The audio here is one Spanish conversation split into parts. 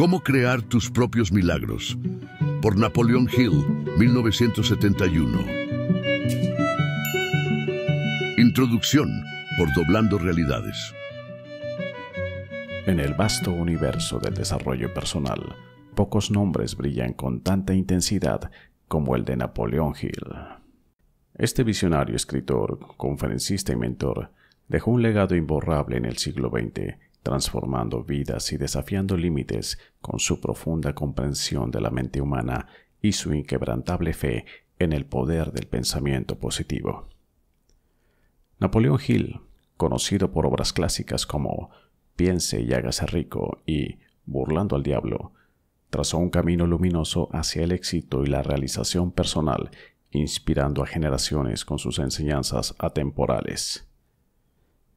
Cómo crear tus propios milagros. Por Napoleon Hill, 1971. Introducción por Doblando Realidades. En el vasto universo del desarrollo personal, pocos nombres brillan con tanta intensidad como el de Napoleon Hill. Este visionario escritor, conferencista y mentor dejó un legado imborrable en el siglo XX transformando vidas y desafiando límites con su profunda comprensión de la mente humana y su inquebrantable fe en el poder del pensamiento positivo. Napoleón Hill, conocido por obras clásicas como Piense y hágase rico y Burlando al Diablo, trazó un camino luminoso hacia el éxito y la realización personal, inspirando a generaciones con sus enseñanzas atemporales.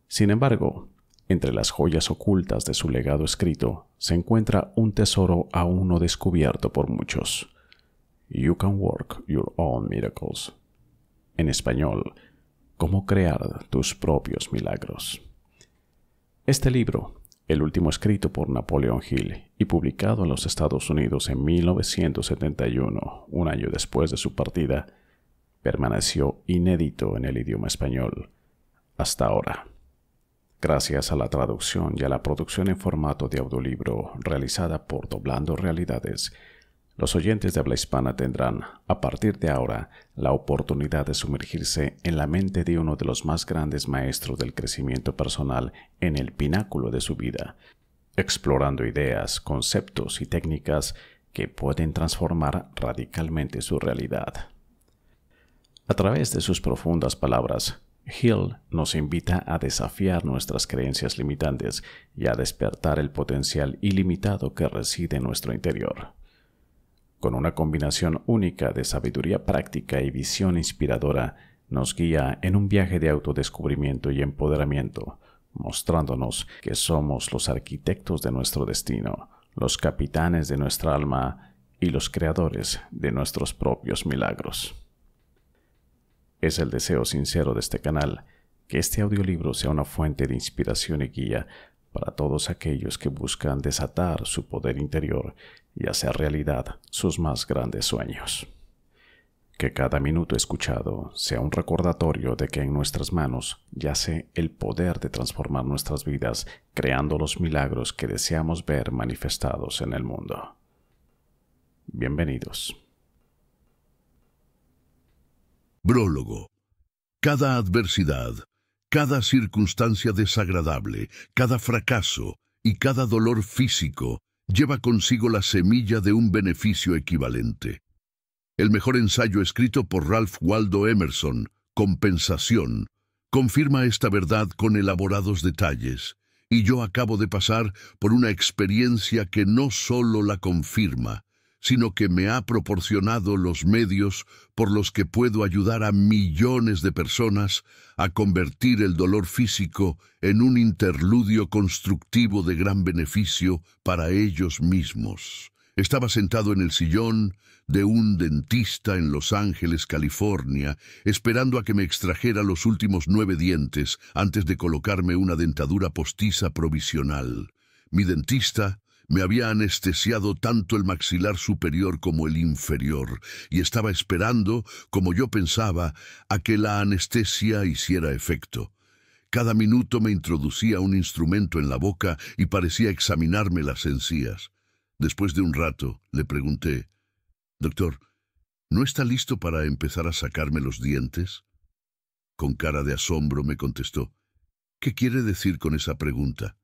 Sin embargo, entre las joyas ocultas de su legado escrito se encuentra un tesoro aún no descubierto por muchos. You can work your own miracles. En español, cómo crear tus propios milagros. Este libro, el último escrito por Napoleón Hill y publicado en los Estados Unidos en 1971, un año después de su partida, permaneció inédito en el idioma español hasta ahora. Gracias a la traducción y a la producción en formato de audiolibro realizada por Doblando Realidades, los oyentes de habla hispana tendrán, a partir de ahora, la oportunidad de sumergirse en la mente de uno de los más grandes maestros del crecimiento personal en el pináculo de su vida, explorando ideas, conceptos y técnicas que pueden transformar radicalmente su realidad. A través de sus profundas palabras, Hill nos invita a desafiar nuestras creencias limitantes y a despertar el potencial ilimitado que reside en nuestro interior. Con una combinación única de sabiduría práctica y visión inspiradora, nos guía en un viaje de autodescubrimiento y empoderamiento, mostrándonos que somos los arquitectos de nuestro destino, los capitanes de nuestra alma y los creadores de nuestros propios milagros. Es el deseo sincero de este canal que este audiolibro sea una fuente de inspiración y guía para todos aquellos que buscan desatar su poder interior y hacer realidad sus más grandes sueños. Que cada minuto escuchado sea un recordatorio de que en nuestras manos yace el poder de transformar nuestras vidas creando los milagros que deseamos ver manifestados en el mundo. Bienvenidos. Brólogo. Cada adversidad, cada circunstancia desagradable, cada fracaso y cada dolor físico lleva consigo la semilla de un beneficio equivalente. El mejor ensayo escrito por Ralph Waldo Emerson, Compensación, confirma esta verdad con elaborados detalles, y yo acabo de pasar por una experiencia que no solo la confirma, sino que me ha proporcionado los medios por los que puedo ayudar a millones de personas a convertir el dolor físico en un interludio constructivo de gran beneficio para ellos mismos. Estaba sentado en el sillón de un dentista en Los Ángeles, California, esperando a que me extrajera los últimos nueve dientes antes de colocarme una dentadura postiza provisional. Mi dentista me había anestesiado tanto el maxilar superior como el inferior y estaba esperando, como yo pensaba, a que la anestesia hiciera efecto. Cada minuto me introducía un instrumento en la boca y parecía examinarme las encías. Después de un rato, le pregunté, Doctor, ¿no está listo para empezar a sacarme los dientes? Con cara de asombro me contestó, ¿Qué quiere decir con esa pregunta?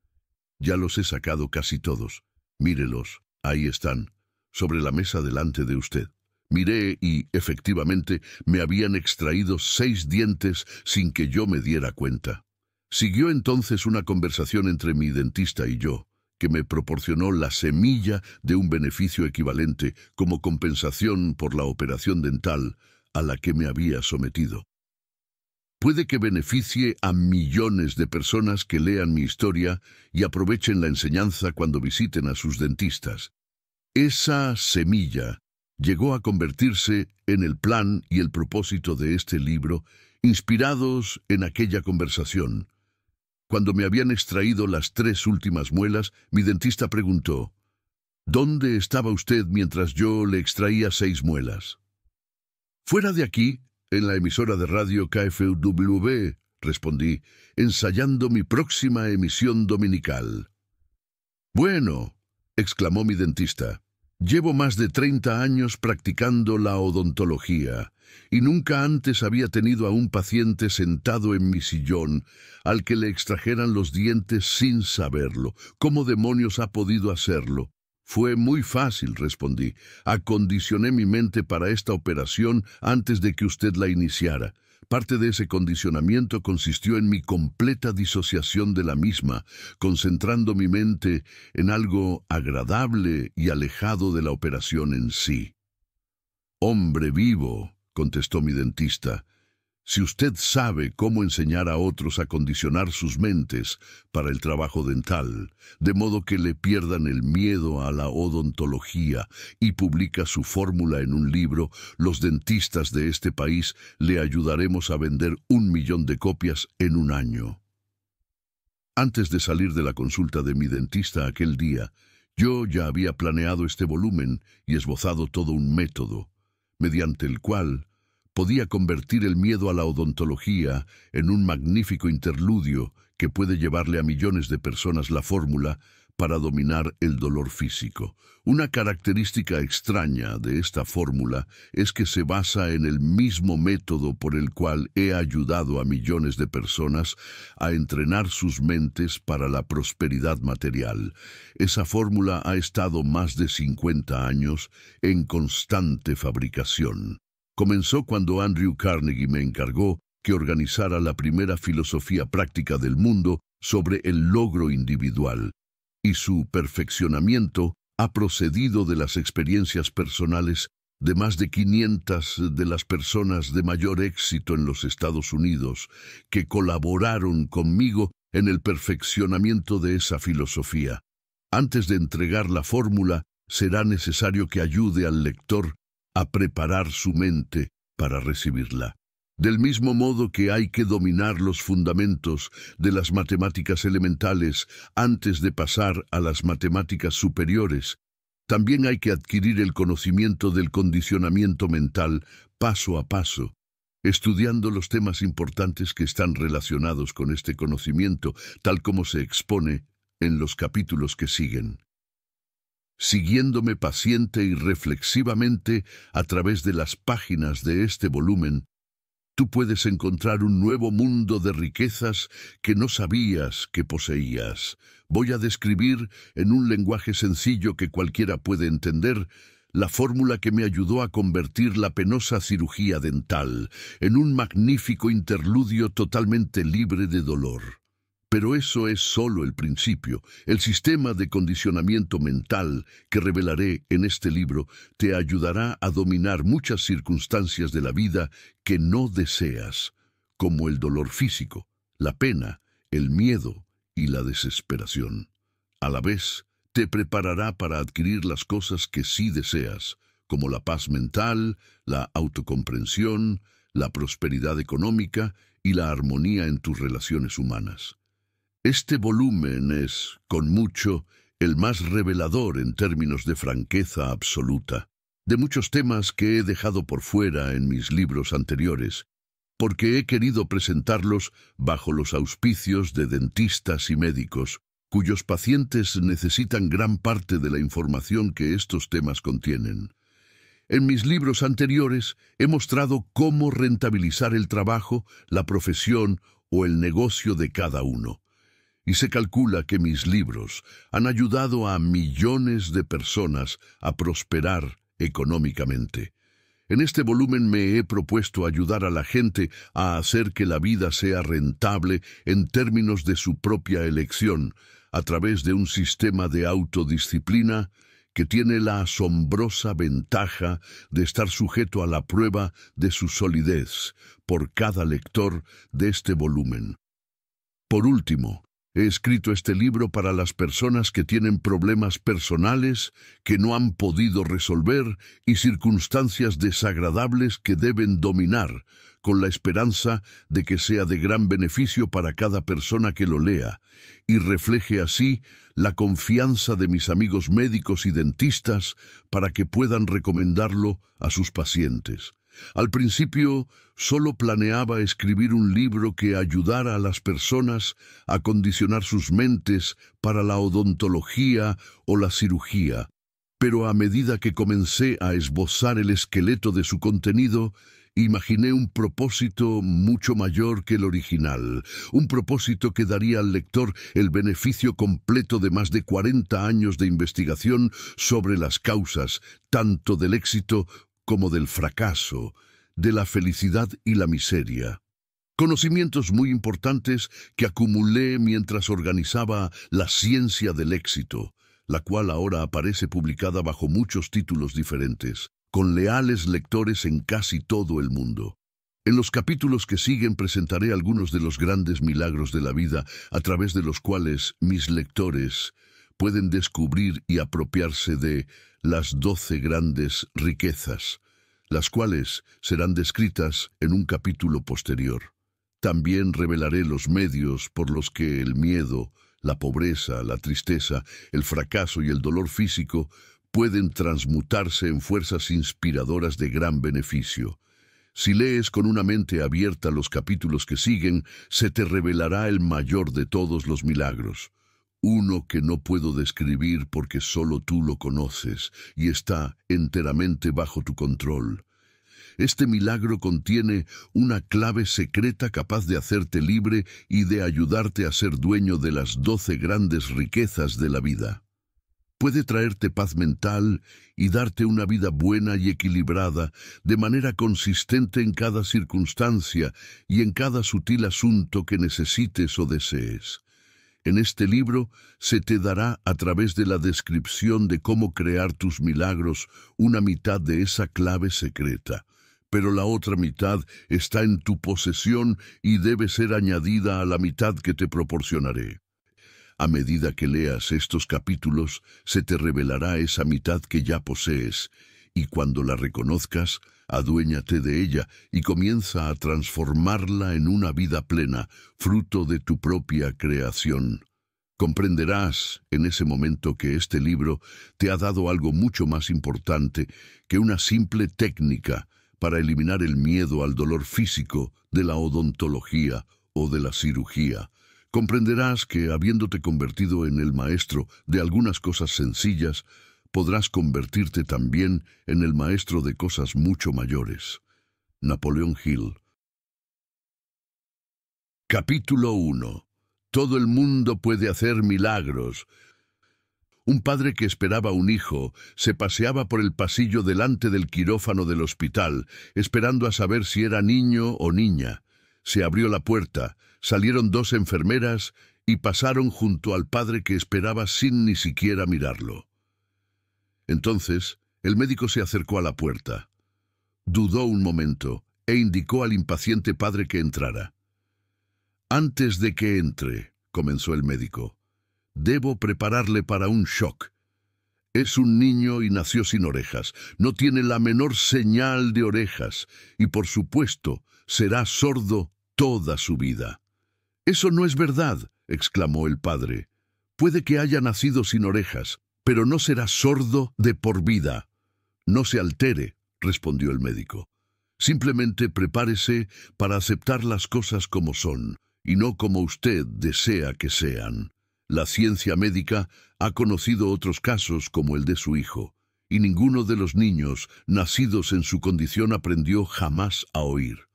Ya los he sacado casi todos. Mírelos, ahí están, sobre la mesa delante de usted. Miré y, efectivamente, me habían extraído seis dientes sin que yo me diera cuenta. Siguió entonces una conversación entre mi dentista y yo, que me proporcionó la semilla de un beneficio equivalente como compensación por la operación dental a la que me había sometido. Puede que beneficie a millones de personas que lean mi historia y aprovechen la enseñanza cuando visiten a sus dentistas. Esa semilla llegó a convertirse en el plan y el propósito de este libro, inspirados en aquella conversación. Cuando me habían extraído las tres últimas muelas, mi dentista preguntó, ¿Dónde estaba usted mientras yo le extraía seis muelas? Fuera de aquí, en la emisora de radio KFW, respondí, ensayando mi próxima emisión dominical. Bueno, exclamó mi dentista, llevo más de 30 años practicando la odontología y nunca antes había tenido a un paciente sentado en mi sillón al que le extrajeran los dientes sin saberlo. ¿Cómo demonios ha podido hacerlo? Fue muy fácil, respondí. Acondicioné mi mente para esta operación antes de que usted la iniciara. Parte de ese condicionamiento consistió en mi completa disociación de la misma, concentrando mi mente en algo agradable y alejado de la operación en sí. Hombre vivo, contestó mi dentista, si usted sabe cómo enseñar a otros a condicionar sus mentes para el trabajo dental, de modo que le pierdan el miedo a la odontología y publica su fórmula en un libro, los dentistas de este país le ayudaremos a vender un millón de copias en un año. Antes de salir de la consulta de mi dentista aquel día, yo ya había planeado este volumen y esbozado todo un método, mediante el cual podía convertir el miedo a la odontología en un magnífico interludio que puede llevarle a millones de personas la fórmula para dominar el dolor físico. Una característica extraña de esta fórmula es que se basa en el mismo método por el cual he ayudado a millones de personas a entrenar sus mentes para la prosperidad material. Esa fórmula ha estado más de 50 años en constante fabricación comenzó cuando Andrew Carnegie me encargó que organizara la primera filosofía práctica del mundo sobre el logro individual, y su perfeccionamiento ha procedido de las experiencias personales de más de 500 de las personas de mayor éxito en los Estados Unidos que colaboraron conmigo en el perfeccionamiento de esa filosofía. Antes de entregar la fórmula, será necesario que ayude al lector a preparar su mente para recibirla. Del mismo modo que hay que dominar los fundamentos de las matemáticas elementales antes de pasar a las matemáticas superiores, también hay que adquirir el conocimiento del condicionamiento mental paso a paso, estudiando los temas importantes que están relacionados con este conocimiento, tal como se expone en los capítulos que siguen siguiéndome paciente y reflexivamente a través de las páginas de este volumen, tú puedes encontrar un nuevo mundo de riquezas que no sabías que poseías. Voy a describir, en un lenguaje sencillo que cualquiera puede entender, la fórmula que me ayudó a convertir la penosa cirugía dental en un magnífico interludio totalmente libre de dolor. Pero eso es solo el principio. El sistema de condicionamiento mental que revelaré en este libro te ayudará a dominar muchas circunstancias de la vida que no deseas, como el dolor físico, la pena, el miedo y la desesperación. A la vez, te preparará para adquirir las cosas que sí deseas, como la paz mental, la autocomprensión, la prosperidad económica y la armonía en tus relaciones humanas. Este volumen es, con mucho, el más revelador en términos de franqueza absoluta, de muchos temas que he dejado por fuera en mis libros anteriores, porque he querido presentarlos bajo los auspicios de dentistas y médicos, cuyos pacientes necesitan gran parte de la información que estos temas contienen. En mis libros anteriores he mostrado cómo rentabilizar el trabajo, la profesión o el negocio de cada uno y se calcula que mis libros han ayudado a millones de personas a prosperar económicamente. En este volumen me he propuesto ayudar a la gente a hacer que la vida sea rentable en términos de su propia elección, a través de un sistema de autodisciplina que tiene la asombrosa ventaja de estar sujeto a la prueba de su solidez por cada lector de este volumen. Por último, He escrito este libro para las personas que tienen problemas personales que no han podido resolver y circunstancias desagradables que deben dominar, con la esperanza de que sea de gran beneficio para cada persona que lo lea y refleje así la confianza de mis amigos médicos y dentistas para que puedan recomendarlo a sus pacientes. Al principio solo planeaba escribir un libro que ayudara a las personas a condicionar sus mentes para la odontología o la cirugía, pero a medida que comencé a esbozar el esqueleto de su contenido, imaginé un propósito mucho mayor que el original, un propósito que daría al lector el beneficio completo de más de cuarenta años de investigación sobre las causas, tanto del éxito como del fracaso, de la felicidad y la miseria. Conocimientos muy importantes que acumulé mientras organizaba la ciencia del éxito, la cual ahora aparece publicada bajo muchos títulos diferentes, con leales lectores en casi todo el mundo. En los capítulos que siguen presentaré algunos de los grandes milagros de la vida a través de los cuales mis lectores pueden descubrir y apropiarse de las doce grandes riquezas, las cuales serán descritas en un capítulo posterior. También revelaré los medios por los que el miedo, la pobreza, la tristeza, el fracaso y el dolor físico pueden transmutarse en fuerzas inspiradoras de gran beneficio. Si lees con una mente abierta los capítulos que siguen, se te revelará el mayor de todos los milagros uno que no puedo describir porque solo tú lo conoces y está enteramente bajo tu control. Este milagro contiene una clave secreta capaz de hacerte libre y de ayudarte a ser dueño de las doce grandes riquezas de la vida. Puede traerte paz mental y darte una vida buena y equilibrada de manera consistente en cada circunstancia y en cada sutil asunto que necesites o desees. En este libro se te dará a través de la descripción de cómo crear tus milagros una mitad de esa clave secreta, pero la otra mitad está en tu posesión y debe ser añadida a la mitad que te proporcionaré. A medida que leas estos capítulos, se te revelará esa mitad que ya posees, y cuando la reconozcas, aduéñate de ella y comienza a transformarla en una vida plena, fruto de tu propia creación. Comprenderás en ese momento que este libro te ha dado algo mucho más importante que una simple técnica para eliminar el miedo al dolor físico de la odontología o de la cirugía. Comprenderás que, habiéndote convertido en el maestro de algunas cosas sencillas, podrás convertirte también en el maestro de cosas mucho mayores. Napoleón Hill. Capítulo 1. Todo el mundo puede hacer milagros. Un padre que esperaba un hijo se paseaba por el pasillo delante del quirófano del hospital, esperando a saber si era niño o niña. Se abrió la puerta, salieron dos enfermeras y pasaron junto al padre que esperaba sin ni siquiera mirarlo. Entonces, el médico se acercó a la puerta. Dudó un momento e indicó al impaciente padre que entrara. Antes de que entre, comenzó el médico, debo prepararle para un shock. Es un niño y nació sin orejas. No tiene la menor señal de orejas y, por supuesto, será sordo toda su vida. Eso no es verdad, exclamó el padre. Puede que haya nacido sin orejas, pero no será sordo de por vida. No se altere, respondió el médico. Simplemente prepárese para aceptar las cosas como son y no como usted desea que sean. La ciencia médica ha conocido otros casos como el de su hijo, y ninguno de los niños nacidos en su condición aprendió jamás a oír.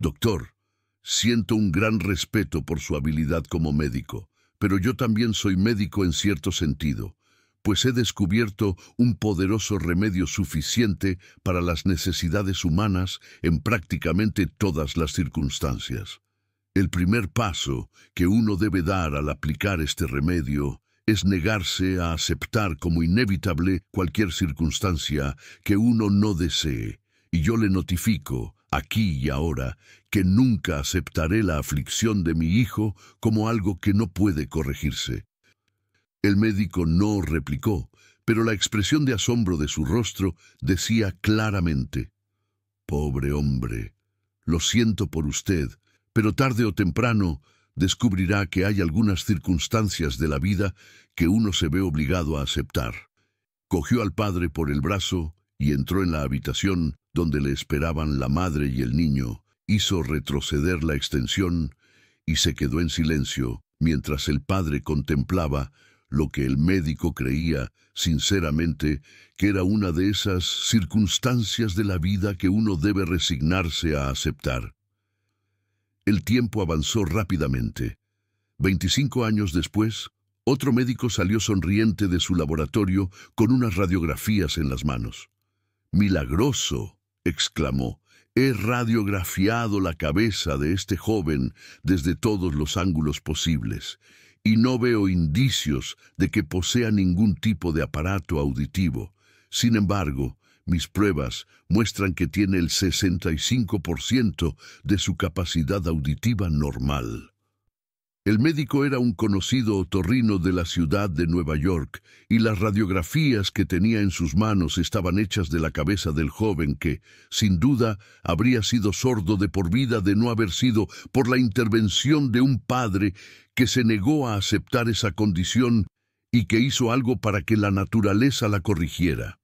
Doctor, siento un gran respeto por su habilidad como médico, pero yo también soy médico en cierto sentido, pues he descubierto un poderoso remedio suficiente para las necesidades humanas en prácticamente todas las circunstancias. El primer paso que uno debe dar al aplicar este remedio es negarse a aceptar como inevitable cualquier circunstancia que uno no desee, y yo le notifico, aquí y ahora, que nunca aceptaré la aflicción de mi hijo como algo que no puede corregirse. El médico no replicó, pero la expresión de asombro de su rostro decía claramente, Pobre hombre, lo siento por usted, pero tarde o temprano descubrirá que hay algunas circunstancias de la vida que uno se ve obligado a aceptar. Cogió al padre por el brazo y entró en la habitación donde le esperaban la madre y el niño, hizo retroceder la extensión y se quedó en silencio mientras el padre contemplaba lo que el médico creía, sinceramente, que era una de esas circunstancias de la vida que uno debe resignarse a aceptar. El tiempo avanzó rápidamente. Veinticinco años después, otro médico salió sonriente de su laboratorio con unas radiografías en las manos. ¡Milagroso! exclamó. He radiografiado la cabeza de este joven desde todos los ángulos posibles y no veo indicios de que posea ningún tipo de aparato auditivo. Sin embargo, mis pruebas muestran que tiene el 65% de su capacidad auditiva normal. El médico era un conocido otorrino de la ciudad de Nueva York y las radiografías que tenía en sus manos estaban hechas de la cabeza del joven que, sin duda, habría sido sordo de por vida de no haber sido por la intervención de un padre que se negó a aceptar esa condición y que hizo algo para que la naturaleza la corrigiera.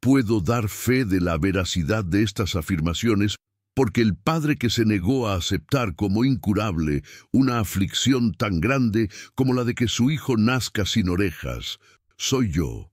Puedo dar fe de la veracidad de estas afirmaciones porque el padre que se negó a aceptar como incurable una aflicción tan grande como la de que su hijo nazca sin orejas, soy yo.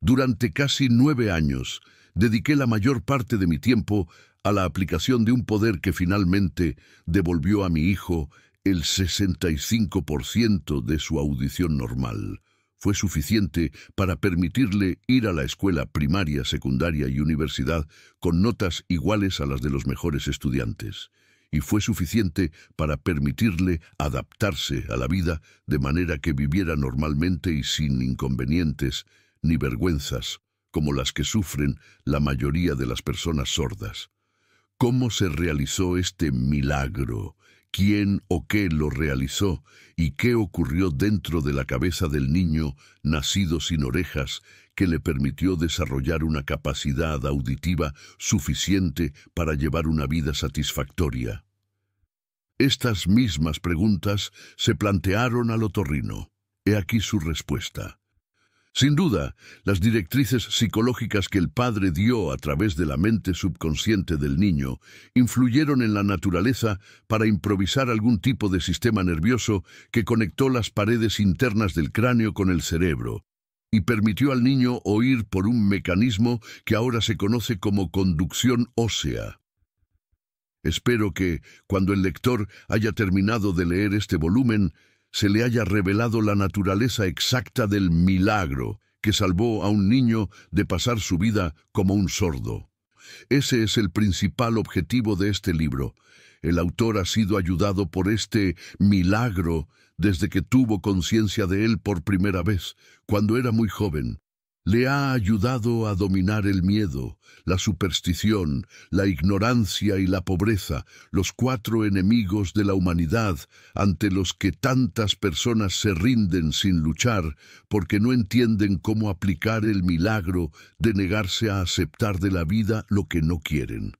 Durante casi nueve años dediqué la mayor parte de mi tiempo a la aplicación de un poder que finalmente devolvió a mi hijo el 65% de su audición normal fue suficiente para permitirle ir a la escuela primaria, secundaria y universidad con notas iguales a las de los mejores estudiantes, y fue suficiente para permitirle adaptarse a la vida de manera que viviera normalmente y sin inconvenientes ni vergüenzas como las que sufren la mayoría de las personas sordas. ¿Cómo se realizó este milagro? quién o qué lo realizó y qué ocurrió dentro de la cabeza del niño nacido sin orejas que le permitió desarrollar una capacidad auditiva suficiente para llevar una vida satisfactoria. Estas mismas preguntas se plantearon al otorrino. He aquí su respuesta. Sin duda, las directrices psicológicas que el padre dio a través de la mente subconsciente del niño influyeron en la naturaleza para improvisar algún tipo de sistema nervioso que conectó las paredes internas del cráneo con el cerebro y permitió al niño oír por un mecanismo que ahora se conoce como conducción ósea. Espero que, cuando el lector haya terminado de leer este volumen, se le haya revelado la naturaleza exacta del milagro que salvó a un niño de pasar su vida como un sordo. Ese es el principal objetivo de este libro. El autor ha sido ayudado por este milagro desde que tuvo conciencia de él por primera vez, cuando era muy joven le ha ayudado a dominar el miedo, la superstición, la ignorancia y la pobreza, los cuatro enemigos de la humanidad ante los que tantas personas se rinden sin luchar porque no entienden cómo aplicar el milagro de negarse a aceptar de la vida lo que no quieren.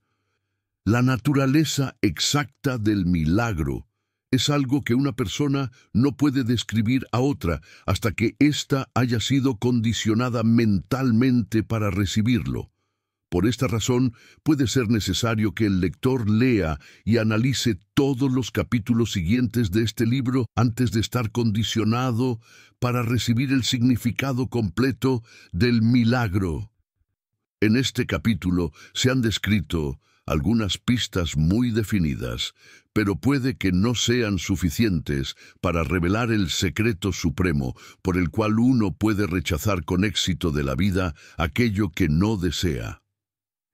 La naturaleza exacta del milagro es algo que una persona no puede describir a otra hasta que ésta haya sido condicionada mentalmente para recibirlo. Por esta razón, puede ser necesario que el lector lea y analice todos los capítulos siguientes de este libro antes de estar condicionado para recibir el significado completo del milagro. En este capítulo se han descrito algunas pistas muy definidas, pero puede que no sean suficientes para revelar el secreto supremo por el cual uno puede rechazar con éxito de la vida aquello que no desea.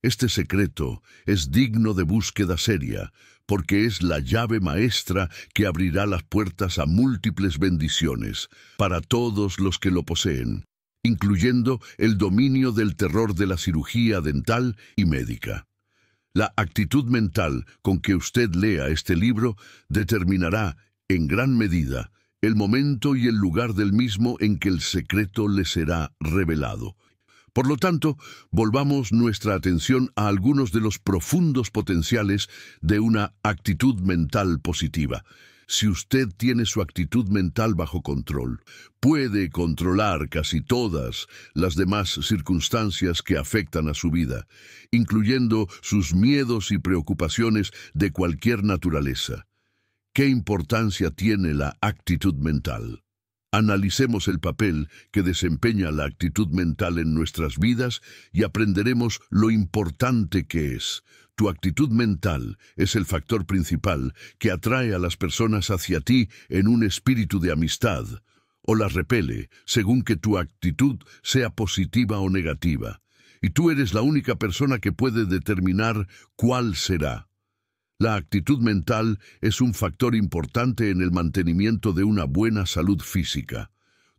Este secreto es digno de búsqueda seria, porque es la llave maestra que abrirá las puertas a múltiples bendiciones para todos los que lo poseen, incluyendo el dominio del terror de la cirugía dental y médica. La actitud mental con que usted lea este libro determinará, en gran medida, el momento y el lugar del mismo en que el secreto le será revelado. Por lo tanto, volvamos nuestra atención a algunos de los profundos potenciales de una actitud mental positiva. Si usted tiene su actitud mental bajo control, puede controlar casi todas las demás circunstancias que afectan a su vida, incluyendo sus miedos y preocupaciones de cualquier naturaleza. ¿Qué importancia tiene la actitud mental? Analicemos el papel que desempeña la actitud mental en nuestras vidas y aprenderemos lo importante que es, tu actitud mental es el factor principal que atrae a las personas hacia ti en un espíritu de amistad, o las repele según que tu actitud sea positiva o negativa. Y tú eres la única persona que puede determinar cuál será. La actitud mental es un factor importante en el mantenimiento de una buena salud física.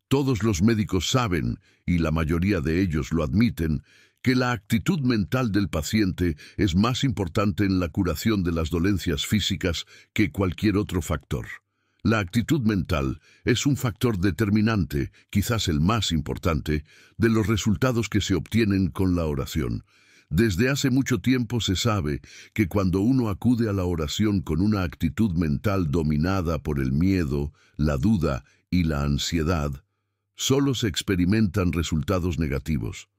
Todos los médicos saben, y la mayoría de ellos lo admiten, que la actitud mental del paciente es más importante en la curación de las dolencias físicas que cualquier otro factor. La actitud mental es un factor determinante, quizás el más importante, de los resultados que se obtienen con la oración. Desde hace mucho tiempo se sabe que cuando uno acude a la oración con una actitud mental dominada por el miedo, la duda y la ansiedad, solo se experimentan resultados negativos.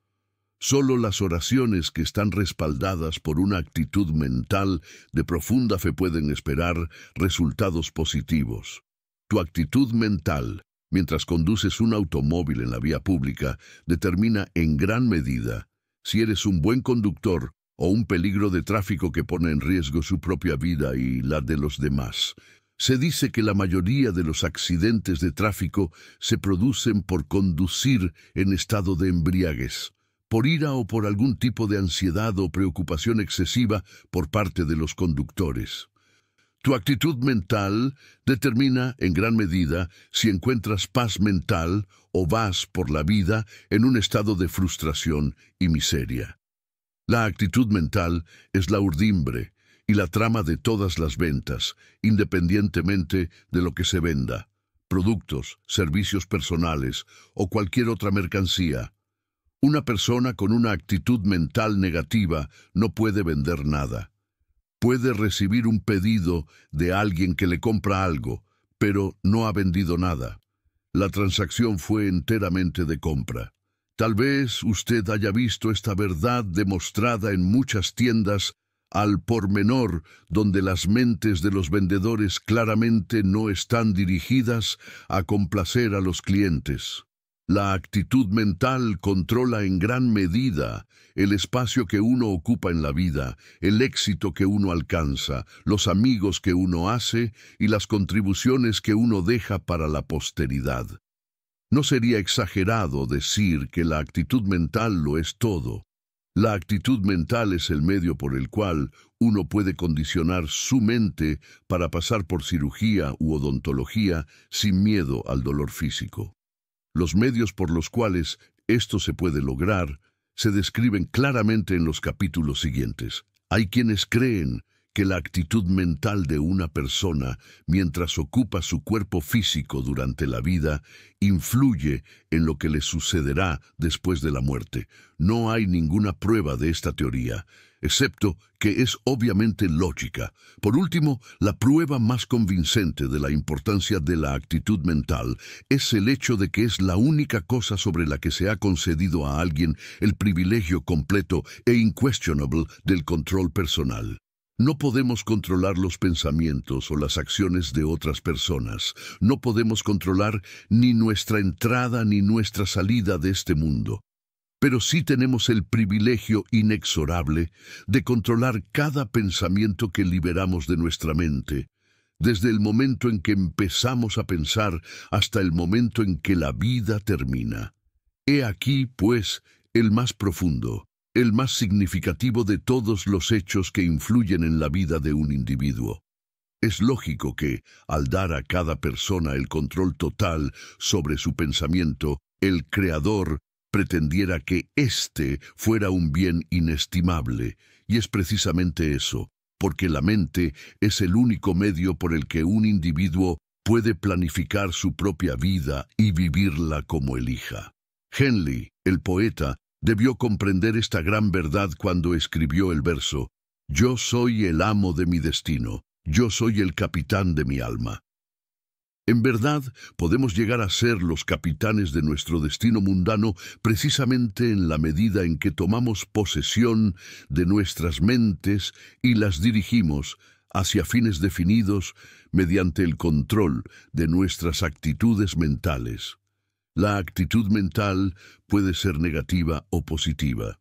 Solo las oraciones que están respaldadas por una actitud mental de profunda fe pueden esperar resultados positivos. Tu actitud mental, mientras conduces un automóvil en la vía pública, determina en gran medida si eres un buen conductor o un peligro de tráfico que pone en riesgo su propia vida y la de los demás. Se dice que la mayoría de los accidentes de tráfico se producen por conducir en estado de embriaguez por ira o por algún tipo de ansiedad o preocupación excesiva por parte de los conductores. Tu actitud mental determina en gran medida si encuentras paz mental o vas por la vida en un estado de frustración y miseria. La actitud mental es la urdimbre y la trama de todas las ventas, independientemente de lo que se venda, productos, servicios personales o cualquier otra mercancía. Una persona con una actitud mental negativa no puede vender nada. Puede recibir un pedido de alguien que le compra algo, pero no ha vendido nada. La transacción fue enteramente de compra. Tal vez usted haya visto esta verdad demostrada en muchas tiendas al por menor, donde las mentes de los vendedores claramente no están dirigidas a complacer a los clientes. La actitud mental controla en gran medida el espacio que uno ocupa en la vida, el éxito que uno alcanza, los amigos que uno hace y las contribuciones que uno deja para la posteridad. No sería exagerado decir que la actitud mental lo es todo. La actitud mental es el medio por el cual uno puede condicionar su mente para pasar por cirugía u odontología sin miedo al dolor físico. Los medios por los cuales esto se puede lograr se describen claramente en los capítulos siguientes. Hay quienes creen que la actitud mental de una persona mientras ocupa su cuerpo físico durante la vida influye en lo que le sucederá después de la muerte. No hay ninguna prueba de esta teoría, excepto que es obviamente lógica. Por último, la prueba más convincente de la importancia de la actitud mental es el hecho de que es la única cosa sobre la que se ha concedido a alguien el privilegio completo e inquestionable del control personal. No podemos controlar los pensamientos o las acciones de otras personas. No podemos controlar ni nuestra entrada ni nuestra salida de este mundo pero sí tenemos el privilegio inexorable de controlar cada pensamiento que liberamos de nuestra mente, desde el momento en que empezamos a pensar hasta el momento en que la vida termina. He aquí, pues, el más profundo, el más significativo de todos los hechos que influyen en la vida de un individuo. Es lógico que, al dar a cada persona el control total sobre su pensamiento, el Creador pretendiera que éste fuera un bien inestimable, y es precisamente eso, porque la mente es el único medio por el que un individuo puede planificar su propia vida y vivirla como elija. Henley, el poeta, debió comprender esta gran verdad cuando escribió el verso Yo soy el amo de mi destino, yo soy el capitán de mi alma. En verdad, podemos llegar a ser los capitanes de nuestro destino mundano precisamente en la medida en que tomamos posesión de nuestras mentes y las dirigimos hacia fines definidos mediante el control de nuestras actitudes mentales. La actitud mental puede ser negativa o positiva.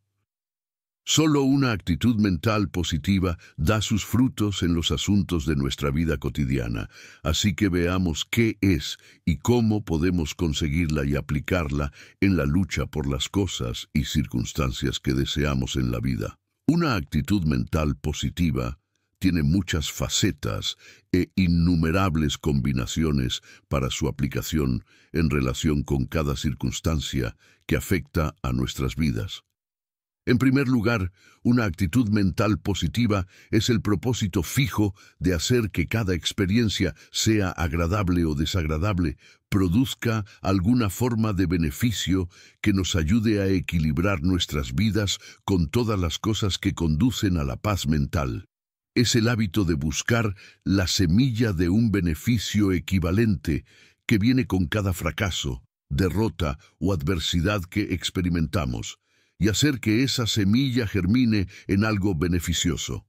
Solo una actitud mental positiva da sus frutos en los asuntos de nuestra vida cotidiana, así que veamos qué es y cómo podemos conseguirla y aplicarla en la lucha por las cosas y circunstancias que deseamos en la vida. Una actitud mental positiva tiene muchas facetas e innumerables combinaciones para su aplicación en relación con cada circunstancia que afecta a nuestras vidas. En primer lugar, una actitud mental positiva es el propósito fijo de hacer que cada experiencia, sea agradable o desagradable, produzca alguna forma de beneficio que nos ayude a equilibrar nuestras vidas con todas las cosas que conducen a la paz mental. Es el hábito de buscar la semilla de un beneficio equivalente que viene con cada fracaso, derrota o adversidad que experimentamos y hacer que esa semilla germine en algo beneficioso.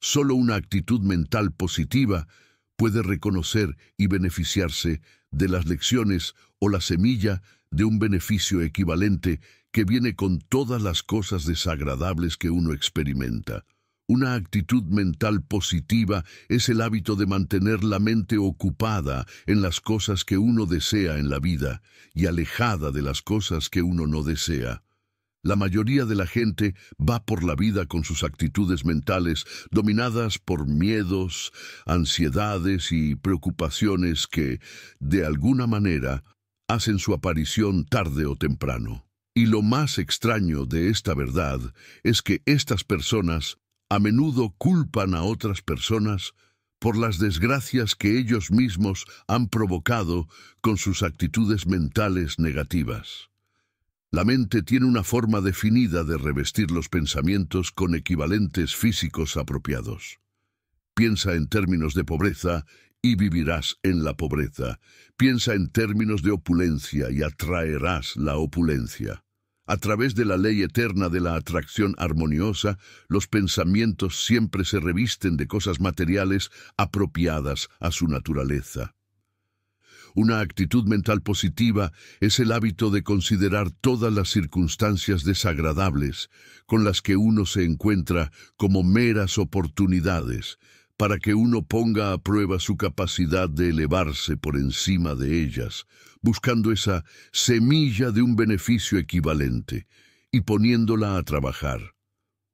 Solo una actitud mental positiva puede reconocer y beneficiarse de las lecciones o la semilla de un beneficio equivalente que viene con todas las cosas desagradables que uno experimenta. Una actitud mental positiva es el hábito de mantener la mente ocupada en las cosas que uno desea en la vida y alejada de las cosas que uno no desea. La mayoría de la gente va por la vida con sus actitudes mentales dominadas por miedos, ansiedades y preocupaciones que, de alguna manera, hacen su aparición tarde o temprano. Y lo más extraño de esta verdad es que estas personas a menudo culpan a otras personas por las desgracias que ellos mismos han provocado con sus actitudes mentales negativas. La mente tiene una forma definida de revestir los pensamientos con equivalentes físicos apropiados. Piensa en términos de pobreza y vivirás en la pobreza. Piensa en términos de opulencia y atraerás la opulencia. A través de la ley eterna de la atracción armoniosa, los pensamientos siempre se revisten de cosas materiales apropiadas a su naturaleza. Una actitud mental positiva es el hábito de considerar todas las circunstancias desagradables con las que uno se encuentra como meras oportunidades para que uno ponga a prueba su capacidad de elevarse por encima de ellas, buscando esa semilla de un beneficio equivalente y poniéndola a trabajar.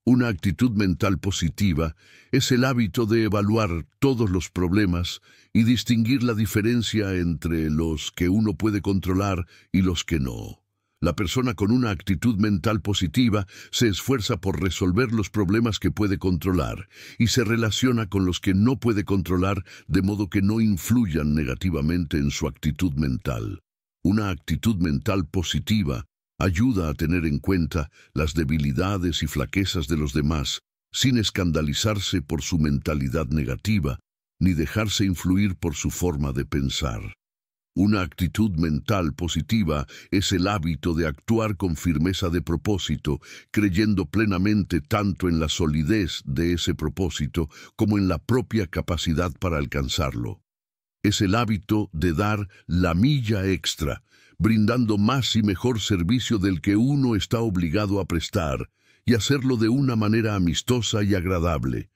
Una actitud mental positiva es el hábito de evaluar todos los problemas y distinguir la diferencia entre los que uno puede controlar y los que no. La persona con una actitud mental positiva se esfuerza por resolver los problemas que puede controlar y se relaciona con los que no puede controlar de modo que no influyan negativamente en su actitud mental. Una actitud mental positiva ayuda a tener en cuenta las debilidades y flaquezas de los demás sin escandalizarse por su mentalidad negativa ni dejarse influir por su forma de pensar. Una actitud mental positiva es el hábito de actuar con firmeza de propósito, creyendo plenamente tanto en la solidez de ese propósito como en la propia capacidad para alcanzarlo. Es el hábito de dar la milla extra, brindando más y mejor servicio del que uno está obligado a prestar y hacerlo de una manera amistosa y agradable.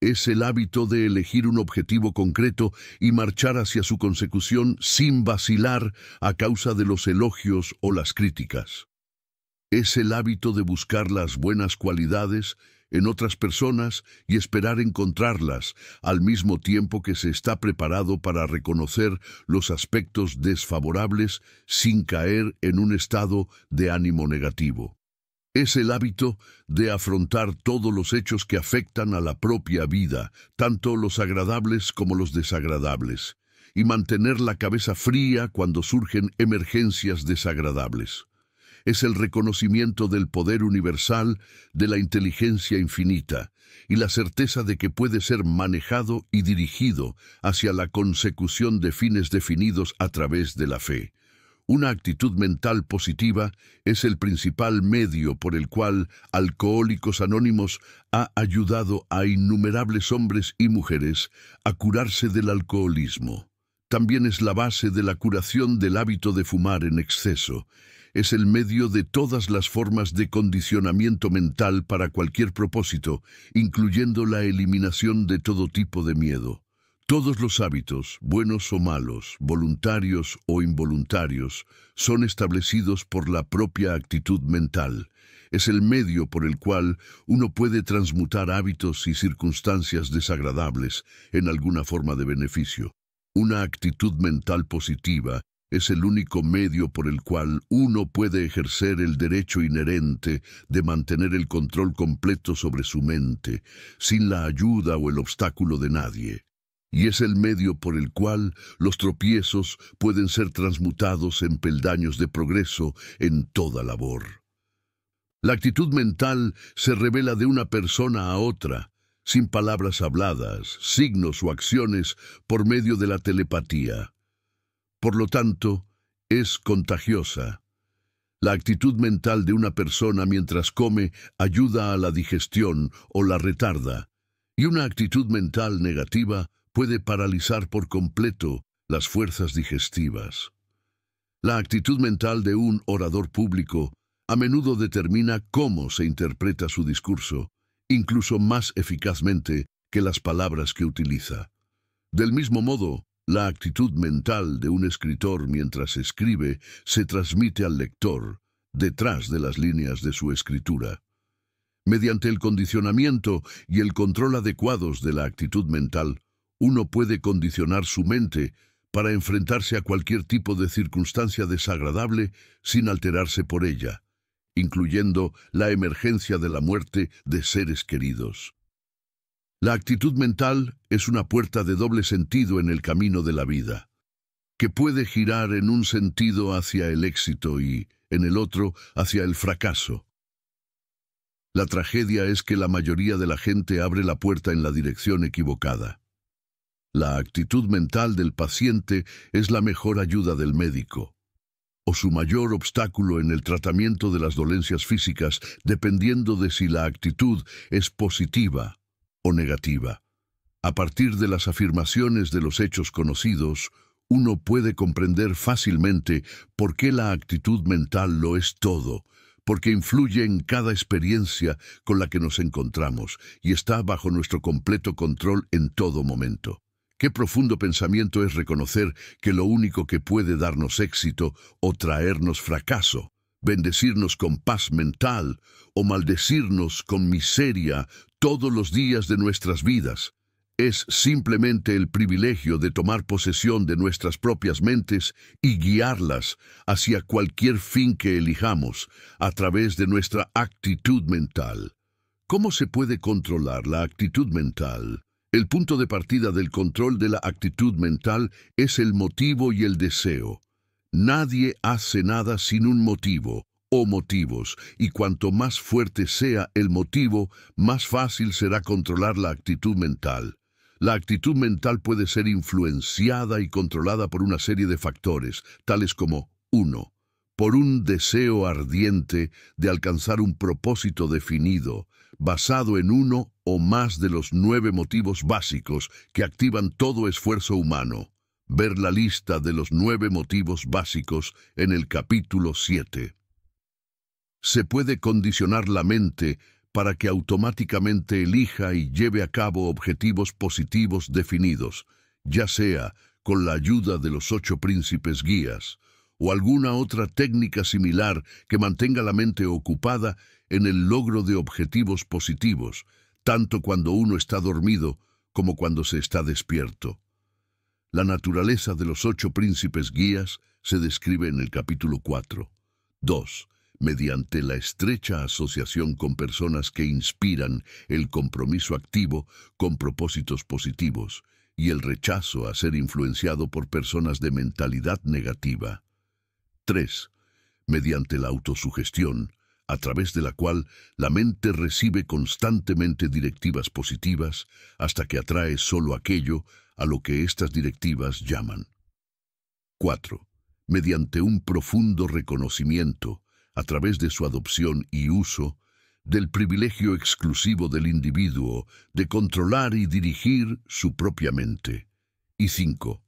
Es el hábito de elegir un objetivo concreto y marchar hacia su consecución sin vacilar a causa de los elogios o las críticas. Es el hábito de buscar las buenas cualidades en otras personas y esperar encontrarlas, al mismo tiempo que se está preparado para reconocer los aspectos desfavorables sin caer en un estado de ánimo negativo. Es el hábito de afrontar todos los hechos que afectan a la propia vida, tanto los agradables como los desagradables, y mantener la cabeza fría cuando surgen emergencias desagradables es el reconocimiento del poder universal de la inteligencia infinita y la certeza de que puede ser manejado y dirigido hacia la consecución de fines definidos a través de la fe. Una actitud mental positiva es el principal medio por el cual Alcohólicos Anónimos ha ayudado a innumerables hombres y mujeres a curarse del alcoholismo. También es la base de la curación del hábito de fumar en exceso es el medio de todas las formas de condicionamiento mental para cualquier propósito, incluyendo la eliminación de todo tipo de miedo. Todos los hábitos, buenos o malos, voluntarios o involuntarios, son establecidos por la propia actitud mental. Es el medio por el cual uno puede transmutar hábitos y circunstancias desagradables en alguna forma de beneficio. Una actitud mental positiva es el único medio por el cual uno puede ejercer el derecho inherente de mantener el control completo sobre su mente, sin la ayuda o el obstáculo de nadie. Y es el medio por el cual los tropiezos pueden ser transmutados en peldaños de progreso en toda labor. La actitud mental se revela de una persona a otra, sin palabras habladas, signos o acciones, por medio de la telepatía. Por lo tanto, es contagiosa. La actitud mental de una persona mientras come ayuda a la digestión o la retarda, y una actitud mental negativa puede paralizar por completo las fuerzas digestivas. La actitud mental de un orador público a menudo determina cómo se interpreta su discurso, incluso más eficazmente que las palabras que utiliza. Del mismo modo, la actitud mental de un escritor mientras escribe se transmite al lector, detrás de las líneas de su escritura. Mediante el condicionamiento y el control adecuados de la actitud mental, uno puede condicionar su mente para enfrentarse a cualquier tipo de circunstancia desagradable sin alterarse por ella, incluyendo la emergencia de la muerte de seres queridos. La actitud mental es una puerta de doble sentido en el camino de la vida, que puede girar en un sentido hacia el éxito y, en el otro, hacia el fracaso. La tragedia es que la mayoría de la gente abre la puerta en la dirección equivocada. La actitud mental del paciente es la mejor ayuda del médico, o su mayor obstáculo en el tratamiento de las dolencias físicas, dependiendo de si la actitud es positiva negativa. A partir de las afirmaciones de los hechos conocidos, uno puede comprender fácilmente por qué la actitud mental lo es todo, porque influye en cada experiencia con la que nos encontramos y está bajo nuestro completo control en todo momento. Qué profundo pensamiento es reconocer que lo único que puede darnos éxito o traernos fracaso bendecirnos con paz mental o maldecirnos con miseria todos los días de nuestras vidas. Es simplemente el privilegio de tomar posesión de nuestras propias mentes y guiarlas hacia cualquier fin que elijamos a través de nuestra actitud mental. ¿Cómo se puede controlar la actitud mental? El punto de partida del control de la actitud mental es el motivo y el deseo. Nadie hace nada sin un motivo o motivos, y cuanto más fuerte sea el motivo, más fácil será controlar la actitud mental. La actitud mental puede ser influenciada y controlada por una serie de factores, tales como 1. Por un deseo ardiente de alcanzar un propósito definido, basado en uno o más de los nueve motivos básicos que activan todo esfuerzo humano ver la lista de los nueve motivos básicos en el capítulo 7. Se puede condicionar la mente para que automáticamente elija y lleve a cabo objetivos positivos definidos, ya sea con la ayuda de los ocho príncipes guías, o alguna otra técnica similar que mantenga la mente ocupada en el logro de objetivos positivos, tanto cuando uno está dormido como cuando se está despierto. La naturaleza de los ocho príncipes guías se describe en el capítulo 4. 2. Mediante la estrecha asociación con personas que inspiran el compromiso activo con propósitos positivos y el rechazo a ser influenciado por personas de mentalidad negativa. 3. Mediante la autosugestión, a través de la cual la mente recibe constantemente directivas positivas hasta que atrae solo aquello a lo que estas directivas llaman. 4. Mediante un profundo reconocimiento, a través de su adopción y uso, del privilegio exclusivo del individuo de controlar y dirigir su propia mente. Y 5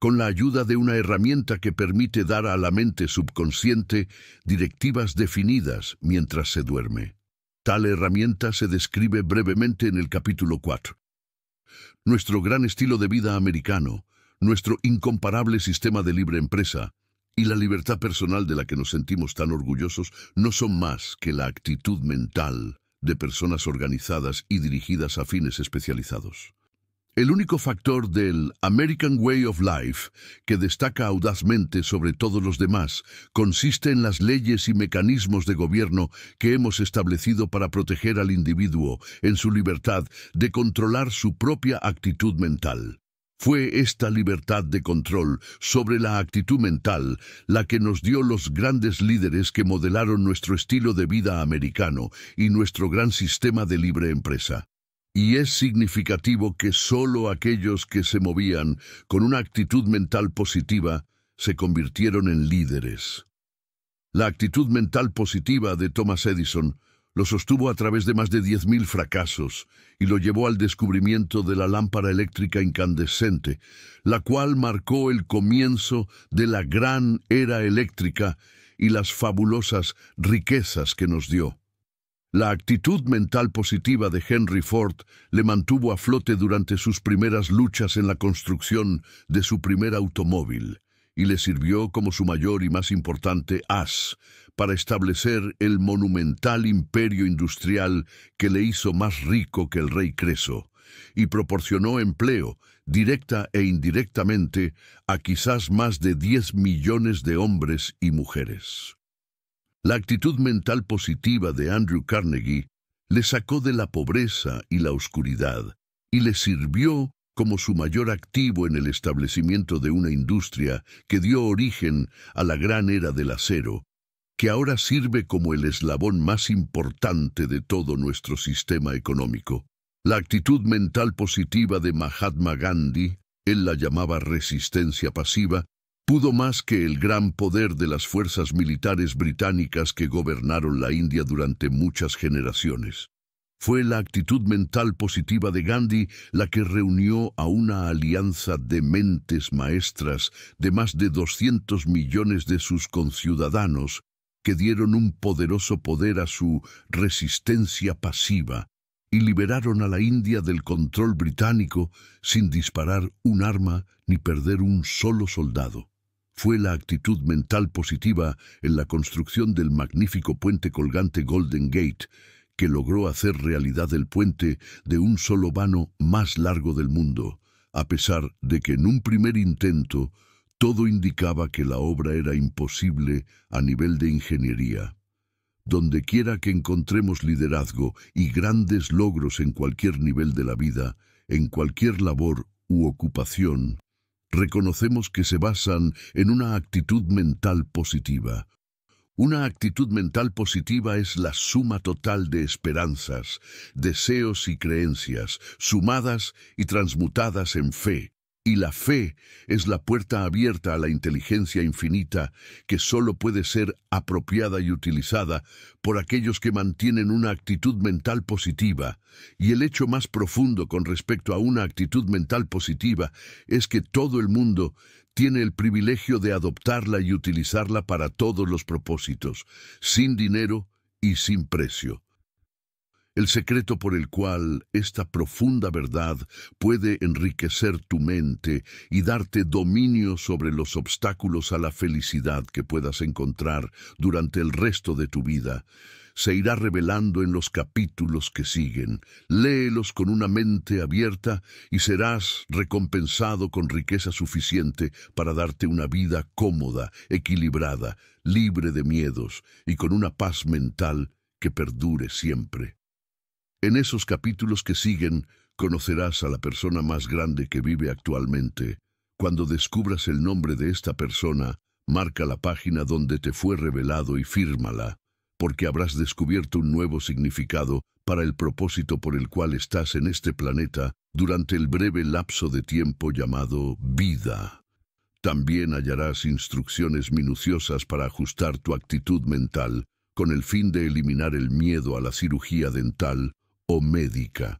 con la ayuda de una herramienta que permite dar a la mente subconsciente directivas definidas mientras se duerme. Tal herramienta se describe brevemente en el capítulo 4. Nuestro gran estilo de vida americano, nuestro incomparable sistema de libre empresa y la libertad personal de la que nos sentimos tan orgullosos no son más que la actitud mental de personas organizadas y dirigidas a fines especializados. El único factor del American Way of Life que destaca audazmente sobre todos los demás consiste en las leyes y mecanismos de gobierno que hemos establecido para proteger al individuo en su libertad de controlar su propia actitud mental. Fue esta libertad de control sobre la actitud mental la que nos dio los grandes líderes que modelaron nuestro estilo de vida americano y nuestro gran sistema de libre empresa. Y es significativo que solo aquellos que se movían con una actitud mental positiva se convirtieron en líderes. La actitud mental positiva de Thomas Edison lo sostuvo a través de más de 10.000 fracasos y lo llevó al descubrimiento de la lámpara eléctrica incandescente, la cual marcó el comienzo de la gran era eléctrica y las fabulosas riquezas que nos dio. La actitud mental positiva de Henry Ford le mantuvo a flote durante sus primeras luchas en la construcción de su primer automóvil y le sirvió como su mayor y más importante as para establecer el monumental imperio industrial que le hizo más rico que el rey Creso y proporcionó empleo, directa e indirectamente, a quizás más de 10 millones de hombres y mujeres. La actitud mental positiva de Andrew Carnegie le sacó de la pobreza y la oscuridad y le sirvió como su mayor activo en el establecimiento de una industria que dio origen a la gran era del acero, que ahora sirve como el eslabón más importante de todo nuestro sistema económico. La actitud mental positiva de Mahatma Gandhi, él la llamaba resistencia pasiva, pudo más que el gran poder de las fuerzas militares británicas que gobernaron la India durante muchas generaciones. Fue la actitud mental positiva de Gandhi la que reunió a una alianza de mentes maestras de más de 200 millones de sus conciudadanos que dieron un poderoso poder a su resistencia pasiva y liberaron a la India del control británico sin disparar un arma ni perder un solo soldado fue la actitud mental positiva en la construcción del magnífico puente colgante Golden Gate, que logró hacer realidad el puente de un solo vano más largo del mundo, a pesar de que en un primer intento todo indicaba que la obra era imposible a nivel de ingeniería. Dondequiera quiera que encontremos liderazgo y grandes logros en cualquier nivel de la vida, en cualquier labor u ocupación, reconocemos que se basan en una actitud mental positiva. Una actitud mental positiva es la suma total de esperanzas, deseos y creencias, sumadas y transmutadas en fe, y la fe es la puerta abierta a la inteligencia infinita que sólo puede ser apropiada y utilizada por aquellos que mantienen una actitud mental positiva. Y el hecho más profundo con respecto a una actitud mental positiva es que todo el mundo tiene el privilegio de adoptarla y utilizarla para todos los propósitos, sin dinero y sin precio el secreto por el cual esta profunda verdad puede enriquecer tu mente y darte dominio sobre los obstáculos a la felicidad que puedas encontrar durante el resto de tu vida, se irá revelando en los capítulos que siguen. Léelos con una mente abierta y serás recompensado con riqueza suficiente para darte una vida cómoda, equilibrada, libre de miedos y con una paz mental que perdure siempre. En esos capítulos que siguen, conocerás a la persona más grande que vive actualmente. Cuando descubras el nombre de esta persona, marca la página donde te fue revelado y fírmala, porque habrás descubierto un nuevo significado para el propósito por el cual estás en este planeta durante el breve lapso de tiempo llamado vida. También hallarás instrucciones minuciosas para ajustar tu actitud mental con el fin de eliminar el miedo a la cirugía dental o médica.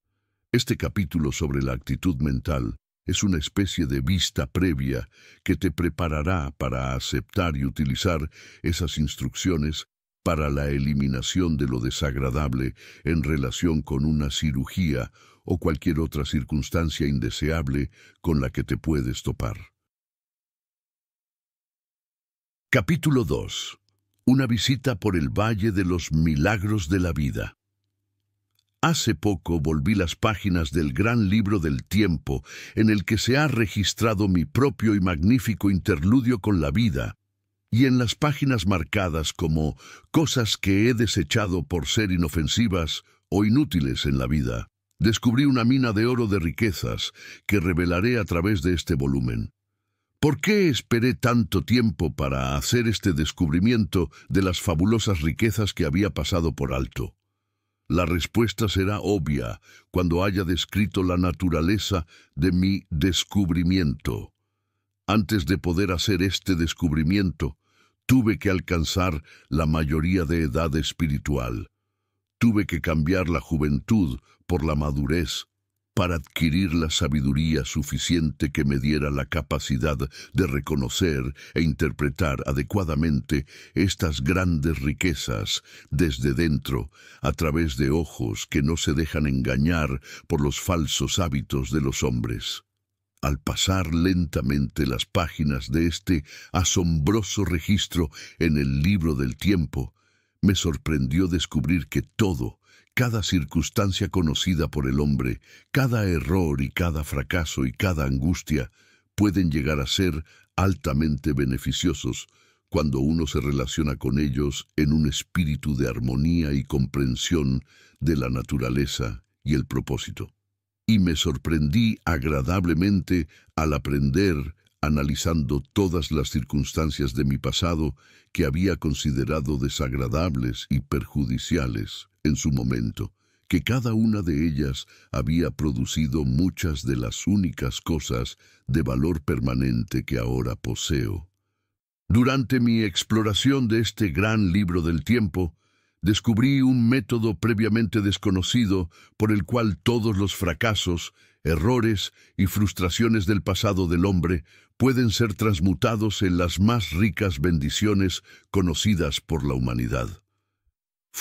Este capítulo sobre la actitud mental es una especie de vista previa que te preparará para aceptar y utilizar esas instrucciones para la eliminación de lo desagradable en relación con una cirugía o cualquier otra circunstancia indeseable con la que te puedes topar. Capítulo 2. Una visita por el Valle de los Milagros de la Vida. Hace poco volví las páginas del gran libro del tiempo en el que se ha registrado mi propio y magnífico interludio con la vida, y en las páginas marcadas como cosas que he desechado por ser inofensivas o inútiles en la vida, descubrí una mina de oro de riquezas que revelaré a través de este volumen. ¿Por qué esperé tanto tiempo para hacer este descubrimiento de las fabulosas riquezas que había pasado por alto? La respuesta será obvia cuando haya descrito la naturaleza de mi descubrimiento. Antes de poder hacer este descubrimiento, tuve que alcanzar la mayoría de edad espiritual. Tuve que cambiar la juventud por la madurez para adquirir la sabiduría suficiente que me diera la capacidad de reconocer e interpretar adecuadamente estas grandes riquezas desde dentro, a través de ojos que no se dejan engañar por los falsos hábitos de los hombres. Al pasar lentamente las páginas de este asombroso registro en el libro del tiempo, me sorprendió descubrir que todo, cada circunstancia conocida por el hombre, cada error y cada fracaso y cada angustia pueden llegar a ser altamente beneficiosos cuando uno se relaciona con ellos en un espíritu de armonía y comprensión de la naturaleza y el propósito. Y me sorprendí agradablemente al aprender, analizando todas las circunstancias de mi pasado que había considerado desagradables y perjudiciales en su momento que cada una de ellas había producido muchas de las únicas cosas de valor permanente que ahora poseo. Durante mi exploración de este gran libro del tiempo, descubrí un método previamente desconocido por el cual todos los fracasos, errores y frustraciones del pasado del hombre pueden ser transmutados en las más ricas bendiciones conocidas por la humanidad.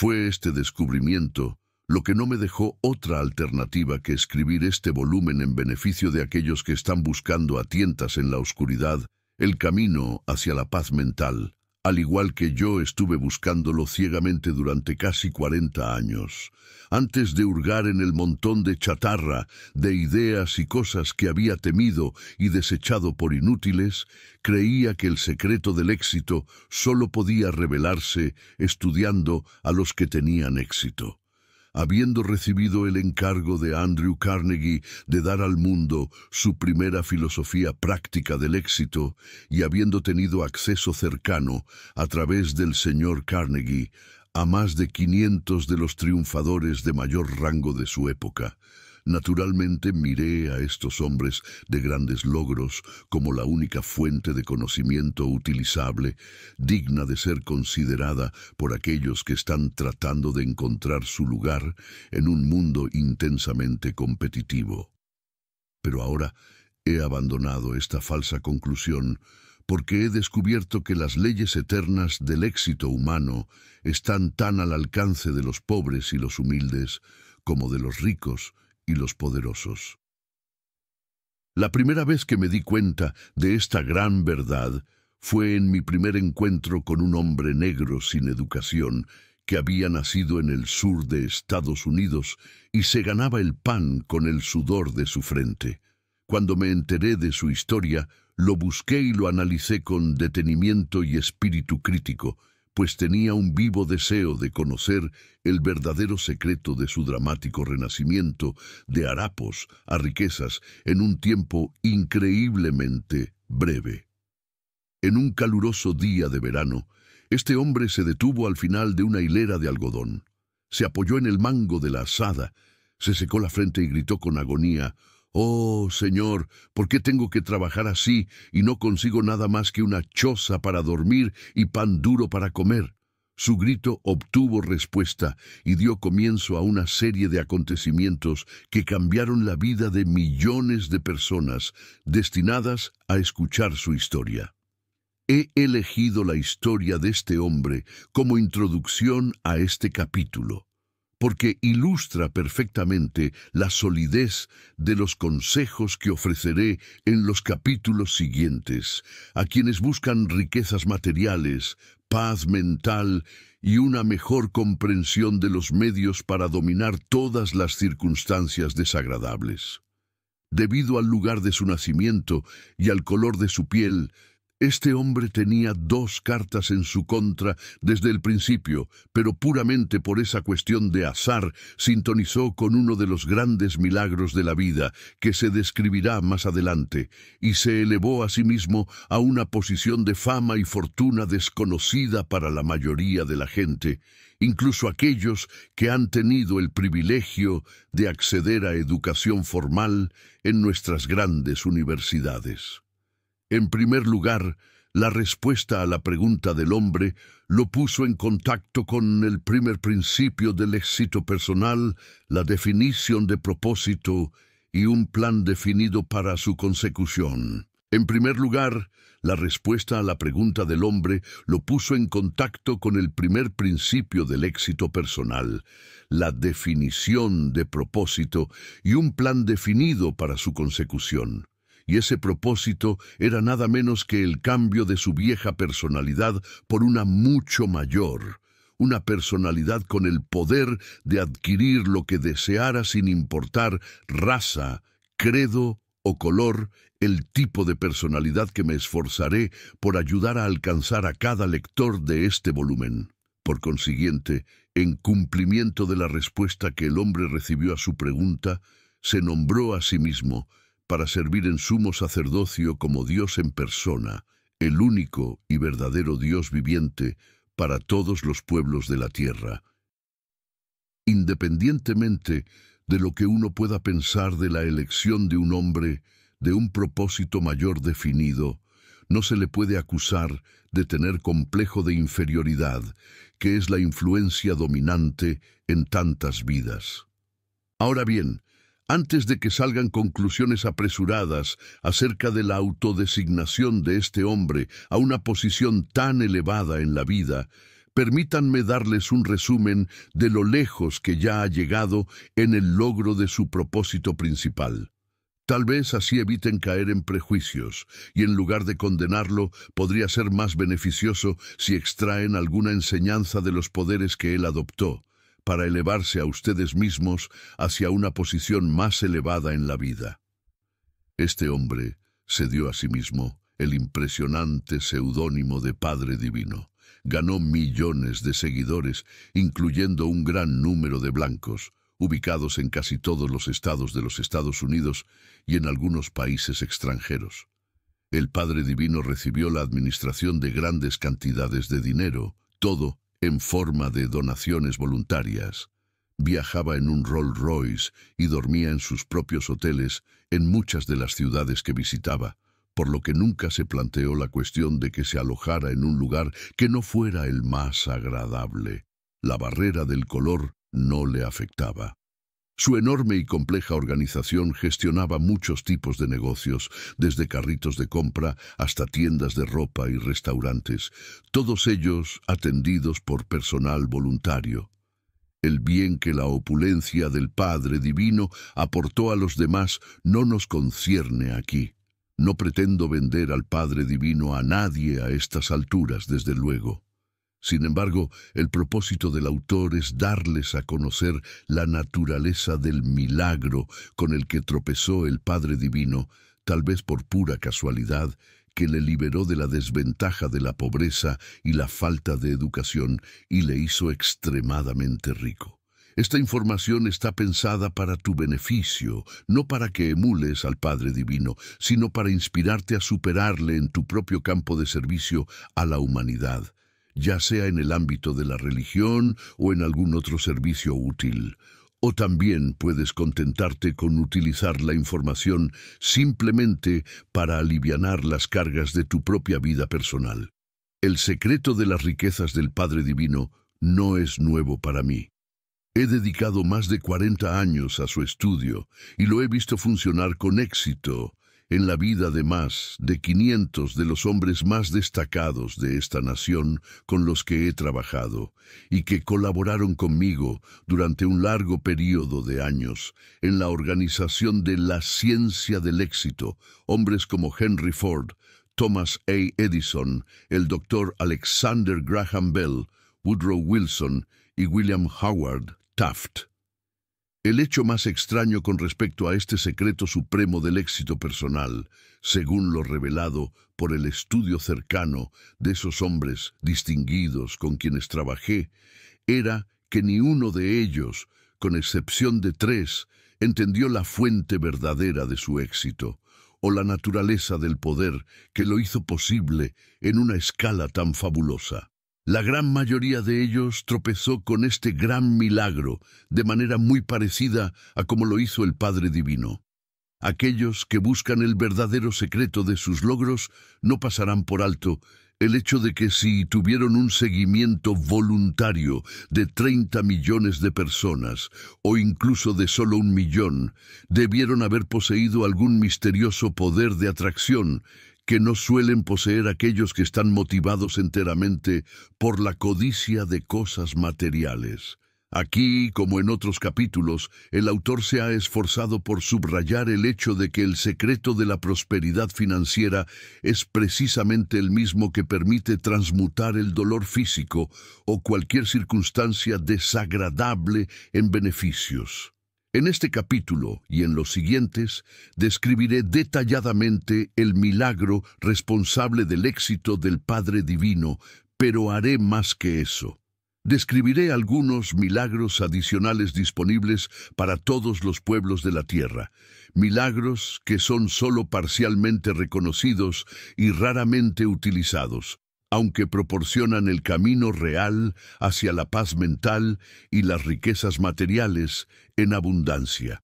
Fue este descubrimiento lo que no me dejó otra alternativa que escribir este volumen en beneficio de aquellos que están buscando a tientas en la oscuridad el camino hacia la paz mental. Al igual que yo estuve buscándolo ciegamente durante casi cuarenta años, antes de hurgar en el montón de chatarra, de ideas y cosas que había temido y desechado por inútiles, creía que el secreto del éxito solo podía revelarse estudiando a los que tenían éxito habiendo recibido el encargo de Andrew Carnegie de dar al mundo su primera filosofía práctica del éxito y habiendo tenido acceso cercano, a través del señor Carnegie, a más de 500 de los triunfadores de mayor rango de su época. Naturalmente miré a estos hombres de grandes logros como la única fuente de conocimiento utilizable, digna de ser considerada por aquellos que están tratando de encontrar su lugar en un mundo intensamente competitivo. Pero ahora he abandonado esta falsa conclusión porque he descubierto que las leyes eternas del éxito humano están tan al alcance de los pobres y los humildes como de los ricos y los poderosos. La primera vez que me di cuenta de esta gran verdad fue en mi primer encuentro con un hombre negro sin educación que había nacido en el sur de Estados Unidos y se ganaba el pan con el sudor de su frente. Cuando me enteré de su historia, lo busqué y lo analicé con detenimiento y espíritu crítico, pues tenía un vivo deseo de conocer el verdadero secreto de su dramático renacimiento de harapos a riquezas en un tiempo increíblemente breve. En un caluroso día de verano, este hombre se detuvo al final de una hilera de algodón, se apoyó en el mango de la asada, se secó la frente y gritó con agonía Oh, Señor, ¿por qué tengo que trabajar así y no consigo nada más que una choza para dormir y pan duro para comer? Su grito obtuvo respuesta y dio comienzo a una serie de acontecimientos que cambiaron la vida de millones de personas destinadas a escuchar su historia. He elegido la historia de este hombre como introducción a este capítulo porque ilustra perfectamente la solidez de los consejos que ofreceré en los capítulos siguientes a quienes buscan riquezas materiales, paz mental y una mejor comprensión de los medios para dominar todas las circunstancias desagradables. Debido al lugar de su nacimiento y al color de su piel, este hombre tenía dos cartas en su contra desde el principio, pero puramente por esa cuestión de azar sintonizó con uno de los grandes milagros de la vida, que se describirá más adelante, y se elevó a sí mismo a una posición de fama y fortuna desconocida para la mayoría de la gente, incluso aquellos que han tenido el privilegio de acceder a educación formal en nuestras grandes universidades. En primer lugar, la respuesta a la pregunta del hombre lo puso en contacto con el primer principio del éxito personal, la definición de propósito y un plan definido para su consecución. En primer lugar, la respuesta a la pregunta del hombre lo puso en contacto con el primer principio del éxito personal, la definición de propósito y un plan definido para su consecución y ese propósito era nada menos que el cambio de su vieja personalidad por una mucho mayor, una personalidad con el poder de adquirir lo que deseara sin importar raza, credo o color, el tipo de personalidad que me esforzaré por ayudar a alcanzar a cada lector de este volumen. Por consiguiente, en cumplimiento de la respuesta que el hombre recibió a su pregunta, se nombró a sí mismo para servir en sumo sacerdocio como Dios en persona, el único y verdadero Dios viviente para todos los pueblos de la tierra. Independientemente de lo que uno pueda pensar de la elección de un hombre, de un propósito mayor definido, no se le puede acusar de tener complejo de inferioridad, que es la influencia dominante en tantas vidas. Ahora bien, antes de que salgan conclusiones apresuradas acerca de la autodesignación de este hombre a una posición tan elevada en la vida, permítanme darles un resumen de lo lejos que ya ha llegado en el logro de su propósito principal. Tal vez así eviten caer en prejuicios, y en lugar de condenarlo, podría ser más beneficioso si extraen alguna enseñanza de los poderes que él adoptó para elevarse a ustedes mismos hacia una posición más elevada en la vida. Este hombre se dio a sí mismo el impresionante seudónimo de Padre Divino. Ganó millones de seguidores, incluyendo un gran número de blancos, ubicados en casi todos los estados de los Estados Unidos y en algunos países extranjeros. El Padre Divino recibió la administración de grandes cantidades de dinero, todo en forma de donaciones voluntarias. Viajaba en un Rolls Royce y dormía en sus propios hoteles en muchas de las ciudades que visitaba, por lo que nunca se planteó la cuestión de que se alojara en un lugar que no fuera el más agradable. La barrera del color no le afectaba. Su enorme y compleja organización gestionaba muchos tipos de negocios, desde carritos de compra hasta tiendas de ropa y restaurantes, todos ellos atendidos por personal voluntario. El bien que la opulencia del Padre Divino aportó a los demás no nos concierne aquí. No pretendo vender al Padre Divino a nadie a estas alturas, desde luego. Sin embargo, el propósito del autor es darles a conocer la naturaleza del milagro con el que tropezó el Padre Divino, tal vez por pura casualidad, que le liberó de la desventaja de la pobreza y la falta de educación y le hizo extremadamente rico. Esta información está pensada para tu beneficio, no para que emules al Padre Divino, sino para inspirarte a superarle en tu propio campo de servicio a la humanidad ya sea en el ámbito de la religión o en algún otro servicio útil. O también puedes contentarte con utilizar la información simplemente para alivianar las cargas de tu propia vida personal. El secreto de las riquezas del Padre Divino no es nuevo para mí. He dedicado más de 40 años a su estudio y lo he visto funcionar con éxito en la vida de más de 500 de los hombres más destacados de esta nación con los que he trabajado y que colaboraron conmigo durante un largo periodo de años en la organización de la ciencia del éxito, hombres como Henry Ford, Thomas A. Edison, el doctor Alexander Graham Bell, Woodrow Wilson y William Howard Taft. El hecho más extraño con respecto a este secreto supremo del éxito personal, según lo revelado por el estudio cercano de esos hombres distinguidos con quienes trabajé, era que ni uno de ellos, con excepción de tres, entendió la fuente verdadera de su éxito, o la naturaleza del poder que lo hizo posible en una escala tan fabulosa. La gran mayoría de ellos tropezó con este gran milagro de manera muy parecida a como lo hizo el Padre Divino. Aquellos que buscan el verdadero secreto de sus logros no pasarán por alto el hecho de que si tuvieron un seguimiento voluntario de treinta millones de personas, o incluso de solo un millón, debieron haber poseído algún misterioso poder de atracción que no suelen poseer aquellos que están motivados enteramente por la codicia de cosas materiales. Aquí, como en otros capítulos, el autor se ha esforzado por subrayar el hecho de que el secreto de la prosperidad financiera es precisamente el mismo que permite transmutar el dolor físico o cualquier circunstancia desagradable en beneficios. En este capítulo y en los siguientes describiré detalladamente el milagro responsable del éxito del Padre Divino, pero haré más que eso. Describiré algunos milagros adicionales disponibles para todos los pueblos de la tierra, milagros que son sólo parcialmente reconocidos y raramente utilizados, aunque proporcionan el camino real hacia la paz mental y las riquezas materiales en abundancia.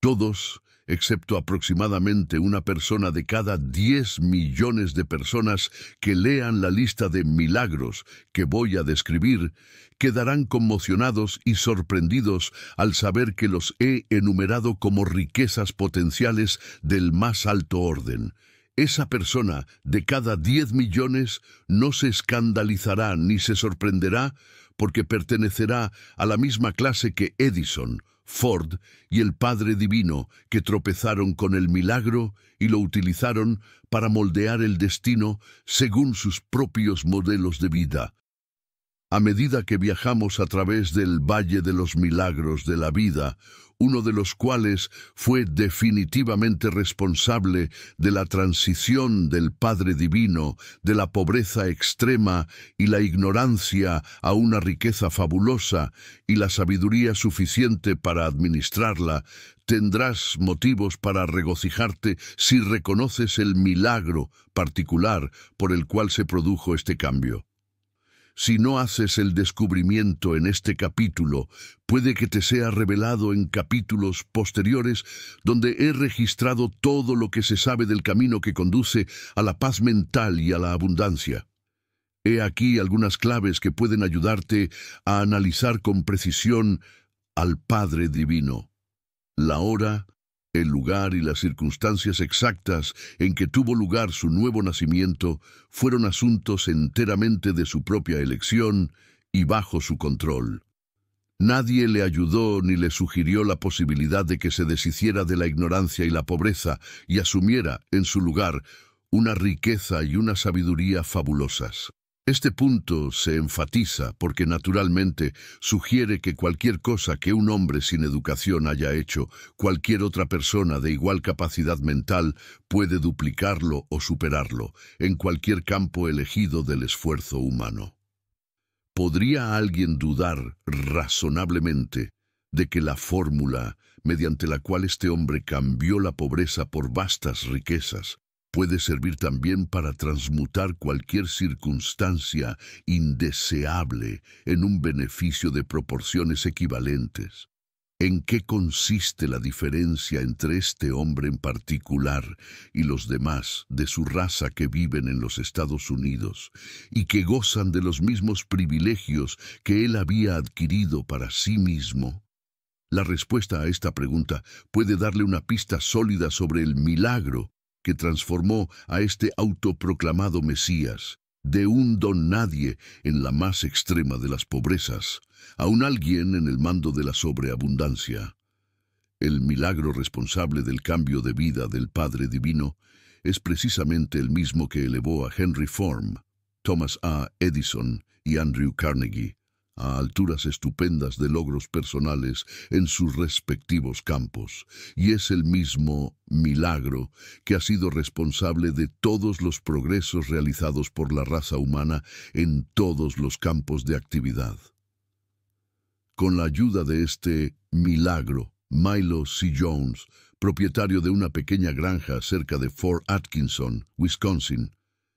Todos, excepto aproximadamente una persona de cada diez millones de personas que lean la lista de milagros que voy a describir, quedarán conmocionados y sorprendidos al saber que los he enumerado como riquezas potenciales del más alto orden, esa persona de cada 10 millones no se escandalizará ni se sorprenderá porque pertenecerá a la misma clase que Edison, Ford y el Padre Divino que tropezaron con el milagro y lo utilizaron para moldear el destino según sus propios modelos de vida. A medida que viajamos a través del Valle de los Milagros de la Vida, uno de los cuales fue definitivamente responsable de la transición del Padre Divino, de la pobreza extrema y la ignorancia a una riqueza fabulosa y la sabiduría suficiente para administrarla, tendrás motivos para regocijarte si reconoces el milagro particular por el cual se produjo este cambio. Si no haces el descubrimiento en este capítulo, puede que te sea revelado en capítulos posteriores donde he registrado todo lo que se sabe del camino que conduce a la paz mental y a la abundancia. He aquí algunas claves que pueden ayudarte a analizar con precisión al Padre Divino. La hora el lugar y las circunstancias exactas en que tuvo lugar su nuevo nacimiento fueron asuntos enteramente de su propia elección y bajo su control. Nadie le ayudó ni le sugirió la posibilidad de que se deshiciera de la ignorancia y la pobreza y asumiera, en su lugar, una riqueza y una sabiduría fabulosas. Este punto se enfatiza porque naturalmente sugiere que cualquier cosa que un hombre sin educación haya hecho, cualquier otra persona de igual capacidad mental puede duplicarlo o superarlo en cualquier campo elegido del esfuerzo humano. ¿Podría alguien dudar razonablemente de que la fórmula mediante la cual este hombre cambió la pobreza por vastas riquezas puede servir también para transmutar cualquier circunstancia indeseable en un beneficio de proporciones equivalentes. ¿En qué consiste la diferencia entre este hombre en particular y los demás de su raza que viven en los Estados Unidos y que gozan de los mismos privilegios que él había adquirido para sí mismo? La respuesta a esta pregunta puede darle una pista sólida sobre el milagro que transformó a este autoproclamado Mesías de un don nadie en la más extrema de las pobrezas, a un alguien en el mando de la sobreabundancia. El milagro responsable del cambio de vida del Padre Divino es precisamente el mismo que elevó a Henry Form, Thomas A. Edison y Andrew Carnegie a alturas estupendas de logros personales en sus respectivos campos, y es el mismo milagro que ha sido responsable de todos los progresos realizados por la raza humana en todos los campos de actividad. Con la ayuda de este milagro, Milo C. Jones, propietario de una pequeña granja cerca de Fort Atkinson, Wisconsin,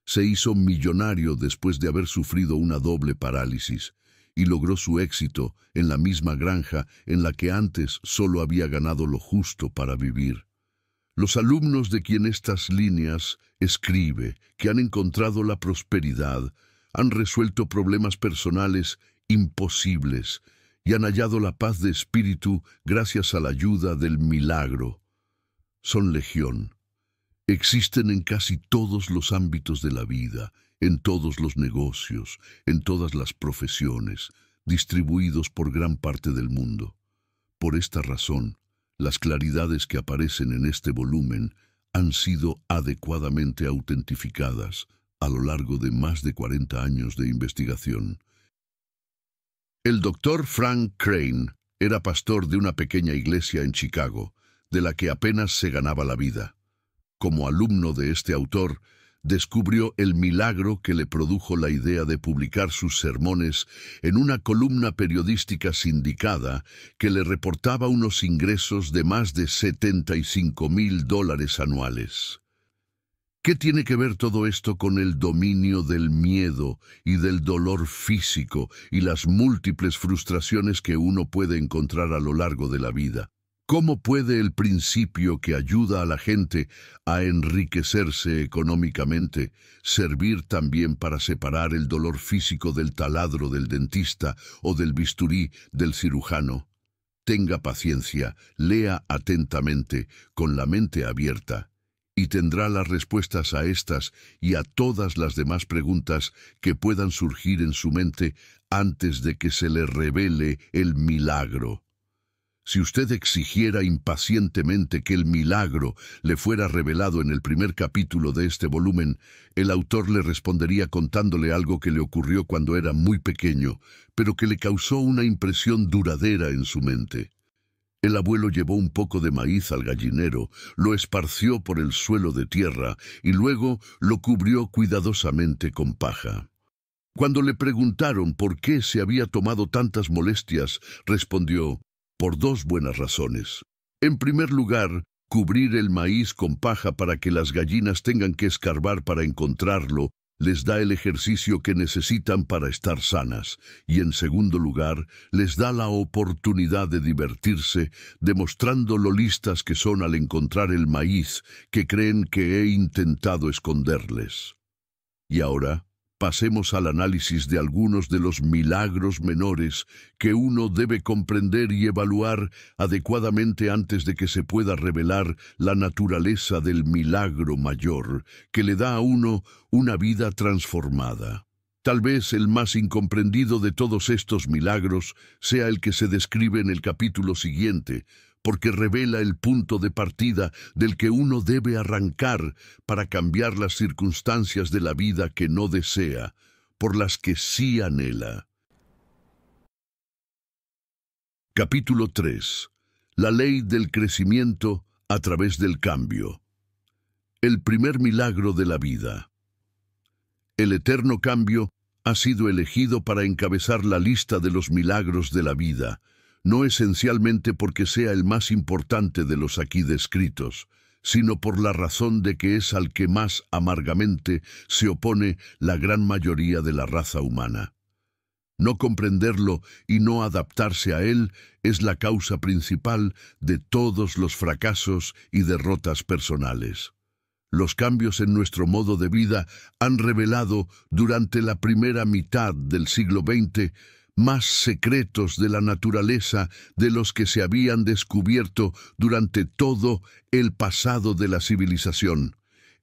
se hizo millonario después de haber sufrido una doble parálisis y logró su éxito en la misma granja en la que antes solo había ganado lo justo para vivir. Los alumnos de quien estas líneas escribe, que han encontrado la prosperidad, han resuelto problemas personales imposibles y han hallado la paz de espíritu gracias a la ayuda del milagro. Son legión. Existen en casi todos los ámbitos de la vida en todos los negocios, en todas las profesiones, distribuidos por gran parte del mundo. Por esta razón, las claridades que aparecen en este volumen han sido adecuadamente autentificadas a lo largo de más de 40 años de investigación. El doctor Frank Crane era pastor de una pequeña iglesia en Chicago, de la que apenas se ganaba la vida. Como alumno de este autor, descubrió el milagro que le produjo la idea de publicar sus sermones en una columna periodística sindicada que le reportaba unos ingresos de más de 75 mil dólares anuales. ¿Qué tiene que ver todo esto con el dominio del miedo y del dolor físico y las múltiples frustraciones que uno puede encontrar a lo largo de la vida? ¿Cómo puede el principio que ayuda a la gente a enriquecerse económicamente servir también para separar el dolor físico del taladro del dentista o del bisturí del cirujano? Tenga paciencia, lea atentamente, con la mente abierta, y tendrá las respuestas a estas y a todas las demás preguntas que puedan surgir en su mente antes de que se le revele el milagro. Si usted exigiera impacientemente que el milagro le fuera revelado en el primer capítulo de este volumen, el autor le respondería contándole algo que le ocurrió cuando era muy pequeño, pero que le causó una impresión duradera en su mente. El abuelo llevó un poco de maíz al gallinero, lo esparció por el suelo de tierra y luego lo cubrió cuidadosamente con paja. Cuando le preguntaron por qué se había tomado tantas molestias, respondió por dos buenas razones. En primer lugar, cubrir el maíz con paja para que las gallinas tengan que escarbar para encontrarlo les da el ejercicio que necesitan para estar sanas y en segundo lugar les da la oportunidad de divertirse demostrando lo listas que son al encontrar el maíz que creen que he intentado esconderles. Y ahora, pasemos al análisis de algunos de los milagros menores que uno debe comprender y evaluar adecuadamente antes de que se pueda revelar la naturaleza del milagro mayor que le da a uno una vida transformada. Tal vez el más incomprendido de todos estos milagros sea el que se describe en el capítulo siguiente, porque revela el punto de partida del que uno debe arrancar para cambiar las circunstancias de la vida que no desea por las que sí anhela. Capítulo 3. La ley del crecimiento a través del cambio. El primer milagro de la vida. El eterno cambio ha sido elegido para encabezar la lista de los milagros de la vida, no esencialmente porque sea el más importante de los aquí descritos, sino por la razón de que es al que más amargamente se opone la gran mayoría de la raza humana. No comprenderlo y no adaptarse a él es la causa principal de todos los fracasos y derrotas personales. Los cambios en nuestro modo de vida han revelado durante la primera mitad del siglo XX más secretos de la naturaleza de los que se habían descubierto durante todo el pasado de la civilización.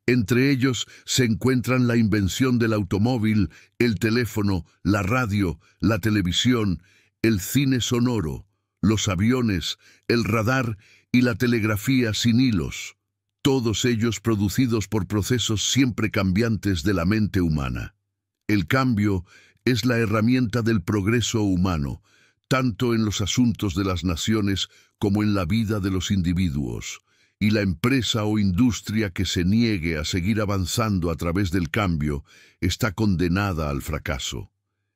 Entre ellos se encuentran la invención del automóvil, el teléfono, la radio, la televisión, el cine sonoro, los aviones, el radar y la telegrafía sin hilos, todos ellos producidos por procesos siempre cambiantes de la mente humana. El cambio es la herramienta del progreso humano, tanto en los asuntos de las naciones como en la vida de los individuos, y la empresa o industria que se niegue a seguir avanzando a través del cambio está condenada al fracaso.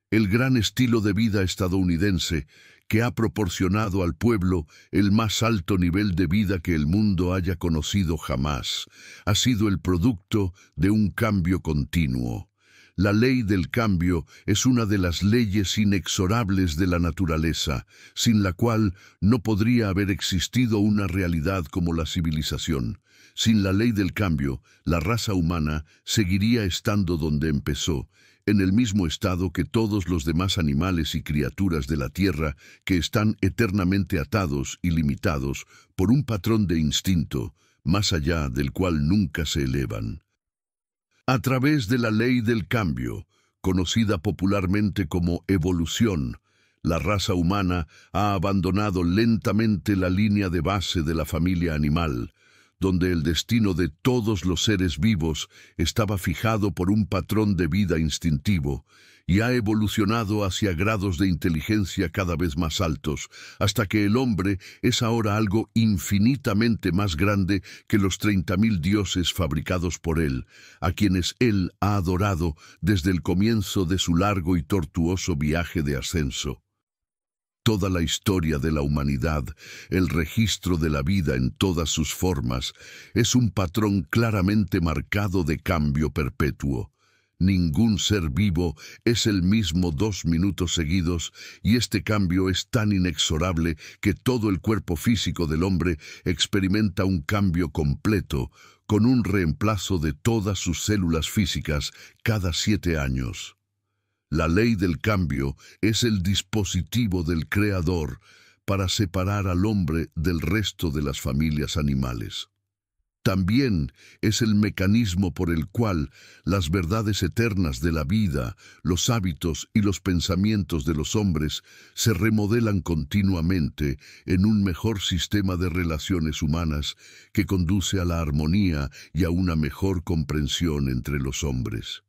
El gran estilo de vida estadounidense que ha proporcionado al pueblo el más alto nivel de vida que el mundo haya conocido jamás, ha sido el producto de un cambio continuo. La ley del cambio es una de las leyes inexorables de la naturaleza, sin la cual no podría haber existido una realidad como la civilización. Sin la ley del cambio, la raza humana seguiría estando donde empezó, en el mismo estado que todos los demás animales y criaturas de la Tierra que están eternamente atados y limitados por un patrón de instinto, más allá del cual nunca se elevan a través de la ley del cambio, conocida popularmente como evolución, la raza humana ha abandonado lentamente la línea de base de la familia animal, donde el destino de todos los seres vivos estaba fijado por un patrón de vida instintivo, y ha evolucionado hacia grados de inteligencia cada vez más altos, hasta que el hombre es ahora algo infinitamente más grande que los treinta mil dioses fabricados por él, a quienes él ha adorado desde el comienzo de su largo y tortuoso viaje de ascenso. Toda la historia de la humanidad, el registro de la vida en todas sus formas, es un patrón claramente marcado de cambio perpetuo. Ningún ser vivo es el mismo dos minutos seguidos y este cambio es tan inexorable que todo el cuerpo físico del hombre experimenta un cambio completo con un reemplazo de todas sus células físicas cada siete años. La ley del cambio es el dispositivo del Creador para separar al hombre del resto de las familias animales. También es el mecanismo por el cual las verdades eternas de la vida, los hábitos y los pensamientos de los hombres se remodelan continuamente en un mejor sistema de relaciones humanas que conduce a la armonía y a una mejor comprensión entre los hombres.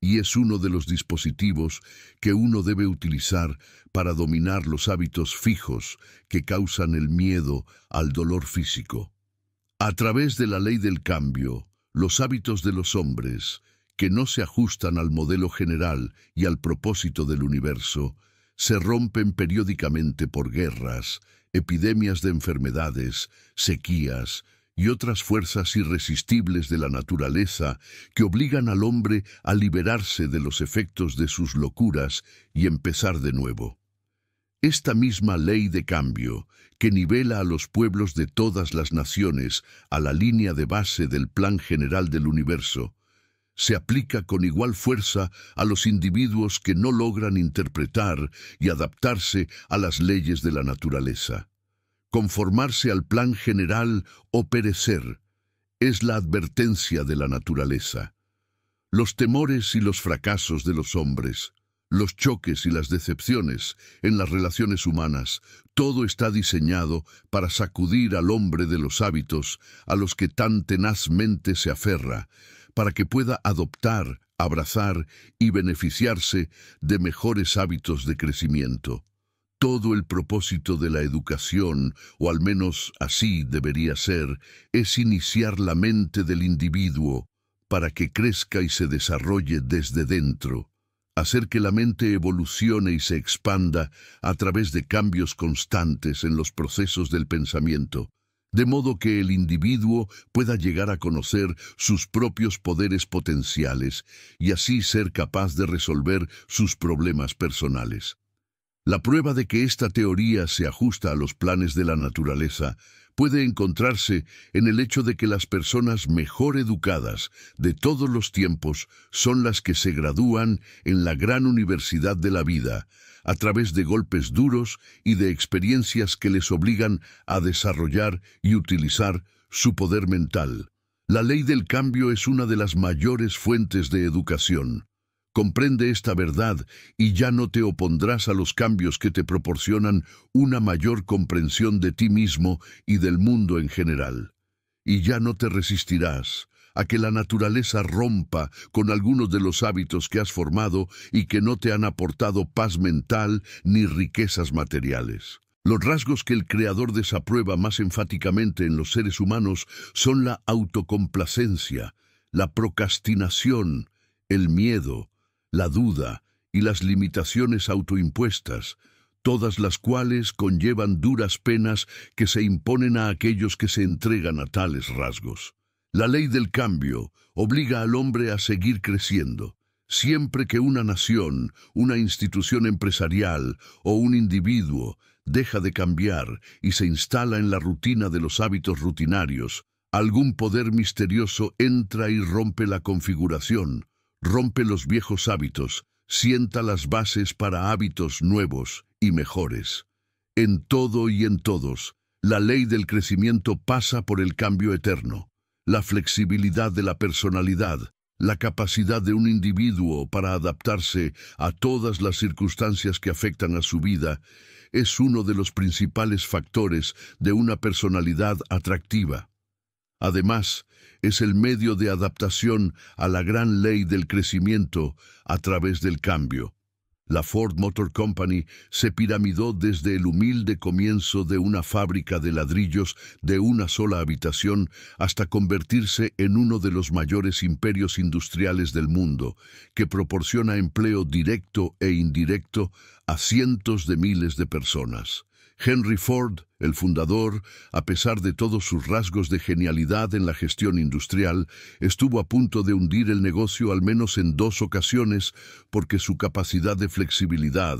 Y es uno de los dispositivos que uno debe utilizar para dominar los hábitos fijos que causan el miedo al dolor físico. A través de la ley del cambio, los hábitos de los hombres, que no se ajustan al modelo general y al propósito del universo, se rompen periódicamente por guerras, epidemias de enfermedades, sequías y otras fuerzas irresistibles de la naturaleza que obligan al hombre a liberarse de los efectos de sus locuras y empezar de nuevo. Esta misma ley de cambio, que nivela a los pueblos de todas las naciones a la línea de base del plan general del universo, se aplica con igual fuerza a los individuos que no logran interpretar y adaptarse a las leyes de la naturaleza. Conformarse al plan general o perecer es la advertencia de la naturaleza. Los temores y los fracasos de los hombres, los choques y las decepciones en las relaciones humanas, todo está diseñado para sacudir al hombre de los hábitos a los que tan tenazmente se aferra, para que pueda adoptar, abrazar y beneficiarse de mejores hábitos de crecimiento. Todo el propósito de la educación, o al menos así debería ser, es iniciar la mente del individuo para que crezca y se desarrolle desde dentro hacer que la mente evolucione y se expanda a través de cambios constantes en los procesos del pensamiento, de modo que el individuo pueda llegar a conocer sus propios poderes potenciales y así ser capaz de resolver sus problemas personales. La prueba de que esta teoría se ajusta a los planes de la naturaleza puede encontrarse en el hecho de que las personas mejor educadas de todos los tiempos son las que se gradúan en la gran universidad de la vida, a través de golpes duros y de experiencias que les obligan a desarrollar y utilizar su poder mental. La ley del cambio es una de las mayores fuentes de educación. Comprende esta verdad y ya no te opondrás a los cambios que te proporcionan una mayor comprensión de ti mismo y del mundo en general. Y ya no te resistirás a que la naturaleza rompa con algunos de los hábitos que has formado y que no te han aportado paz mental ni riquezas materiales. Los rasgos que el Creador desaprueba más enfáticamente en los seres humanos son la autocomplacencia, la procrastinación, el miedo, la duda y las limitaciones autoimpuestas, todas las cuales conllevan duras penas que se imponen a aquellos que se entregan a tales rasgos. La ley del cambio obliga al hombre a seguir creciendo. Siempre que una nación, una institución empresarial o un individuo deja de cambiar y se instala en la rutina de los hábitos rutinarios, algún poder misterioso entra y rompe la configuración, rompe los viejos hábitos, sienta las bases para hábitos nuevos y mejores. En todo y en todos, la ley del crecimiento pasa por el cambio eterno, la flexibilidad de la personalidad, la capacidad de un individuo para adaptarse a todas las circunstancias que afectan a su vida es uno de los principales factores de una personalidad atractiva. Además, es el medio de adaptación a la gran ley del crecimiento a través del cambio. La Ford Motor Company se piramidó desde el humilde comienzo de una fábrica de ladrillos de una sola habitación hasta convertirse en uno de los mayores imperios industriales del mundo, que proporciona empleo directo e indirecto a cientos de miles de personas. Henry Ford, el fundador, a pesar de todos sus rasgos de genialidad en la gestión industrial, estuvo a punto de hundir el negocio al menos en dos ocasiones porque su capacidad de flexibilidad,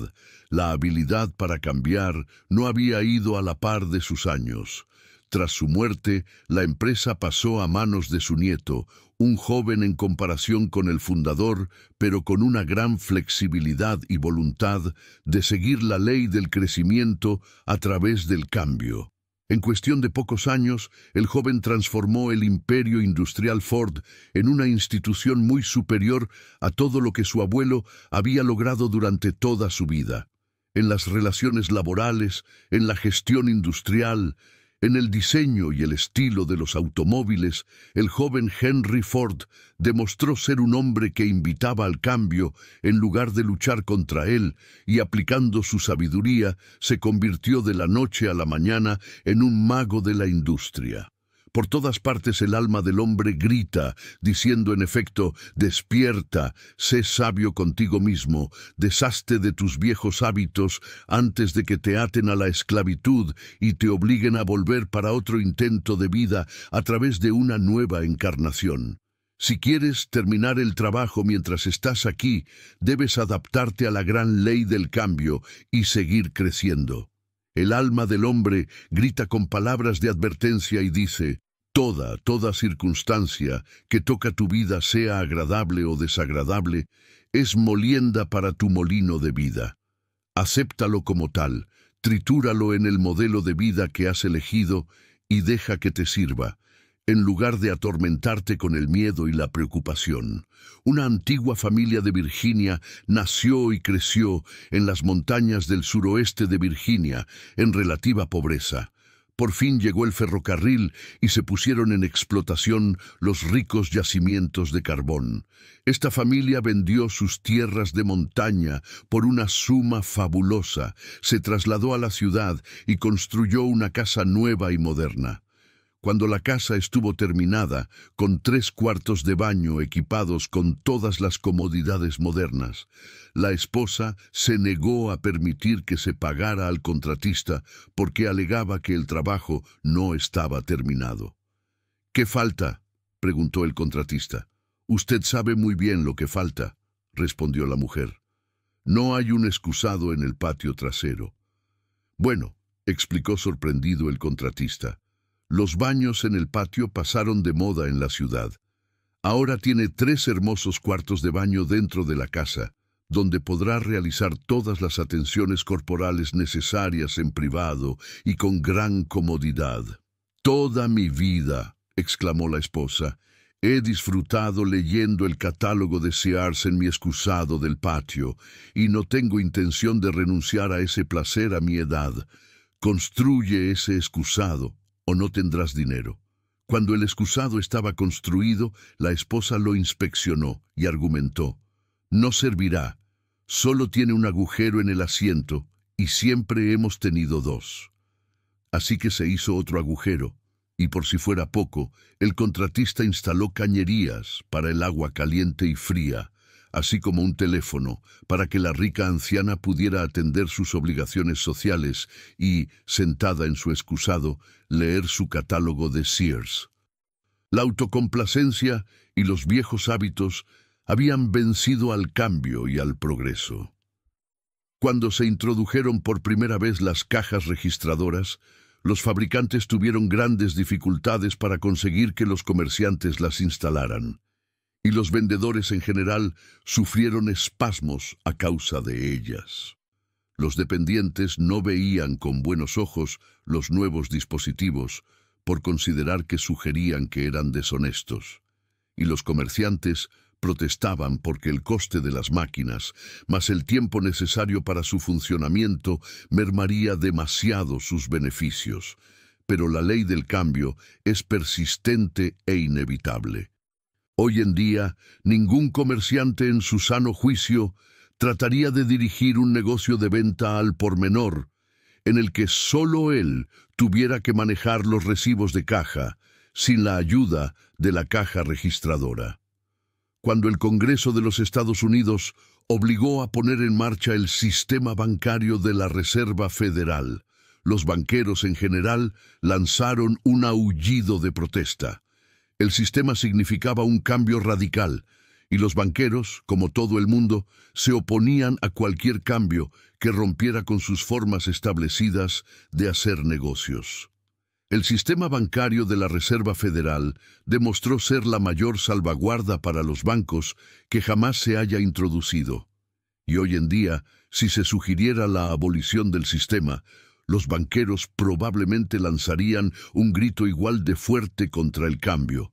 la habilidad para cambiar, no había ido a la par de sus años. Tras su muerte, la empresa pasó a manos de su nieto, un joven en comparación con el fundador, pero con una gran flexibilidad y voluntad de seguir la ley del crecimiento a través del cambio. En cuestión de pocos años, el joven transformó el imperio industrial Ford en una institución muy superior a todo lo que su abuelo había logrado durante toda su vida. En las relaciones laborales, en la gestión industrial, en el diseño y el estilo de los automóviles, el joven Henry Ford demostró ser un hombre que invitaba al cambio en lugar de luchar contra él y aplicando su sabiduría se convirtió de la noche a la mañana en un mago de la industria. Por todas partes el alma del hombre grita, diciendo en efecto, despierta, sé sabio contigo mismo, deshazte de tus viejos hábitos antes de que te aten a la esclavitud y te obliguen a volver para otro intento de vida a través de una nueva encarnación. Si quieres terminar el trabajo mientras estás aquí, debes adaptarte a la gran ley del cambio y seguir creciendo. El alma del hombre grita con palabras de advertencia y dice, Toda, toda circunstancia que toca tu vida, sea agradable o desagradable, es molienda para tu molino de vida. Acéptalo como tal, tritúralo en el modelo de vida que has elegido y deja que te sirva, en lugar de atormentarte con el miedo y la preocupación. Una antigua familia de Virginia nació y creció en las montañas del suroeste de Virginia, en relativa pobreza. Por fin llegó el ferrocarril y se pusieron en explotación los ricos yacimientos de carbón. Esta familia vendió sus tierras de montaña por una suma fabulosa, se trasladó a la ciudad y construyó una casa nueva y moderna. Cuando la casa estuvo terminada, con tres cuartos de baño equipados con todas las comodidades modernas, la esposa se negó a permitir que se pagara al contratista porque alegaba que el trabajo no estaba terminado. ¿Qué falta? preguntó el contratista. Usted sabe muy bien lo que falta, respondió la mujer. No hay un excusado en el patio trasero. Bueno, explicó sorprendido el contratista. Los baños en el patio pasaron de moda en la ciudad. Ahora tiene tres hermosos cuartos de baño dentro de la casa, donde podrá realizar todas las atenciones corporales necesarias en privado y con gran comodidad. Toda mi vida, exclamó la esposa, he disfrutado leyendo el catálogo de Sears en mi excusado del patio, y no tengo intención de renunciar a ese placer a mi edad. Construye ese excusado, o no tendrás dinero. Cuando el excusado estaba construido, la esposa lo inspeccionó y argumentó, no servirá, solo tiene un agujero en el asiento y siempre hemos tenido dos. Así que se hizo otro agujero, y por si fuera poco, el contratista instaló cañerías para el agua caliente y fría, así como un teléfono, para que la rica anciana pudiera atender sus obligaciones sociales y, sentada en su excusado, leer su catálogo de Sears. La autocomplacencia y los viejos hábitos habían vencido al cambio y al progreso. Cuando se introdujeron por primera vez las cajas registradoras, los fabricantes tuvieron grandes dificultades para conseguir que los comerciantes las instalaran y los vendedores en general sufrieron espasmos a causa de ellas. Los dependientes no veían con buenos ojos los nuevos dispositivos por considerar que sugerían que eran deshonestos, y los comerciantes protestaban porque el coste de las máquinas, más el tiempo necesario para su funcionamiento, mermaría demasiado sus beneficios. Pero la ley del cambio es persistente e inevitable. Hoy en día, ningún comerciante en su sano juicio trataría de dirigir un negocio de venta al por menor, en el que solo él tuviera que manejar los recibos de caja, sin la ayuda de la caja registradora. Cuando el Congreso de los Estados Unidos obligó a poner en marcha el sistema bancario de la Reserva Federal, los banqueros en general lanzaron un aullido de protesta. El sistema significaba un cambio radical y los banqueros, como todo el mundo, se oponían a cualquier cambio que rompiera con sus formas establecidas de hacer negocios. El sistema bancario de la Reserva Federal demostró ser la mayor salvaguarda para los bancos que jamás se haya introducido. Y hoy en día, si se sugiriera la abolición del sistema, los banqueros probablemente lanzarían un grito igual de fuerte contra el cambio.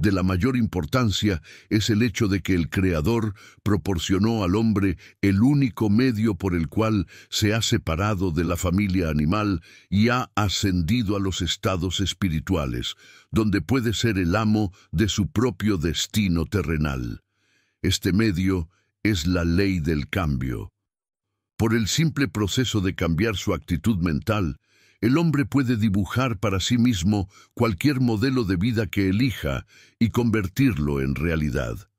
De la mayor importancia es el hecho de que el Creador proporcionó al hombre el único medio por el cual se ha separado de la familia animal y ha ascendido a los estados espirituales, donde puede ser el amo de su propio destino terrenal. Este medio es la ley del cambio. Por el simple proceso de cambiar su actitud mental, el hombre puede dibujar para sí mismo cualquier modelo de vida que elija y convertirlo en realidad.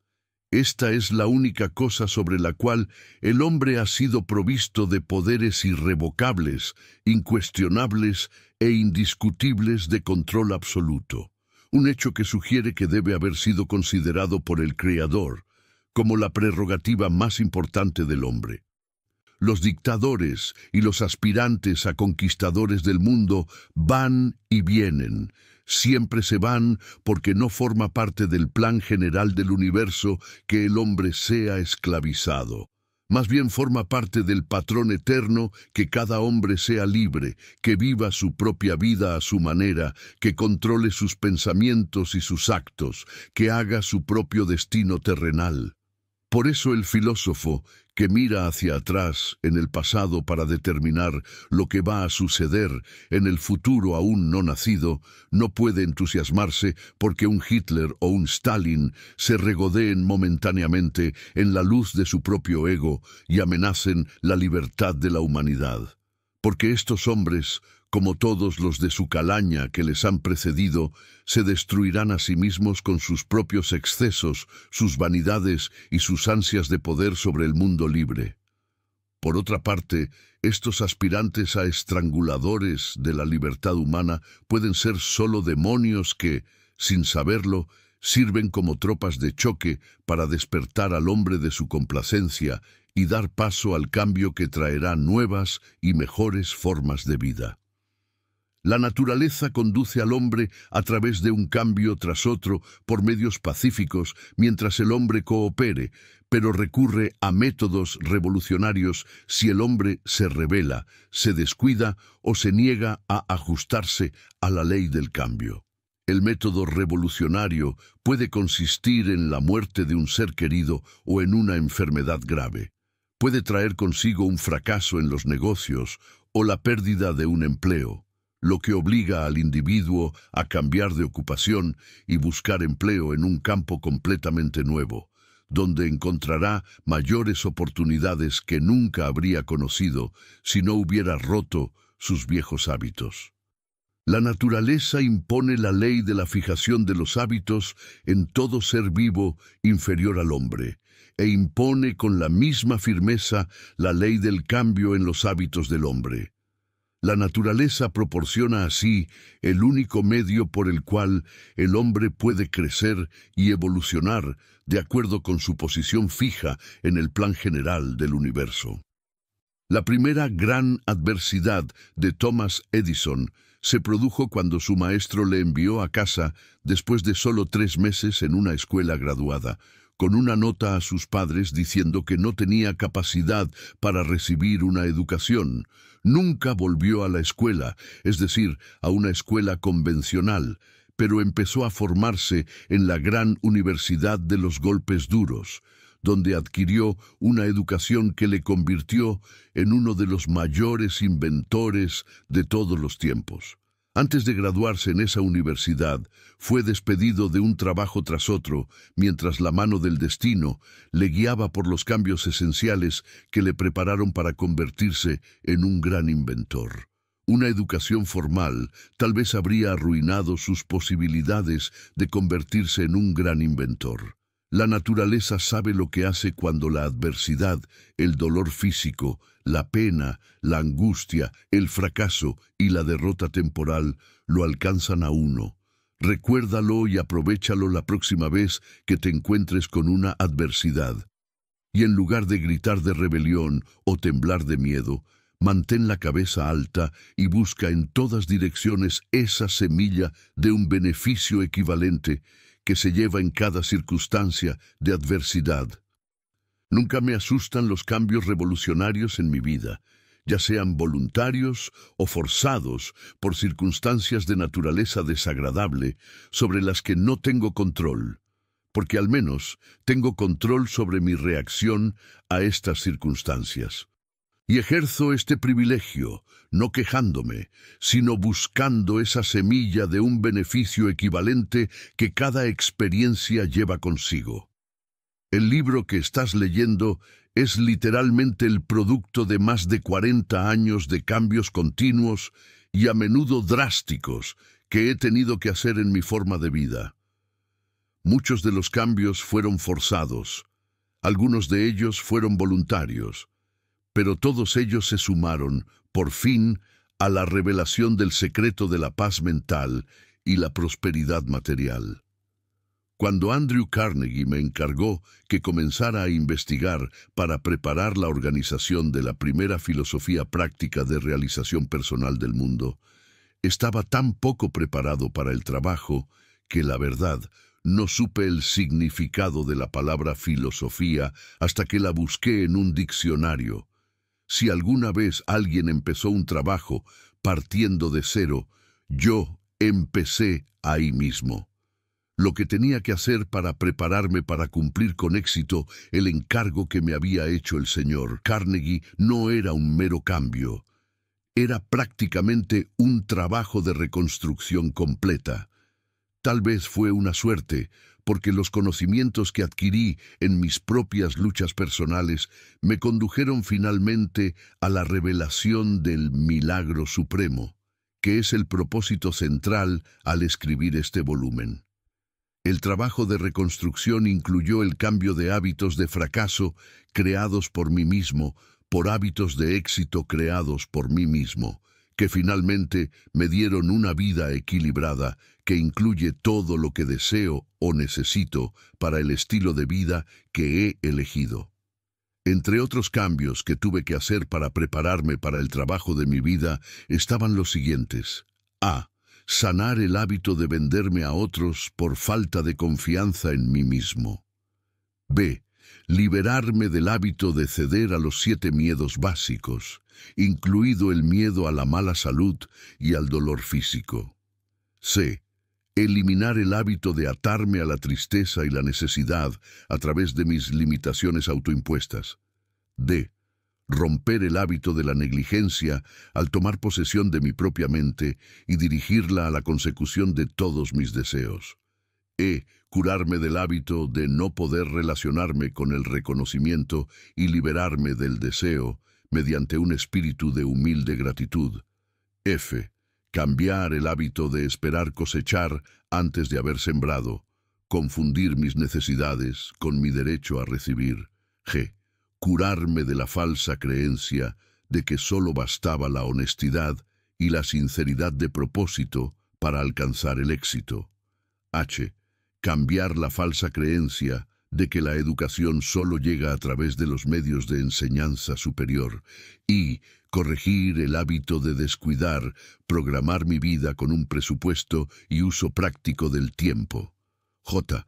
Esta es la única cosa sobre la cual el hombre ha sido provisto de poderes irrevocables, incuestionables e indiscutibles de control absoluto, un hecho que sugiere que debe haber sido considerado por el Creador como la prerrogativa más importante del hombre los dictadores y los aspirantes a conquistadores del mundo van y vienen. Siempre se van porque no forma parte del plan general del universo que el hombre sea esclavizado. Más bien forma parte del patrón eterno que cada hombre sea libre, que viva su propia vida a su manera, que controle sus pensamientos y sus actos, que haga su propio destino terrenal. Por eso el filósofo, que mira hacia atrás en el pasado para determinar lo que va a suceder en el futuro aún no nacido, no puede entusiasmarse porque un Hitler o un Stalin se regodeen momentáneamente en la luz de su propio ego y amenacen la libertad de la humanidad. Porque estos hombres como todos los de su calaña que les han precedido, se destruirán a sí mismos con sus propios excesos, sus vanidades y sus ansias de poder sobre el mundo libre. Por otra parte, estos aspirantes a estranguladores de la libertad humana pueden ser solo demonios que, sin saberlo, sirven como tropas de choque para despertar al hombre de su complacencia y dar paso al cambio que traerá nuevas y mejores formas de vida. La naturaleza conduce al hombre a través de un cambio tras otro por medios pacíficos mientras el hombre coopere, pero recurre a métodos revolucionarios si el hombre se revela, se descuida o se niega a ajustarse a la ley del cambio. El método revolucionario puede consistir en la muerte de un ser querido o en una enfermedad grave. Puede traer consigo un fracaso en los negocios o la pérdida de un empleo lo que obliga al individuo a cambiar de ocupación y buscar empleo en un campo completamente nuevo, donde encontrará mayores oportunidades que nunca habría conocido si no hubiera roto sus viejos hábitos. La naturaleza impone la ley de la fijación de los hábitos en todo ser vivo inferior al hombre, e impone con la misma firmeza la ley del cambio en los hábitos del hombre. La naturaleza proporciona así el único medio por el cual el hombre puede crecer y evolucionar de acuerdo con su posición fija en el plan general del universo. La primera gran adversidad de Thomas Edison se produjo cuando su maestro le envió a casa después de solo tres meses en una escuela graduada, con una nota a sus padres diciendo que no tenía capacidad para recibir una educación, Nunca volvió a la escuela, es decir, a una escuela convencional, pero empezó a formarse en la gran Universidad de los Golpes Duros, donde adquirió una educación que le convirtió en uno de los mayores inventores de todos los tiempos. Antes de graduarse en esa universidad, fue despedido de un trabajo tras otro, mientras la mano del destino le guiaba por los cambios esenciales que le prepararon para convertirse en un gran inventor. Una educación formal tal vez habría arruinado sus posibilidades de convertirse en un gran inventor. La naturaleza sabe lo que hace cuando la adversidad, el dolor físico, la pena, la angustia, el fracaso y la derrota temporal lo alcanzan a uno. Recuérdalo y aprovechalo la próxima vez que te encuentres con una adversidad. Y en lugar de gritar de rebelión o temblar de miedo, mantén la cabeza alta y busca en todas direcciones esa semilla de un beneficio equivalente que se lleva en cada circunstancia de adversidad. Nunca me asustan los cambios revolucionarios en mi vida, ya sean voluntarios o forzados por circunstancias de naturaleza desagradable sobre las que no tengo control, porque al menos tengo control sobre mi reacción a estas circunstancias. Y ejerzo este privilegio, no quejándome, sino buscando esa semilla de un beneficio equivalente que cada experiencia lleva consigo. El libro que estás leyendo es literalmente el producto de más de 40 años de cambios continuos y a menudo drásticos que he tenido que hacer en mi forma de vida. Muchos de los cambios fueron forzados, algunos de ellos fueron voluntarios, pero todos ellos se sumaron, por fin, a la revelación del secreto de la paz mental y la prosperidad material. Cuando Andrew Carnegie me encargó que comenzara a investigar para preparar la organización de la primera filosofía práctica de realización personal del mundo, estaba tan poco preparado para el trabajo que, la verdad, no supe el significado de la palabra filosofía hasta que la busqué en un diccionario. Si alguna vez alguien empezó un trabajo partiendo de cero, yo empecé ahí mismo lo que tenía que hacer para prepararme para cumplir con éxito el encargo que me había hecho el señor. Carnegie no era un mero cambio, era prácticamente un trabajo de reconstrucción completa. Tal vez fue una suerte, porque los conocimientos que adquirí en mis propias luchas personales me condujeron finalmente a la revelación del milagro supremo, que es el propósito central al escribir este volumen. El trabajo de reconstrucción incluyó el cambio de hábitos de fracaso creados por mí mismo por hábitos de éxito creados por mí mismo, que finalmente me dieron una vida equilibrada que incluye todo lo que deseo o necesito para el estilo de vida que he elegido. Entre otros cambios que tuve que hacer para prepararme para el trabajo de mi vida estaban los siguientes. A sanar el hábito de venderme a otros por falta de confianza en mí mismo. B. Liberarme del hábito de ceder a los siete miedos básicos, incluido el miedo a la mala salud y al dolor físico. C. Eliminar el hábito de atarme a la tristeza y la necesidad a través de mis limitaciones autoimpuestas. D romper el hábito de la negligencia al tomar posesión de mi propia mente y dirigirla a la consecución de todos mis deseos. E. Curarme del hábito de no poder relacionarme con el reconocimiento y liberarme del deseo mediante un espíritu de humilde gratitud. F. Cambiar el hábito de esperar cosechar antes de haber sembrado. Confundir mis necesidades con mi derecho a recibir. G curarme de la falsa creencia de que sólo bastaba la honestidad y la sinceridad de propósito para alcanzar el éxito. H. Cambiar la falsa creencia de que la educación solo llega a través de los medios de enseñanza superior y corregir el hábito de descuidar, programar mi vida con un presupuesto y uso práctico del tiempo. J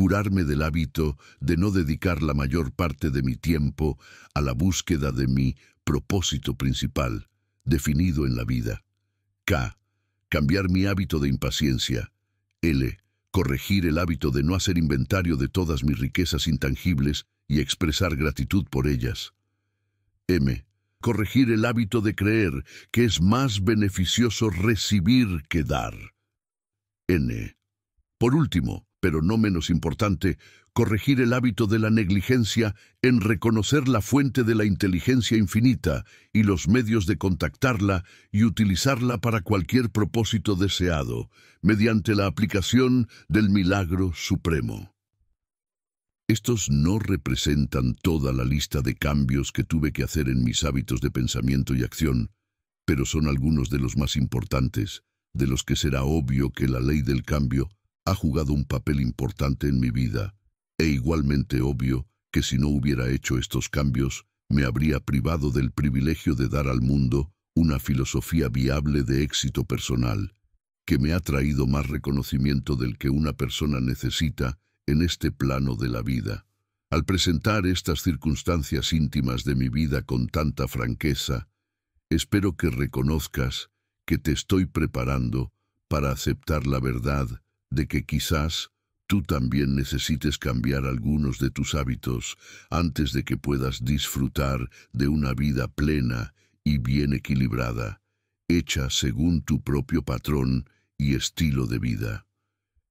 curarme del hábito de no dedicar la mayor parte de mi tiempo a la búsqueda de mi propósito principal, definido en la vida. K. Cambiar mi hábito de impaciencia. L. Corregir el hábito de no hacer inventario de todas mis riquezas intangibles y expresar gratitud por ellas. M. Corregir el hábito de creer que es más beneficioso recibir que dar. N. Por último, pero no menos importante, corregir el hábito de la negligencia en reconocer la fuente de la inteligencia infinita y los medios de contactarla y utilizarla para cualquier propósito deseado, mediante la aplicación del milagro supremo. Estos no representan toda la lista de cambios que tuve que hacer en mis hábitos de pensamiento y acción, pero son algunos de los más importantes, de los que será obvio que la ley del cambio ha jugado un papel importante en mi vida, e igualmente obvio que si no hubiera hecho estos cambios, me habría privado del privilegio de dar al mundo una filosofía viable de éxito personal, que me ha traído más reconocimiento del que una persona necesita en este plano de la vida. Al presentar estas circunstancias íntimas de mi vida con tanta franqueza, espero que reconozcas que te estoy preparando para aceptar la verdad de que quizás tú también necesites cambiar algunos de tus hábitos antes de que puedas disfrutar de una vida plena y bien equilibrada, hecha según tu propio patrón y estilo de vida.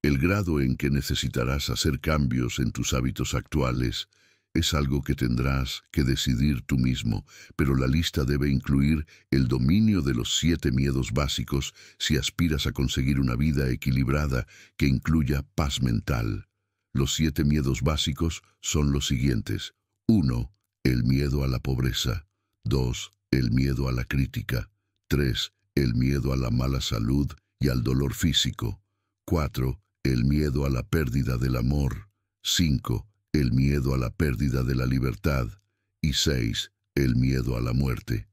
El grado en que necesitarás hacer cambios en tus hábitos actuales es algo que tendrás que decidir tú mismo, pero la lista debe incluir el dominio de los siete miedos básicos si aspiras a conseguir una vida equilibrada que incluya paz mental. Los siete miedos básicos son los siguientes. 1. El miedo a la pobreza. 2. El miedo a la crítica. 3. El miedo a la mala salud y al dolor físico. 4. El miedo a la pérdida del amor. 5 el miedo a la pérdida de la libertad, y 6. el miedo a la muerte.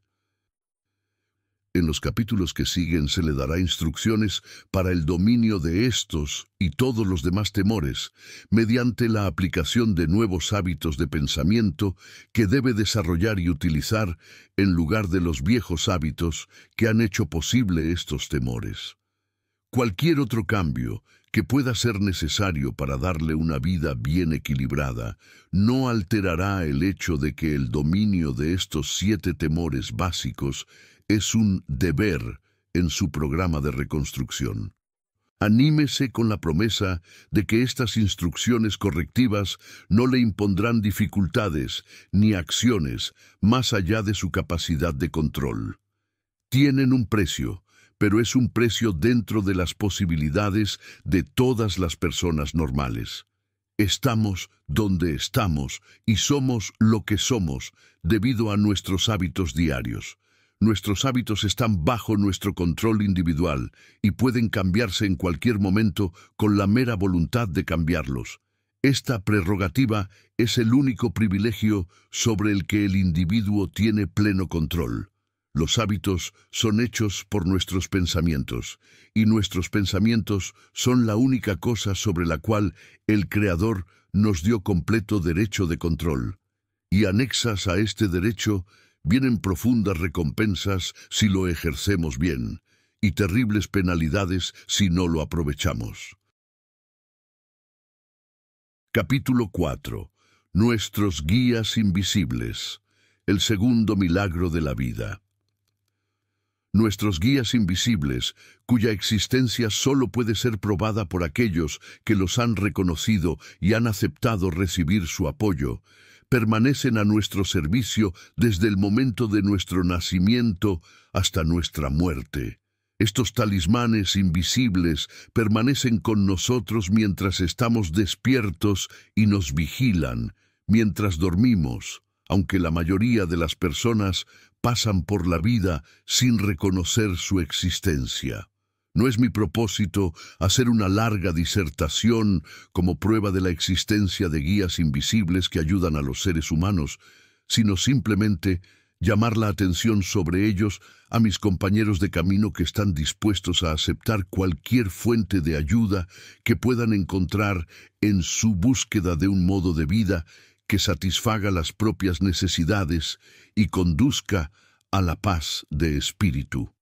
En los capítulos que siguen se le dará instrucciones para el dominio de estos y todos los demás temores, mediante la aplicación de nuevos hábitos de pensamiento que debe desarrollar y utilizar en lugar de los viejos hábitos que han hecho posible estos temores. Cualquier otro cambio que pueda ser necesario para darle una vida bien equilibrada no alterará el hecho de que el dominio de estos siete temores básicos es un deber en su programa de reconstrucción. Anímese con la promesa de que estas instrucciones correctivas no le impondrán dificultades ni acciones más allá de su capacidad de control. Tienen un precio, pero es un precio dentro de las posibilidades de todas las personas normales. Estamos donde estamos y somos lo que somos debido a nuestros hábitos diarios. Nuestros hábitos están bajo nuestro control individual y pueden cambiarse en cualquier momento con la mera voluntad de cambiarlos. Esta prerrogativa es el único privilegio sobre el que el individuo tiene pleno control. Los hábitos son hechos por nuestros pensamientos, y nuestros pensamientos son la única cosa sobre la cual el Creador nos dio completo derecho de control. Y anexas a este derecho vienen profundas recompensas si lo ejercemos bien, y terribles penalidades si no lo aprovechamos. Capítulo 4. Nuestros guías invisibles. El segundo milagro de la vida nuestros guías invisibles, cuya existencia solo puede ser probada por aquellos que los han reconocido y han aceptado recibir su apoyo, permanecen a nuestro servicio desde el momento de nuestro nacimiento hasta nuestra muerte. Estos talismanes invisibles permanecen con nosotros mientras estamos despiertos y nos vigilan, mientras dormimos, aunque la mayoría de las personas pasan por la vida sin reconocer su existencia. No es mi propósito hacer una larga disertación como prueba de la existencia de guías invisibles que ayudan a los seres humanos, sino simplemente llamar la atención sobre ellos a mis compañeros de camino que están dispuestos a aceptar cualquier fuente de ayuda que puedan encontrar en su búsqueda de un modo de vida que satisfaga las propias necesidades y conduzca a la paz de espíritu.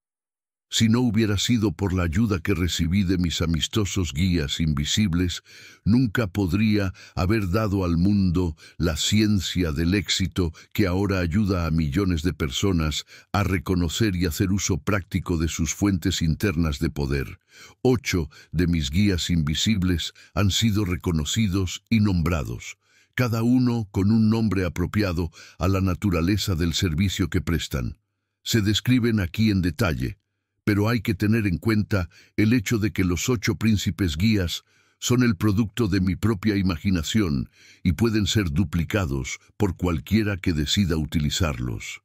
Si no hubiera sido por la ayuda que recibí de mis amistosos guías invisibles, nunca podría haber dado al mundo la ciencia del éxito que ahora ayuda a millones de personas a reconocer y hacer uso práctico de sus fuentes internas de poder. Ocho de mis guías invisibles han sido reconocidos y nombrados cada uno con un nombre apropiado a la naturaleza del servicio que prestan. Se describen aquí en detalle, pero hay que tener en cuenta el hecho de que los ocho príncipes guías son el producto de mi propia imaginación y pueden ser duplicados por cualquiera que decida utilizarlos.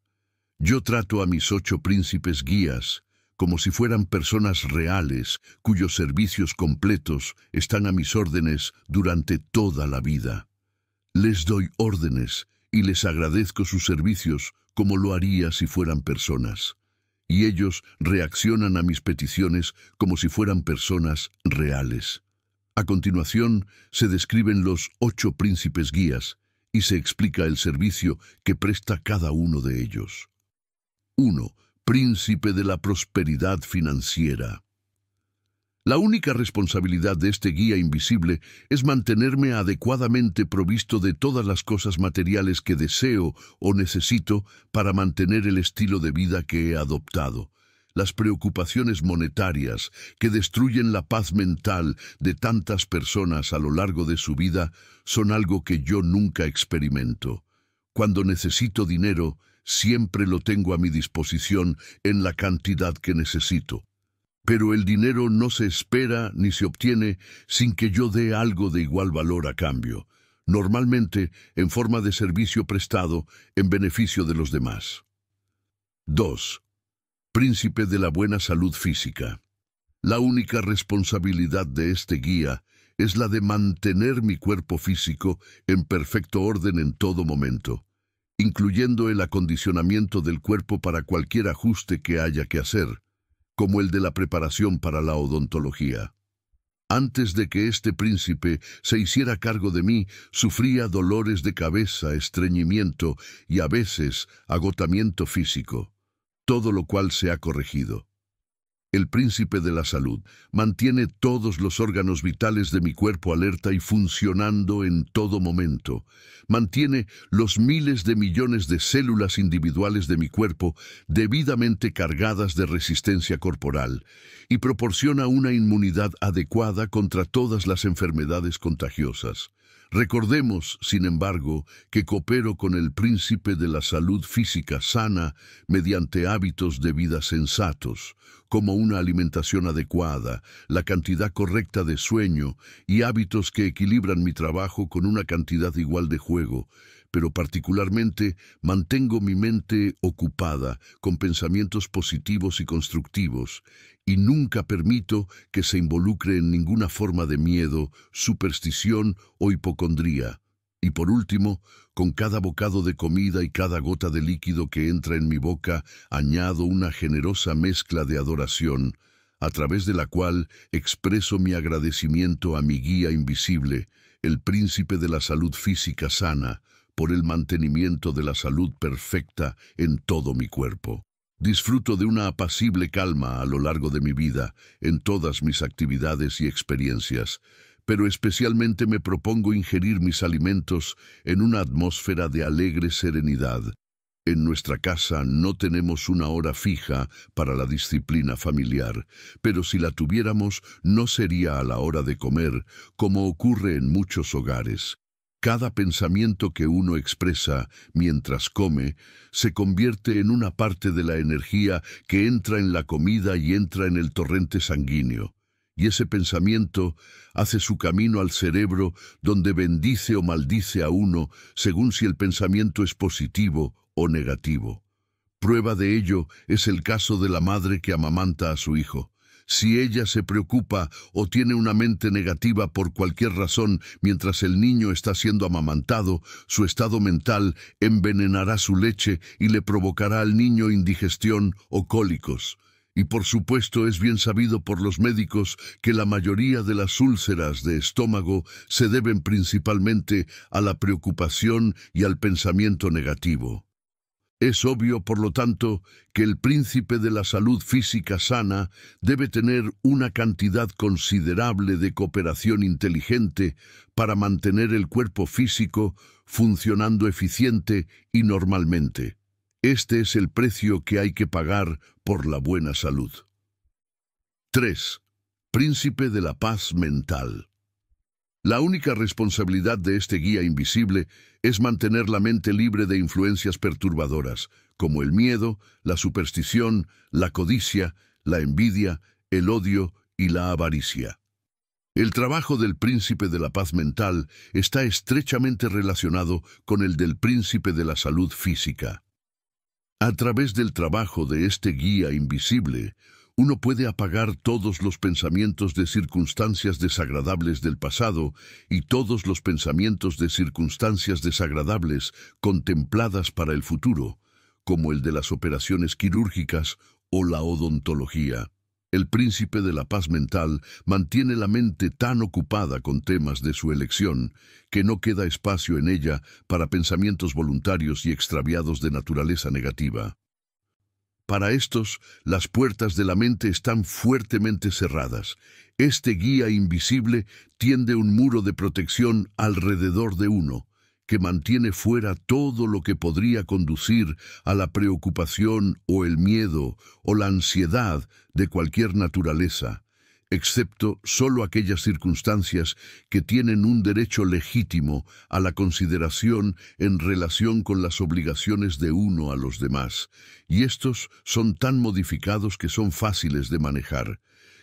Yo trato a mis ocho príncipes guías como si fueran personas reales cuyos servicios completos están a mis órdenes durante toda la vida. Les doy órdenes y les agradezco sus servicios como lo haría si fueran personas. Y ellos reaccionan a mis peticiones como si fueran personas reales. A continuación se describen los ocho príncipes guías y se explica el servicio que presta cada uno de ellos. 1. Príncipe de la Prosperidad Financiera. La única responsabilidad de este guía invisible es mantenerme adecuadamente provisto de todas las cosas materiales que deseo o necesito para mantener el estilo de vida que he adoptado. Las preocupaciones monetarias que destruyen la paz mental de tantas personas a lo largo de su vida son algo que yo nunca experimento. Cuando necesito dinero, siempre lo tengo a mi disposición en la cantidad que necesito. Pero el dinero no se espera ni se obtiene sin que yo dé algo de igual valor a cambio, normalmente en forma de servicio prestado en beneficio de los demás. 2. Príncipe de la buena salud física. La única responsabilidad de este guía es la de mantener mi cuerpo físico en perfecto orden en todo momento, incluyendo el acondicionamiento del cuerpo para cualquier ajuste que haya que hacer, como el de la preparación para la odontología. Antes de que este príncipe se hiciera cargo de mí, sufría dolores de cabeza, estreñimiento y a veces agotamiento físico, todo lo cual se ha corregido el príncipe de la salud, mantiene todos los órganos vitales de mi cuerpo alerta y funcionando en todo momento. Mantiene los miles de millones de células individuales de mi cuerpo debidamente cargadas de resistencia corporal y proporciona una inmunidad adecuada contra todas las enfermedades contagiosas. Recordemos, sin embargo, que coopero con el príncipe de la salud física sana mediante hábitos de vida sensatos, como una alimentación adecuada, la cantidad correcta de sueño y hábitos que equilibran mi trabajo con una cantidad igual de juego, pero particularmente mantengo mi mente ocupada con pensamientos positivos y constructivos, y nunca permito que se involucre en ninguna forma de miedo, superstición o hipocondría. Y por último, con cada bocado de comida y cada gota de líquido que entra en mi boca, añado una generosa mezcla de adoración, a través de la cual expreso mi agradecimiento a mi guía invisible, el príncipe de la salud física sana, por el mantenimiento de la salud perfecta en todo mi cuerpo. Disfruto de una apacible calma a lo largo de mi vida, en todas mis actividades y experiencias, pero especialmente me propongo ingerir mis alimentos en una atmósfera de alegre serenidad. En nuestra casa no tenemos una hora fija para la disciplina familiar, pero si la tuviéramos no sería a la hora de comer, como ocurre en muchos hogares. Cada pensamiento que uno expresa mientras come se convierte en una parte de la energía que entra en la comida y entra en el torrente sanguíneo, y ese pensamiento hace su camino al cerebro donde bendice o maldice a uno según si el pensamiento es positivo o negativo. Prueba de ello es el caso de la madre que amamanta a su hijo. Si ella se preocupa o tiene una mente negativa por cualquier razón mientras el niño está siendo amamantado, su estado mental envenenará su leche y le provocará al niño indigestión o cólicos. Y por supuesto es bien sabido por los médicos que la mayoría de las úlceras de estómago se deben principalmente a la preocupación y al pensamiento negativo. Es obvio, por lo tanto, que el príncipe de la salud física sana debe tener una cantidad considerable de cooperación inteligente para mantener el cuerpo físico funcionando eficiente y normalmente. Este es el precio que hay que pagar por la buena salud. 3. Príncipe de la paz mental. La única responsabilidad de este guía invisible es mantener la mente libre de influencias perturbadoras, como el miedo, la superstición, la codicia, la envidia, el odio y la avaricia. El trabajo del príncipe de la paz mental está estrechamente relacionado con el del príncipe de la salud física. A través del trabajo de este guía invisible, uno puede apagar todos los pensamientos de circunstancias desagradables del pasado y todos los pensamientos de circunstancias desagradables contempladas para el futuro, como el de las operaciones quirúrgicas o la odontología. El príncipe de la paz mental mantiene la mente tan ocupada con temas de su elección que no queda espacio en ella para pensamientos voluntarios y extraviados de naturaleza negativa. Para estos, las puertas de la mente están fuertemente cerradas. Este guía invisible tiende un muro de protección alrededor de uno, que mantiene fuera todo lo que podría conducir a la preocupación o el miedo o la ansiedad de cualquier naturaleza excepto sólo aquellas circunstancias que tienen un derecho legítimo a la consideración en relación con las obligaciones de uno a los demás, y estos son tan modificados que son fáciles de manejar.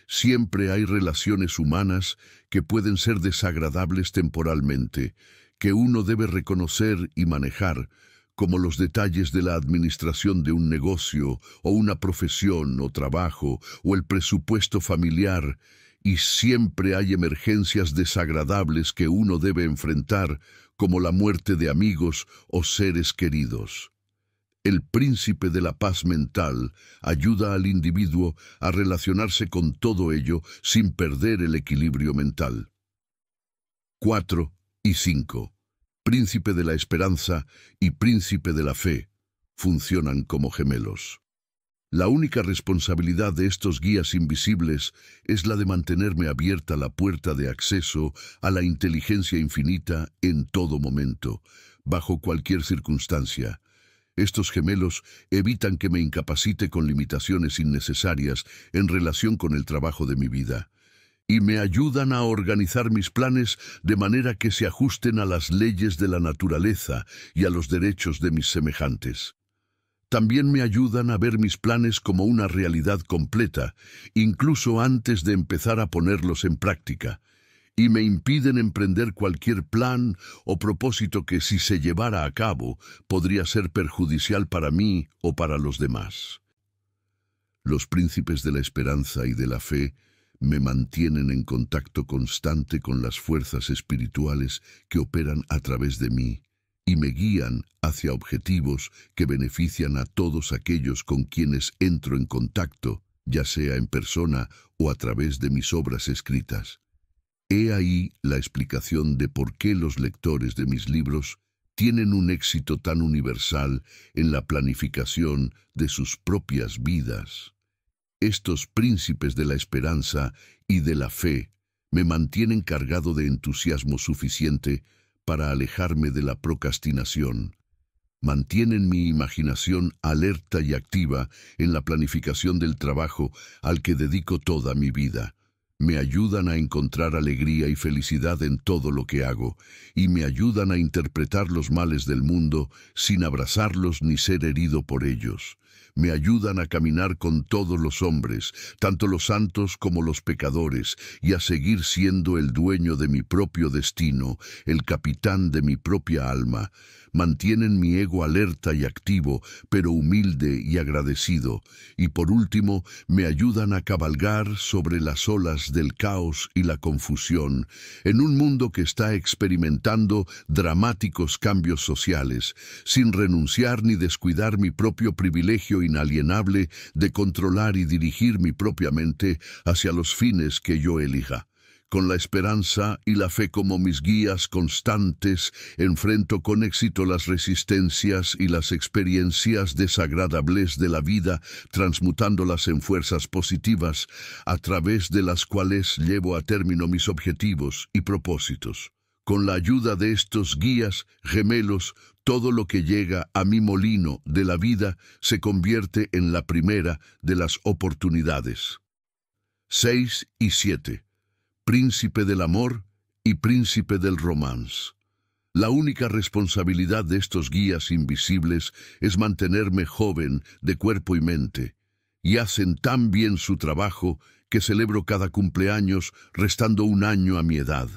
Siempre hay relaciones humanas que pueden ser desagradables temporalmente, que uno debe reconocer y manejar, como los detalles de la administración de un negocio o una profesión o trabajo o el presupuesto familiar, y siempre hay emergencias desagradables que uno debe enfrentar, como la muerte de amigos o seres queridos. El príncipe de la paz mental ayuda al individuo a relacionarse con todo ello sin perder el equilibrio mental. 4 y 5 príncipe de la esperanza y príncipe de la fe, funcionan como gemelos. La única responsabilidad de estos guías invisibles es la de mantenerme abierta la puerta de acceso a la inteligencia infinita en todo momento, bajo cualquier circunstancia. Estos gemelos evitan que me incapacite con limitaciones innecesarias en relación con el trabajo de mi vida y me ayudan a organizar mis planes de manera que se ajusten a las leyes de la naturaleza y a los derechos de mis semejantes. También me ayudan a ver mis planes como una realidad completa, incluso antes de empezar a ponerlos en práctica, y me impiden emprender cualquier plan o propósito que si se llevara a cabo podría ser perjudicial para mí o para los demás. Los príncipes de la esperanza y de la fe me mantienen en contacto constante con las fuerzas espirituales que operan a través de mí y me guían hacia objetivos que benefician a todos aquellos con quienes entro en contacto, ya sea en persona o a través de mis obras escritas. He ahí la explicación de por qué los lectores de mis libros tienen un éxito tan universal en la planificación de sus propias vidas. Estos príncipes de la esperanza y de la fe me mantienen cargado de entusiasmo suficiente para alejarme de la procrastinación. Mantienen mi imaginación alerta y activa en la planificación del trabajo al que dedico toda mi vida. Me ayudan a encontrar alegría y felicidad en todo lo que hago, y me ayudan a interpretar los males del mundo sin abrazarlos ni ser herido por ellos me ayudan a caminar con todos los hombres, tanto los santos como los pecadores, y a seguir siendo el dueño de mi propio destino, el capitán de mi propia alma. Mantienen mi ego alerta y activo, pero humilde y agradecido. Y por último, me ayudan a cabalgar sobre las olas del caos y la confusión, en un mundo que está experimentando dramáticos cambios sociales, sin renunciar ni descuidar mi propio privilegio inalienable de controlar y dirigir mi propia mente hacia los fines que yo elija. Con la esperanza y la fe como mis guías constantes, enfrento con éxito las resistencias y las experiencias desagradables de la vida, transmutándolas en fuerzas positivas, a través de las cuales llevo a término mis objetivos y propósitos. Con la ayuda de estos guías, gemelos, todo lo que llega a mi molino de la vida se convierte en la primera de las oportunidades. 6 y 7. Príncipe del amor y príncipe del romance. La única responsabilidad de estos guías invisibles es mantenerme joven de cuerpo y mente, y hacen tan bien su trabajo que celebro cada cumpleaños restando un año a mi edad.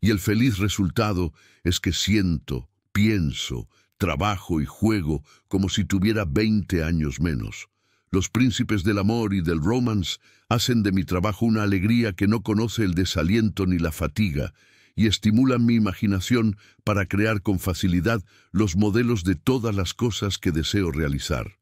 Y el feliz resultado es que siento pienso, trabajo y juego como si tuviera veinte años menos. Los príncipes del amor y del romance hacen de mi trabajo una alegría que no conoce el desaliento ni la fatiga y estimulan mi imaginación para crear con facilidad los modelos de todas las cosas que deseo realizar.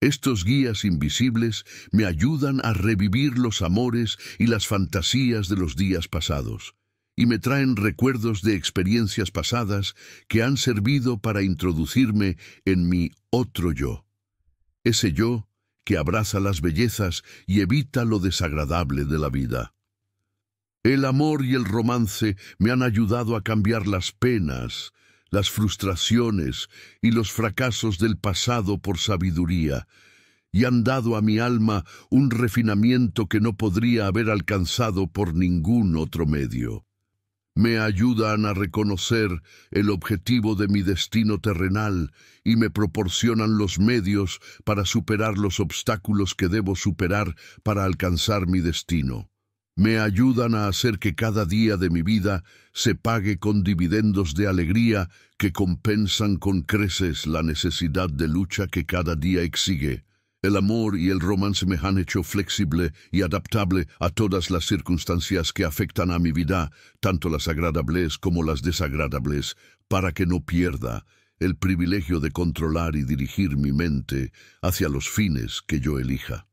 Estos guías invisibles me ayudan a revivir los amores y las fantasías de los días pasados y me traen recuerdos de experiencias pasadas que han servido para introducirme en mi otro yo. Ese yo que abraza las bellezas y evita lo desagradable de la vida. El amor y el romance me han ayudado a cambiar las penas, las frustraciones y los fracasos del pasado por sabiduría, y han dado a mi alma un refinamiento que no podría haber alcanzado por ningún otro medio me ayudan a reconocer el objetivo de mi destino terrenal y me proporcionan los medios para superar los obstáculos que debo superar para alcanzar mi destino. Me ayudan a hacer que cada día de mi vida se pague con dividendos de alegría que compensan con creces la necesidad de lucha que cada día exige. El amor y el romance me han hecho flexible y adaptable a todas las circunstancias que afectan a mi vida, tanto las agradables como las desagradables, para que no pierda el privilegio de controlar y dirigir mi mente hacia los fines que yo elija.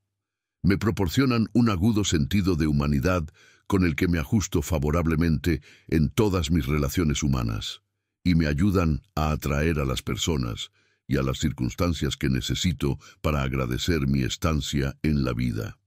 Me proporcionan un agudo sentido de humanidad con el que me ajusto favorablemente en todas mis relaciones humanas y me ayudan a atraer a las personas y a las circunstancias que necesito para agradecer mi estancia en la vida.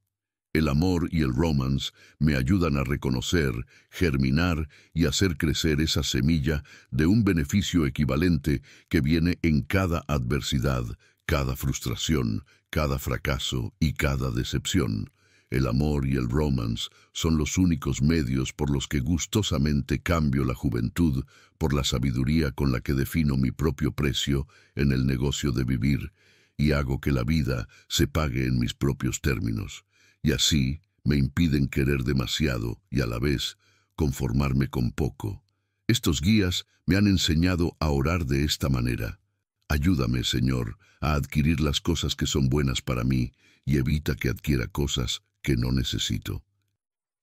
El amor y el romance me ayudan a reconocer, germinar y hacer crecer esa semilla de un beneficio equivalente que viene en cada adversidad, cada frustración, cada fracaso y cada decepción. El amor y el romance son los únicos medios por los que gustosamente cambio la juventud por la sabiduría con la que defino mi propio precio en el negocio de vivir y hago que la vida se pague en mis propios términos. Y así me impiden querer demasiado y a la vez conformarme con poco. Estos guías me han enseñado a orar de esta manera. Ayúdame, Señor, a adquirir las cosas que son buenas para mí y evita que adquiera cosas que no necesito.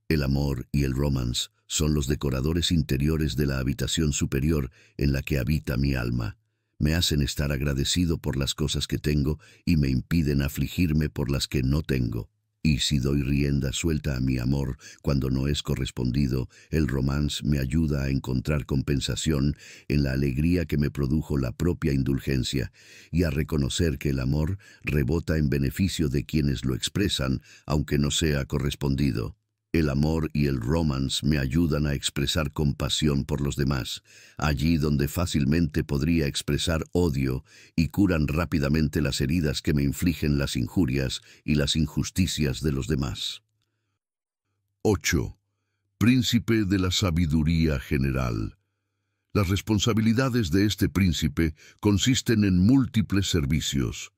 El amor y el romance son los decoradores interiores de la habitación superior en la que habita mi alma. Me hacen estar agradecido por las cosas que tengo y me impiden afligirme por las que no tengo. Y si doy rienda suelta a mi amor cuando no es correspondido, el romance me ayuda a encontrar compensación en la alegría que me produjo la propia indulgencia y a reconocer que el amor rebota en beneficio de quienes lo expresan, aunque no sea correspondido. El amor y el romance me ayudan a expresar compasión por los demás, allí donde fácilmente podría expresar odio y curan rápidamente las heridas que me infligen las injurias y las injusticias de los demás. 8. Príncipe de la Sabiduría General. Las responsabilidades de este príncipe consisten en múltiples servicios.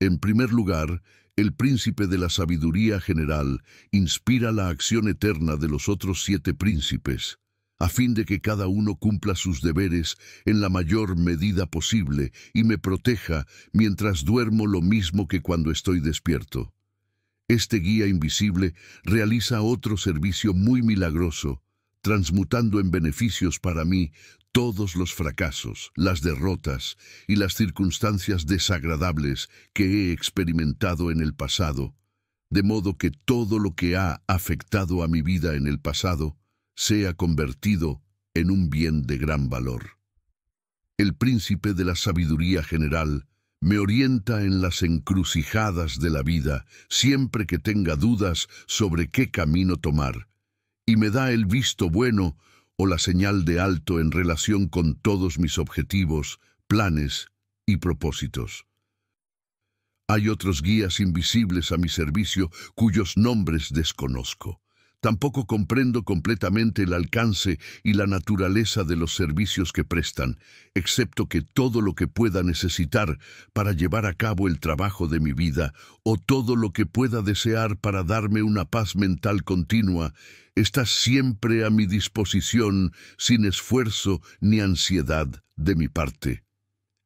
En primer lugar, el príncipe de la sabiduría general inspira la acción eterna de los otros siete príncipes, a fin de que cada uno cumpla sus deberes en la mayor medida posible y me proteja mientras duermo lo mismo que cuando estoy despierto. Este guía invisible realiza otro servicio muy milagroso, transmutando en beneficios para mí todos los fracasos, las derrotas y las circunstancias desagradables que he experimentado en el pasado, de modo que todo lo que ha afectado a mi vida en el pasado sea convertido en un bien de gran valor. El príncipe de la sabiduría general me orienta en las encrucijadas de la vida siempre que tenga dudas sobre qué camino tomar, y me da el visto bueno o la señal de alto en relación con todos mis objetivos, planes y propósitos. Hay otros guías invisibles a mi servicio cuyos nombres desconozco. Tampoco comprendo completamente el alcance y la naturaleza de los servicios que prestan, excepto que todo lo que pueda necesitar para llevar a cabo el trabajo de mi vida o todo lo que pueda desear para darme una paz mental continua está siempre a mi disposición sin esfuerzo ni ansiedad de mi parte.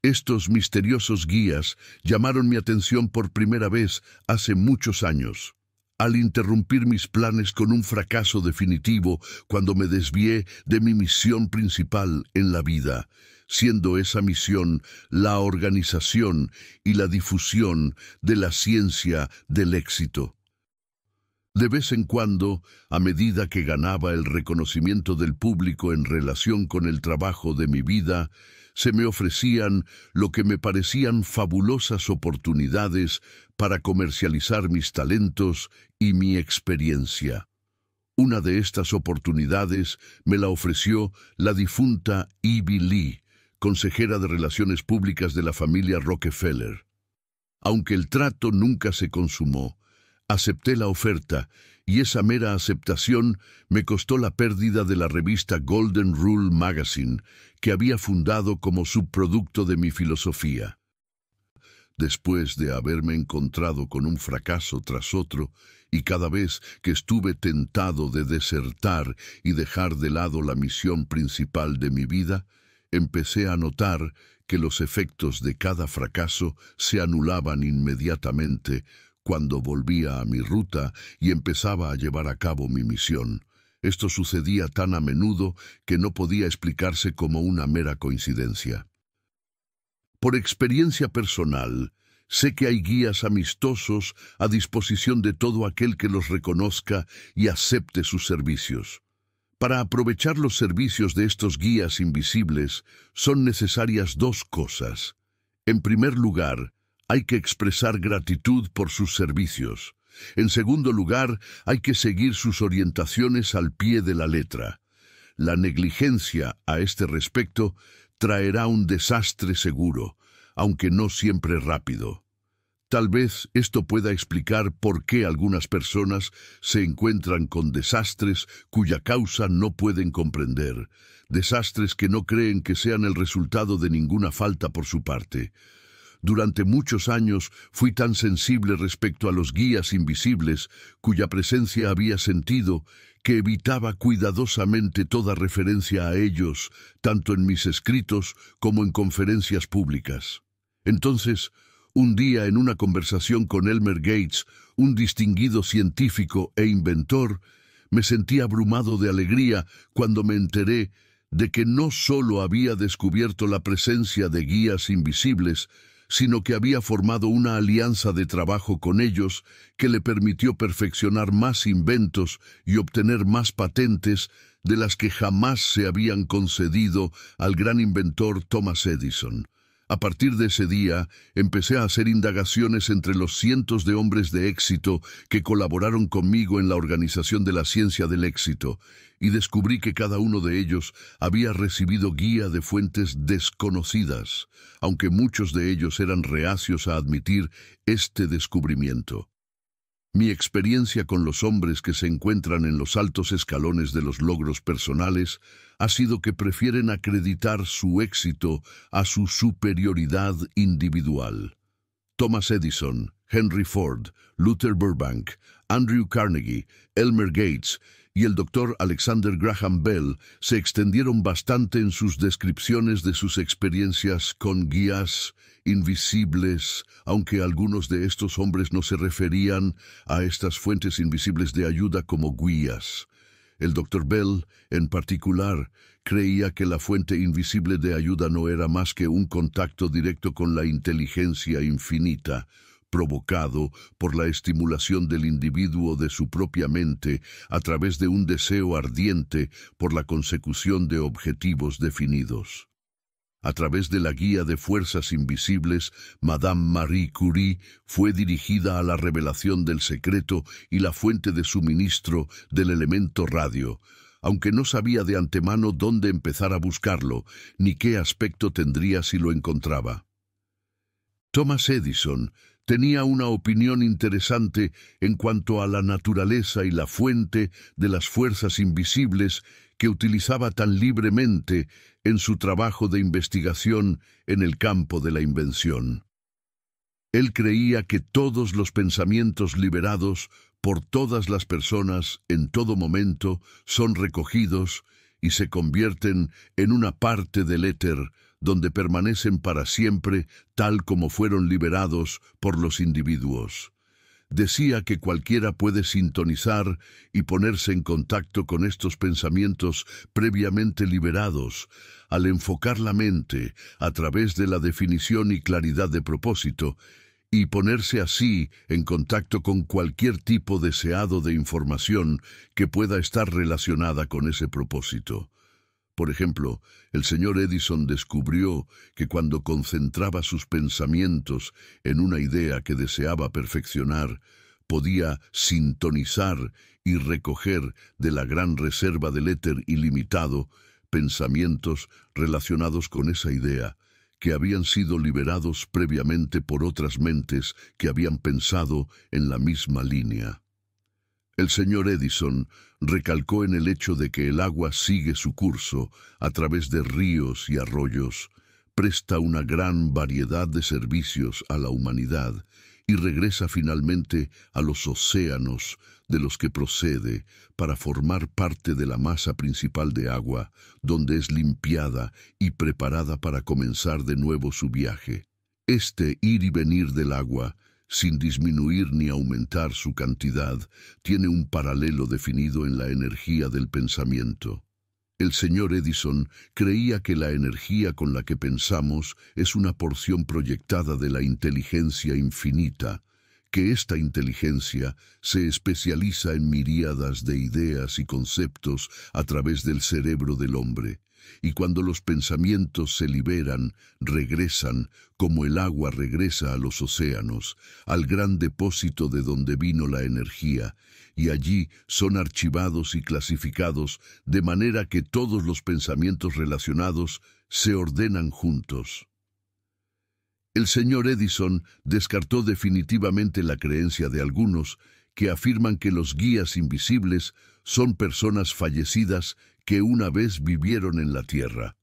Estos misteriosos guías llamaron mi atención por primera vez hace muchos años al interrumpir mis planes con un fracaso definitivo cuando me desvié de mi misión principal en la vida, siendo esa misión la organización y la difusión de la ciencia del éxito. De vez en cuando, a medida que ganaba el reconocimiento del público en relación con el trabajo de mi vida, se me ofrecían lo que me parecían fabulosas oportunidades para comercializar mis talentos y mi experiencia. Una de estas oportunidades me la ofreció la difunta Ivy Lee, consejera de Relaciones Públicas de la familia Rockefeller. Aunque el trato nunca se consumó, acepté la oferta y esa mera aceptación me costó la pérdida de la revista Golden Rule Magazine, que había fundado como subproducto de mi filosofía. Después de haberme encontrado con un fracaso tras otro, y cada vez que estuve tentado de desertar y dejar de lado la misión principal de mi vida, empecé a notar que los efectos de cada fracaso se anulaban inmediatamente cuando volvía a mi ruta y empezaba a llevar a cabo mi misión. Esto sucedía tan a menudo que no podía explicarse como una mera coincidencia. Por experiencia personal, sé que hay guías amistosos a disposición de todo aquel que los reconozca y acepte sus servicios. Para aprovechar los servicios de estos guías invisibles son necesarias dos cosas. En primer lugar, hay que expresar gratitud por sus servicios. En segundo lugar, hay que seguir sus orientaciones al pie de la letra. La negligencia a este respecto traerá un desastre seguro, aunque no siempre rápido. Tal vez esto pueda explicar por qué algunas personas se encuentran con desastres cuya causa no pueden comprender, desastres que no creen que sean el resultado de ninguna falta por su parte. Durante muchos años fui tan sensible respecto a los guías invisibles, cuya presencia había sentido, que evitaba cuidadosamente toda referencia a ellos, tanto en mis escritos como en conferencias públicas. Entonces, un día en una conversación con Elmer Gates, un distinguido científico e inventor, me sentí abrumado de alegría cuando me enteré de que no sólo había descubierto la presencia de guías invisibles, sino que había formado una alianza de trabajo con ellos que le permitió perfeccionar más inventos y obtener más patentes de las que jamás se habían concedido al gran inventor Thomas Edison. A partir de ese día, empecé a hacer indagaciones entre los cientos de hombres de éxito que colaboraron conmigo en la organización de la ciencia del éxito, y descubrí que cada uno de ellos había recibido guía de fuentes desconocidas, aunque muchos de ellos eran reacios a admitir este descubrimiento. Mi experiencia con los hombres que se encuentran en los altos escalones de los logros personales ha sido que prefieren acreditar su éxito a su superioridad individual. Thomas Edison, Henry Ford, Luther Burbank, Andrew Carnegie, Elmer Gates y el doctor Alexander Graham Bell se extendieron bastante en sus descripciones de sus experiencias con guías invisibles, aunque algunos de estos hombres no se referían a estas fuentes invisibles de ayuda como guías. El doctor Bell, en particular, creía que la fuente invisible de ayuda no era más que un contacto directo con la inteligencia infinita, provocado por la estimulación del individuo de su propia mente a través de un deseo ardiente por la consecución de objetivos definidos. A través de la guía de fuerzas invisibles, Madame Marie Curie fue dirigida a la revelación del secreto y la fuente de suministro del elemento radio, aunque no sabía de antemano dónde empezar a buscarlo, ni qué aspecto tendría si lo encontraba. Thomas Edison tenía una opinión interesante en cuanto a la naturaleza y la fuente de las fuerzas invisibles que utilizaba tan libremente en su trabajo de investigación en el campo de la invención. Él creía que todos los pensamientos liberados por todas las personas en todo momento son recogidos y se convierten en una parte del éter donde permanecen para siempre tal como fueron liberados por los individuos. Decía que cualquiera puede sintonizar y ponerse en contacto con estos pensamientos previamente liberados al enfocar la mente a través de la definición y claridad de propósito y ponerse así en contacto con cualquier tipo deseado de información que pueda estar relacionada con ese propósito. Por ejemplo, el señor Edison descubrió que cuando concentraba sus pensamientos en una idea que deseaba perfeccionar, podía sintonizar y recoger de la gran reserva del éter ilimitado pensamientos relacionados con esa idea, que habían sido liberados previamente por otras mentes que habían pensado en la misma línea. El señor Edison recalcó en el hecho de que el agua sigue su curso a través de ríos y arroyos, presta una gran variedad de servicios a la humanidad y regresa finalmente a los océanos de los que procede para formar parte de la masa principal de agua, donde es limpiada y preparada para comenzar de nuevo su viaje. Este ir y venir del agua sin disminuir ni aumentar su cantidad, tiene un paralelo definido en la energía del pensamiento. El señor Edison creía que la energía con la que pensamos es una porción proyectada de la inteligencia infinita, que esta inteligencia se especializa en miríadas de ideas y conceptos a través del cerebro del hombre y cuando los pensamientos se liberan, regresan, como el agua regresa a los océanos, al gran depósito de donde vino la energía, y allí son archivados y clasificados, de manera que todos los pensamientos relacionados se ordenan juntos. El señor Edison descartó definitivamente la creencia de algunos que afirman que los guías invisibles son personas fallecidas que una vez vivieron en la tierra.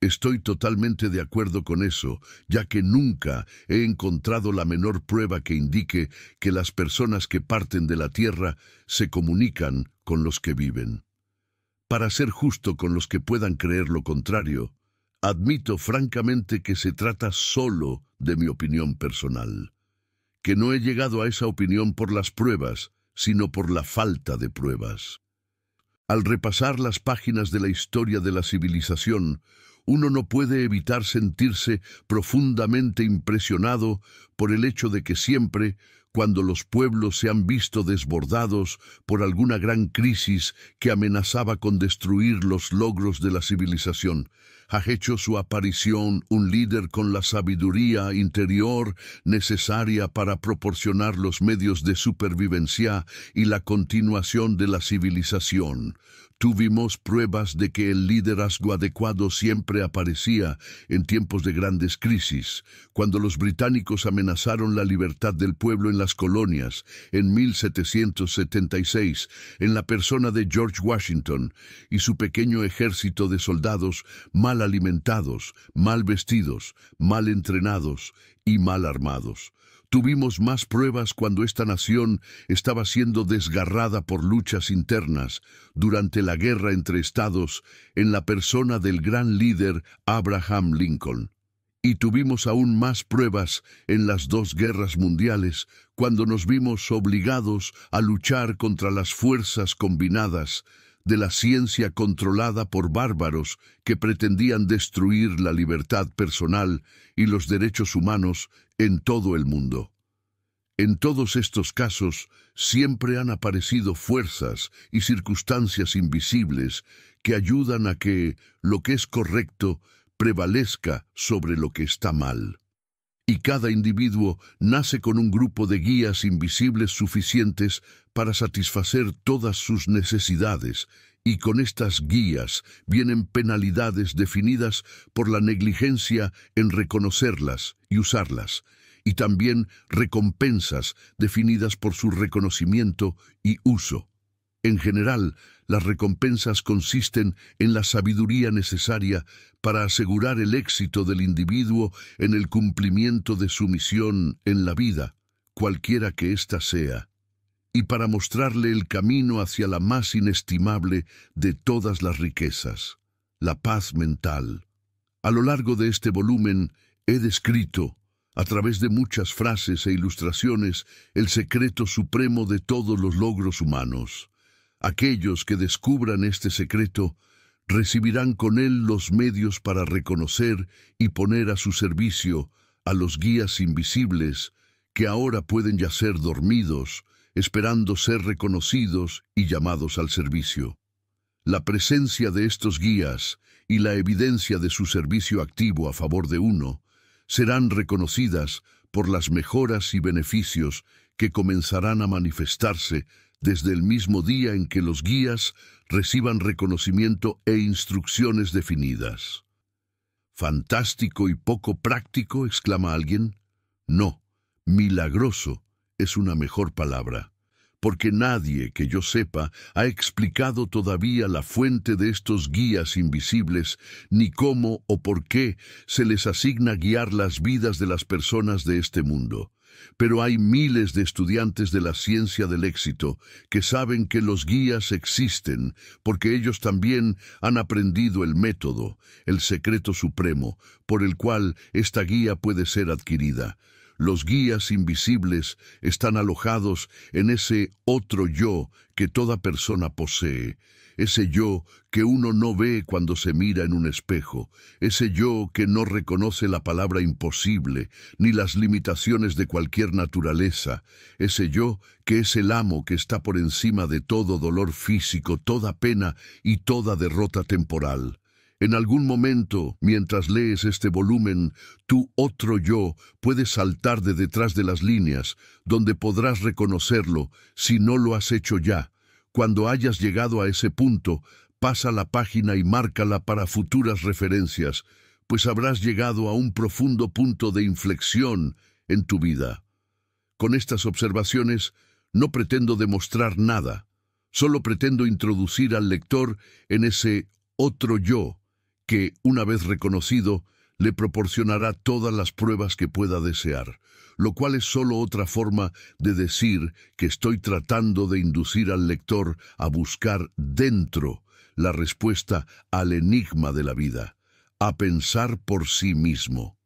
Estoy totalmente de acuerdo con eso, ya que nunca he encontrado la menor prueba que indique que las personas que parten de la tierra se comunican con los que viven. Para ser justo con los que puedan creer lo contrario, admito francamente que se trata solo de mi opinión personal, que no he llegado a esa opinión por las pruebas, sino por la falta de pruebas. Al repasar las páginas de la historia de la civilización, uno no puede evitar sentirse profundamente impresionado por el hecho de que siempre, cuando los pueblos se han visto desbordados por alguna gran crisis que amenazaba con destruir los logros de la civilización, ha hecho su aparición un líder con la sabiduría interior necesaria para proporcionar los medios de supervivencia y la continuación de la civilización. Tuvimos pruebas de que el liderazgo adecuado siempre aparecía en tiempos de grandes crisis, cuando los británicos amenazaron la libertad del pueblo en las colonias en 1776 en la persona de George Washington y su pequeño ejército de soldados mal alimentados, mal vestidos, mal entrenados y mal armados. Tuvimos más pruebas cuando esta nación estaba siendo desgarrada por luchas internas durante la guerra entre estados en la persona del gran líder Abraham Lincoln. Y tuvimos aún más pruebas en las dos guerras mundiales cuando nos vimos obligados a luchar contra las fuerzas combinadas de la ciencia controlada por bárbaros que pretendían destruir la libertad personal y los derechos humanos en todo el mundo. En todos estos casos siempre han aparecido fuerzas y circunstancias invisibles que ayudan a que lo que es correcto prevalezca sobre lo que está mal y cada individuo nace con un grupo de guías invisibles suficientes para satisfacer todas sus necesidades, y con estas guías vienen penalidades definidas por la negligencia en reconocerlas y usarlas, y también recompensas definidas por su reconocimiento y uso. En general, las recompensas consisten en la sabiduría necesaria para asegurar el éxito del individuo en el cumplimiento de su misión en la vida, cualquiera que ésta sea, y para mostrarle el camino hacia la más inestimable de todas las riquezas, la paz mental. A lo largo de este volumen he descrito, a través de muchas frases e ilustraciones, el secreto supremo de todos los logros humanos Aquellos que descubran este secreto recibirán con él los medios para reconocer y poner a su servicio a los guías invisibles que ahora pueden yacer dormidos, esperando ser reconocidos y llamados al servicio. La presencia de estos guías y la evidencia de su servicio activo a favor de uno serán reconocidas por las mejoras y beneficios que comenzarán a manifestarse desde el mismo día en que los guías reciban reconocimiento e instrucciones definidas. ¿Fantástico y poco práctico? exclama alguien. No, milagroso es una mejor palabra, porque nadie que yo sepa ha explicado todavía la fuente de estos guías invisibles, ni cómo o por qué se les asigna guiar las vidas de las personas de este mundo pero hay miles de estudiantes de la ciencia del éxito que saben que los guías existen porque ellos también han aprendido el método, el secreto supremo, por el cual esta guía puede ser adquirida. Los guías invisibles están alojados en ese otro yo que toda persona posee ese yo que uno no ve cuando se mira en un espejo, ese yo que no reconoce la palabra imposible ni las limitaciones de cualquier naturaleza, ese yo que es el amo que está por encima de todo dolor físico, toda pena y toda derrota temporal. En algún momento, mientras lees este volumen, tu otro yo puede saltar de detrás de las líneas, donde podrás reconocerlo si no lo has hecho ya cuando hayas llegado a ese punto, pasa la página y márcala para futuras referencias, pues habrás llegado a un profundo punto de inflexión en tu vida. Con estas observaciones, no pretendo demostrar nada, solo pretendo introducir al lector en ese otro yo que, una vez reconocido, le proporcionará todas las pruebas que pueda desear, lo cual es solo otra forma de decir que estoy tratando de inducir al lector a buscar dentro la respuesta al enigma de la vida, a pensar por sí mismo.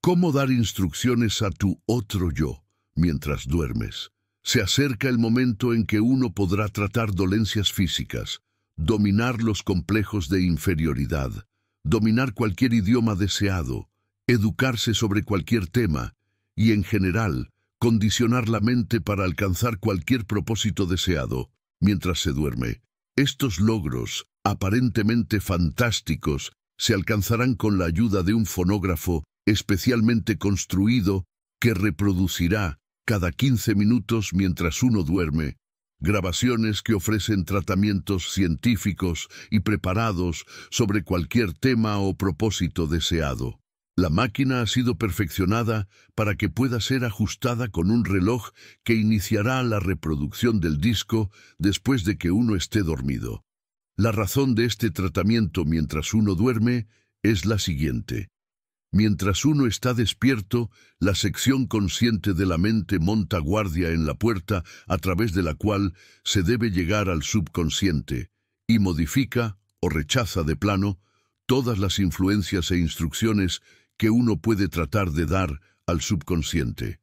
¿Cómo dar instrucciones a tu otro yo mientras duermes? Se acerca el momento en que uno podrá tratar dolencias físicas, dominar los complejos de inferioridad, dominar cualquier idioma deseado, educarse sobre cualquier tema y, en general, condicionar la mente para alcanzar cualquier propósito deseado mientras se duerme. Estos logros, aparentemente fantásticos, se alcanzarán con la ayuda de un fonógrafo especialmente construido que reproducirá cada 15 minutos mientras uno duerme grabaciones que ofrecen tratamientos científicos y preparados sobre cualquier tema o propósito deseado. La máquina ha sido perfeccionada para que pueda ser ajustada con un reloj que iniciará la reproducción del disco después de que uno esté dormido. La razón de este tratamiento mientras uno duerme es la siguiente. Mientras uno está despierto, la sección consciente de la mente monta guardia en la puerta a través de la cual se debe llegar al subconsciente y modifica o rechaza de plano todas las influencias e instrucciones que uno puede tratar de dar al subconsciente.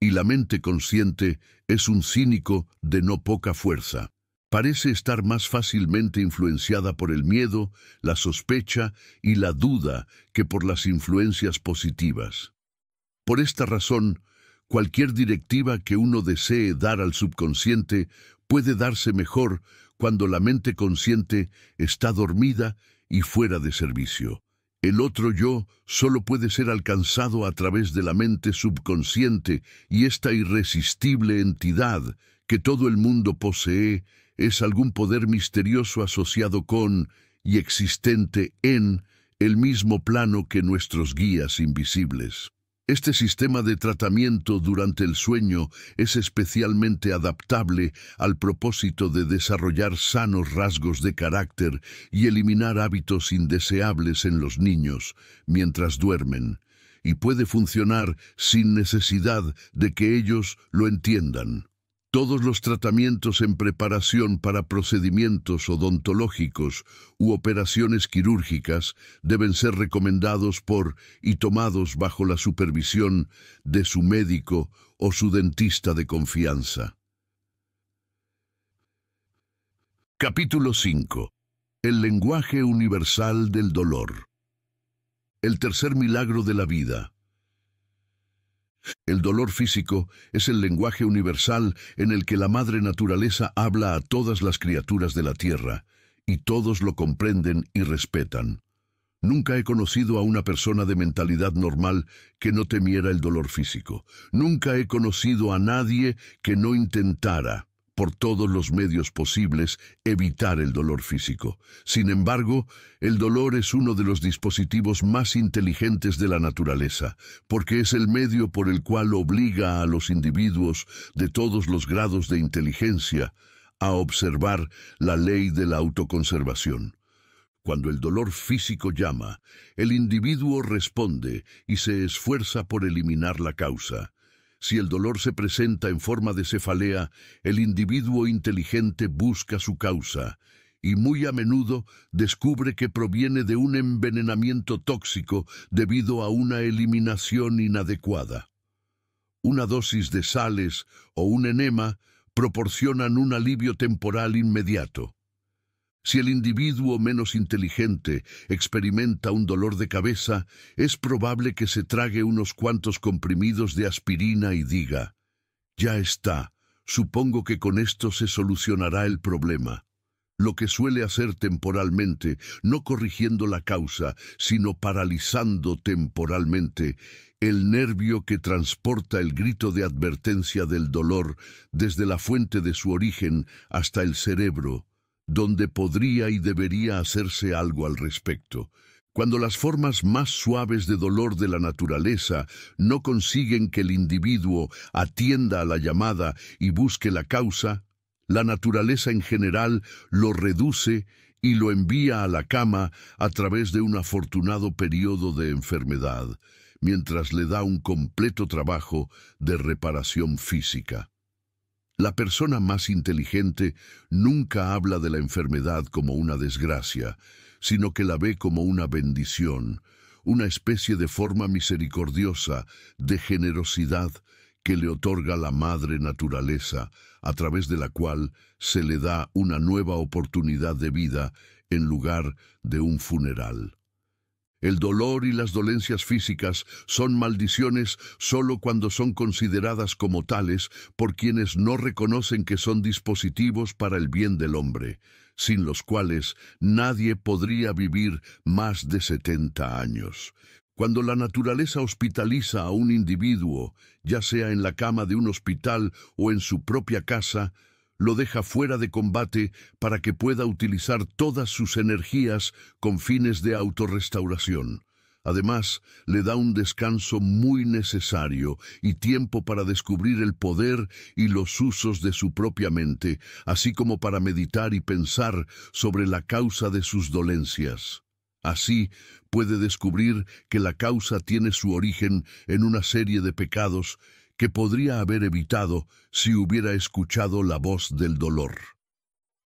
Y la mente consciente es un cínico de no poca fuerza parece estar más fácilmente influenciada por el miedo, la sospecha y la duda que por las influencias positivas. Por esta razón, cualquier directiva que uno desee dar al subconsciente puede darse mejor cuando la mente consciente está dormida y fuera de servicio. El otro yo solo puede ser alcanzado a través de la mente subconsciente y esta irresistible entidad que todo el mundo posee es algún poder misterioso asociado con y existente en el mismo plano que nuestros guías invisibles. Este sistema de tratamiento durante el sueño es especialmente adaptable al propósito de desarrollar sanos rasgos de carácter y eliminar hábitos indeseables en los niños mientras duermen, y puede funcionar sin necesidad de que ellos lo entiendan. Todos los tratamientos en preparación para procedimientos odontológicos u operaciones quirúrgicas deben ser recomendados por y tomados bajo la supervisión de su médico o su dentista de confianza. Capítulo 5. El lenguaje universal del dolor. El tercer milagro de la vida, el dolor físico es el lenguaje universal en el que la madre naturaleza habla a todas las criaturas de la tierra, y todos lo comprenden y respetan. Nunca he conocido a una persona de mentalidad normal que no temiera el dolor físico. Nunca he conocido a nadie que no intentara por todos los medios posibles evitar el dolor físico. Sin embargo, el dolor es uno de los dispositivos más inteligentes de la naturaleza, porque es el medio por el cual obliga a los individuos de todos los grados de inteligencia a observar la ley de la autoconservación. Cuando el dolor físico llama, el individuo responde y se esfuerza por eliminar la causa. Si el dolor se presenta en forma de cefalea, el individuo inteligente busca su causa y muy a menudo descubre que proviene de un envenenamiento tóxico debido a una eliminación inadecuada. Una dosis de sales o un enema proporcionan un alivio temporal inmediato si el individuo menos inteligente experimenta un dolor de cabeza, es probable que se trague unos cuantos comprimidos de aspirina y diga, ya está, supongo que con esto se solucionará el problema. Lo que suele hacer temporalmente, no corrigiendo la causa, sino paralizando temporalmente el nervio que transporta el grito de advertencia del dolor desde la fuente de su origen hasta el cerebro, donde podría y debería hacerse algo al respecto, cuando las formas más suaves de dolor de la naturaleza no consiguen que el individuo atienda a la llamada y busque la causa, la naturaleza en general lo reduce y lo envía a la cama a través de un afortunado periodo de enfermedad, mientras le da un completo trabajo de reparación física. La persona más inteligente nunca habla de la enfermedad como una desgracia, sino que la ve como una bendición, una especie de forma misericordiosa, de generosidad, que le otorga la madre naturaleza, a través de la cual se le da una nueva oportunidad de vida en lugar de un funeral. El dolor y las dolencias físicas son maldiciones solo cuando son consideradas como tales por quienes no reconocen que son dispositivos para el bien del hombre, sin los cuales nadie podría vivir más de setenta años. Cuando la naturaleza hospitaliza a un individuo, ya sea en la cama de un hospital o en su propia casa, lo deja fuera de combate para que pueda utilizar todas sus energías con fines de autorrestauración. Además, le da un descanso muy necesario y tiempo para descubrir el poder y los usos de su propia mente, así como para meditar y pensar sobre la causa de sus dolencias. Así puede descubrir que la causa tiene su origen en una serie de pecados que podría haber evitado si hubiera escuchado la voz del dolor.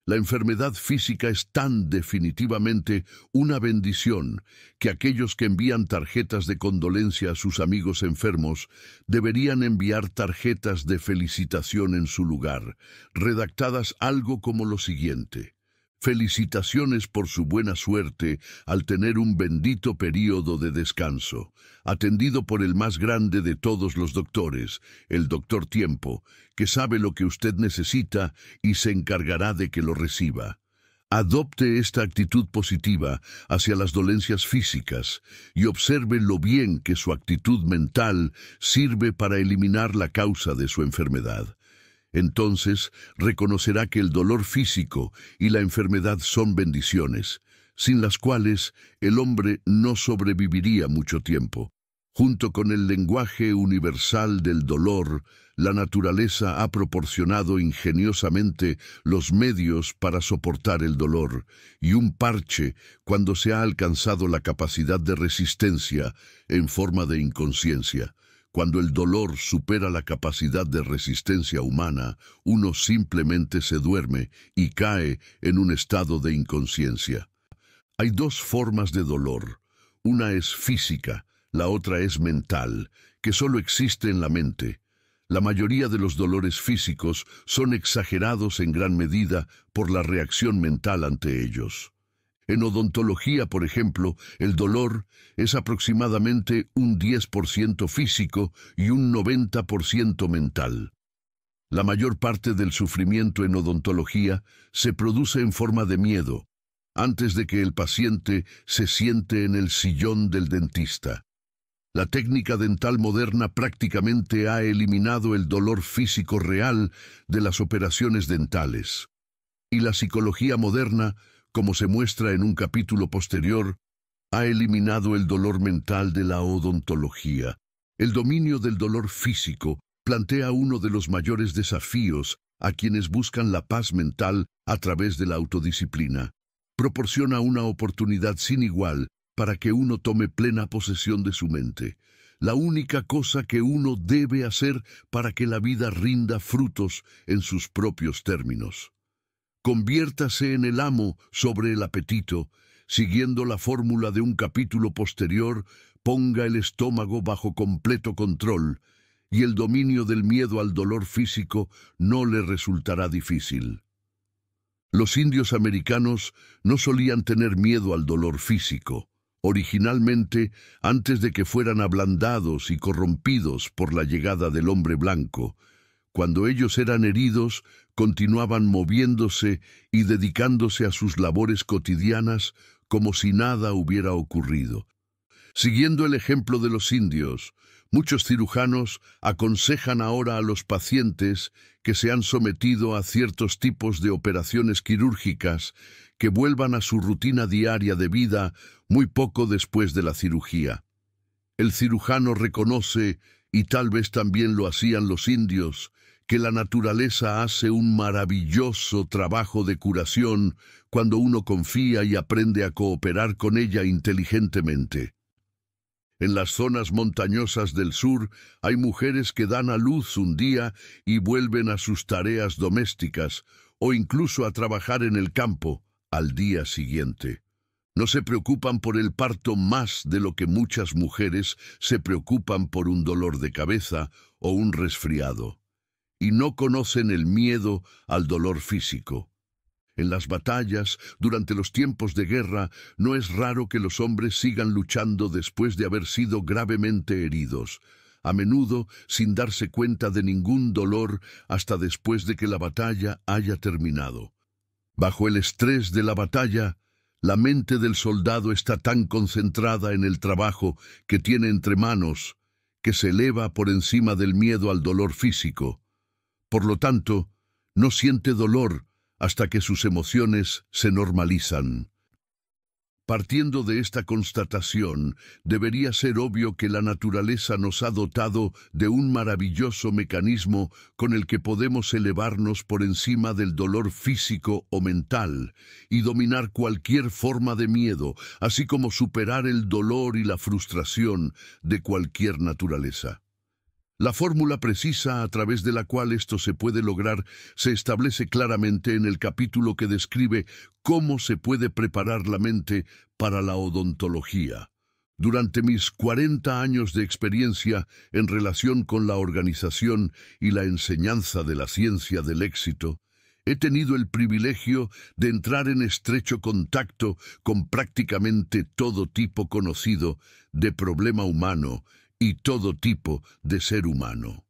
La enfermedad física es tan definitivamente una bendición que aquellos que envían tarjetas de condolencia a sus amigos enfermos deberían enviar tarjetas de felicitación en su lugar, redactadas algo como lo siguiente. Felicitaciones por su buena suerte al tener un bendito periodo de descanso, atendido por el más grande de todos los doctores, el doctor Tiempo, que sabe lo que usted necesita y se encargará de que lo reciba. Adopte esta actitud positiva hacia las dolencias físicas y observe lo bien que su actitud mental sirve para eliminar la causa de su enfermedad. Entonces reconocerá que el dolor físico y la enfermedad son bendiciones, sin las cuales el hombre no sobreviviría mucho tiempo. Junto con el lenguaje universal del dolor, la naturaleza ha proporcionado ingeniosamente los medios para soportar el dolor, y un parche cuando se ha alcanzado la capacidad de resistencia en forma de inconsciencia. Cuando el dolor supera la capacidad de resistencia humana, uno simplemente se duerme y cae en un estado de inconsciencia. Hay dos formas de dolor. Una es física, la otra es mental, que solo existe en la mente. La mayoría de los dolores físicos son exagerados en gran medida por la reacción mental ante ellos. En odontología, por ejemplo, el dolor es aproximadamente un 10% físico y un 90% mental. La mayor parte del sufrimiento en odontología se produce en forma de miedo, antes de que el paciente se siente en el sillón del dentista. La técnica dental moderna prácticamente ha eliminado el dolor físico real de las operaciones dentales. Y la psicología moderna como se muestra en un capítulo posterior, ha eliminado el dolor mental de la odontología. El dominio del dolor físico plantea uno de los mayores desafíos a quienes buscan la paz mental a través de la autodisciplina. Proporciona una oportunidad sin igual para que uno tome plena posesión de su mente. La única cosa que uno debe hacer para que la vida rinda frutos en sus propios términos conviértase en el amo sobre el apetito, siguiendo la fórmula de un capítulo posterior, ponga el estómago bajo completo control y el dominio del miedo al dolor físico no le resultará difícil. Los indios americanos no solían tener miedo al dolor físico. Originalmente, antes de que fueran ablandados y corrompidos por la llegada del hombre blanco, cuando ellos eran heridos, continuaban moviéndose y dedicándose a sus labores cotidianas como si nada hubiera ocurrido. Siguiendo el ejemplo de los indios, muchos cirujanos aconsejan ahora a los pacientes que se han sometido a ciertos tipos de operaciones quirúrgicas que vuelvan a su rutina diaria de vida muy poco después de la cirugía. El cirujano reconoce, y tal vez también lo hacían los indios, que la naturaleza hace un maravilloso trabajo de curación cuando uno confía y aprende a cooperar con ella inteligentemente. En las zonas montañosas del sur hay mujeres que dan a luz un día y vuelven a sus tareas domésticas o incluso a trabajar en el campo al día siguiente. No se preocupan por el parto más de lo que muchas mujeres se preocupan por un dolor de cabeza o un resfriado y no conocen el miedo al dolor físico. En las batallas, durante los tiempos de guerra, no es raro que los hombres sigan luchando después de haber sido gravemente heridos, a menudo sin darse cuenta de ningún dolor hasta después de que la batalla haya terminado. Bajo el estrés de la batalla, la mente del soldado está tan concentrada en el trabajo que tiene entre manos que se eleva por encima del miedo al dolor físico. Por lo tanto, no siente dolor hasta que sus emociones se normalizan. Partiendo de esta constatación, debería ser obvio que la naturaleza nos ha dotado de un maravilloso mecanismo con el que podemos elevarnos por encima del dolor físico o mental y dominar cualquier forma de miedo, así como superar el dolor y la frustración de cualquier naturaleza. La fórmula precisa a través de la cual esto se puede lograr se establece claramente en el capítulo que describe cómo se puede preparar la mente para la odontología. Durante mis 40 años de experiencia en relación con la organización y la enseñanza de la ciencia del éxito, he tenido el privilegio de entrar en estrecho contacto con prácticamente todo tipo conocido de problema humano y todo tipo de ser humano.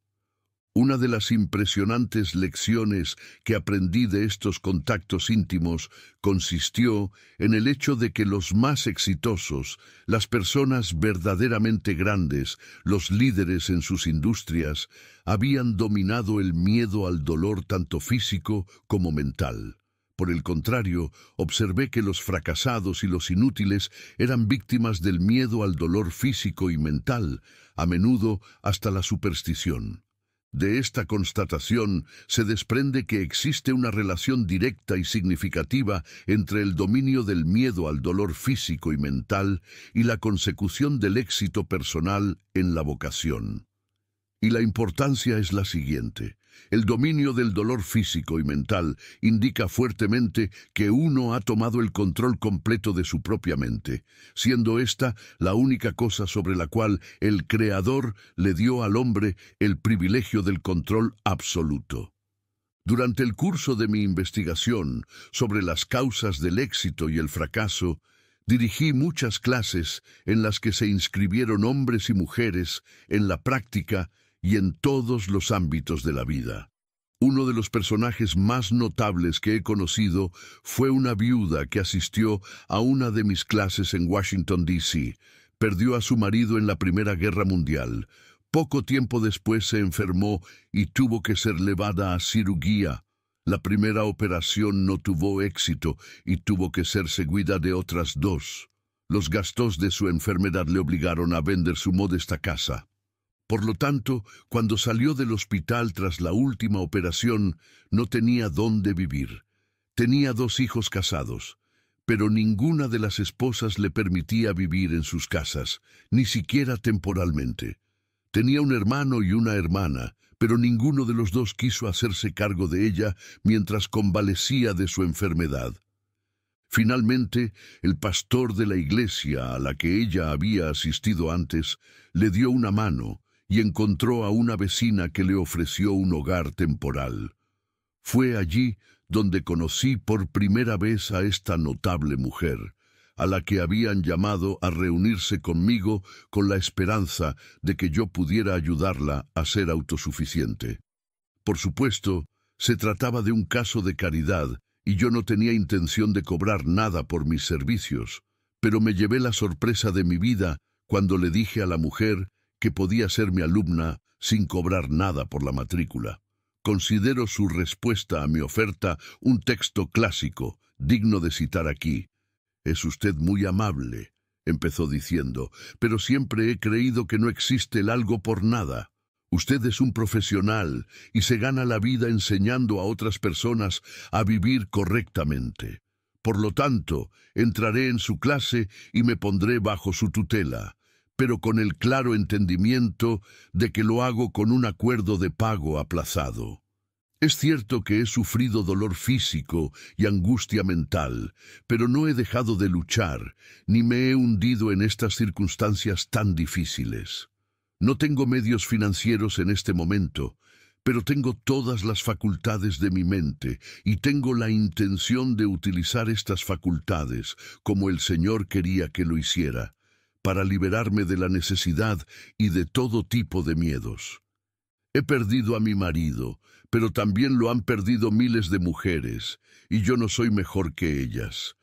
Una de las impresionantes lecciones que aprendí de estos contactos íntimos consistió en el hecho de que los más exitosos, las personas verdaderamente grandes, los líderes en sus industrias, habían dominado el miedo al dolor tanto físico como mental. Por el contrario, observé que los fracasados y los inútiles eran víctimas del miedo al dolor físico y mental, a menudo hasta la superstición. De esta constatación se desprende que existe una relación directa y significativa entre el dominio del miedo al dolor físico y mental y la consecución del éxito personal en la vocación. Y la importancia es la siguiente. El dominio del dolor físico y mental indica fuertemente que uno ha tomado el control completo de su propia mente, siendo esta la única cosa sobre la cual el Creador le dio al hombre el privilegio del control absoluto. Durante el curso de mi investigación sobre las causas del éxito y el fracaso, dirigí muchas clases en las que se inscribieron hombres y mujeres en la práctica y en todos los ámbitos de la vida. Uno de los personajes más notables que he conocido fue una viuda que asistió a una de mis clases en Washington, D.C. Perdió a su marido en la Primera Guerra Mundial. Poco tiempo después se enfermó y tuvo que ser levada a cirugía. La primera operación no tuvo éxito y tuvo que ser seguida de otras dos. Los gastos de su enfermedad le obligaron a vender su modesta casa. Por lo tanto, cuando salió del hospital tras la última operación, no tenía dónde vivir. Tenía dos hijos casados, pero ninguna de las esposas le permitía vivir en sus casas, ni siquiera temporalmente. Tenía un hermano y una hermana, pero ninguno de los dos quiso hacerse cargo de ella mientras convalecía de su enfermedad. Finalmente, el pastor de la iglesia a la que ella había asistido antes le dio una mano y encontró a una vecina que le ofreció un hogar temporal. Fue allí donde conocí por primera vez a esta notable mujer, a la que habían llamado a reunirse conmigo con la esperanza de que yo pudiera ayudarla a ser autosuficiente. Por supuesto, se trataba de un caso de caridad y yo no tenía intención de cobrar nada por mis servicios, pero me llevé la sorpresa de mi vida cuando le dije a la mujer que podía ser mi alumna sin cobrar nada por la matrícula. Considero su respuesta a mi oferta un texto clásico, digno de citar aquí. Es usted muy amable, empezó diciendo, pero siempre he creído que no existe el algo por nada. Usted es un profesional y se gana la vida enseñando a otras personas a vivir correctamente. Por lo tanto, entraré en su clase y me pondré bajo su tutela pero con el claro entendimiento de que lo hago con un acuerdo de pago aplazado. Es cierto que he sufrido dolor físico y angustia mental, pero no he dejado de luchar, ni me he hundido en estas circunstancias tan difíciles. No tengo medios financieros en este momento, pero tengo todas las facultades de mi mente y tengo la intención de utilizar estas facultades como el Señor quería que lo hiciera para liberarme de la necesidad y de todo tipo de miedos. He perdido a mi marido, pero también lo han perdido miles de mujeres, y yo no soy mejor que ellas.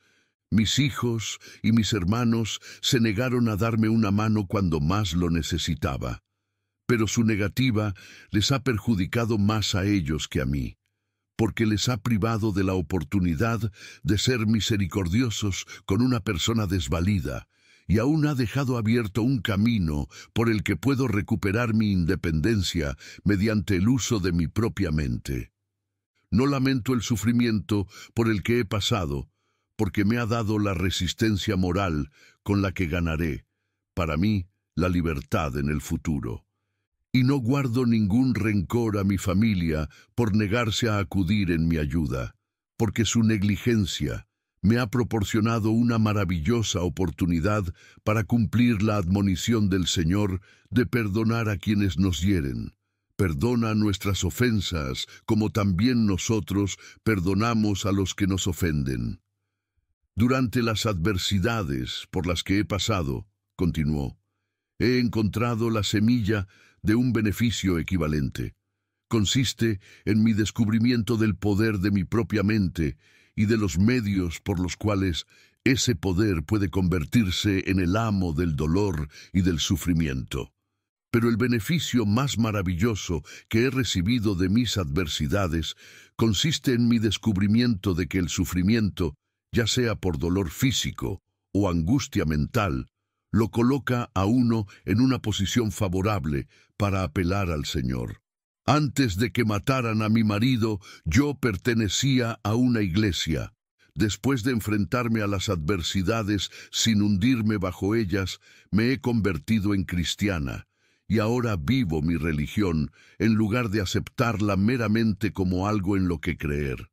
Mis hijos y mis hermanos se negaron a darme una mano cuando más lo necesitaba, pero su negativa les ha perjudicado más a ellos que a mí, porque les ha privado de la oportunidad de ser misericordiosos con una persona desvalida y aún ha dejado abierto un camino por el que puedo recuperar mi independencia mediante el uso de mi propia mente. No lamento el sufrimiento por el que he pasado, porque me ha dado la resistencia moral con la que ganaré, para mí, la libertad en el futuro. Y no guardo ningún rencor a mi familia por negarse a acudir en mi ayuda, porque su negligencia, me ha proporcionado una maravillosa oportunidad para cumplir la admonición del Señor de perdonar a quienes nos hieren. Perdona nuestras ofensas, como también nosotros perdonamos a los que nos ofenden. Durante las adversidades por las que he pasado, continuó, he encontrado la semilla de un beneficio equivalente consiste en mi descubrimiento del poder de mi propia mente y de los medios por los cuales ese poder puede convertirse en el amo del dolor y del sufrimiento. Pero el beneficio más maravilloso que he recibido de mis adversidades consiste en mi descubrimiento de que el sufrimiento, ya sea por dolor físico o angustia mental, lo coloca a uno en una posición favorable para apelar al Señor. Antes de que mataran a mi marido, yo pertenecía a una iglesia. Después de enfrentarme a las adversidades sin hundirme bajo ellas, me he convertido en cristiana y ahora vivo mi religión en lugar de aceptarla meramente como algo en lo que creer.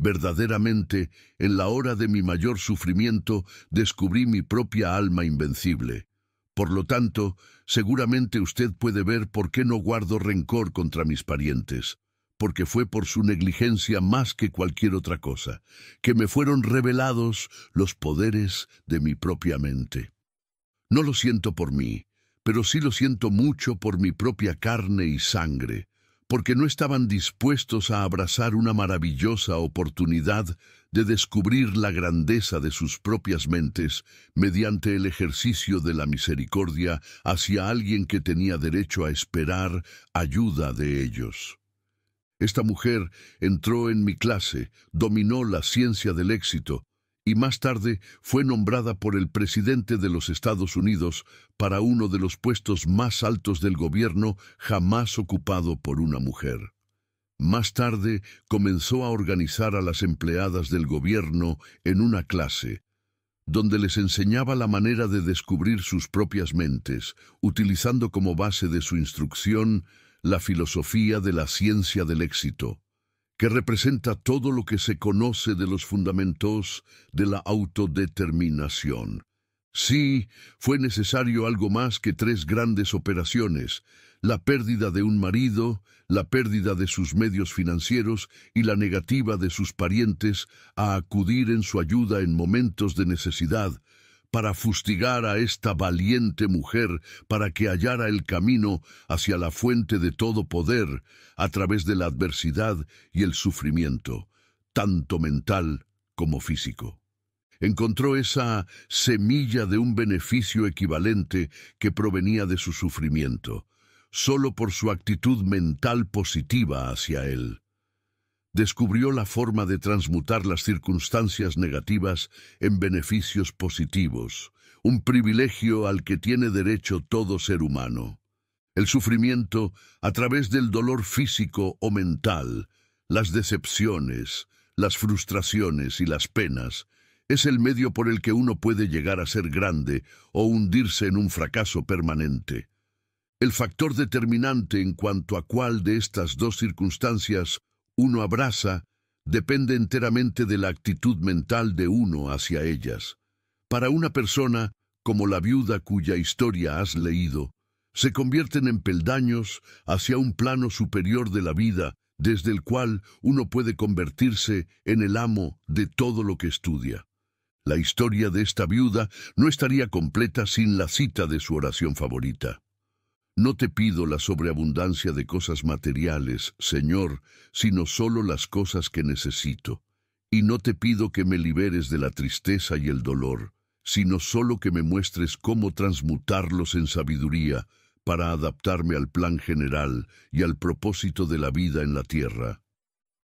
Verdaderamente, en la hora de mi mayor sufrimiento, descubrí mi propia alma invencible. Por lo tanto, Seguramente usted puede ver por qué no guardo rencor contra mis parientes, porque fue por su negligencia más que cualquier otra cosa, que me fueron revelados los poderes de mi propia mente. No lo siento por mí, pero sí lo siento mucho por mi propia carne y sangre, porque no estaban dispuestos a abrazar una maravillosa oportunidad de descubrir la grandeza de sus propias mentes mediante el ejercicio de la misericordia hacia alguien que tenía derecho a esperar ayuda de ellos. Esta mujer entró en mi clase, dominó la ciencia del éxito, y más tarde fue nombrada por el presidente de los Estados Unidos para uno de los puestos más altos del gobierno jamás ocupado por una mujer. Más tarde comenzó a organizar a las empleadas del gobierno en una clase, donde les enseñaba la manera de descubrir sus propias mentes, utilizando como base de su instrucción la filosofía de la ciencia del éxito que representa todo lo que se conoce de los fundamentos de la autodeterminación. Sí, fue necesario algo más que tres grandes operaciones, la pérdida de un marido, la pérdida de sus medios financieros y la negativa de sus parientes a acudir en su ayuda en momentos de necesidad, para fustigar a esta valiente mujer para que hallara el camino hacia la fuente de todo poder a través de la adversidad y el sufrimiento, tanto mental como físico. Encontró esa semilla de un beneficio equivalente que provenía de su sufrimiento, solo por su actitud mental positiva hacia él descubrió la forma de transmutar las circunstancias negativas en beneficios positivos, un privilegio al que tiene derecho todo ser humano. El sufrimiento, a través del dolor físico o mental, las decepciones, las frustraciones y las penas, es el medio por el que uno puede llegar a ser grande o hundirse en un fracaso permanente. El factor determinante en cuanto a cuál de estas dos circunstancias uno abraza depende enteramente de la actitud mental de uno hacia ellas. Para una persona como la viuda cuya historia has leído, se convierten en peldaños hacia un plano superior de la vida desde el cual uno puede convertirse en el amo de todo lo que estudia. La historia de esta viuda no estaría completa sin la cita de su oración favorita. No te pido la sobreabundancia de cosas materiales, Señor, sino solo las cosas que necesito. Y no te pido que me liberes de la tristeza y el dolor, sino solo que me muestres cómo transmutarlos en sabiduría para adaptarme al plan general y al propósito de la vida en la tierra.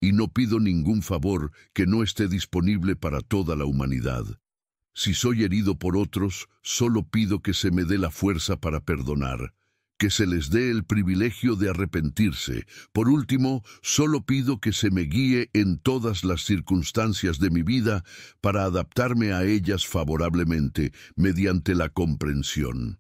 Y no pido ningún favor que no esté disponible para toda la humanidad. Si soy herido por otros, solo pido que se me dé la fuerza para perdonar que se les dé el privilegio de arrepentirse. Por último, solo pido que se me guíe en todas las circunstancias de mi vida para adaptarme a ellas favorablemente mediante la comprensión.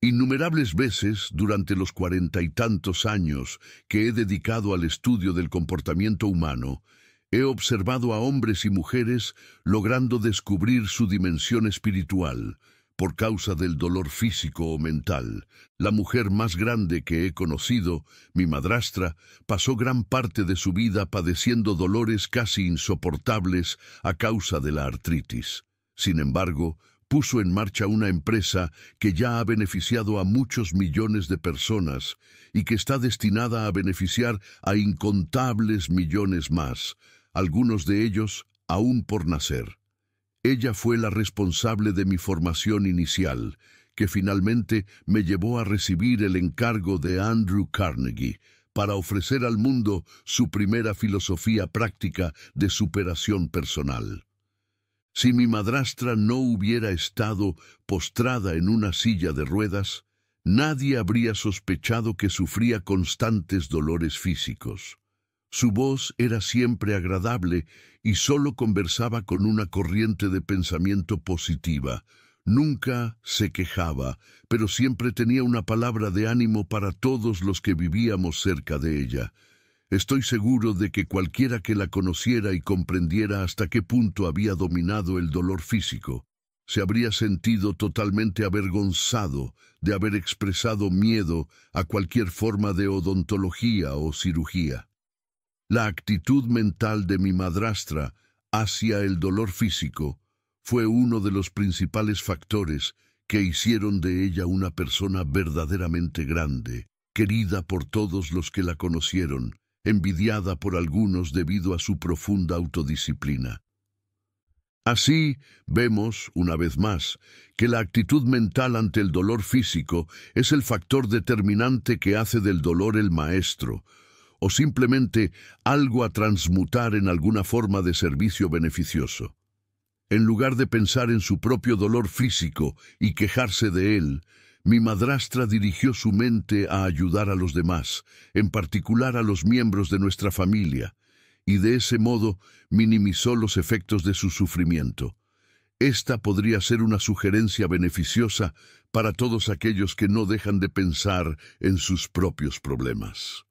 Innumerables veces durante los cuarenta y tantos años que he dedicado al estudio del comportamiento humano, he observado a hombres y mujeres logrando descubrir su dimensión espiritual, por causa del dolor físico o mental. La mujer más grande que he conocido, mi madrastra, pasó gran parte de su vida padeciendo dolores casi insoportables a causa de la artritis. Sin embargo, puso en marcha una empresa que ya ha beneficiado a muchos millones de personas y que está destinada a beneficiar a incontables millones más, algunos de ellos aún por nacer. Ella fue la responsable de mi formación inicial, que finalmente me llevó a recibir el encargo de Andrew Carnegie para ofrecer al mundo su primera filosofía práctica de superación personal. Si mi madrastra no hubiera estado postrada en una silla de ruedas, nadie habría sospechado que sufría constantes dolores físicos. Su voz era siempre agradable y solo conversaba con una corriente de pensamiento positiva. Nunca se quejaba, pero siempre tenía una palabra de ánimo para todos los que vivíamos cerca de ella. Estoy seguro de que cualquiera que la conociera y comprendiera hasta qué punto había dominado el dolor físico, se habría sentido totalmente avergonzado de haber expresado miedo a cualquier forma de odontología o cirugía. La actitud mental de mi madrastra hacia el dolor físico fue uno de los principales factores que hicieron de ella una persona verdaderamente grande, querida por todos los que la conocieron, envidiada por algunos debido a su profunda autodisciplina. Así vemos, una vez más, que la actitud mental ante el dolor físico es el factor determinante que hace del dolor el maestro, o simplemente algo a transmutar en alguna forma de servicio beneficioso. En lugar de pensar en su propio dolor físico y quejarse de él, mi madrastra dirigió su mente a ayudar a los demás, en particular a los miembros de nuestra familia, y de ese modo minimizó los efectos de su sufrimiento. Esta podría ser una sugerencia beneficiosa para todos aquellos que no dejan de pensar en sus propios problemas.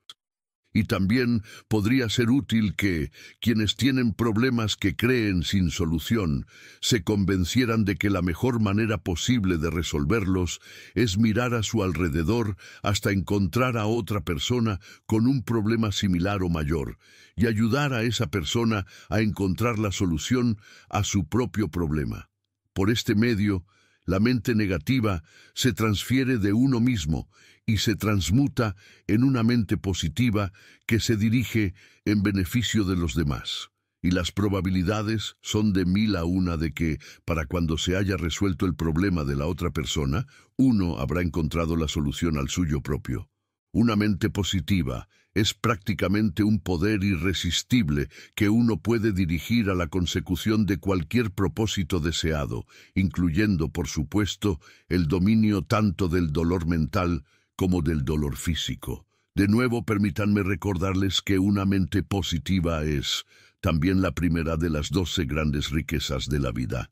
Y también podría ser útil que quienes tienen problemas que creen sin solución se convencieran de que la mejor manera posible de resolverlos es mirar a su alrededor hasta encontrar a otra persona con un problema similar o mayor y ayudar a esa persona a encontrar la solución a su propio problema. Por este medio, la mente negativa se transfiere de uno mismo y se transmuta en una mente positiva que se dirige en beneficio de los demás. Y las probabilidades son de mil a una de que, para cuando se haya resuelto el problema de la otra persona, uno habrá encontrado la solución al suyo propio. Una mente positiva es prácticamente un poder irresistible que uno puede dirigir a la consecución de cualquier propósito deseado, incluyendo, por supuesto, el dominio tanto del dolor mental como del dolor físico. De nuevo, permítanme recordarles que una mente positiva es también la primera de las doce grandes riquezas de la vida.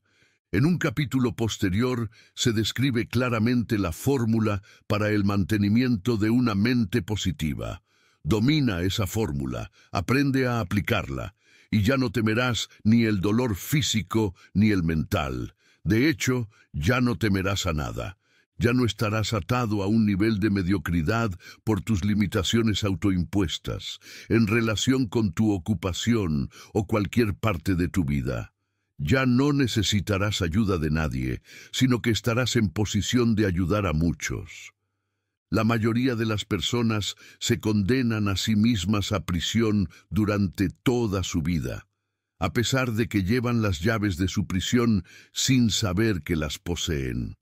En un capítulo posterior se describe claramente la fórmula para el mantenimiento de una mente positiva. Domina esa fórmula, aprende a aplicarla, y ya no temerás ni el dolor físico ni el mental. De hecho, ya no temerás a nada. Ya no estarás atado a un nivel de mediocridad por tus limitaciones autoimpuestas en relación con tu ocupación o cualquier parte de tu vida. Ya no necesitarás ayuda de nadie, sino que estarás en posición de ayudar a muchos. La mayoría de las personas se condenan a sí mismas a prisión durante toda su vida, a pesar de que llevan las llaves de su prisión sin saber que las poseen.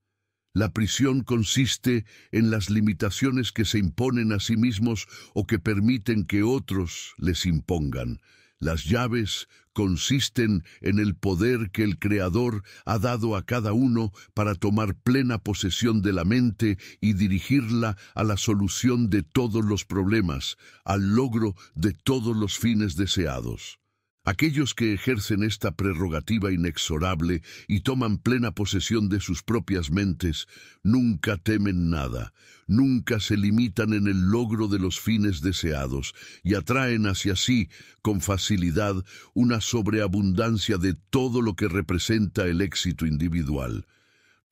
La prisión consiste en las limitaciones que se imponen a sí mismos o que permiten que otros les impongan. Las llaves consisten en el poder que el Creador ha dado a cada uno para tomar plena posesión de la mente y dirigirla a la solución de todos los problemas, al logro de todos los fines deseados. Aquellos que ejercen esta prerrogativa inexorable y toman plena posesión de sus propias mentes, nunca temen nada, nunca se limitan en el logro de los fines deseados y atraen hacia sí, con facilidad, una sobreabundancia de todo lo que representa el éxito individual.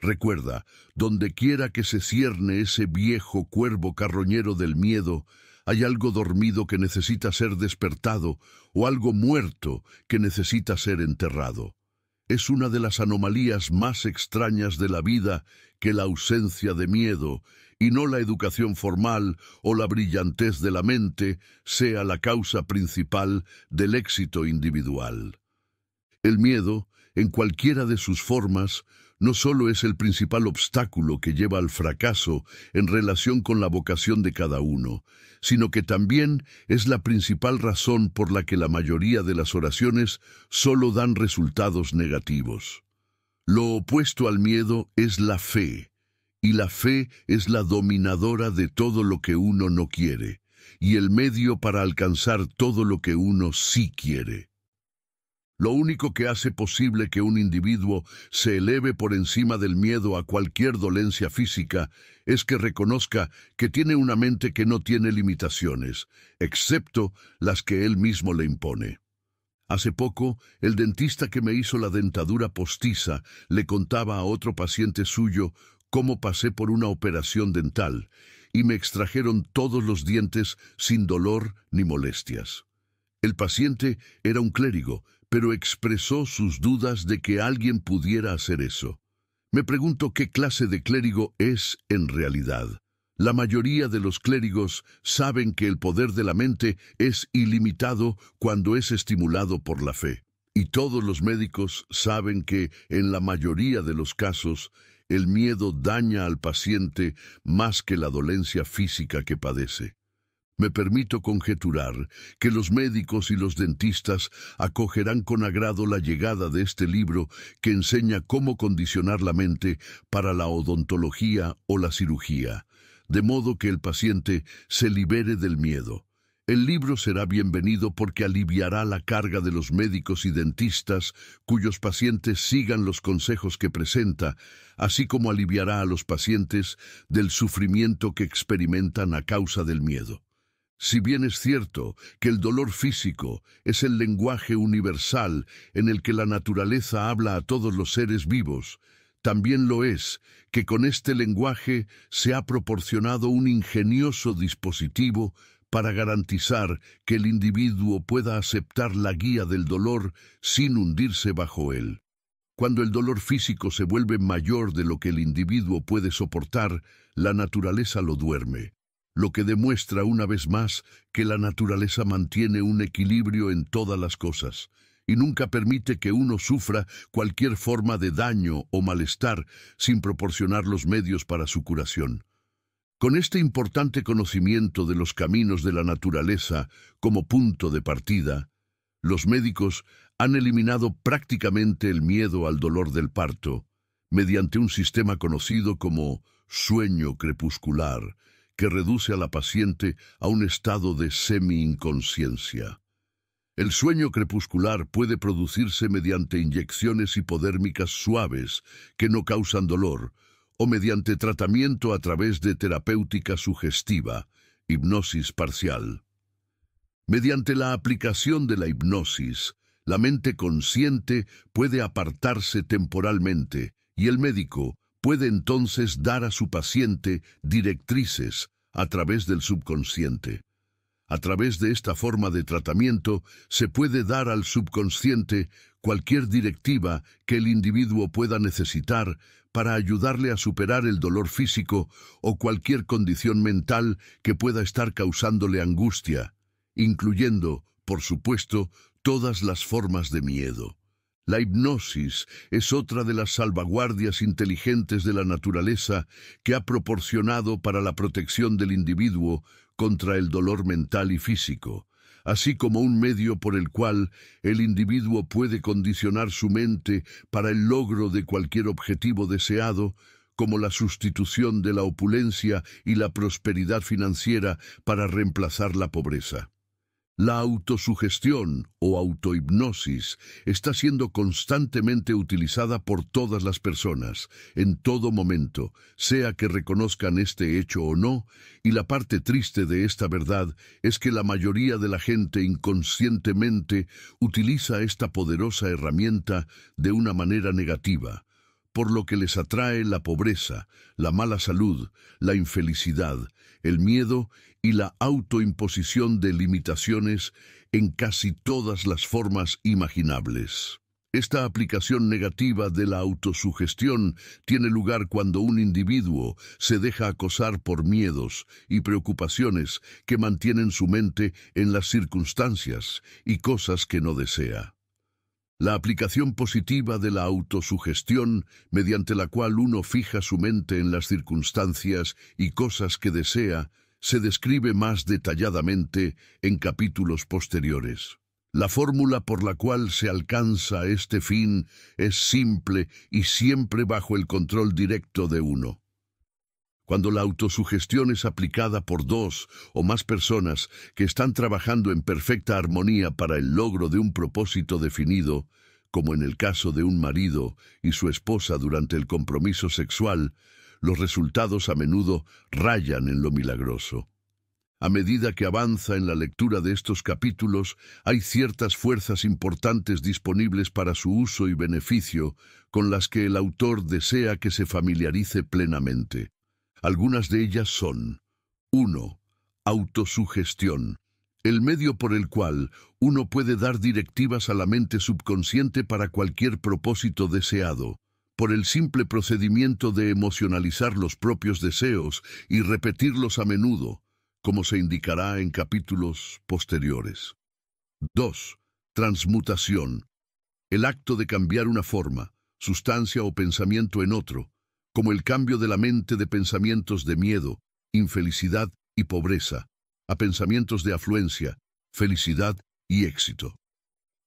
Recuerda, dondequiera que se cierne ese viejo cuervo carroñero del miedo, hay algo dormido que necesita ser despertado o algo muerto que necesita ser enterrado. Es una de las anomalías más extrañas de la vida que la ausencia de miedo, y no la educación formal o la brillantez de la mente, sea la causa principal del éxito individual. El miedo, en cualquiera de sus formas, no solo es el principal obstáculo que lleva al fracaso en relación con la vocación de cada uno, sino que también es la principal razón por la que la mayoría de las oraciones solo dan resultados negativos. Lo opuesto al miedo es la fe, y la fe es la dominadora de todo lo que uno no quiere, y el medio para alcanzar todo lo que uno sí quiere lo único que hace posible que un individuo se eleve por encima del miedo a cualquier dolencia física es que reconozca que tiene una mente que no tiene limitaciones, excepto las que él mismo le impone. Hace poco, el dentista que me hizo la dentadura postiza le contaba a otro paciente suyo cómo pasé por una operación dental y me extrajeron todos los dientes sin dolor ni molestias. El paciente era un clérigo, pero expresó sus dudas de que alguien pudiera hacer eso. Me pregunto qué clase de clérigo es en realidad. La mayoría de los clérigos saben que el poder de la mente es ilimitado cuando es estimulado por la fe. Y todos los médicos saben que, en la mayoría de los casos, el miedo daña al paciente más que la dolencia física que padece. Me permito conjeturar que los médicos y los dentistas acogerán con agrado la llegada de este libro que enseña cómo condicionar la mente para la odontología o la cirugía, de modo que el paciente se libere del miedo. El libro será bienvenido porque aliviará la carga de los médicos y dentistas cuyos pacientes sigan los consejos que presenta, así como aliviará a los pacientes del sufrimiento que experimentan a causa del miedo. Si bien es cierto que el dolor físico es el lenguaje universal en el que la naturaleza habla a todos los seres vivos, también lo es que con este lenguaje se ha proporcionado un ingenioso dispositivo para garantizar que el individuo pueda aceptar la guía del dolor sin hundirse bajo él. Cuando el dolor físico se vuelve mayor de lo que el individuo puede soportar, la naturaleza lo duerme lo que demuestra una vez más que la naturaleza mantiene un equilibrio en todas las cosas y nunca permite que uno sufra cualquier forma de daño o malestar sin proporcionar los medios para su curación. Con este importante conocimiento de los caminos de la naturaleza como punto de partida, los médicos han eliminado prácticamente el miedo al dolor del parto mediante un sistema conocido como sueño crepuscular, que reduce a la paciente a un estado de semi-inconsciencia. El sueño crepuscular puede producirse mediante inyecciones hipodérmicas suaves que no causan dolor o mediante tratamiento a través de terapéutica sugestiva, hipnosis parcial. Mediante la aplicación de la hipnosis, la mente consciente puede apartarse temporalmente y el médico puede entonces dar a su paciente directrices a través del subconsciente. A través de esta forma de tratamiento se puede dar al subconsciente cualquier directiva que el individuo pueda necesitar para ayudarle a superar el dolor físico o cualquier condición mental que pueda estar causándole angustia, incluyendo, por supuesto, todas las formas de miedo. La hipnosis es otra de las salvaguardias inteligentes de la naturaleza que ha proporcionado para la protección del individuo contra el dolor mental y físico, así como un medio por el cual el individuo puede condicionar su mente para el logro de cualquier objetivo deseado, como la sustitución de la opulencia y la prosperidad financiera para reemplazar la pobreza. La autosugestión o autohipnosis está siendo constantemente utilizada por todas las personas, en todo momento, sea que reconozcan este hecho o no, y la parte triste de esta verdad es que la mayoría de la gente inconscientemente utiliza esta poderosa herramienta de una manera negativa, por lo que les atrae la pobreza, la mala salud, la infelicidad, el miedo y la autoimposición de limitaciones en casi todas las formas imaginables. Esta aplicación negativa de la autosugestión tiene lugar cuando un individuo se deja acosar por miedos y preocupaciones que mantienen su mente en las circunstancias y cosas que no desea la aplicación positiva de la autosugestión mediante la cual uno fija su mente en las circunstancias y cosas que desea se describe más detalladamente en capítulos posteriores. La fórmula por la cual se alcanza este fin es simple y siempre bajo el control directo de uno. Cuando la autosugestión es aplicada por dos o más personas que están trabajando en perfecta armonía para el logro de un propósito definido, como en el caso de un marido y su esposa durante el compromiso sexual, los resultados a menudo rayan en lo milagroso. A medida que avanza en la lectura de estos capítulos, hay ciertas fuerzas importantes disponibles para su uso y beneficio con las que el autor desea que se familiarice plenamente. Algunas de ellas son 1. Autosugestión, el medio por el cual uno puede dar directivas a la mente subconsciente para cualquier propósito deseado, por el simple procedimiento de emocionalizar los propios deseos y repetirlos a menudo, como se indicará en capítulos posteriores. 2. Transmutación. El acto de cambiar una forma, sustancia o pensamiento en otro, como el cambio de la mente de pensamientos de miedo, infelicidad y pobreza, a pensamientos de afluencia, felicidad y éxito.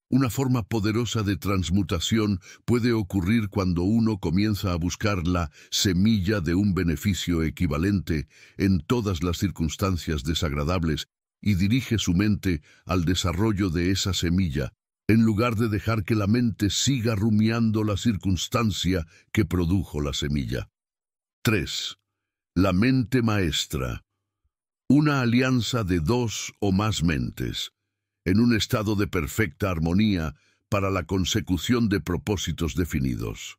Una forma poderosa de transmutación puede ocurrir cuando uno comienza a buscar la semilla de un beneficio equivalente en todas las circunstancias desagradables y dirige su mente al desarrollo de esa semilla en lugar de dejar que la mente siga rumiando la circunstancia que produjo la semilla. 3. La mente maestra. Una alianza de dos o más mentes, en un estado de perfecta armonía para la consecución de propósitos definidos.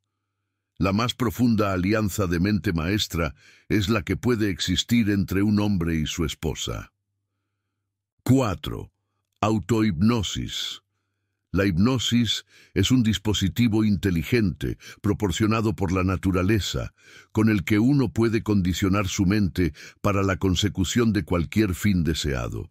La más profunda alianza de mente maestra es la que puede existir entre un hombre y su esposa. 4. Autohipnosis. La hipnosis es un dispositivo inteligente proporcionado por la naturaleza, con el que uno puede condicionar su mente para la consecución de cualquier fin deseado.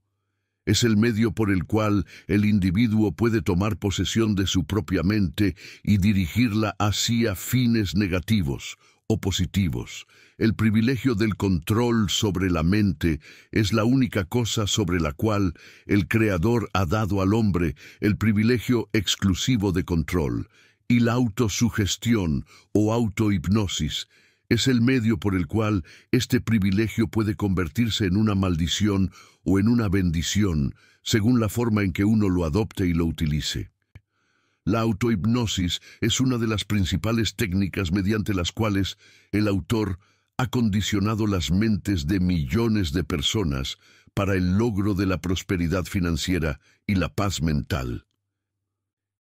Es el medio por el cual el individuo puede tomar posesión de su propia mente y dirigirla hacia fines negativos o positivos. El privilegio del control sobre la mente es la única cosa sobre la cual el Creador ha dado al hombre el privilegio exclusivo de control. Y la autosugestión o autohipnosis es el medio por el cual este privilegio puede convertirse en una maldición o en una bendición, según la forma en que uno lo adopte y lo utilice. La autohipnosis es una de las principales técnicas mediante las cuales el autor ha condicionado las mentes de millones de personas para el logro de la prosperidad financiera y la paz mental.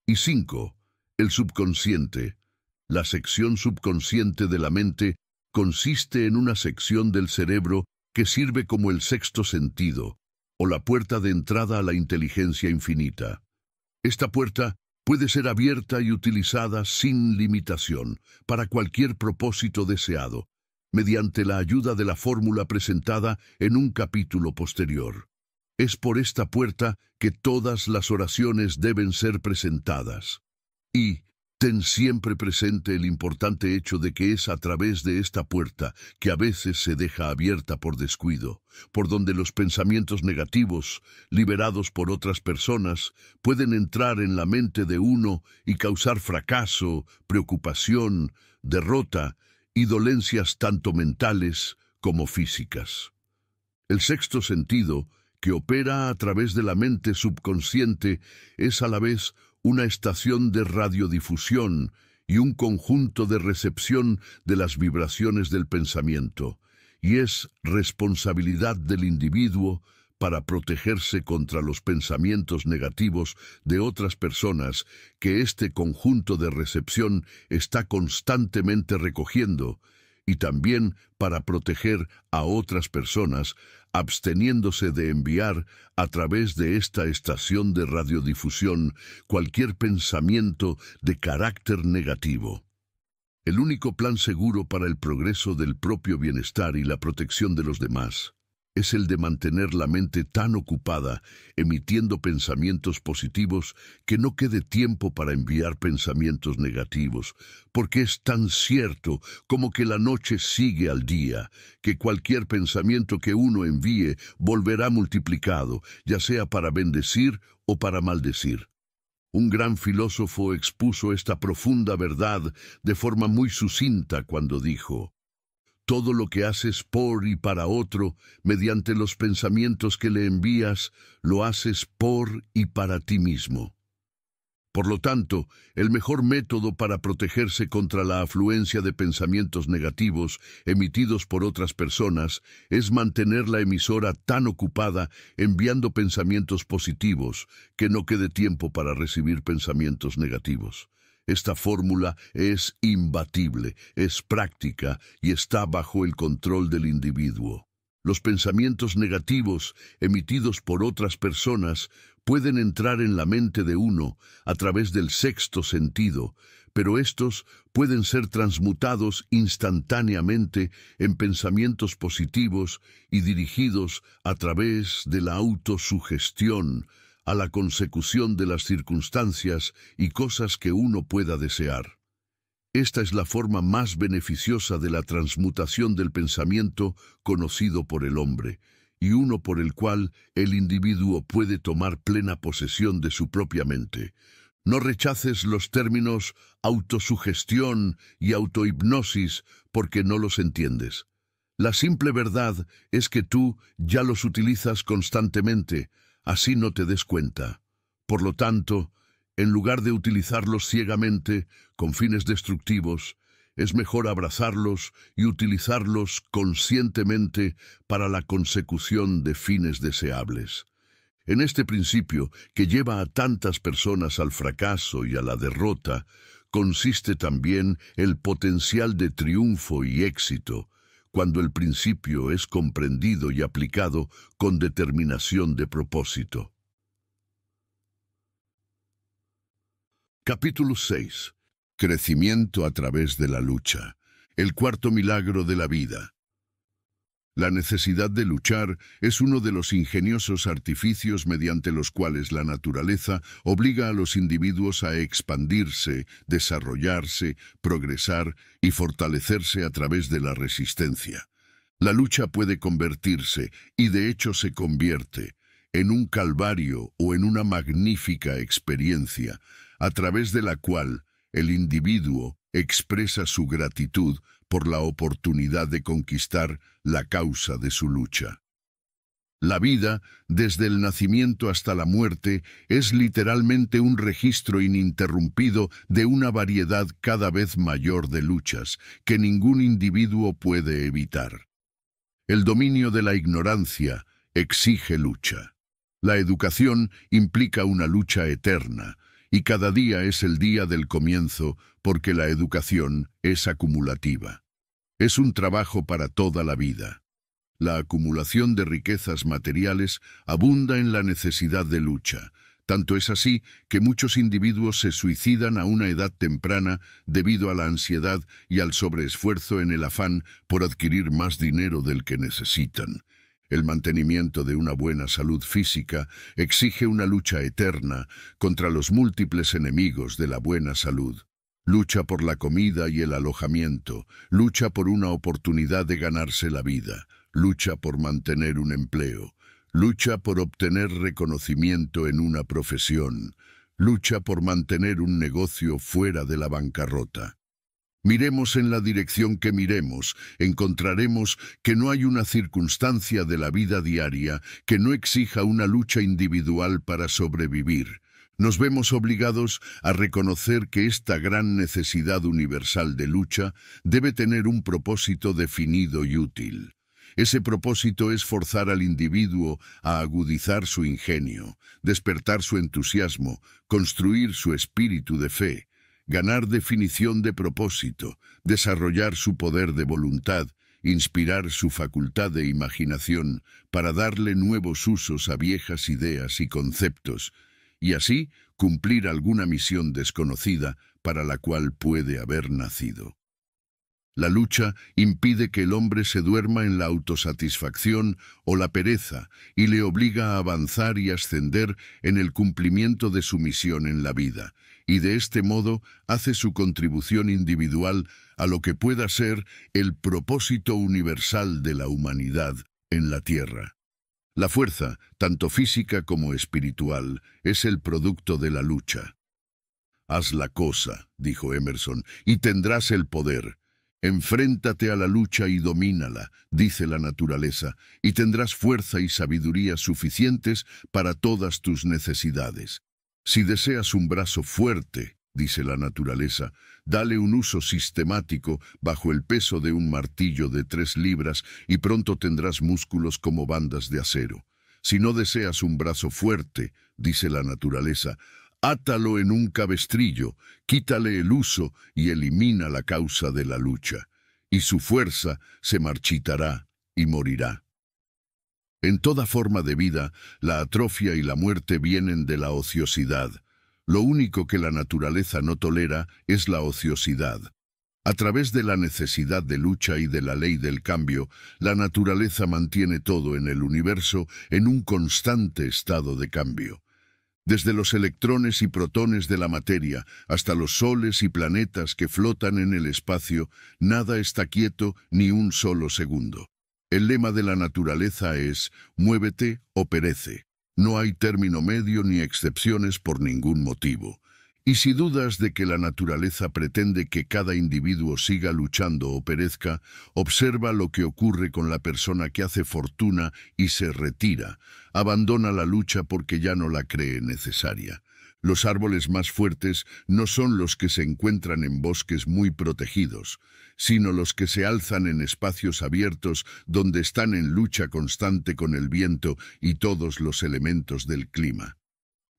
Y 5. El subconsciente. La sección subconsciente de la mente consiste en una sección del cerebro que sirve como el sexto sentido, o la puerta de entrada a la inteligencia infinita. Esta puerta puede ser abierta y utilizada sin limitación para cualquier propósito deseado, mediante la ayuda de la fórmula presentada en un capítulo posterior. Es por esta puerta que todas las oraciones deben ser presentadas. Y, Ten siempre presente el importante hecho de que es a través de esta puerta, que a veces se deja abierta por descuido, por donde los pensamientos negativos, liberados por otras personas, pueden entrar en la mente de uno y causar fracaso, preocupación, derrota y dolencias tanto mentales como físicas. El sexto sentido, que opera a través de la mente subconsciente, es a la vez una estación de radiodifusión y un conjunto de recepción de las vibraciones del pensamiento, y es responsabilidad del individuo para protegerse contra los pensamientos negativos de otras personas que este conjunto de recepción está constantemente recogiendo, y también para proteger a otras personas absteniéndose de enviar a través de esta estación de radiodifusión cualquier pensamiento de carácter negativo. El único plan seguro para el progreso del propio bienestar y la protección de los demás es el de mantener la mente tan ocupada, emitiendo pensamientos positivos, que no quede tiempo para enviar pensamientos negativos, porque es tan cierto como que la noche sigue al día, que cualquier pensamiento que uno envíe volverá multiplicado, ya sea para bendecir o para maldecir. Un gran filósofo expuso esta profunda verdad de forma muy sucinta cuando dijo, todo lo que haces por y para otro, mediante los pensamientos que le envías, lo haces por y para ti mismo. Por lo tanto, el mejor método para protegerse contra la afluencia de pensamientos negativos emitidos por otras personas es mantener la emisora tan ocupada enviando pensamientos positivos que no quede tiempo para recibir pensamientos negativos. Esta fórmula es imbatible, es práctica y está bajo el control del individuo. Los pensamientos negativos emitidos por otras personas pueden entrar en la mente de uno a través del sexto sentido, pero estos pueden ser transmutados instantáneamente en pensamientos positivos y dirigidos a través de la autosugestión, a la consecución de las circunstancias y cosas que uno pueda desear. Esta es la forma más beneficiosa de la transmutación del pensamiento conocido por el hombre, y uno por el cual el individuo puede tomar plena posesión de su propia mente. No rechaces los términos autosugestión y autohipnosis porque no los entiendes. La simple verdad es que tú ya los utilizas constantemente, así no te des cuenta. Por lo tanto, en lugar de utilizarlos ciegamente con fines destructivos, es mejor abrazarlos y utilizarlos conscientemente para la consecución de fines deseables. En este principio, que lleva a tantas personas al fracaso y a la derrota, consiste también el potencial de triunfo y éxito, cuando el principio es comprendido y aplicado con determinación de propósito. Capítulo 6. Crecimiento a través de la lucha. El cuarto milagro de la vida. La necesidad de luchar es uno de los ingeniosos artificios mediante los cuales la naturaleza obliga a los individuos a expandirse, desarrollarse, progresar y fortalecerse a través de la resistencia. La lucha puede convertirse, y de hecho se convierte, en un calvario o en una magnífica experiencia, a través de la cual el individuo expresa su gratitud por la oportunidad de conquistar la causa de su lucha. La vida, desde el nacimiento hasta la muerte, es literalmente un registro ininterrumpido de una variedad cada vez mayor de luchas que ningún individuo puede evitar. El dominio de la ignorancia exige lucha. La educación implica una lucha eterna, y cada día es el día del comienzo porque la educación es acumulativa. Es un trabajo para toda la vida. La acumulación de riquezas materiales abunda en la necesidad de lucha, tanto es así que muchos individuos se suicidan a una edad temprana debido a la ansiedad y al sobreesfuerzo en el afán por adquirir más dinero del que necesitan. El mantenimiento de una buena salud física exige una lucha eterna contra los múltiples enemigos de la buena salud. Lucha por la comida y el alojamiento, lucha por una oportunidad de ganarse la vida, lucha por mantener un empleo, lucha por obtener reconocimiento en una profesión, lucha por mantener un negocio fuera de la bancarrota. Miremos en la dirección que miremos, encontraremos que no hay una circunstancia de la vida diaria que no exija una lucha individual para sobrevivir. Nos vemos obligados a reconocer que esta gran necesidad universal de lucha debe tener un propósito definido y útil. Ese propósito es forzar al individuo a agudizar su ingenio, despertar su entusiasmo, construir su espíritu de fe, ganar definición de propósito, desarrollar su poder de voluntad, inspirar su facultad de imaginación para darle nuevos usos a viejas ideas y conceptos, y así cumplir alguna misión desconocida para la cual puede haber nacido. La lucha impide que el hombre se duerma en la autosatisfacción o la pereza y le obliga a avanzar y ascender en el cumplimiento de su misión en la vida, y de este modo hace su contribución individual a lo que pueda ser el propósito universal de la humanidad en la Tierra. La fuerza, tanto física como espiritual, es el producto de la lucha. Haz la cosa, dijo Emerson, y tendrás el poder. Enfréntate a la lucha y domínala, dice la naturaleza, y tendrás fuerza y sabiduría suficientes para todas tus necesidades. Si deseas un brazo fuerte, dice la naturaleza, dale un uso sistemático bajo el peso de un martillo de tres libras y pronto tendrás músculos como bandas de acero. Si no deseas un brazo fuerte, dice la naturaleza, átalo en un cabestrillo, quítale el uso y elimina la causa de la lucha, y su fuerza se marchitará y morirá. En toda forma de vida, la atrofia y la muerte vienen de la ociosidad. Lo único que la naturaleza no tolera es la ociosidad. A través de la necesidad de lucha y de la ley del cambio, la naturaleza mantiene todo en el universo en un constante estado de cambio. Desde los electrones y protones de la materia hasta los soles y planetas que flotan en el espacio, nada está quieto ni un solo segundo. El lema de la naturaleza es muévete o perece. No hay término medio ni excepciones por ningún motivo. Y si dudas de que la naturaleza pretende que cada individuo siga luchando o perezca, observa lo que ocurre con la persona que hace fortuna y se retira, abandona la lucha porque ya no la cree necesaria. Los árboles más fuertes no son los que se encuentran en bosques muy protegidos, sino los que se alzan en espacios abiertos donde están en lucha constante con el viento y todos los elementos del clima.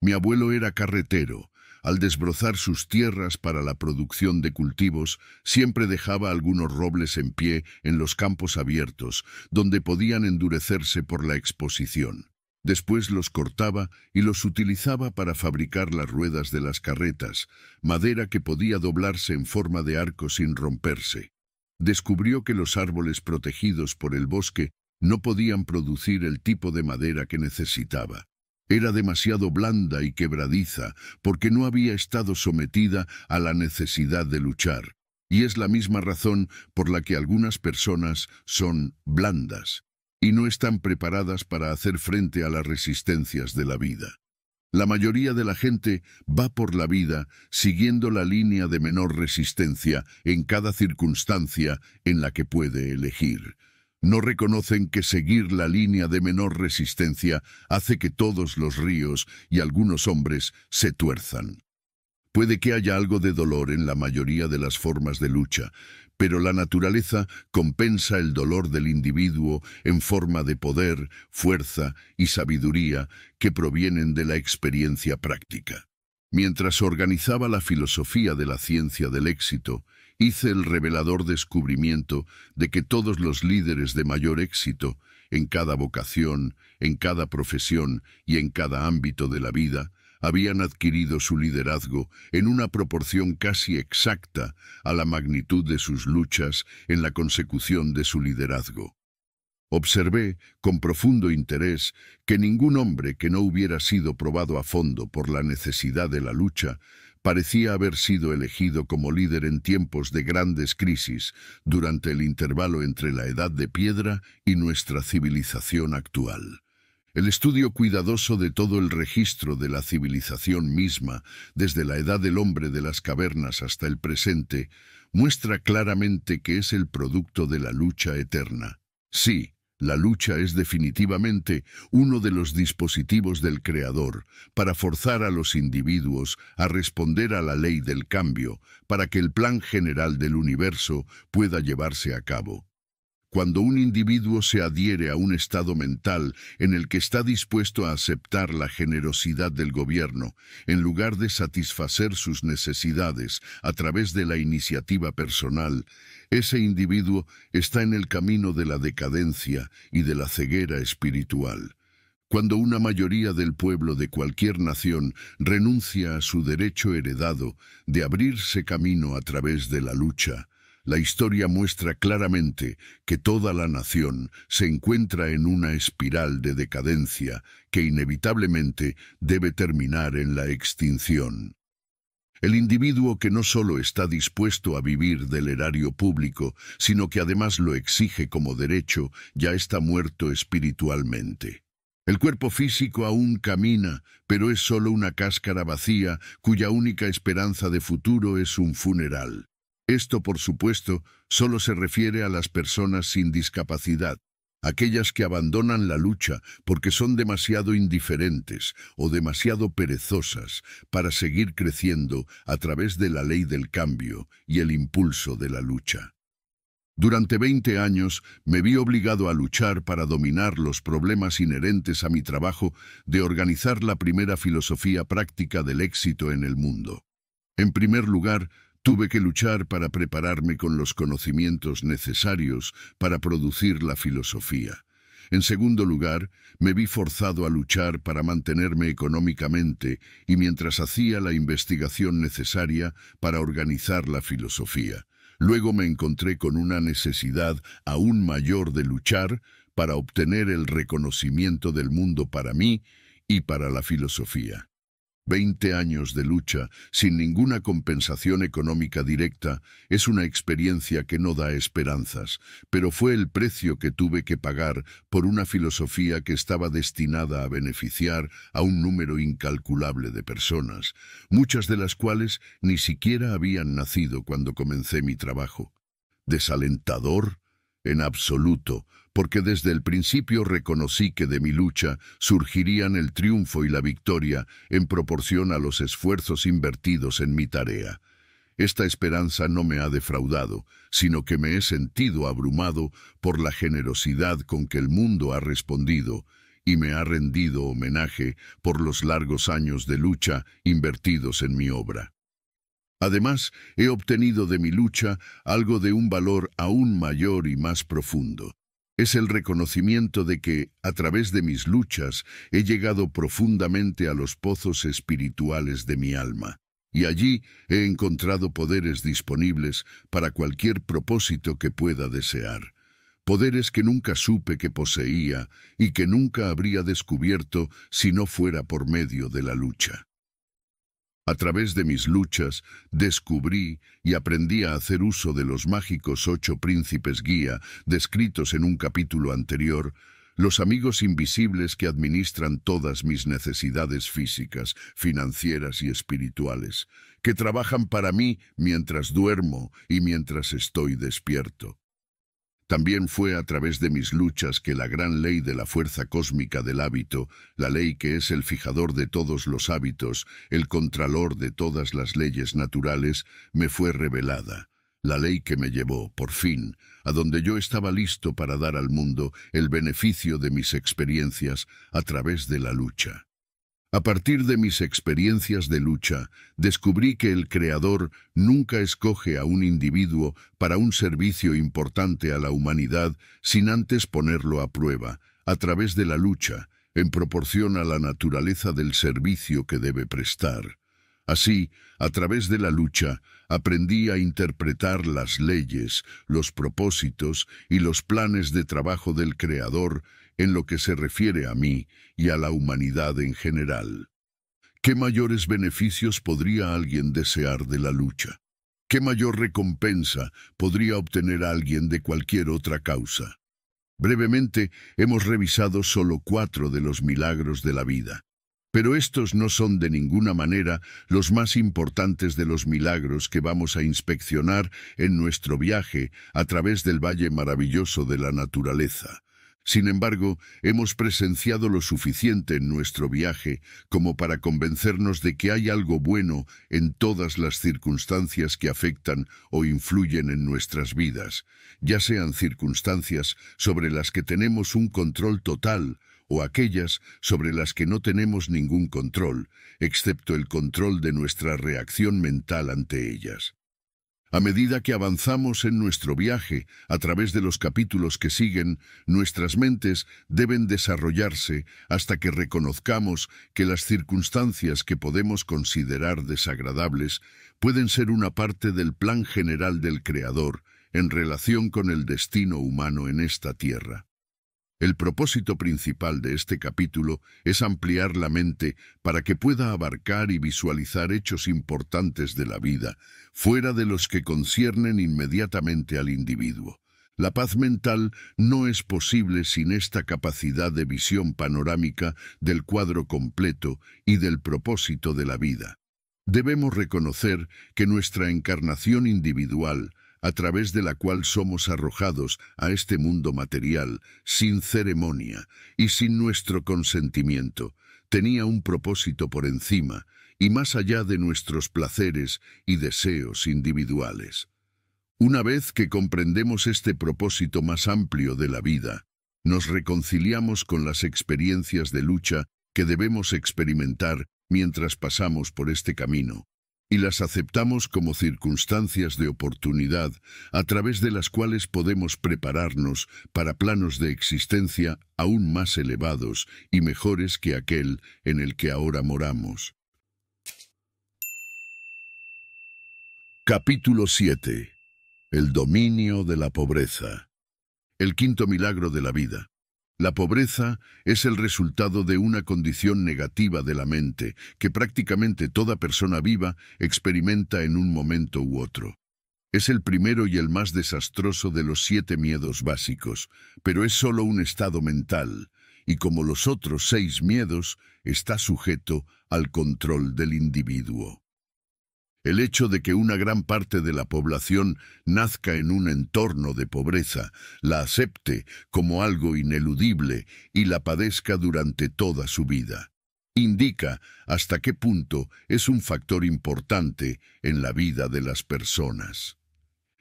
Mi abuelo era carretero. Al desbrozar sus tierras para la producción de cultivos, siempre dejaba algunos robles en pie en los campos abiertos, donde podían endurecerse por la exposición. Después los cortaba y los utilizaba para fabricar las ruedas de las carretas, madera que podía doblarse en forma de arco sin romperse. Descubrió que los árboles protegidos por el bosque no podían producir el tipo de madera que necesitaba. Era demasiado blanda y quebradiza porque no había estado sometida a la necesidad de luchar, y es la misma razón por la que algunas personas son blandas y no están preparadas para hacer frente a las resistencias de la vida. La mayoría de la gente va por la vida siguiendo la línea de menor resistencia en cada circunstancia en la que puede elegir. No reconocen que seguir la línea de menor resistencia hace que todos los ríos y algunos hombres se tuerzan. Puede que haya algo de dolor en la mayoría de las formas de lucha, pero la naturaleza compensa el dolor del individuo en forma de poder, fuerza y sabiduría que provienen de la experiencia práctica. Mientras organizaba la filosofía de la ciencia del éxito, hice el revelador descubrimiento de que todos los líderes de mayor éxito, en cada vocación, en cada profesión y en cada ámbito de la vida, habían adquirido su liderazgo en una proporción casi exacta a la magnitud de sus luchas en la consecución de su liderazgo. Observé, con profundo interés, que ningún hombre que no hubiera sido probado a fondo por la necesidad de la lucha parecía haber sido elegido como líder en tiempos de grandes crisis durante el intervalo entre la Edad de Piedra y nuestra civilización actual. El estudio cuidadoso de todo el registro de la civilización misma, desde la edad del hombre de las cavernas hasta el presente, muestra claramente que es el producto de la lucha eterna. Sí, la lucha es definitivamente uno de los dispositivos del Creador para forzar a los individuos a responder a la ley del cambio para que el plan general del universo pueda llevarse a cabo. Cuando un individuo se adhiere a un estado mental en el que está dispuesto a aceptar la generosidad del gobierno, en lugar de satisfacer sus necesidades a través de la iniciativa personal, ese individuo está en el camino de la decadencia y de la ceguera espiritual. Cuando una mayoría del pueblo de cualquier nación renuncia a su derecho heredado de abrirse camino a través de la lucha, la historia muestra claramente que toda la nación se encuentra en una espiral de decadencia que inevitablemente debe terminar en la extinción. El individuo que no solo está dispuesto a vivir del erario público, sino que además lo exige como derecho, ya está muerto espiritualmente. El cuerpo físico aún camina, pero es solo una cáscara vacía cuya única esperanza de futuro es un funeral. Esto, por supuesto, solo se refiere a las personas sin discapacidad, aquellas que abandonan la lucha porque son demasiado indiferentes o demasiado perezosas para seguir creciendo a través de la ley del cambio y el impulso de la lucha. Durante 20 años me vi obligado a luchar para dominar los problemas inherentes a mi trabajo de organizar la primera filosofía práctica del éxito en el mundo. En primer lugar, Tuve que luchar para prepararme con los conocimientos necesarios para producir la filosofía. En segundo lugar, me vi forzado a luchar para mantenerme económicamente y mientras hacía la investigación necesaria para organizar la filosofía. Luego me encontré con una necesidad aún mayor de luchar para obtener el reconocimiento del mundo para mí y para la filosofía. Veinte años de lucha, sin ninguna compensación económica directa, es una experiencia que no da esperanzas, pero fue el precio que tuve que pagar por una filosofía que estaba destinada a beneficiar a un número incalculable de personas, muchas de las cuales ni siquiera habían nacido cuando comencé mi trabajo. Desalentador, en absoluto, porque desde el principio reconocí que de mi lucha surgirían el triunfo y la victoria en proporción a los esfuerzos invertidos en mi tarea. Esta esperanza no me ha defraudado, sino que me he sentido abrumado por la generosidad con que el mundo ha respondido y me ha rendido homenaje por los largos años de lucha invertidos en mi obra. Además, he obtenido de mi lucha algo de un valor aún mayor y más profundo, es el reconocimiento de que, a través de mis luchas, he llegado profundamente a los pozos espirituales de mi alma, y allí he encontrado poderes disponibles para cualquier propósito que pueda desear, poderes que nunca supe que poseía y que nunca habría descubierto si no fuera por medio de la lucha. A través de mis luchas, descubrí y aprendí a hacer uso de los mágicos ocho príncipes guía, descritos en un capítulo anterior, los amigos invisibles que administran todas mis necesidades físicas, financieras y espirituales, que trabajan para mí mientras duermo y mientras estoy despierto. También fue a través de mis luchas que la gran ley de la fuerza cósmica del hábito, la ley que es el fijador de todos los hábitos, el contralor de todas las leyes naturales, me fue revelada, la ley que me llevó, por fin, a donde yo estaba listo para dar al mundo el beneficio de mis experiencias a través de la lucha. A partir de mis experiencias de lucha, descubrí que el Creador nunca escoge a un individuo para un servicio importante a la humanidad sin antes ponerlo a prueba, a través de la lucha, en proporción a la naturaleza del servicio que debe prestar. Así, a través de la lucha, aprendí a interpretar las leyes, los propósitos y los planes de trabajo del Creador en lo que se refiere a mí y a la humanidad en general. ¿Qué mayores beneficios podría alguien desear de la lucha? ¿Qué mayor recompensa podría obtener alguien de cualquier otra causa? Brevemente, hemos revisado solo cuatro de los milagros de la vida. Pero estos no son de ninguna manera los más importantes de los milagros que vamos a inspeccionar en nuestro viaje a través del Valle Maravilloso de la Naturaleza. Sin embargo, hemos presenciado lo suficiente en nuestro viaje como para convencernos de que hay algo bueno en todas las circunstancias que afectan o influyen en nuestras vidas, ya sean circunstancias sobre las que tenemos un control total o aquellas sobre las que no tenemos ningún control, excepto el control de nuestra reacción mental ante ellas. A medida que avanzamos en nuestro viaje a través de los capítulos que siguen, nuestras mentes deben desarrollarse hasta que reconozcamos que las circunstancias que podemos considerar desagradables pueden ser una parte del plan general del Creador en relación con el destino humano en esta tierra. El propósito principal de este capítulo es ampliar la mente para que pueda abarcar y visualizar hechos importantes de la vida, fuera de los que conciernen inmediatamente al individuo. La paz mental no es posible sin esta capacidad de visión panorámica del cuadro completo y del propósito de la vida. Debemos reconocer que nuestra encarnación individual a través de la cual somos arrojados a este mundo material sin ceremonia y sin nuestro consentimiento, tenía un propósito por encima y más allá de nuestros placeres y deseos individuales. Una vez que comprendemos este propósito más amplio de la vida, nos reconciliamos con las experiencias de lucha que debemos experimentar mientras pasamos por este camino, y las aceptamos como circunstancias de oportunidad a través de las cuales podemos prepararnos para planos de existencia aún más elevados y mejores que aquel en el que ahora moramos. Capítulo 7. El dominio de la pobreza. El quinto milagro de la vida. La pobreza es el resultado de una condición negativa de la mente que prácticamente toda persona viva experimenta en un momento u otro. Es el primero y el más desastroso de los siete miedos básicos, pero es sólo un estado mental, y como los otros seis miedos, está sujeto al control del individuo. El hecho de que una gran parte de la población nazca en un entorno de pobreza, la acepte como algo ineludible y la padezca durante toda su vida, indica hasta qué punto es un factor importante en la vida de las personas.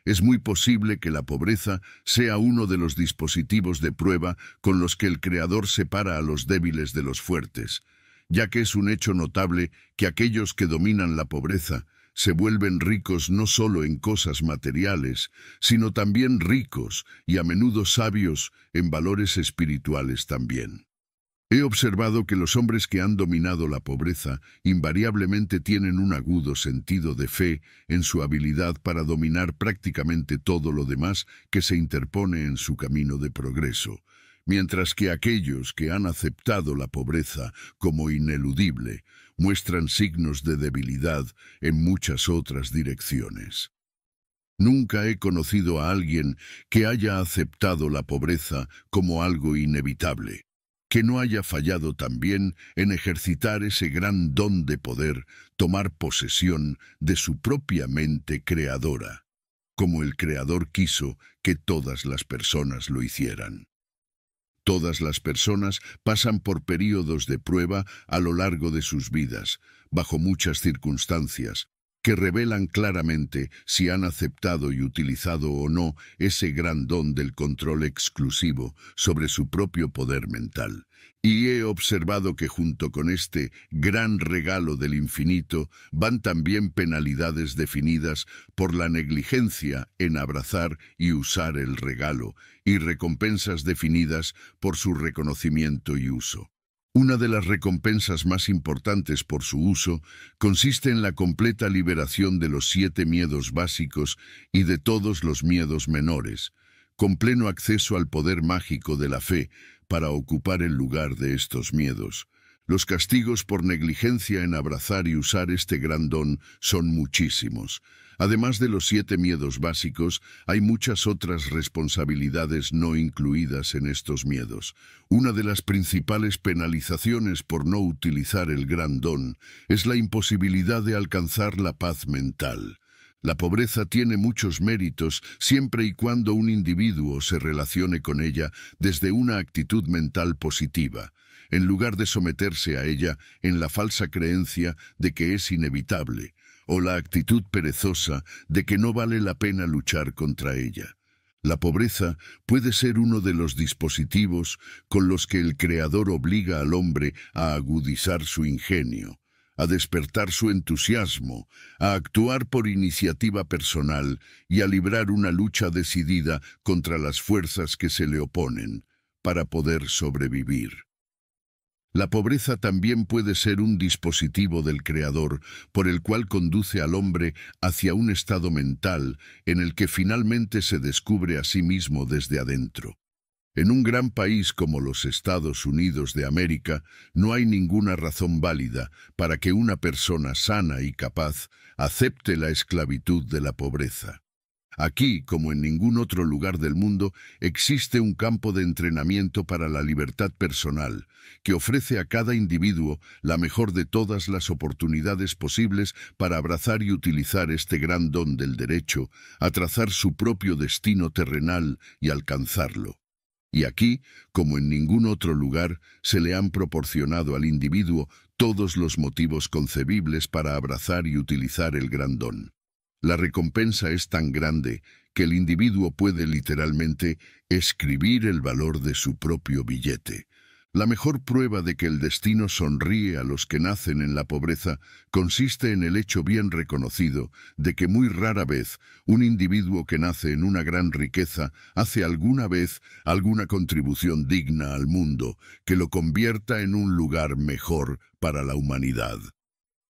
Es muy posible que la pobreza sea uno de los dispositivos de prueba con los que el Creador separa a los débiles de los fuertes, ya que es un hecho notable que aquellos que dominan la pobreza se vuelven ricos no solo en cosas materiales, sino también ricos y a menudo sabios en valores espirituales también. He observado que los hombres que han dominado la pobreza invariablemente tienen un agudo sentido de fe en su habilidad para dominar prácticamente todo lo demás que se interpone en su camino de progreso, mientras que aquellos que han aceptado la pobreza como ineludible muestran signos de debilidad en muchas otras direcciones. Nunca he conocido a alguien que haya aceptado la pobreza como algo inevitable, que no haya fallado también en ejercitar ese gran don de poder tomar posesión de su propia mente creadora, como el Creador quiso que todas las personas lo hicieran. Todas las personas pasan por períodos de prueba a lo largo de sus vidas, bajo muchas circunstancias, que revelan claramente si han aceptado y utilizado o no ese gran don del control exclusivo sobre su propio poder mental. Y he observado que junto con este gran regalo del infinito van también penalidades definidas por la negligencia en abrazar y usar el regalo, y recompensas definidas por su reconocimiento y uso. Una de las recompensas más importantes por su uso consiste en la completa liberación de los siete miedos básicos y de todos los miedos menores, con pleno acceso al poder mágico de la fe para ocupar el lugar de estos miedos. Los castigos por negligencia en abrazar y usar este gran don son muchísimos. Además de los siete miedos básicos, hay muchas otras responsabilidades no incluidas en estos miedos. Una de las principales penalizaciones por no utilizar el gran don es la imposibilidad de alcanzar la paz mental. La pobreza tiene muchos méritos siempre y cuando un individuo se relacione con ella desde una actitud mental positiva en lugar de someterse a ella en la falsa creencia de que es inevitable, o la actitud perezosa de que no vale la pena luchar contra ella. La pobreza puede ser uno de los dispositivos con los que el Creador obliga al hombre a agudizar su ingenio, a despertar su entusiasmo, a actuar por iniciativa personal y a librar una lucha decidida contra las fuerzas que se le oponen para poder sobrevivir. La pobreza también puede ser un dispositivo del Creador, por el cual conduce al hombre hacia un estado mental en el que finalmente se descubre a sí mismo desde adentro. En un gran país como los Estados Unidos de América, no hay ninguna razón válida para que una persona sana y capaz acepte la esclavitud de la pobreza. Aquí, como en ningún otro lugar del mundo, existe un campo de entrenamiento para la libertad personal, que ofrece a cada individuo la mejor de todas las oportunidades posibles para abrazar y utilizar este gran don del derecho, a trazar su propio destino terrenal y alcanzarlo. Y aquí, como en ningún otro lugar, se le han proporcionado al individuo todos los motivos concebibles para abrazar y utilizar el gran don. La recompensa es tan grande que el individuo puede literalmente escribir el valor de su propio billete. La mejor prueba de que el destino sonríe a los que nacen en la pobreza consiste en el hecho bien reconocido de que muy rara vez un individuo que nace en una gran riqueza hace alguna vez alguna contribución digna al mundo que lo convierta en un lugar mejor para la humanidad.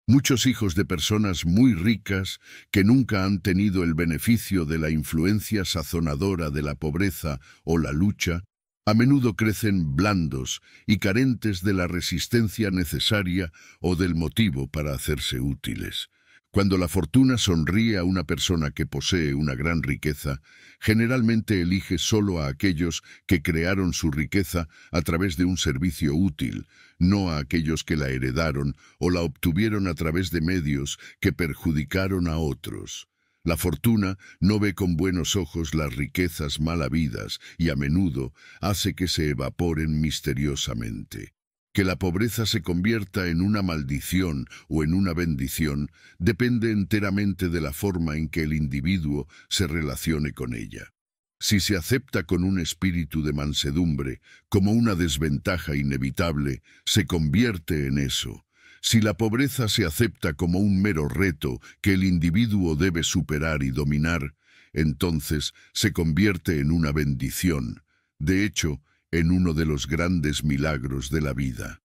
Muchos hijos de personas muy ricas que nunca han tenido el beneficio de la influencia sazonadora de la pobreza o la lucha, a menudo crecen blandos y carentes de la resistencia necesaria o del motivo para hacerse útiles. Cuando la fortuna sonríe a una persona que posee una gran riqueza, generalmente elige solo a aquellos que crearon su riqueza a través de un servicio útil, no a aquellos que la heredaron o la obtuvieron a través de medios que perjudicaron a otros. La fortuna no ve con buenos ojos las riquezas mal habidas y a menudo hace que se evaporen misteriosamente. Que la pobreza se convierta en una maldición o en una bendición depende enteramente de la forma en que el individuo se relacione con ella. Si se acepta con un espíritu de mansedumbre como una desventaja inevitable, se convierte en eso. Si la pobreza se acepta como un mero reto que el individuo debe superar y dominar, entonces se convierte en una bendición. De hecho, en uno de los grandes milagros de la vida.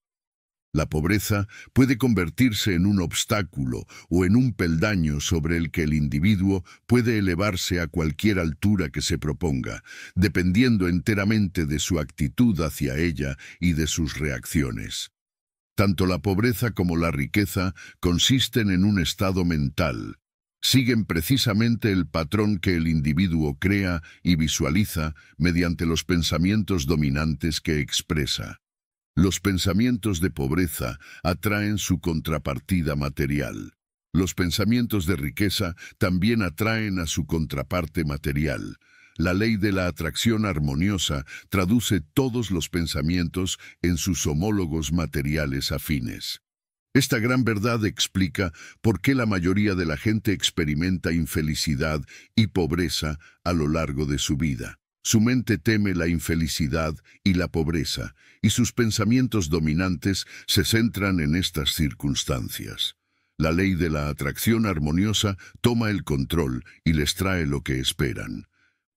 La pobreza puede convertirse en un obstáculo o en un peldaño sobre el que el individuo puede elevarse a cualquier altura que se proponga, dependiendo enteramente de su actitud hacia ella y de sus reacciones. Tanto la pobreza como la riqueza consisten en un estado mental, siguen precisamente el patrón que el individuo crea y visualiza mediante los pensamientos dominantes que expresa. Los pensamientos de pobreza atraen su contrapartida material. Los pensamientos de riqueza también atraen a su contraparte material. La ley de la atracción armoniosa traduce todos los pensamientos en sus homólogos materiales afines. Esta gran verdad explica por qué la mayoría de la gente experimenta infelicidad y pobreza a lo largo de su vida. Su mente teme la infelicidad y la pobreza, y sus pensamientos dominantes se centran en estas circunstancias. La ley de la atracción armoniosa toma el control y les trae lo que esperan.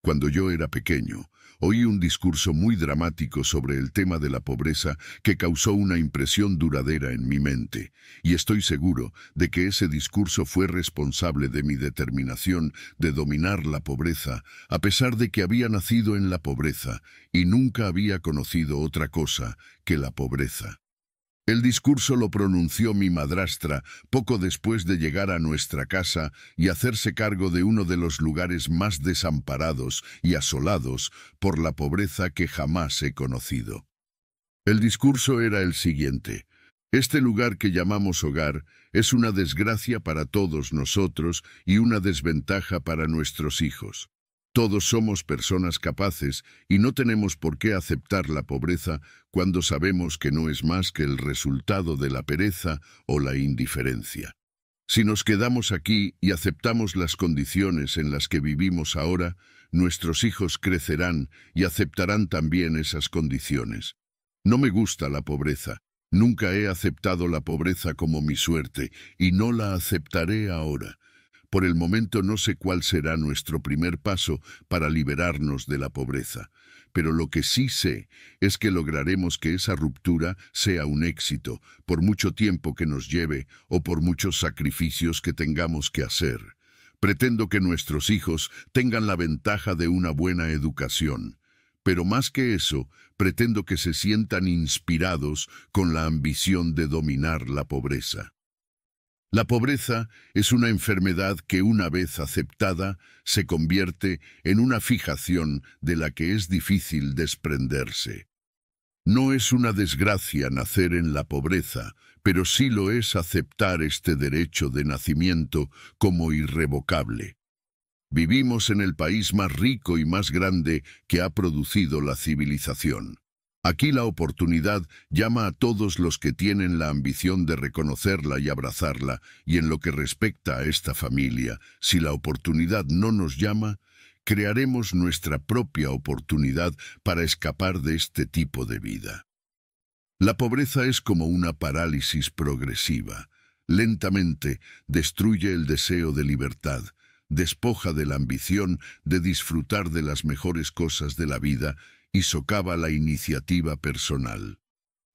Cuando yo era pequeño, oí un discurso muy dramático sobre el tema de la pobreza que causó una impresión duradera en mi mente, y estoy seguro de que ese discurso fue responsable de mi determinación de dominar la pobreza, a pesar de que había nacido en la pobreza y nunca había conocido otra cosa que la pobreza. El discurso lo pronunció mi madrastra poco después de llegar a nuestra casa y hacerse cargo de uno de los lugares más desamparados y asolados por la pobreza que jamás he conocido. El discurso era el siguiente. Este lugar que llamamos hogar es una desgracia para todos nosotros y una desventaja para nuestros hijos. Todos somos personas capaces y no tenemos por qué aceptar la pobreza cuando sabemos que no es más que el resultado de la pereza o la indiferencia. Si nos quedamos aquí y aceptamos las condiciones en las que vivimos ahora, nuestros hijos crecerán y aceptarán también esas condiciones. No me gusta la pobreza. Nunca he aceptado la pobreza como mi suerte y no la aceptaré ahora. Por el momento no sé cuál será nuestro primer paso para liberarnos de la pobreza, pero lo que sí sé es que lograremos que esa ruptura sea un éxito, por mucho tiempo que nos lleve o por muchos sacrificios que tengamos que hacer. Pretendo que nuestros hijos tengan la ventaja de una buena educación, pero más que eso, pretendo que se sientan inspirados con la ambición de dominar la pobreza. La pobreza es una enfermedad que una vez aceptada se convierte en una fijación de la que es difícil desprenderse. No es una desgracia nacer en la pobreza, pero sí lo es aceptar este derecho de nacimiento como irrevocable. Vivimos en el país más rico y más grande que ha producido la civilización. Aquí la oportunidad llama a todos los que tienen la ambición de reconocerla y abrazarla, y en lo que respecta a esta familia, si la oportunidad no nos llama, crearemos nuestra propia oportunidad para escapar de este tipo de vida. La pobreza es como una parálisis progresiva. Lentamente destruye el deseo de libertad, despoja de la ambición de disfrutar de las mejores cosas de la vida y socava la iniciativa personal.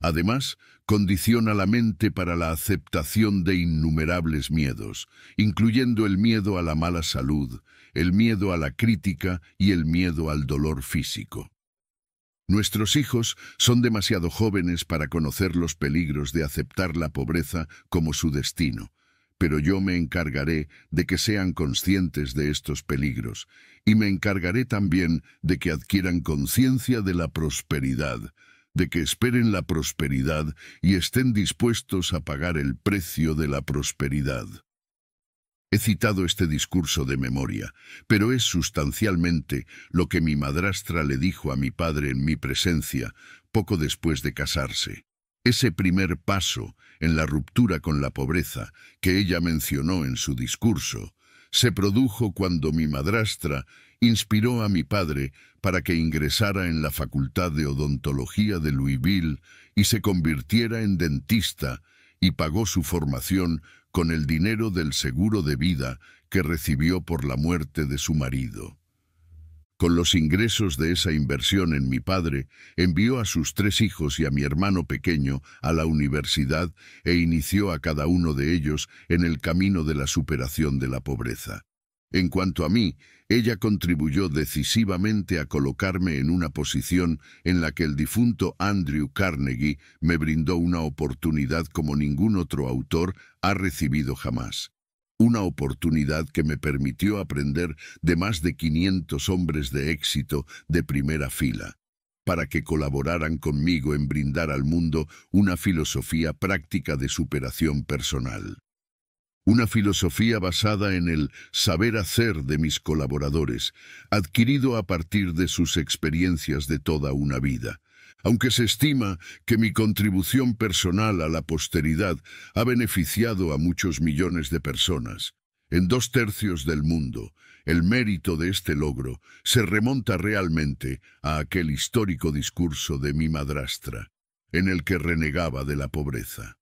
Además, condiciona la mente para la aceptación de innumerables miedos, incluyendo el miedo a la mala salud, el miedo a la crítica y el miedo al dolor físico. Nuestros hijos son demasiado jóvenes para conocer los peligros de aceptar la pobreza como su destino, pero yo me encargaré de que sean conscientes de estos peligros y me encargaré también de que adquieran conciencia de la prosperidad, de que esperen la prosperidad y estén dispuestos a pagar el precio de la prosperidad. He citado este discurso de memoria, pero es sustancialmente lo que mi madrastra le dijo a mi padre en mi presencia poco después de casarse. Ese primer paso en la ruptura con la pobreza que ella mencionó en su discurso se produjo cuando mi madrastra inspiró a mi padre para que ingresara en la Facultad de Odontología de Louisville y se convirtiera en dentista y pagó su formación con el dinero del seguro de vida que recibió por la muerte de su marido. Con los ingresos de esa inversión en mi padre, envió a sus tres hijos y a mi hermano pequeño a la universidad e inició a cada uno de ellos en el camino de la superación de la pobreza. En cuanto a mí, ella contribuyó decisivamente a colocarme en una posición en la que el difunto Andrew Carnegie me brindó una oportunidad como ningún otro autor ha recibido jamás una oportunidad que me permitió aprender de más de 500 hombres de éxito de primera fila, para que colaboraran conmigo en brindar al mundo una filosofía práctica de superación personal. Una filosofía basada en el saber hacer de mis colaboradores, adquirido a partir de sus experiencias de toda una vida. Aunque se estima que mi contribución personal a la posteridad ha beneficiado a muchos millones de personas, en dos tercios del mundo, el mérito de este logro se remonta realmente a aquel histórico discurso de mi madrastra, en el que renegaba de la pobreza.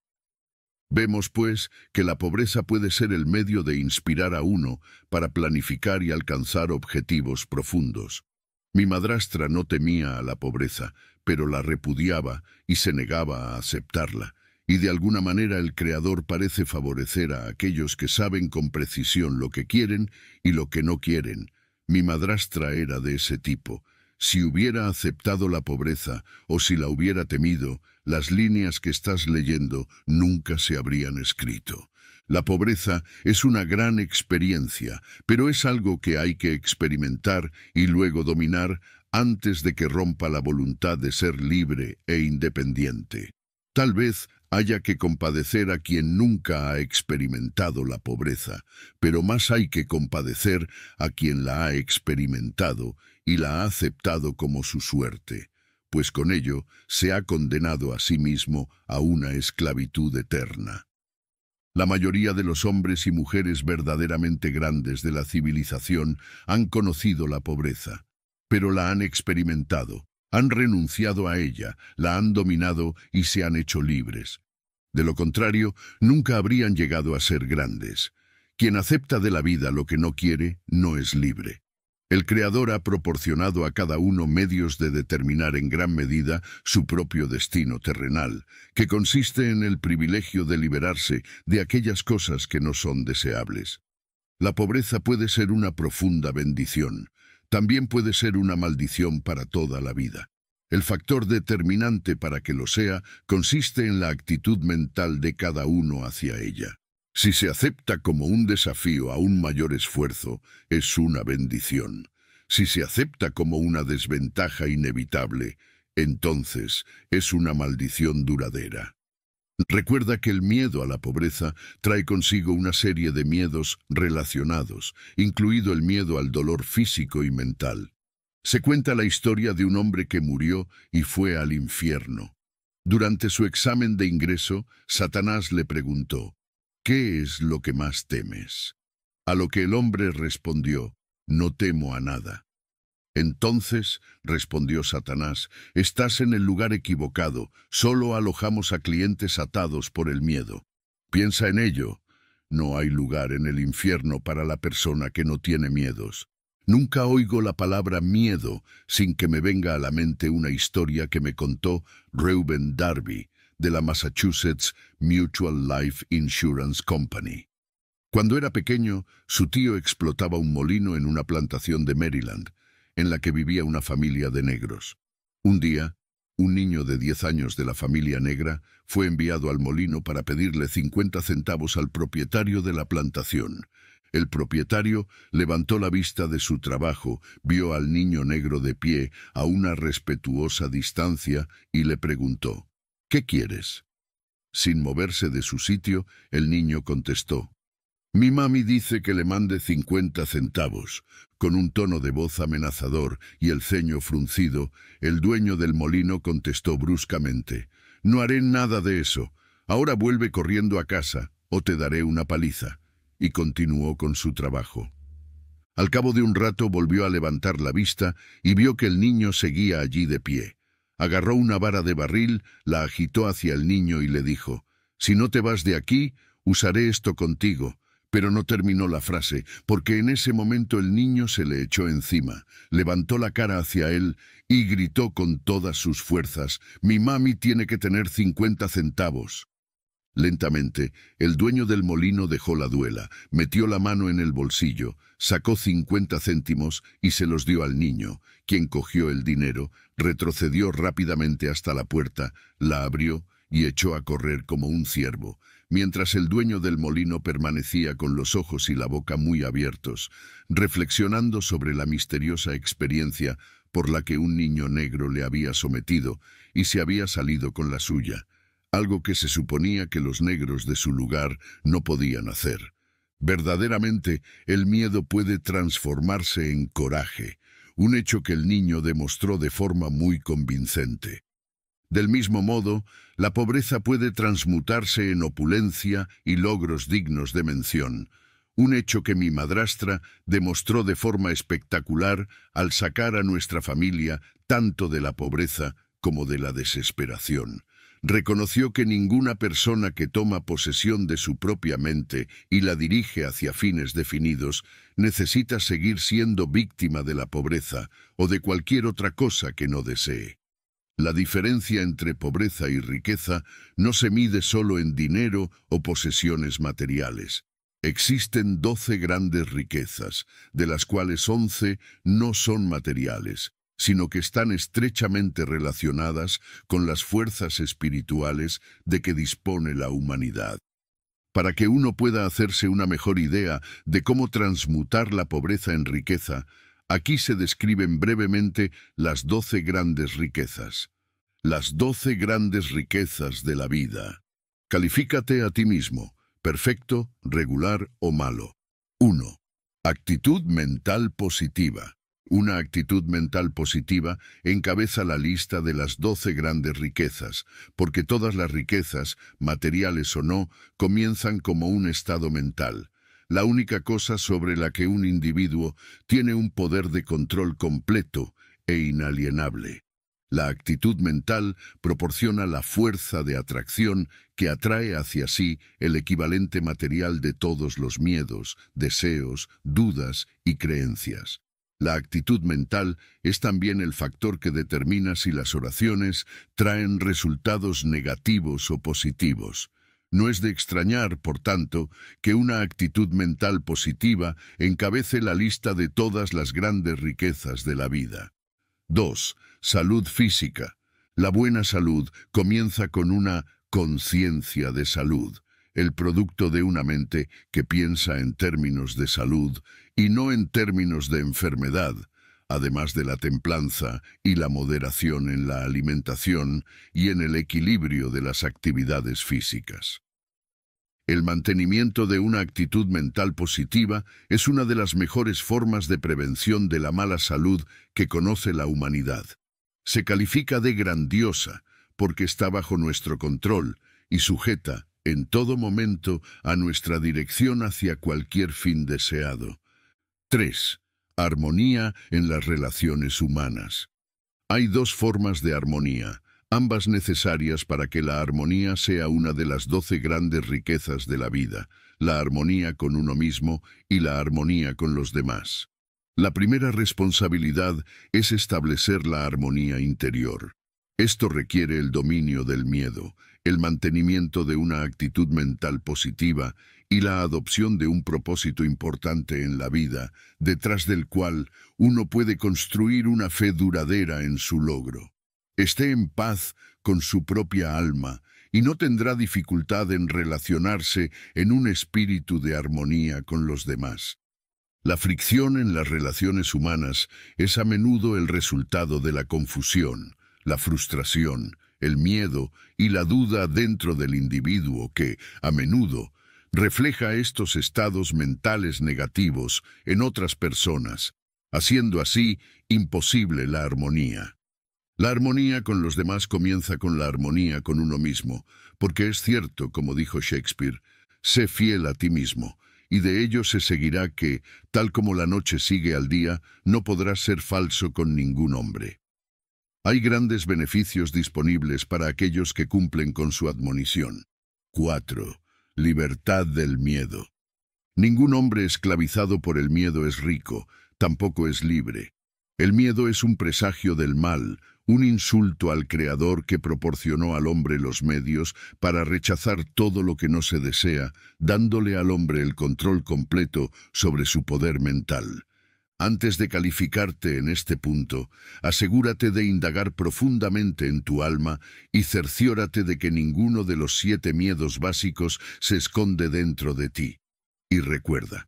Vemos, pues, que la pobreza puede ser el medio de inspirar a uno para planificar y alcanzar objetivos profundos. Mi madrastra no temía a la pobreza, pero la repudiaba y se negaba a aceptarla, y de alguna manera el Creador parece favorecer a aquellos que saben con precisión lo que quieren y lo que no quieren. Mi madrastra era de ese tipo. Si hubiera aceptado la pobreza o si la hubiera temido, las líneas que estás leyendo nunca se habrían escrito. La pobreza es una gran experiencia, pero es algo que hay que experimentar y luego dominar antes de que rompa la voluntad de ser libre e independiente. Tal vez haya que compadecer a quien nunca ha experimentado la pobreza, pero más hay que compadecer a quien la ha experimentado y la ha aceptado como su suerte, pues con ello se ha condenado a sí mismo a una esclavitud eterna. La mayoría de los hombres y mujeres verdaderamente grandes de la civilización han conocido la pobreza, pero la han experimentado, han renunciado a ella, la han dominado y se han hecho libres. De lo contrario, nunca habrían llegado a ser grandes. Quien acepta de la vida lo que no quiere, no es libre. El Creador ha proporcionado a cada uno medios de determinar en gran medida su propio destino terrenal, que consiste en el privilegio de liberarse de aquellas cosas que no son deseables. La pobreza puede ser una profunda bendición, también puede ser una maldición para toda la vida. El factor determinante para que lo sea consiste en la actitud mental de cada uno hacia ella. Si se acepta como un desafío a un mayor esfuerzo, es una bendición. Si se acepta como una desventaja inevitable, entonces es una maldición duradera. Recuerda que el miedo a la pobreza trae consigo una serie de miedos relacionados, incluido el miedo al dolor físico y mental. Se cuenta la historia de un hombre que murió y fue al infierno. Durante su examen de ingreso, Satanás le preguntó, ¿Qué es lo que más temes? A lo que el hombre respondió, No temo a nada. Entonces, respondió Satanás, estás en el lugar equivocado, solo alojamos a clientes atados por el miedo. Piensa en ello. No hay lugar en el infierno para la persona que no tiene miedos. Nunca oigo la palabra miedo sin que me venga a la mente una historia que me contó Reuben Darby, de la Massachusetts Mutual Life Insurance Company. Cuando era pequeño, su tío explotaba un molino en una plantación de Maryland, en la que vivía una familia de negros. Un día, un niño de 10 años de la familia negra fue enviado al molino para pedirle 50 centavos al propietario de la plantación. El propietario levantó la vista de su trabajo, vio al niño negro de pie a una respetuosa distancia y le preguntó, ¿Qué quieres? Sin moverse de su sitio, el niño contestó. Mi mami dice que le mande cincuenta centavos. Con un tono de voz amenazador y el ceño fruncido, el dueño del molino contestó bruscamente. No haré nada de eso. Ahora vuelve corriendo a casa o te daré una paliza. Y continuó con su trabajo. Al cabo de un rato volvió a levantar la vista y vio que el niño seguía allí de pie agarró una vara de barril, la agitó hacia el niño y le dijo, Si no te vas de aquí, usaré esto contigo. Pero no terminó la frase, porque en ese momento el niño se le echó encima, levantó la cara hacia él y gritó con todas sus fuerzas, Mi mami tiene que tener cincuenta centavos. Lentamente, el dueño del molino dejó la duela, metió la mano en el bolsillo, sacó cincuenta céntimos y se los dio al niño, quien cogió el dinero, retrocedió rápidamente hasta la puerta, la abrió y echó a correr como un ciervo, mientras el dueño del molino permanecía con los ojos y la boca muy abiertos, reflexionando sobre la misteriosa experiencia por la que un niño negro le había sometido y se había salido con la suya, algo que se suponía que los negros de su lugar no podían hacer. Verdaderamente, el miedo puede transformarse en coraje, un hecho que el niño demostró de forma muy convincente. Del mismo modo, la pobreza puede transmutarse en opulencia y logros dignos de mención, un hecho que mi madrastra demostró de forma espectacular al sacar a nuestra familia tanto de la pobreza como de la desesperación reconoció que ninguna persona que toma posesión de su propia mente y la dirige hacia fines definidos necesita seguir siendo víctima de la pobreza o de cualquier otra cosa que no desee. La diferencia entre pobreza y riqueza no se mide solo en dinero o posesiones materiales. Existen doce grandes riquezas, de las cuales once no son materiales, sino que están estrechamente relacionadas con las fuerzas espirituales de que dispone la humanidad. Para que uno pueda hacerse una mejor idea de cómo transmutar la pobreza en riqueza, aquí se describen brevemente las doce grandes riquezas. Las doce grandes riquezas de la vida. Califícate a ti mismo, perfecto, regular o malo. 1. Actitud mental positiva. Una actitud mental positiva encabeza la lista de las doce grandes riquezas, porque todas las riquezas, materiales o no, comienzan como un estado mental, la única cosa sobre la que un individuo tiene un poder de control completo e inalienable. La actitud mental proporciona la fuerza de atracción que atrae hacia sí el equivalente material de todos los miedos, deseos, dudas y creencias. La actitud mental es también el factor que determina si las oraciones traen resultados negativos o positivos. No es de extrañar, por tanto, que una actitud mental positiva encabece la lista de todas las grandes riquezas de la vida. 2. Salud física. La buena salud comienza con una conciencia de salud, el producto de una mente que piensa en términos de salud y no en términos de enfermedad, además de la templanza y la moderación en la alimentación y en el equilibrio de las actividades físicas. El mantenimiento de una actitud mental positiva es una de las mejores formas de prevención de la mala salud que conoce la humanidad. Se califica de grandiosa porque está bajo nuestro control y sujeta, en todo momento, a nuestra dirección hacia cualquier fin deseado. 3. Armonía en las relaciones humanas. Hay dos formas de armonía, ambas necesarias para que la armonía sea una de las doce grandes riquezas de la vida, la armonía con uno mismo y la armonía con los demás. La primera responsabilidad es establecer la armonía interior. Esto requiere el dominio del miedo, el mantenimiento de una actitud mental positiva y la adopción de un propósito importante en la vida, detrás del cual uno puede construir una fe duradera en su logro. Esté en paz con su propia alma y no tendrá dificultad en relacionarse en un espíritu de armonía con los demás. La fricción en las relaciones humanas es a menudo el resultado de la confusión, la frustración, el miedo y la duda dentro del individuo que, a menudo, refleja estos estados mentales negativos en otras personas, haciendo así imposible la armonía. La armonía con los demás comienza con la armonía con uno mismo, porque es cierto, como dijo Shakespeare, sé fiel a ti mismo, y de ello se seguirá que, tal como la noche sigue al día, no podrás ser falso con ningún hombre. Hay grandes beneficios disponibles para aquellos que cumplen con su admonición. 4 libertad del miedo. Ningún hombre esclavizado por el miedo es rico, tampoco es libre. El miedo es un presagio del mal, un insulto al Creador que proporcionó al hombre los medios para rechazar todo lo que no se desea, dándole al hombre el control completo sobre su poder mental. Antes de calificarte en este punto, asegúrate de indagar profundamente en tu alma y cerciórate de que ninguno de los siete miedos básicos se esconde dentro de ti. Y recuerda,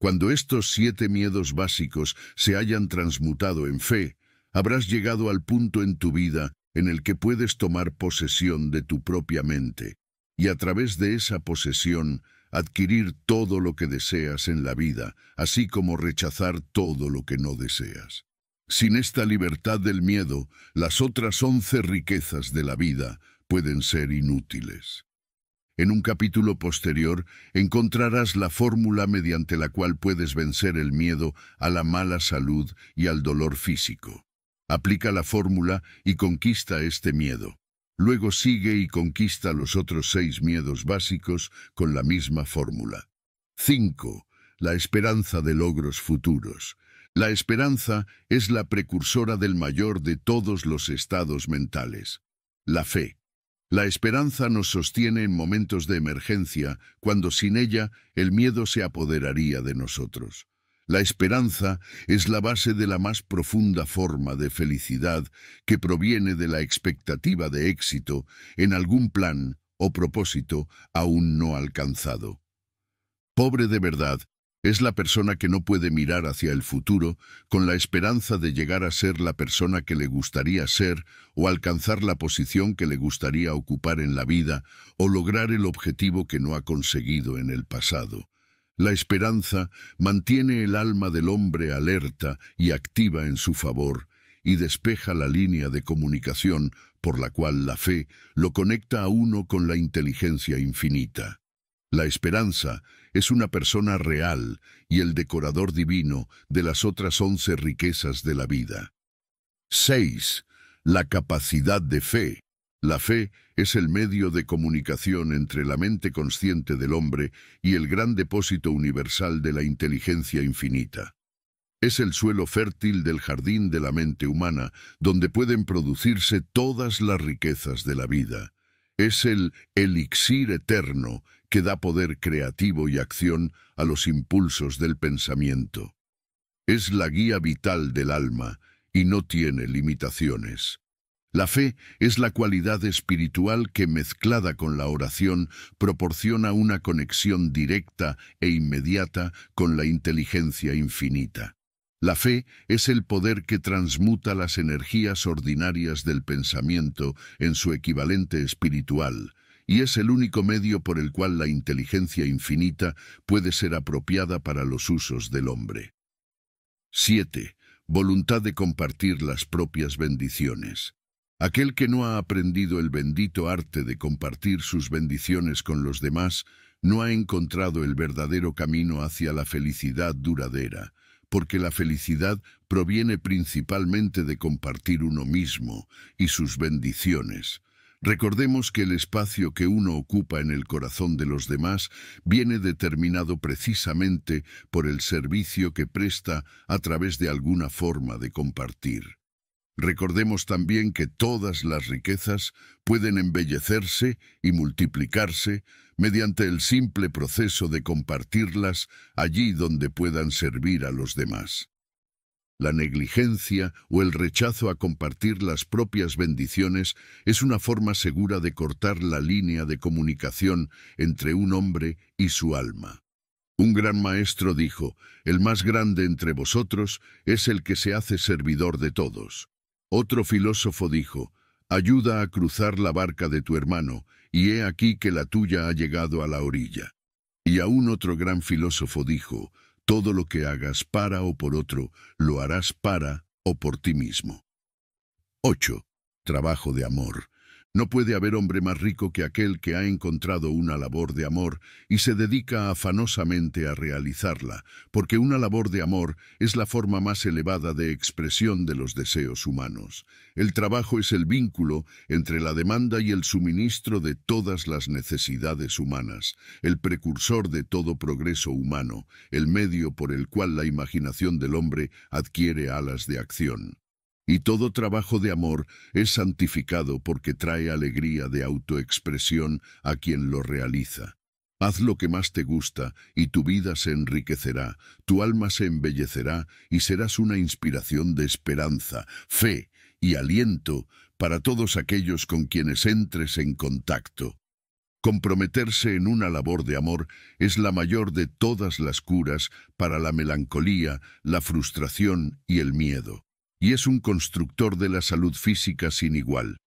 cuando estos siete miedos básicos se hayan transmutado en fe, habrás llegado al punto en tu vida en el que puedes tomar posesión de tu propia mente, y a través de esa posesión adquirir todo lo que deseas en la vida, así como rechazar todo lo que no deseas. Sin esta libertad del miedo, las otras once riquezas de la vida pueden ser inútiles. En un capítulo posterior encontrarás la fórmula mediante la cual puedes vencer el miedo a la mala salud y al dolor físico. Aplica la fórmula y conquista este miedo. Luego sigue y conquista los otros seis miedos básicos con la misma fórmula. 5. La esperanza de logros futuros. La esperanza es la precursora del mayor de todos los estados mentales, la fe. La esperanza nos sostiene en momentos de emergencia, cuando sin ella el miedo se apoderaría de nosotros. La esperanza es la base de la más profunda forma de felicidad que proviene de la expectativa de éxito en algún plan o propósito aún no alcanzado. Pobre de verdad es la persona que no puede mirar hacia el futuro con la esperanza de llegar a ser la persona que le gustaría ser o alcanzar la posición que le gustaría ocupar en la vida o lograr el objetivo que no ha conseguido en el pasado. La esperanza mantiene el alma del hombre alerta y activa en su favor y despeja la línea de comunicación por la cual la fe lo conecta a uno con la inteligencia infinita. La esperanza es una persona real y el decorador divino de las otras once riquezas de la vida. 6. La capacidad de fe. La fe es el medio de comunicación entre la mente consciente del hombre y el gran depósito universal de la inteligencia infinita. Es el suelo fértil del jardín de la mente humana, donde pueden producirse todas las riquezas de la vida. Es el elixir eterno que da poder creativo y acción a los impulsos del pensamiento. Es la guía vital del alma y no tiene limitaciones. La fe es la cualidad espiritual que mezclada con la oración proporciona una conexión directa e inmediata con la inteligencia infinita. La fe es el poder que transmuta las energías ordinarias del pensamiento en su equivalente espiritual, y es el único medio por el cual la inteligencia infinita puede ser apropiada para los usos del hombre. 7. Voluntad de compartir las propias bendiciones. Aquel que no ha aprendido el bendito arte de compartir sus bendiciones con los demás no ha encontrado el verdadero camino hacia la felicidad duradera, porque la felicidad proviene principalmente de compartir uno mismo y sus bendiciones. Recordemos que el espacio que uno ocupa en el corazón de los demás viene determinado precisamente por el servicio que presta a través de alguna forma de compartir. Recordemos también que todas las riquezas pueden embellecerse y multiplicarse mediante el simple proceso de compartirlas allí donde puedan servir a los demás. La negligencia o el rechazo a compartir las propias bendiciones es una forma segura de cortar la línea de comunicación entre un hombre y su alma. Un gran maestro dijo, el más grande entre vosotros es el que se hace servidor de todos. Otro filósofo dijo, ayuda a cruzar la barca de tu hermano, y he aquí que la tuya ha llegado a la orilla. Y aún otro gran filósofo dijo, todo lo que hagas para o por otro, lo harás para o por ti mismo. 8. Trabajo de amor. No puede haber hombre más rico que aquel que ha encontrado una labor de amor y se dedica afanosamente a realizarla, porque una labor de amor es la forma más elevada de expresión de los deseos humanos. El trabajo es el vínculo entre la demanda y el suministro de todas las necesidades humanas, el precursor de todo progreso humano, el medio por el cual la imaginación del hombre adquiere alas de acción. Y todo trabajo de amor es santificado porque trae alegría de autoexpresión a quien lo realiza. Haz lo que más te gusta y tu vida se enriquecerá, tu alma se embellecerá y serás una inspiración de esperanza, fe y aliento para todos aquellos con quienes entres en contacto. Comprometerse en una labor de amor es la mayor de todas las curas para la melancolía, la frustración y el miedo y es un constructor de la salud física sin igual.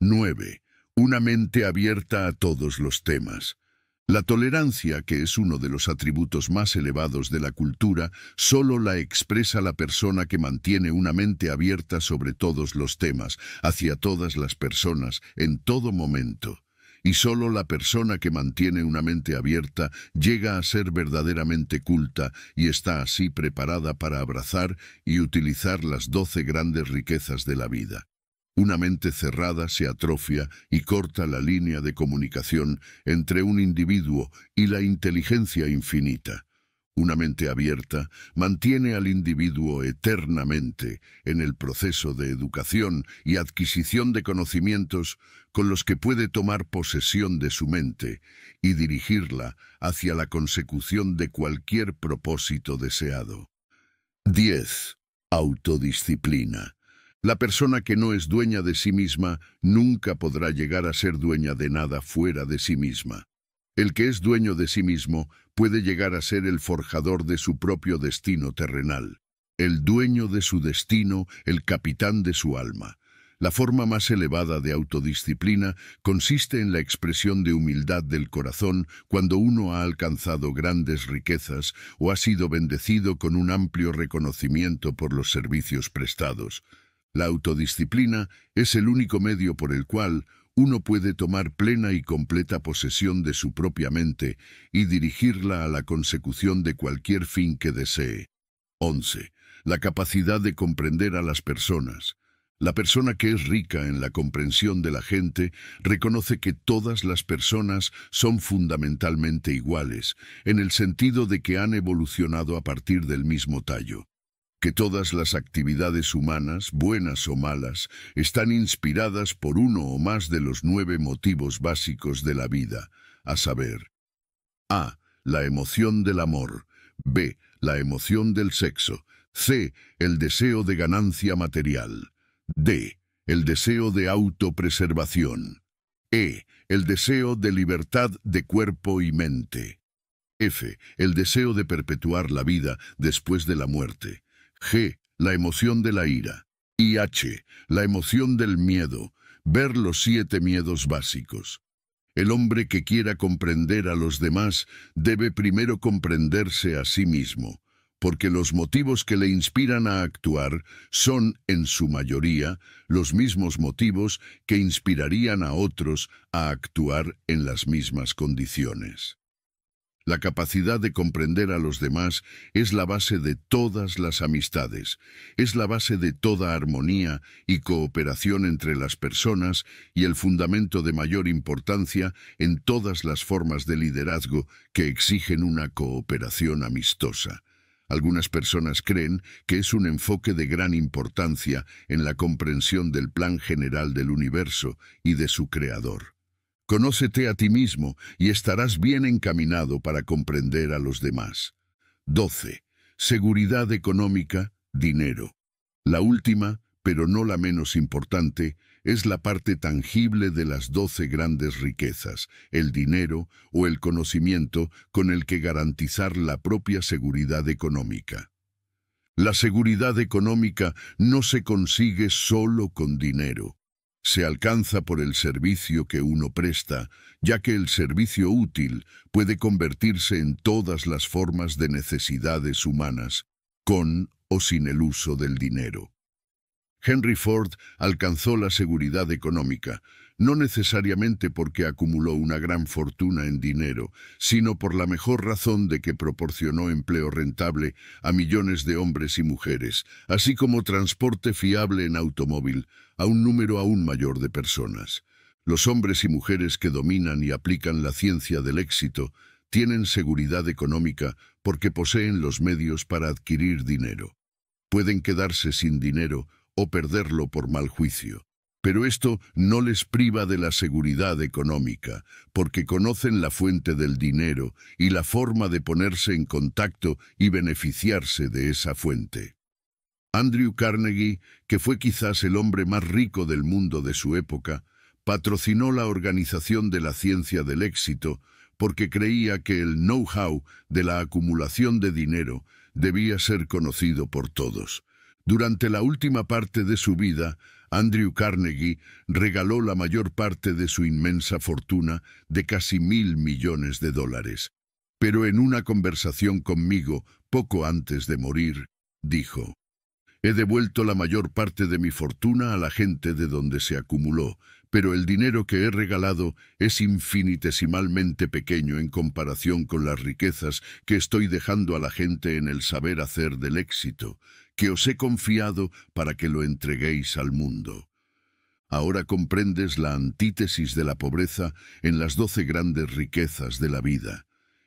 9. Una mente abierta a todos los temas. La tolerancia, que es uno de los atributos más elevados de la cultura, solo la expresa la persona que mantiene una mente abierta sobre todos los temas, hacia todas las personas, en todo momento y solo la persona que mantiene una mente abierta llega a ser verdaderamente culta y está así preparada para abrazar y utilizar las doce grandes riquezas de la vida. Una mente cerrada se atrofia y corta la línea de comunicación entre un individuo y la inteligencia infinita. Una mente abierta mantiene al individuo eternamente en el proceso de educación y adquisición de conocimientos con los que puede tomar posesión de su mente y dirigirla hacia la consecución de cualquier propósito deseado. 10. Autodisciplina. La persona que no es dueña de sí misma nunca podrá llegar a ser dueña de nada fuera de sí misma. El que es dueño de sí mismo puede llegar a ser el forjador de su propio destino terrenal, el dueño de su destino, el capitán de su alma. La forma más elevada de autodisciplina consiste en la expresión de humildad del corazón cuando uno ha alcanzado grandes riquezas o ha sido bendecido con un amplio reconocimiento por los servicios prestados. La autodisciplina es el único medio por el cual uno puede tomar plena y completa posesión de su propia mente y dirigirla a la consecución de cualquier fin que desee. 11. La capacidad de comprender a las personas. La persona que es rica en la comprensión de la gente reconoce que todas las personas son fundamentalmente iguales, en el sentido de que han evolucionado a partir del mismo tallo que todas las actividades humanas, buenas o malas, están inspiradas por uno o más de los nueve motivos básicos de la vida, a saber, A. La emoción del amor, B. La emoción del sexo, C. El deseo de ganancia material, D. El deseo de autopreservación, E. El deseo de libertad de cuerpo y mente, F. El deseo de perpetuar la vida después de la muerte, G. La emoción de la ira. Y H. La emoción del miedo. Ver los siete miedos básicos. El hombre que quiera comprender a los demás debe primero comprenderse a sí mismo, porque los motivos que le inspiran a actuar son, en su mayoría, los mismos motivos que inspirarían a otros a actuar en las mismas condiciones. La capacidad de comprender a los demás es la base de todas las amistades, es la base de toda armonía y cooperación entre las personas y el fundamento de mayor importancia en todas las formas de liderazgo que exigen una cooperación amistosa. Algunas personas creen que es un enfoque de gran importancia en la comprensión del plan general del universo y de su creador. Conócete a ti mismo y estarás bien encaminado para comprender a los demás. 12. Seguridad económica, dinero. La última, pero no la menos importante, es la parte tangible de las doce grandes riquezas, el dinero o el conocimiento con el que garantizar la propia seguridad económica. La seguridad económica no se consigue solo con dinero se alcanza por el servicio que uno presta, ya que el servicio útil puede convertirse en todas las formas de necesidades humanas, con o sin el uso del dinero. Henry Ford alcanzó la seguridad económica, no necesariamente porque acumuló una gran fortuna en dinero, sino por la mejor razón de que proporcionó empleo rentable a millones de hombres y mujeres, así como transporte fiable en automóvil, a un número aún mayor de personas. Los hombres y mujeres que dominan y aplican la ciencia del éxito tienen seguridad económica porque poseen los medios para adquirir dinero. Pueden quedarse sin dinero o perderlo por mal juicio. Pero esto no les priva de la seguridad económica, porque conocen la fuente del dinero y la forma de ponerse en contacto y beneficiarse de esa fuente. Andrew Carnegie, que fue quizás el hombre más rico del mundo de su época, patrocinó la organización de la ciencia del éxito porque creía que el know-how de la acumulación de dinero debía ser conocido por todos. Durante la última parte de su vida, Andrew Carnegie regaló la mayor parte de su inmensa fortuna de casi mil millones de dólares. Pero en una conversación conmigo, poco antes de morir, dijo, He devuelto la mayor parte de mi fortuna a la gente de donde se acumuló, pero el dinero que he regalado es infinitesimalmente pequeño en comparación con las riquezas que estoy dejando a la gente en el saber hacer del éxito, que os he confiado para que lo entreguéis al mundo. Ahora comprendes la antítesis de la pobreza en las doce grandes riquezas de la vida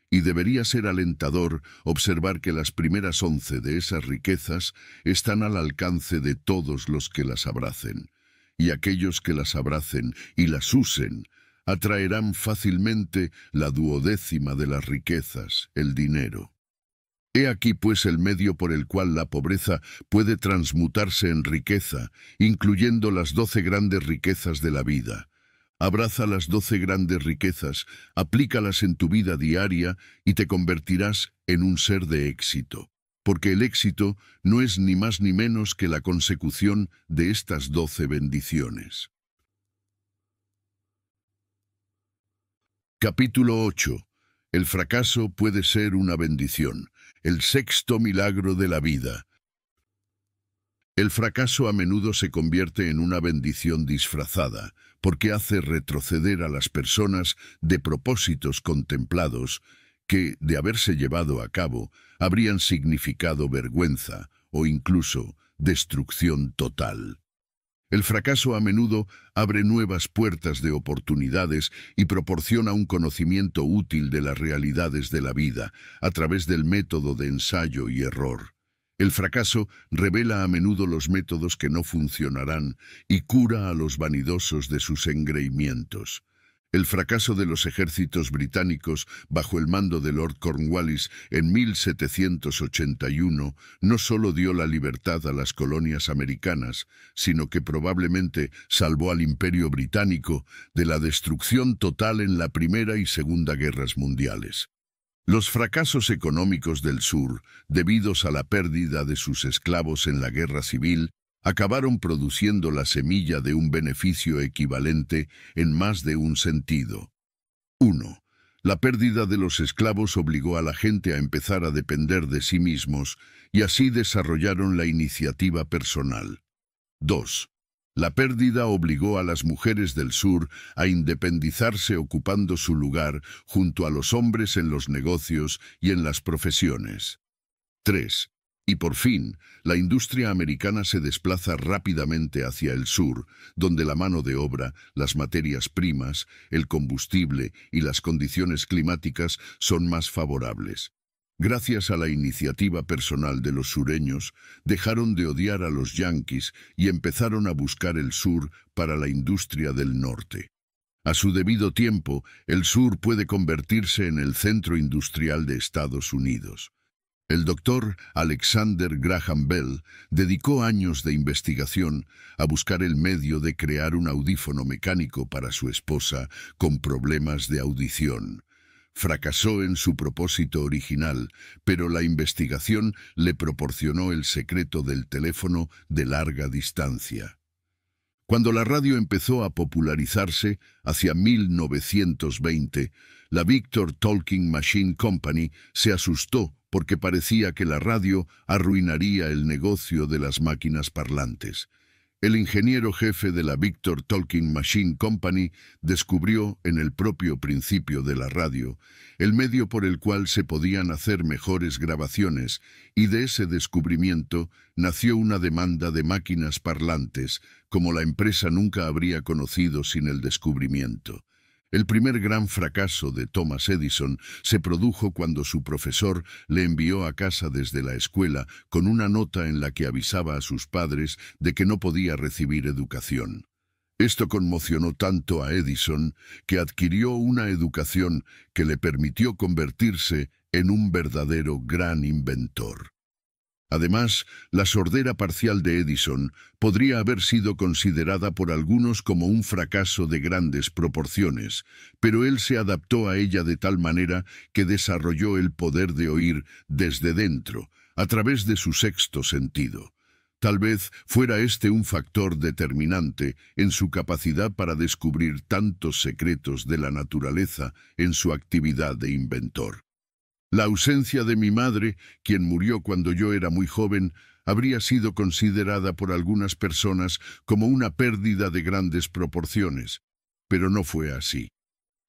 y debería ser alentador observar que las primeras once de esas riquezas están al alcance de todos los que las abracen, y aquellos que las abracen y las usen atraerán fácilmente la duodécima de las riquezas, el dinero. He aquí pues el medio por el cual la pobreza puede transmutarse en riqueza, incluyendo las doce grandes riquezas de la vida, Abraza las doce grandes riquezas, aplícalas en tu vida diaria y te convertirás en un ser de éxito. Porque el éxito no es ni más ni menos que la consecución de estas doce bendiciones. Capítulo 8. El fracaso puede ser una bendición. El sexto milagro de la vida. El fracaso a menudo se convierte en una bendición disfrazada porque hace retroceder a las personas de propósitos contemplados que, de haberse llevado a cabo, habrían significado vergüenza o incluso destrucción total. El fracaso a menudo abre nuevas puertas de oportunidades y proporciona un conocimiento útil de las realidades de la vida a través del método de ensayo y error. El fracaso revela a menudo los métodos que no funcionarán y cura a los vanidosos de sus engreimientos. El fracaso de los ejércitos británicos bajo el mando de Lord Cornwallis en 1781 no solo dio la libertad a las colonias americanas, sino que probablemente salvó al imperio británico de la destrucción total en la Primera y Segunda Guerras Mundiales. Los fracasos económicos del sur, debidos a la pérdida de sus esclavos en la guerra civil, acabaron produciendo la semilla de un beneficio equivalente en más de un sentido. 1. La pérdida de los esclavos obligó a la gente a empezar a depender de sí mismos y así desarrollaron la iniciativa personal. 2. La pérdida obligó a las mujeres del sur a independizarse ocupando su lugar junto a los hombres en los negocios y en las profesiones. 3. Y por fin, la industria americana se desplaza rápidamente hacia el sur, donde la mano de obra, las materias primas, el combustible y las condiciones climáticas son más favorables. Gracias a la iniciativa personal de los sureños, dejaron de odiar a los yanquis y empezaron a buscar el sur para la industria del norte. A su debido tiempo, el sur puede convertirse en el centro industrial de Estados Unidos. El doctor Alexander Graham Bell dedicó años de investigación a buscar el medio de crear un audífono mecánico para su esposa con problemas de audición fracasó en su propósito original, pero la investigación le proporcionó el secreto del teléfono de larga distancia. Cuando la radio empezó a popularizarse, hacia 1920, la Victor Talking Machine Company se asustó porque parecía que la radio arruinaría el negocio de las máquinas parlantes el ingeniero jefe de la Victor Tolkien Machine Company descubrió, en el propio principio de la radio, el medio por el cual se podían hacer mejores grabaciones y de ese descubrimiento nació una demanda de máquinas parlantes como la empresa nunca habría conocido sin el descubrimiento. El primer gran fracaso de Thomas Edison se produjo cuando su profesor le envió a casa desde la escuela con una nota en la que avisaba a sus padres de que no podía recibir educación. Esto conmocionó tanto a Edison que adquirió una educación que le permitió convertirse en un verdadero gran inventor. Además, la sordera parcial de Edison podría haber sido considerada por algunos como un fracaso de grandes proporciones, pero él se adaptó a ella de tal manera que desarrolló el poder de oír desde dentro, a través de su sexto sentido. Tal vez fuera este un factor determinante en su capacidad para descubrir tantos secretos de la naturaleza en su actividad de inventor. La ausencia de mi madre, quien murió cuando yo era muy joven, habría sido considerada por algunas personas como una pérdida de grandes proporciones, pero no fue así.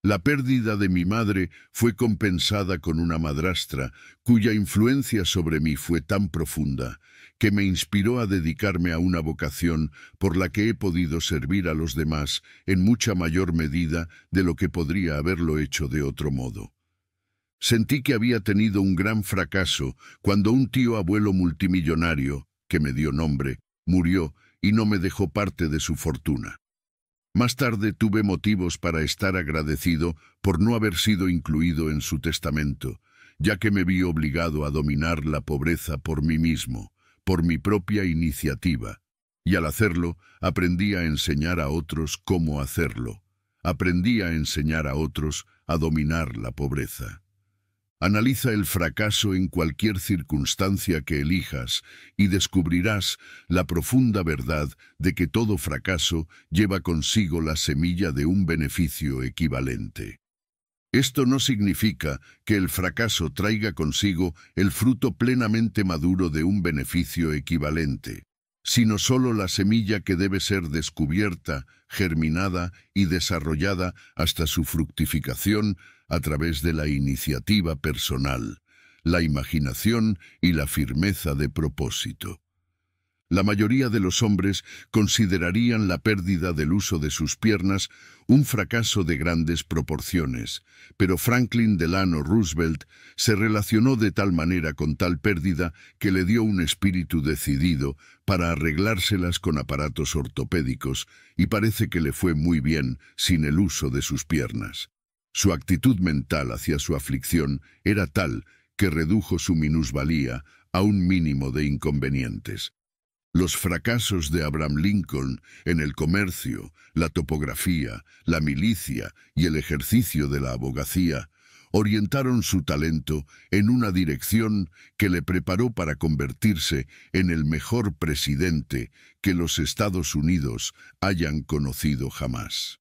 La pérdida de mi madre fue compensada con una madrastra cuya influencia sobre mí fue tan profunda que me inspiró a dedicarme a una vocación por la que he podido servir a los demás en mucha mayor medida de lo que podría haberlo hecho de otro modo. Sentí que había tenido un gran fracaso cuando un tío abuelo multimillonario, que me dio nombre, murió y no me dejó parte de su fortuna. Más tarde tuve motivos para estar agradecido por no haber sido incluido en su testamento, ya que me vi obligado a dominar la pobreza por mí mismo, por mi propia iniciativa, y al hacerlo aprendí a enseñar a otros cómo hacerlo. Aprendí a enseñar a otros a dominar la pobreza. Analiza el fracaso en cualquier circunstancia que elijas y descubrirás la profunda verdad de que todo fracaso lleva consigo la semilla de un beneficio equivalente. Esto no significa que el fracaso traiga consigo el fruto plenamente maduro de un beneficio equivalente, sino solo la semilla que debe ser descubierta, germinada y desarrollada hasta su fructificación a través de la iniciativa personal, la imaginación y la firmeza de propósito. La mayoría de los hombres considerarían la pérdida del uso de sus piernas un fracaso de grandes proporciones, pero Franklin Delano Roosevelt se relacionó de tal manera con tal pérdida que le dio un espíritu decidido para arreglárselas con aparatos ortopédicos y parece que le fue muy bien sin el uso de sus piernas. Su actitud mental hacia su aflicción era tal que redujo su minusvalía a un mínimo de inconvenientes. Los fracasos de Abraham Lincoln en el comercio, la topografía, la milicia y el ejercicio de la abogacía orientaron su talento en una dirección que le preparó para convertirse en el mejor presidente que los Estados Unidos hayan conocido jamás.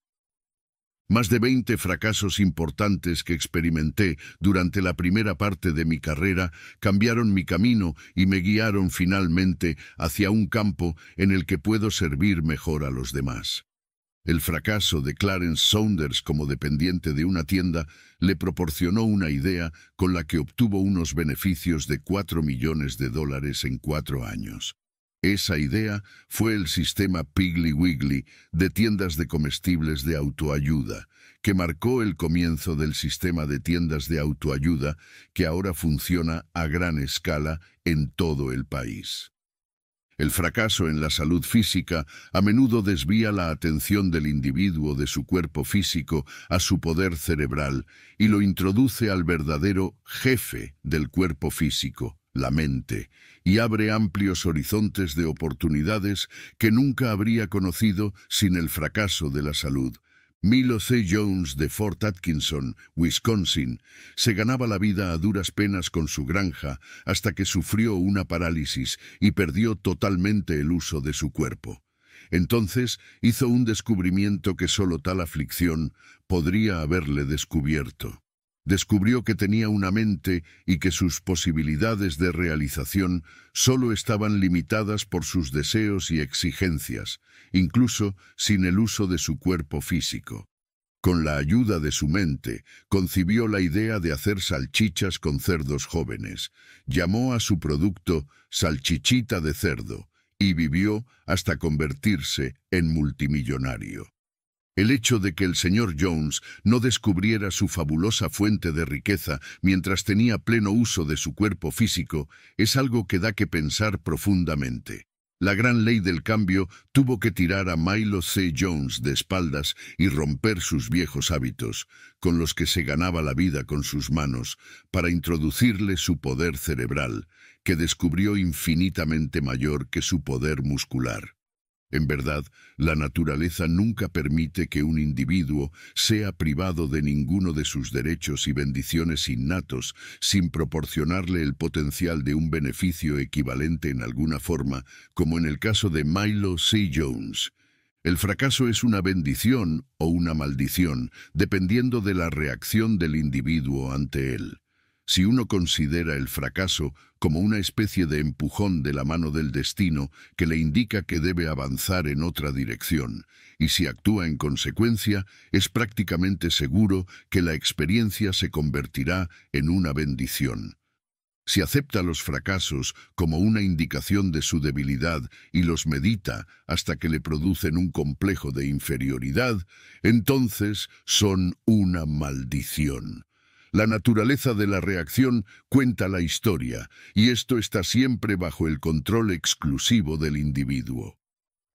Más de veinte fracasos importantes que experimenté durante la primera parte de mi carrera cambiaron mi camino y me guiaron finalmente hacia un campo en el que puedo servir mejor a los demás. El fracaso de Clarence Saunders como dependiente de una tienda le proporcionó una idea con la que obtuvo unos beneficios de 4 millones de dólares en cuatro años. Esa idea fue el sistema Piggly Wiggly de tiendas de comestibles de autoayuda, que marcó el comienzo del sistema de tiendas de autoayuda que ahora funciona a gran escala en todo el país. El fracaso en la salud física a menudo desvía la atención del individuo de su cuerpo físico a su poder cerebral y lo introduce al verdadero jefe del cuerpo físico, la mente, y abre amplios horizontes de oportunidades que nunca habría conocido sin el fracaso de la salud. Milo C. Jones de Fort Atkinson, Wisconsin, se ganaba la vida a duras penas con su granja hasta que sufrió una parálisis y perdió totalmente el uso de su cuerpo. Entonces hizo un descubrimiento que solo tal aflicción podría haberle descubierto descubrió que tenía una mente y que sus posibilidades de realización solo estaban limitadas por sus deseos y exigencias, incluso sin el uso de su cuerpo físico. Con la ayuda de su mente, concibió la idea de hacer salchichas con cerdos jóvenes. Llamó a su producto salchichita de cerdo y vivió hasta convertirse en multimillonario. El hecho de que el señor Jones no descubriera su fabulosa fuente de riqueza mientras tenía pleno uso de su cuerpo físico es algo que da que pensar profundamente. La gran ley del cambio tuvo que tirar a Milo C. Jones de espaldas y romper sus viejos hábitos, con los que se ganaba la vida con sus manos, para introducirle su poder cerebral, que descubrió infinitamente mayor que su poder muscular. En verdad, la naturaleza nunca permite que un individuo sea privado de ninguno de sus derechos y bendiciones innatos sin proporcionarle el potencial de un beneficio equivalente en alguna forma, como en el caso de Milo C. Jones. El fracaso es una bendición o una maldición, dependiendo de la reacción del individuo ante él. Si uno considera el fracaso como una especie de empujón de la mano del destino que le indica que debe avanzar en otra dirección, y si actúa en consecuencia, es prácticamente seguro que la experiencia se convertirá en una bendición. Si acepta los fracasos como una indicación de su debilidad y los medita hasta que le producen un complejo de inferioridad, entonces son una maldición. La naturaleza de la reacción cuenta la historia, y esto está siempre bajo el control exclusivo del individuo.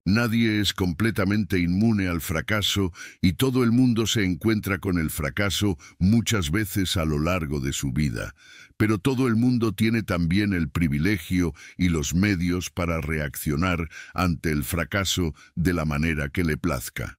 Nadie es completamente inmune al fracaso y todo el mundo se encuentra con el fracaso muchas veces a lo largo de su vida, pero todo el mundo tiene también el privilegio y los medios para reaccionar ante el fracaso de la manera que le plazca.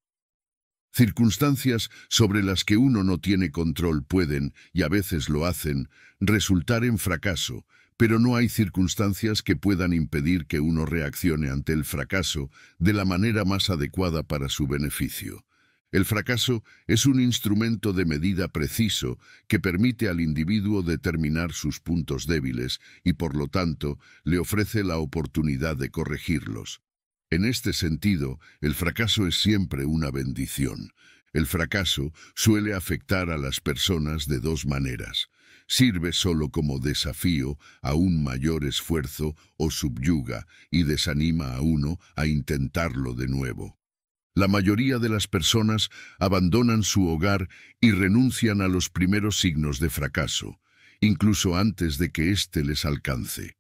Circunstancias sobre las que uno no tiene control pueden, y a veces lo hacen, resultar en fracaso, pero no hay circunstancias que puedan impedir que uno reaccione ante el fracaso de la manera más adecuada para su beneficio. El fracaso es un instrumento de medida preciso que permite al individuo determinar sus puntos débiles y, por lo tanto, le ofrece la oportunidad de corregirlos. En este sentido, el fracaso es siempre una bendición. El fracaso suele afectar a las personas de dos maneras. Sirve solo como desafío a un mayor esfuerzo o subyuga y desanima a uno a intentarlo de nuevo. La mayoría de las personas abandonan su hogar y renuncian a los primeros signos de fracaso, incluso antes de que éste les alcance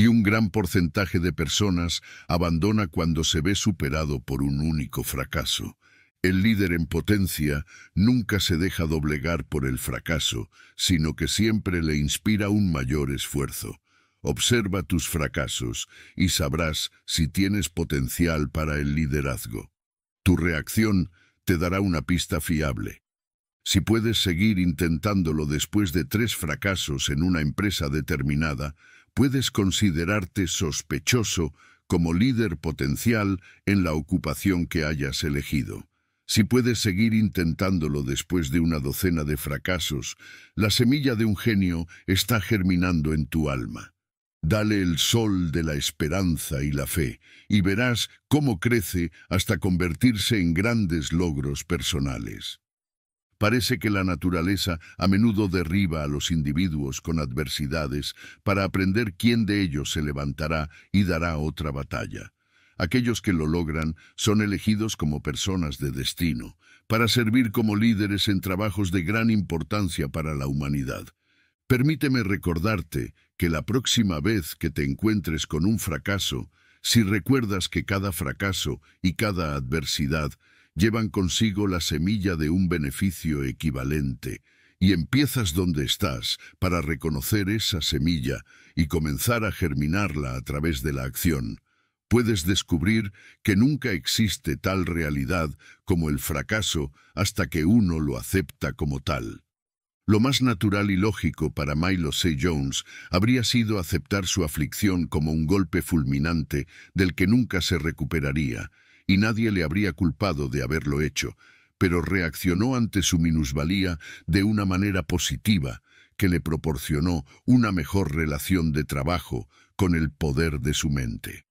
y un gran porcentaje de personas abandona cuando se ve superado por un único fracaso. El líder en potencia nunca se deja doblegar por el fracaso, sino que siempre le inspira un mayor esfuerzo. Observa tus fracasos y sabrás si tienes potencial para el liderazgo. Tu reacción te dará una pista fiable. Si puedes seguir intentándolo después de tres fracasos en una empresa determinada, puedes considerarte sospechoso como líder potencial en la ocupación que hayas elegido. Si puedes seguir intentándolo después de una docena de fracasos, la semilla de un genio está germinando en tu alma. Dale el sol de la esperanza y la fe, y verás cómo crece hasta convertirse en grandes logros personales. Parece que la naturaleza a menudo derriba a los individuos con adversidades para aprender quién de ellos se levantará y dará otra batalla. Aquellos que lo logran son elegidos como personas de destino, para servir como líderes en trabajos de gran importancia para la humanidad. Permíteme recordarte que la próxima vez que te encuentres con un fracaso, si recuerdas que cada fracaso y cada adversidad llevan consigo la semilla de un beneficio equivalente, y empiezas donde estás para reconocer esa semilla y comenzar a germinarla a través de la acción, puedes descubrir que nunca existe tal realidad como el fracaso hasta que uno lo acepta como tal. Lo más natural y lógico para Milo C. Jones habría sido aceptar su aflicción como un golpe fulminante del que nunca se recuperaría, y nadie le habría culpado de haberlo hecho, pero reaccionó ante su minusvalía de una manera positiva que le proporcionó una mejor relación de trabajo con el poder de su mente.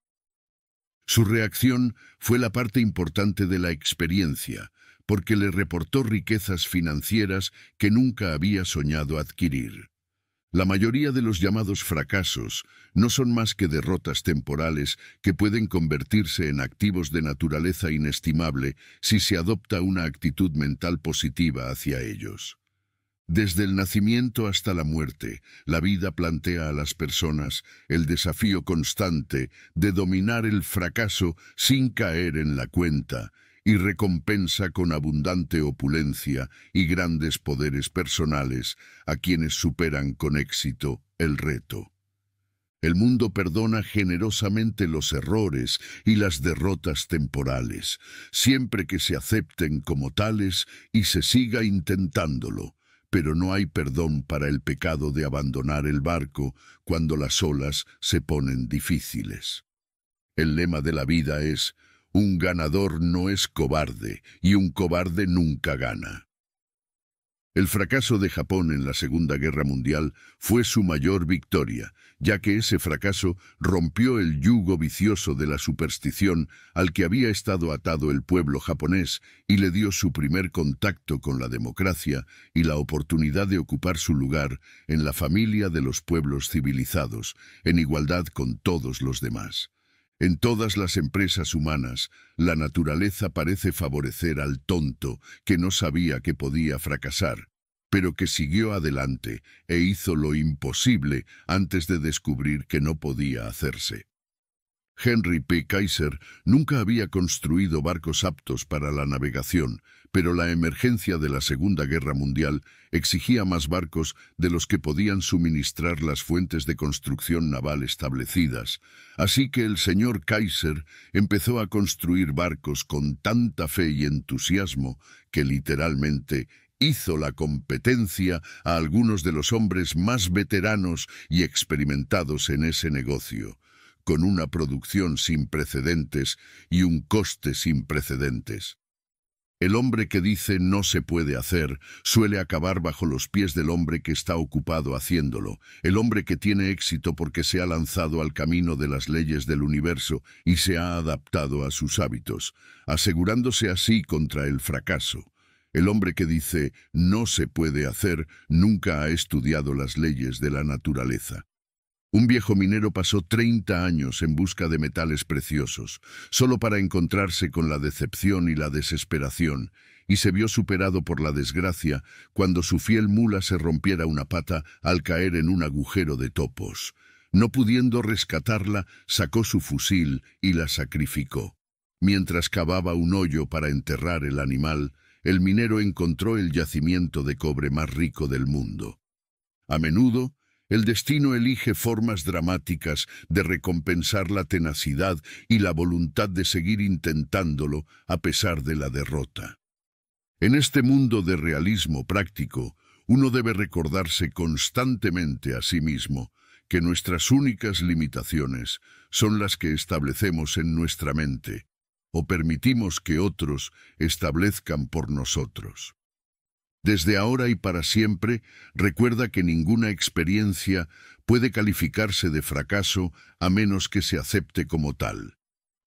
Su reacción fue la parte importante de la experiencia, porque le reportó riquezas financieras que nunca había soñado adquirir. La mayoría de los llamados fracasos no son más que derrotas temporales que pueden convertirse en activos de naturaleza inestimable si se adopta una actitud mental positiva hacia ellos. Desde el nacimiento hasta la muerte, la vida plantea a las personas el desafío constante de dominar el fracaso sin caer en la cuenta y recompensa con abundante opulencia y grandes poderes personales a quienes superan con éxito el reto. El mundo perdona generosamente los errores y las derrotas temporales, siempre que se acepten como tales y se siga intentándolo, pero no hay perdón para el pecado de abandonar el barco cuando las olas se ponen difíciles. El lema de la vida es un ganador no es cobarde y un cobarde nunca gana. El fracaso de Japón en la Segunda Guerra Mundial fue su mayor victoria, ya que ese fracaso rompió el yugo vicioso de la superstición al que había estado atado el pueblo japonés y le dio su primer contacto con la democracia y la oportunidad de ocupar su lugar en la familia de los pueblos civilizados, en igualdad con todos los demás. En todas las empresas humanas, la naturaleza parece favorecer al tonto que no sabía que podía fracasar, pero que siguió adelante e hizo lo imposible antes de descubrir que no podía hacerse. Henry P. Kaiser nunca había construido barcos aptos para la navegación, pero la emergencia de la Segunda Guerra Mundial exigía más barcos de los que podían suministrar las fuentes de construcción naval establecidas, así que el señor Kaiser empezó a construir barcos con tanta fe y entusiasmo que literalmente hizo la competencia a algunos de los hombres más veteranos y experimentados en ese negocio con una producción sin precedentes y un coste sin precedentes. El hombre que dice no se puede hacer suele acabar bajo los pies del hombre que está ocupado haciéndolo, el hombre que tiene éxito porque se ha lanzado al camino de las leyes del universo y se ha adaptado a sus hábitos, asegurándose así contra el fracaso. El hombre que dice no se puede hacer nunca ha estudiado las leyes de la naturaleza. Un viejo minero pasó 30 años en busca de metales preciosos, solo para encontrarse con la decepción y la desesperación, y se vio superado por la desgracia cuando su fiel mula se rompiera una pata al caer en un agujero de topos. No pudiendo rescatarla, sacó su fusil y la sacrificó. Mientras cavaba un hoyo para enterrar el animal, el minero encontró el yacimiento de cobre más rico del mundo. A menudo, el destino elige formas dramáticas de recompensar la tenacidad y la voluntad de seguir intentándolo a pesar de la derrota. En este mundo de realismo práctico, uno debe recordarse constantemente a sí mismo que nuestras únicas limitaciones son las que establecemos en nuestra mente o permitimos que otros establezcan por nosotros. Desde ahora y para siempre, recuerda que ninguna experiencia puede calificarse de fracaso a menos que se acepte como tal.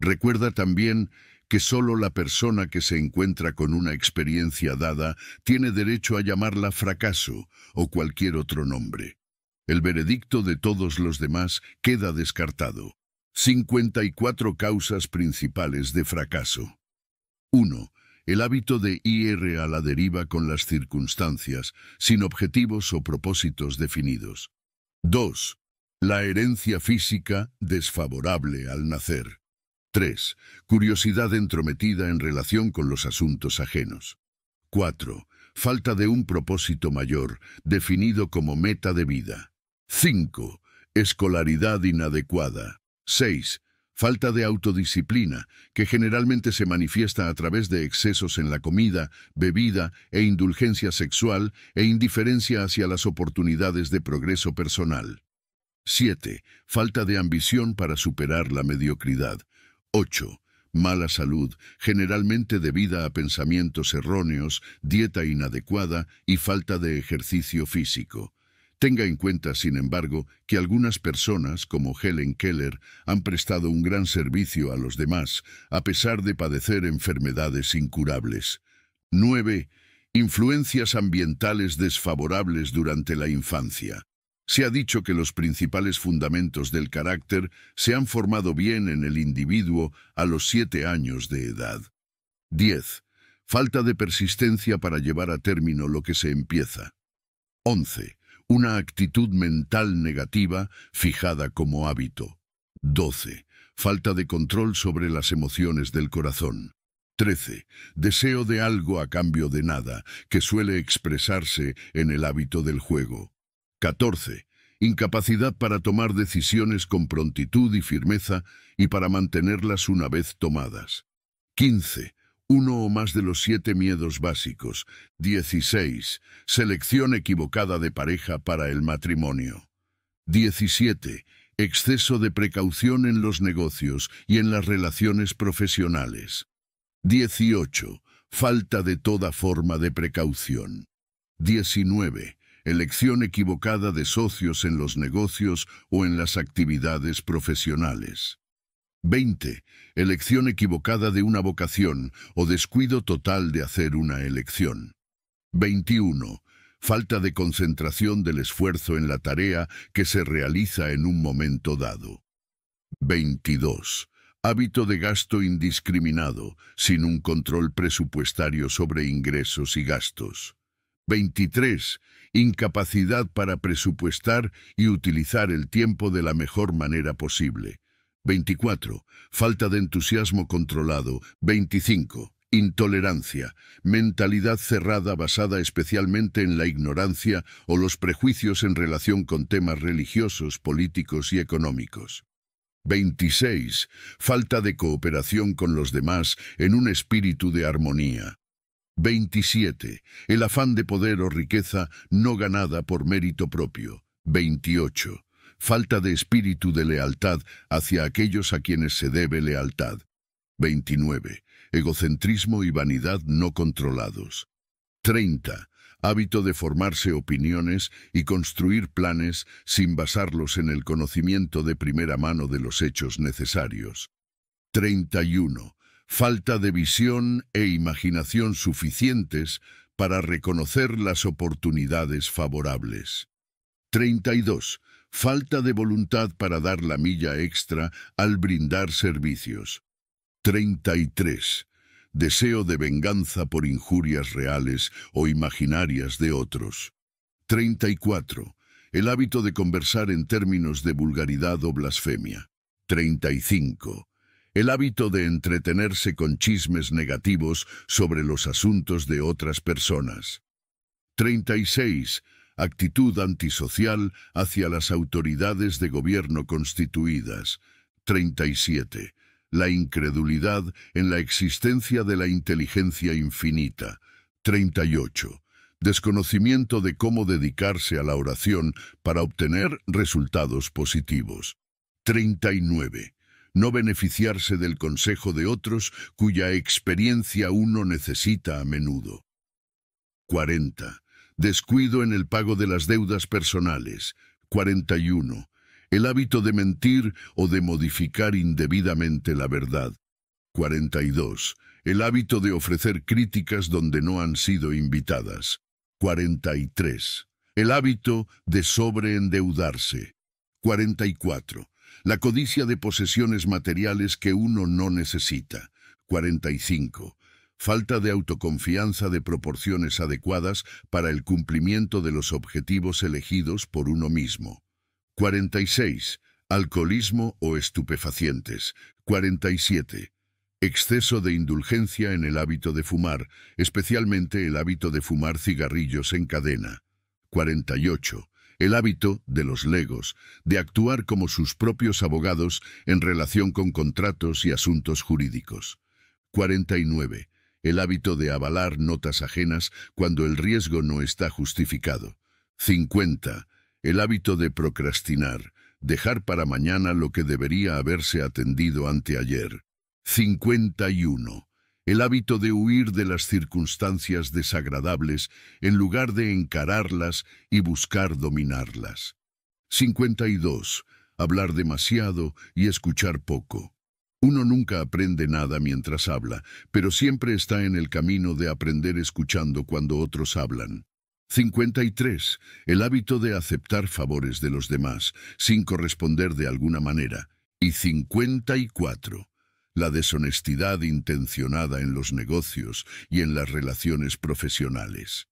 Recuerda también que solo la persona que se encuentra con una experiencia dada tiene derecho a llamarla fracaso o cualquier otro nombre. El veredicto de todos los demás queda descartado. 54 causas principales de fracaso. 1 el hábito de ir a la deriva con las circunstancias, sin objetivos o propósitos definidos. 2. La herencia física desfavorable al nacer. 3. Curiosidad entrometida en relación con los asuntos ajenos. 4. Falta de un propósito mayor, definido como meta de vida. 5. Escolaridad inadecuada. 6 falta de autodisciplina, que generalmente se manifiesta a través de excesos en la comida, bebida e indulgencia sexual e indiferencia hacia las oportunidades de progreso personal. 7. Falta de ambición para superar la mediocridad. 8. Mala salud, generalmente debida a pensamientos erróneos, dieta inadecuada y falta de ejercicio físico. Tenga en cuenta, sin embargo, que algunas personas, como Helen Keller, han prestado un gran servicio a los demás, a pesar de padecer enfermedades incurables. 9. Influencias ambientales desfavorables durante la infancia. Se ha dicho que los principales fundamentos del carácter se han formado bien en el individuo a los siete años de edad. 10. Falta de persistencia para llevar a término lo que se empieza. 11 una actitud mental negativa fijada como hábito. 12. Falta de control sobre las emociones del corazón. 13. Deseo de algo a cambio de nada, que suele expresarse en el hábito del juego. 14. Incapacidad para tomar decisiones con prontitud y firmeza y para mantenerlas una vez tomadas. 15 uno o más de los siete miedos básicos. 16. Selección equivocada de pareja para el matrimonio. 17. Exceso de precaución en los negocios y en las relaciones profesionales. 18. Falta de toda forma de precaución. 19. Elección equivocada de socios en los negocios o en las actividades profesionales. 20. Elección equivocada de una vocación o descuido total de hacer una elección. 21. Falta de concentración del esfuerzo en la tarea que se realiza en un momento dado. 22. Hábito de gasto indiscriminado, sin un control presupuestario sobre ingresos y gastos. 23. Incapacidad para presupuestar y utilizar el tiempo de la mejor manera posible. 24. Falta de entusiasmo controlado. 25. Intolerancia, mentalidad cerrada basada especialmente en la ignorancia o los prejuicios en relación con temas religiosos, políticos y económicos. 26. Falta de cooperación con los demás en un espíritu de armonía. 27. El afán de poder o riqueza no ganada por mérito propio. 28 falta de espíritu de lealtad hacia aquellos a quienes se debe lealtad. 29. Egocentrismo y vanidad no controlados. 30. Hábito de formarse opiniones y construir planes sin basarlos en el conocimiento de primera mano de los hechos necesarios. 31. Falta de visión e imaginación suficientes para reconocer las oportunidades favorables. 32 falta de voluntad para dar la milla extra al brindar servicios. 33. Deseo de venganza por injurias reales o imaginarias de otros. 34. El hábito de conversar en términos de vulgaridad o blasfemia. 35. El hábito de entretenerse con chismes negativos sobre los asuntos de otras personas. 36 actitud antisocial hacia las autoridades de gobierno constituidas. 37. La incredulidad en la existencia de la inteligencia infinita. 38. Desconocimiento de cómo dedicarse a la oración para obtener resultados positivos. 39. No beneficiarse del consejo de otros cuya experiencia uno necesita a menudo. 40. Descuido en el pago de las deudas personales. 41. El hábito de mentir o de modificar indebidamente la verdad. 42. El hábito de ofrecer críticas donde no han sido invitadas. 43. El hábito de sobreendeudarse. 44. La codicia de posesiones materiales que uno no necesita. 45 falta de autoconfianza de proporciones adecuadas para el cumplimiento de los objetivos elegidos por uno mismo. 46. Alcoholismo o estupefacientes. 47. Exceso de indulgencia en el hábito de fumar, especialmente el hábito de fumar cigarrillos en cadena. 48 el hábito de los legos, de actuar como sus propios abogados en relación con contratos y asuntos jurídicos. 49 el hábito de avalar notas ajenas cuando el riesgo no está justificado. 50. El hábito de procrastinar, dejar para mañana lo que debería haberse atendido anteayer. 51. El hábito de huir de las circunstancias desagradables en lugar de encararlas y buscar dominarlas. 52. Hablar demasiado y escuchar poco. Uno nunca aprende nada mientras habla, pero siempre está en el camino de aprender escuchando cuando otros hablan. 53. El hábito de aceptar favores de los demás, sin corresponder de alguna manera. Y 54. La deshonestidad intencionada en los negocios y en las relaciones profesionales.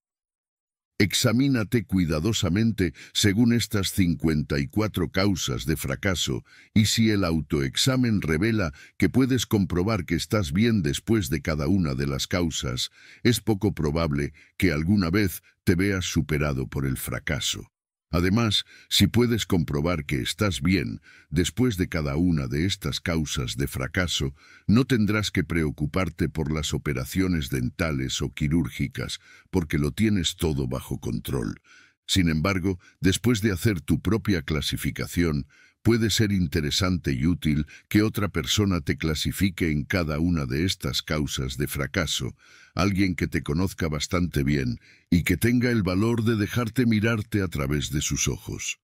Examínate cuidadosamente según estas 54 causas de fracaso y si el autoexamen revela que puedes comprobar que estás bien después de cada una de las causas, es poco probable que alguna vez te veas superado por el fracaso. Además, si puedes comprobar que estás bien después de cada una de estas causas de fracaso, no tendrás que preocuparte por las operaciones dentales o quirúrgicas, porque lo tienes todo bajo control. Sin embargo, después de hacer tu propia clasificación, puede ser interesante y útil que otra persona te clasifique en cada una de estas causas de fracaso, alguien que te conozca bastante bien y que tenga el valor de dejarte mirarte a través de sus ojos.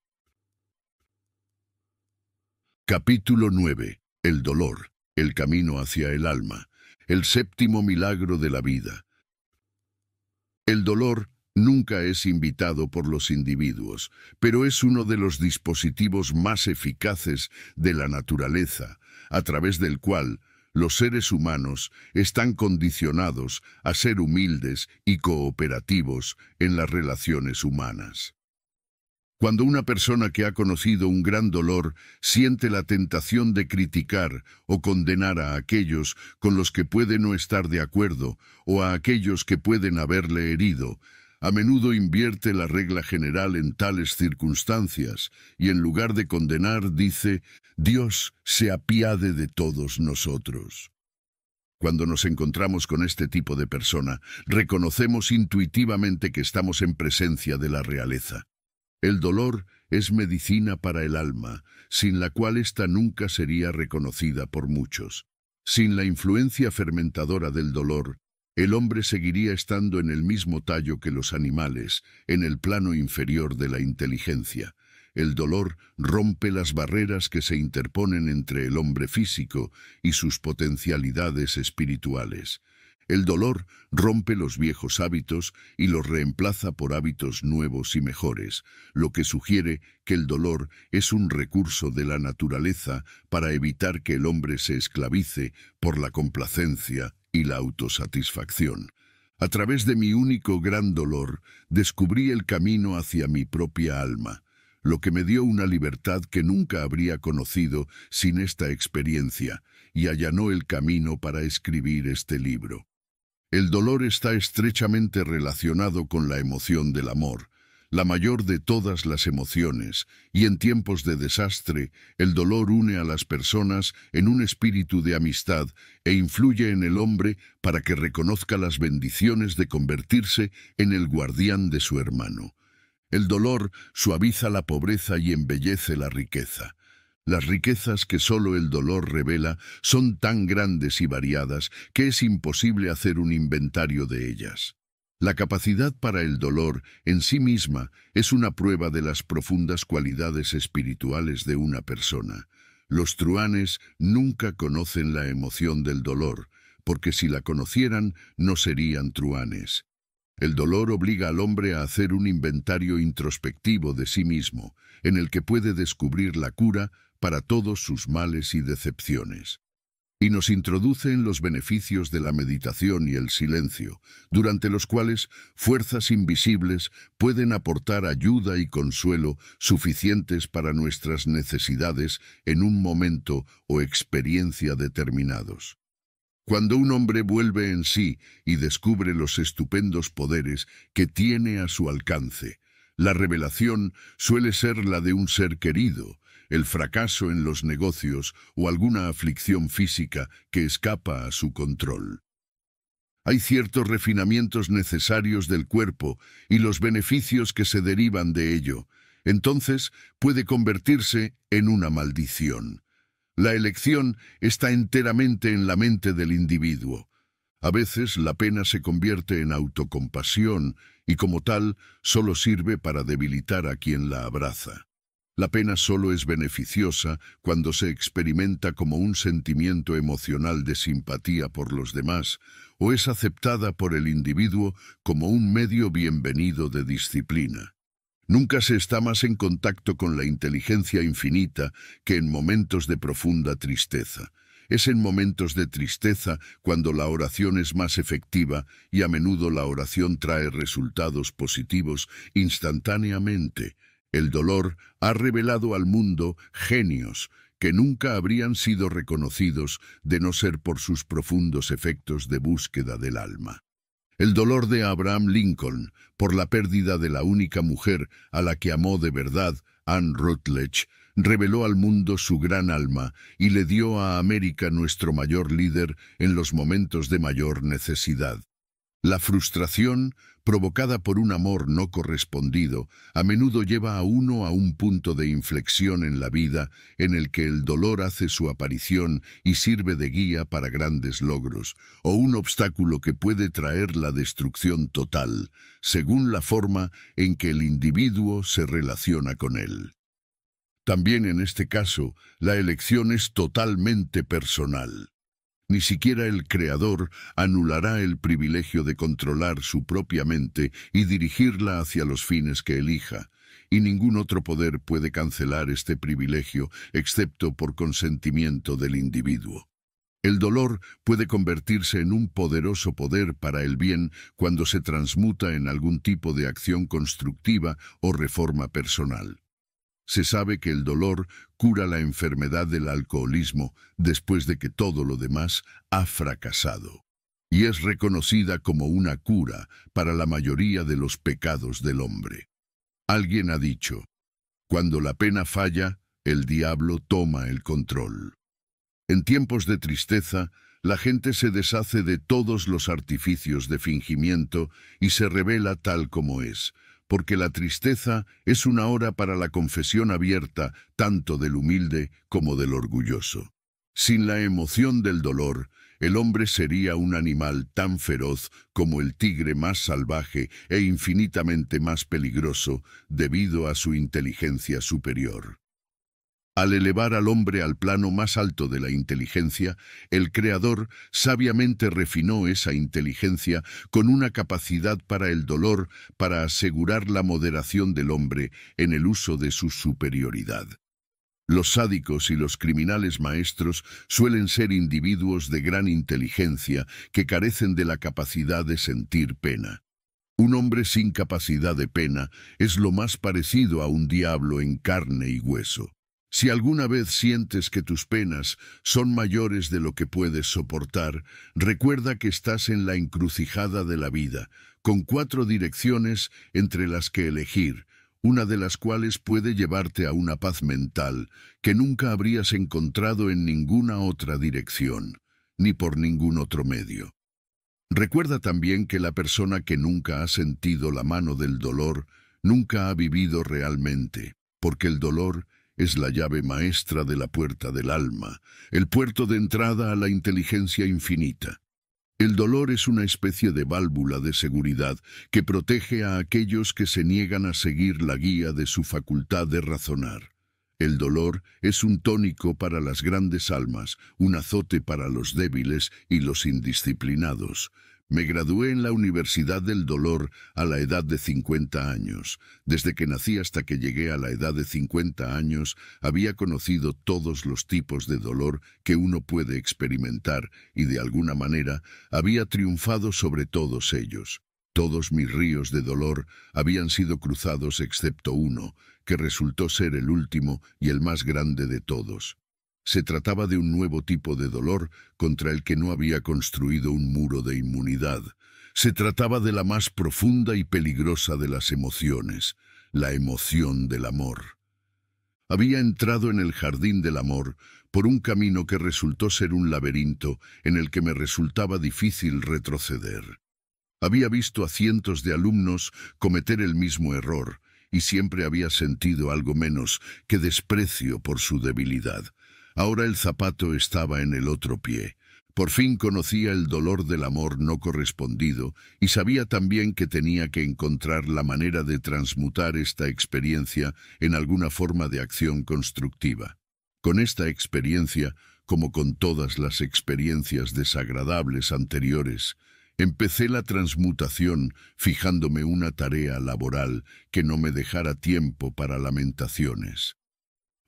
Capítulo 9. El dolor, el camino hacia el alma, el séptimo milagro de la vida. El dolor nunca es invitado por los individuos, pero es uno de los dispositivos más eficaces de la naturaleza, a través del cual los seres humanos están condicionados a ser humildes y cooperativos en las relaciones humanas. Cuando una persona que ha conocido un gran dolor siente la tentación de criticar o condenar a aquellos con los que puede no estar de acuerdo o a aquellos que pueden haberle herido, a menudo invierte la regla general en tales circunstancias y en lugar de condenar dice, Dios se apiade de todos nosotros. Cuando nos encontramos con este tipo de persona, reconocemos intuitivamente que estamos en presencia de la realeza. El dolor es medicina para el alma, sin la cual ésta nunca sería reconocida por muchos. Sin la influencia fermentadora del dolor, el hombre seguiría estando en el mismo tallo que los animales, en el plano inferior de la inteligencia. El dolor rompe las barreras que se interponen entre el hombre físico y sus potencialidades espirituales. El dolor rompe los viejos hábitos y los reemplaza por hábitos nuevos y mejores, lo que sugiere que el dolor es un recurso de la naturaleza para evitar que el hombre se esclavice por la complacencia y la autosatisfacción. A través de mi único gran dolor, descubrí el camino hacia mi propia alma, lo que me dio una libertad que nunca habría conocido sin esta experiencia, y allanó el camino para escribir este libro. El dolor está estrechamente relacionado con la emoción del amor, la mayor de todas las emociones, y en tiempos de desastre, el dolor une a las personas en un espíritu de amistad e influye en el hombre para que reconozca las bendiciones de convertirse en el guardián de su hermano. El dolor suaviza la pobreza y embellece la riqueza. Las riquezas que solo el dolor revela son tan grandes y variadas que es imposible hacer un inventario de ellas. La capacidad para el dolor en sí misma es una prueba de las profundas cualidades espirituales de una persona. Los truanes nunca conocen la emoción del dolor, porque si la conocieran no serían truanes. El dolor obliga al hombre a hacer un inventario introspectivo de sí mismo, en el que puede descubrir la cura para todos sus males y decepciones y nos introduce en los beneficios de la meditación y el silencio, durante los cuales fuerzas invisibles pueden aportar ayuda y consuelo suficientes para nuestras necesidades en un momento o experiencia determinados. Cuando un hombre vuelve en sí y descubre los estupendos poderes que tiene a su alcance, la revelación suele ser la de un ser querido, el fracaso en los negocios o alguna aflicción física que escapa a su control. Hay ciertos refinamientos necesarios del cuerpo y los beneficios que se derivan de ello, entonces puede convertirse en una maldición. La elección está enteramente en la mente del individuo. A veces la pena se convierte en autocompasión y como tal solo sirve para debilitar a quien la abraza. La pena solo es beneficiosa cuando se experimenta como un sentimiento emocional de simpatía por los demás o es aceptada por el individuo como un medio bienvenido de disciplina. Nunca se está más en contacto con la inteligencia infinita que en momentos de profunda tristeza. Es en momentos de tristeza cuando la oración es más efectiva y a menudo la oración trae resultados positivos instantáneamente, el dolor ha revelado al mundo genios que nunca habrían sido reconocidos de no ser por sus profundos efectos de búsqueda del alma. El dolor de Abraham Lincoln por la pérdida de la única mujer a la que amó de verdad, Anne Rutledge, reveló al mundo su gran alma y le dio a América nuestro mayor líder en los momentos de mayor necesidad. La frustración, provocada por un amor no correspondido, a menudo lleva a uno a un punto de inflexión en la vida en el que el dolor hace su aparición y sirve de guía para grandes logros, o un obstáculo que puede traer la destrucción total, según la forma en que el individuo se relaciona con él. También en este caso, la elección es totalmente personal. Ni siquiera el Creador anulará el privilegio de controlar su propia mente y dirigirla hacia los fines que elija, y ningún otro poder puede cancelar este privilegio excepto por consentimiento del individuo. El dolor puede convertirse en un poderoso poder para el bien cuando se transmuta en algún tipo de acción constructiva o reforma personal. Se sabe que el dolor cura la enfermedad del alcoholismo después de que todo lo demás ha fracasado y es reconocida como una cura para la mayoría de los pecados del hombre. Alguien ha dicho, cuando la pena falla, el diablo toma el control. En tiempos de tristeza, la gente se deshace de todos los artificios de fingimiento y se revela tal como es, porque la tristeza es una hora para la confesión abierta tanto del humilde como del orgulloso. Sin la emoción del dolor, el hombre sería un animal tan feroz como el tigre más salvaje e infinitamente más peligroso debido a su inteligencia superior. Al elevar al hombre al plano más alto de la inteligencia, el Creador sabiamente refinó esa inteligencia con una capacidad para el dolor para asegurar la moderación del hombre en el uso de su superioridad. Los sádicos y los criminales maestros suelen ser individuos de gran inteligencia que carecen de la capacidad de sentir pena. Un hombre sin capacidad de pena es lo más parecido a un diablo en carne y hueso. Si alguna vez sientes que tus penas son mayores de lo que puedes soportar, recuerda que estás en la encrucijada de la vida, con cuatro direcciones entre las que elegir, una de las cuales puede llevarte a una paz mental que nunca habrías encontrado en ninguna otra dirección, ni por ningún otro medio. Recuerda también que la persona que nunca ha sentido la mano del dolor nunca ha vivido realmente, porque el dolor es la llave maestra de la puerta del alma, el puerto de entrada a la inteligencia infinita. El dolor es una especie de válvula de seguridad que protege a aquellos que se niegan a seguir la guía de su facultad de razonar. El dolor es un tónico para las grandes almas, un azote para los débiles y los indisciplinados. Me gradué en la Universidad del Dolor a la edad de cincuenta años. Desde que nací hasta que llegué a la edad de cincuenta años, había conocido todos los tipos de dolor que uno puede experimentar y, de alguna manera, había triunfado sobre todos ellos. Todos mis ríos de dolor habían sido cruzados excepto uno, que resultó ser el último y el más grande de todos. Se trataba de un nuevo tipo de dolor contra el que no había construido un muro de inmunidad. Se trataba de la más profunda y peligrosa de las emociones, la emoción del amor. Había entrado en el jardín del amor por un camino que resultó ser un laberinto en el que me resultaba difícil retroceder. Había visto a cientos de alumnos cometer el mismo error y siempre había sentido algo menos que desprecio por su debilidad. Ahora el zapato estaba en el otro pie. Por fin conocía el dolor del amor no correspondido y sabía también que tenía que encontrar la manera de transmutar esta experiencia en alguna forma de acción constructiva. Con esta experiencia, como con todas las experiencias desagradables anteriores, empecé la transmutación fijándome una tarea laboral que no me dejara tiempo para lamentaciones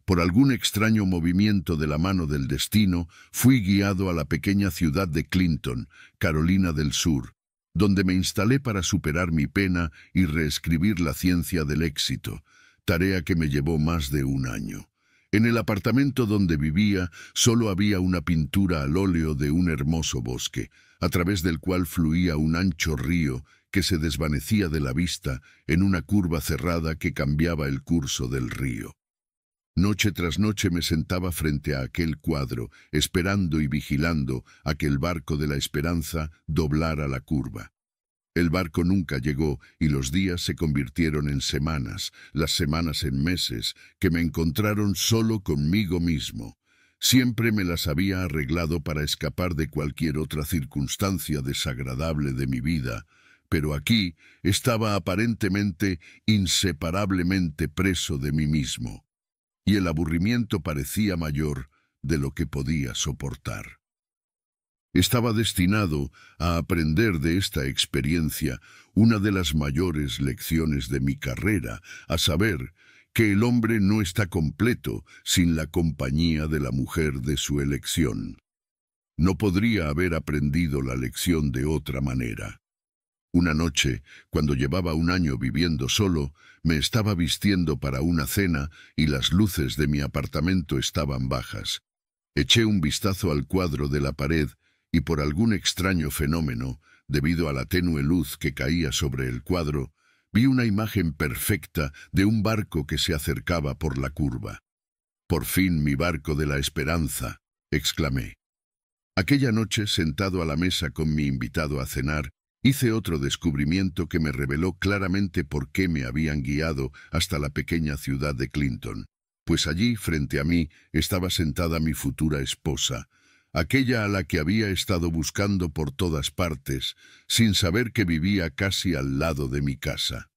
por algún extraño movimiento de la mano del destino, fui guiado a la pequeña ciudad de Clinton, Carolina del Sur, donde me instalé para superar mi pena y reescribir la ciencia del éxito, tarea que me llevó más de un año. En el apartamento donde vivía solo había una pintura al óleo de un hermoso bosque, a través del cual fluía un ancho río que se desvanecía de la vista en una curva cerrada que cambiaba el curso del río. Noche tras noche me sentaba frente a aquel cuadro, esperando y vigilando a que el barco de la esperanza doblara la curva. El barco nunca llegó y los días se convirtieron en semanas, las semanas en meses, que me encontraron solo conmigo mismo. Siempre me las había arreglado para escapar de cualquier otra circunstancia desagradable de mi vida, pero aquí estaba aparentemente inseparablemente preso de mí mismo y el aburrimiento parecía mayor de lo que podía soportar. Estaba destinado a aprender de esta experiencia una de las mayores lecciones de mi carrera, a saber, que el hombre no está completo sin la compañía de la mujer de su elección. No podría haber aprendido la lección de otra manera. Una noche, cuando llevaba un año viviendo solo, me estaba vistiendo para una cena y las luces de mi apartamento estaban bajas. Eché un vistazo al cuadro de la pared y por algún extraño fenómeno, debido a la tenue luz que caía sobre el cuadro, vi una imagen perfecta de un barco que se acercaba por la curva. Por fin mi barco de la esperanza, exclamé. Aquella noche, sentado a la mesa con mi invitado a cenar, Hice otro descubrimiento que me reveló claramente por qué me habían guiado hasta la pequeña ciudad de Clinton, pues allí, frente a mí, estaba sentada mi futura esposa, aquella a la que había estado buscando por todas partes, sin saber que vivía casi al lado de mi casa.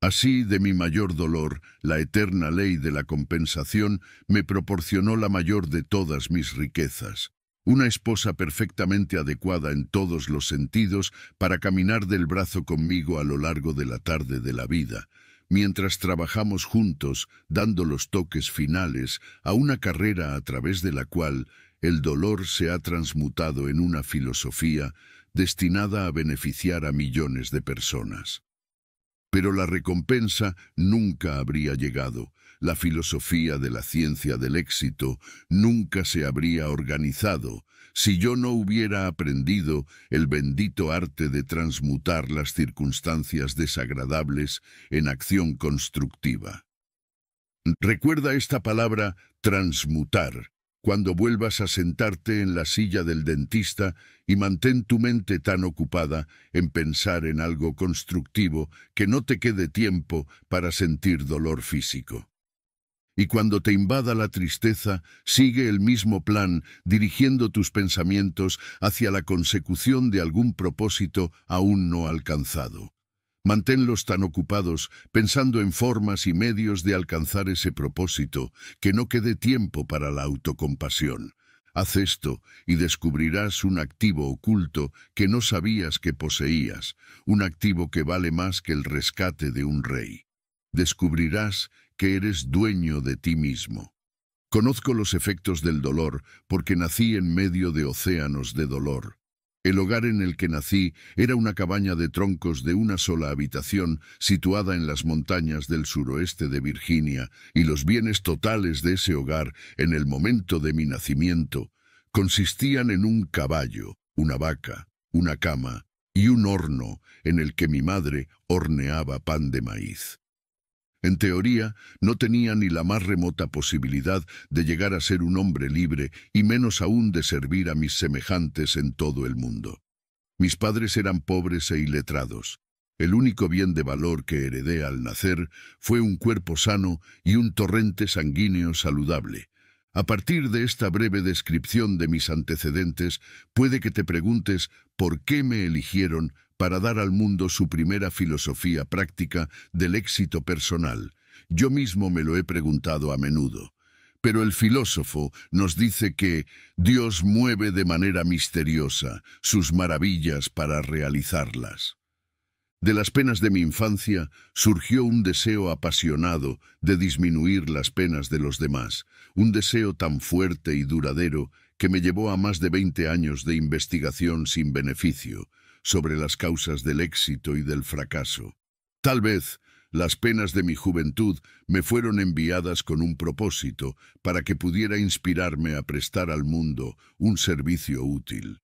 Así, de mi mayor dolor, la eterna ley de la compensación me proporcionó la mayor de todas mis riquezas, una esposa perfectamente adecuada en todos los sentidos para caminar del brazo conmigo a lo largo de la tarde de la vida, mientras trabajamos juntos dando los toques finales a una carrera a través de la cual el dolor se ha transmutado en una filosofía destinada a beneficiar a millones de personas. Pero la recompensa nunca habría llegado, la filosofía de la ciencia del éxito nunca se habría organizado si yo no hubiera aprendido el bendito arte de transmutar las circunstancias desagradables en acción constructiva. Recuerda esta palabra transmutar cuando vuelvas a sentarte en la silla del dentista y mantén tu mente tan ocupada en pensar en algo constructivo que no te quede tiempo para sentir dolor físico. Y cuando te invada la tristeza, sigue el mismo plan, dirigiendo tus pensamientos hacia la consecución de algún propósito aún no alcanzado. Manténlos tan ocupados, pensando en formas y medios de alcanzar ese propósito, que no quede tiempo para la autocompasión. Haz esto y descubrirás un activo oculto que no sabías que poseías, un activo que vale más que el rescate de un rey. Descubrirás que eres dueño de ti mismo. Conozco los efectos del dolor porque nací en medio de océanos de dolor. El hogar en el que nací era una cabaña de troncos de una sola habitación situada en las montañas del suroeste de Virginia, y los bienes totales de ese hogar en el momento de mi nacimiento consistían en un caballo, una vaca, una cama y un horno en el que mi madre horneaba pan de maíz. En teoría, no tenía ni la más remota posibilidad de llegar a ser un hombre libre y menos aún de servir a mis semejantes en todo el mundo. Mis padres eran pobres e iletrados. El único bien de valor que heredé al nacer fue un cuerpo sano y un torrente sanguíneo saludable. A partir de esta breve descripción de mis antecedentes, puede que te preguntes por qué me eligieron para dar al mundo su primera filosofía práctica del éxito personal. Yo mismo me lo he preguntado a menudo. Pero el filósofo nos dice que Dios mueve de manera misteriosa sus maravillas para realizarlas. De las penas de mi infancia surgió un deseo apasionado de disminuir las penas de los demás, un deseo tan fuerte y duradero que me llevó a más de 20 años de investigación sin beneficio, sobre las causas del éxito y del fracaso. Tal vez las penas de mi juventud me fueron enviadas con un propósito para que pudiera inspirarme a prestar al mundo un servicio útil.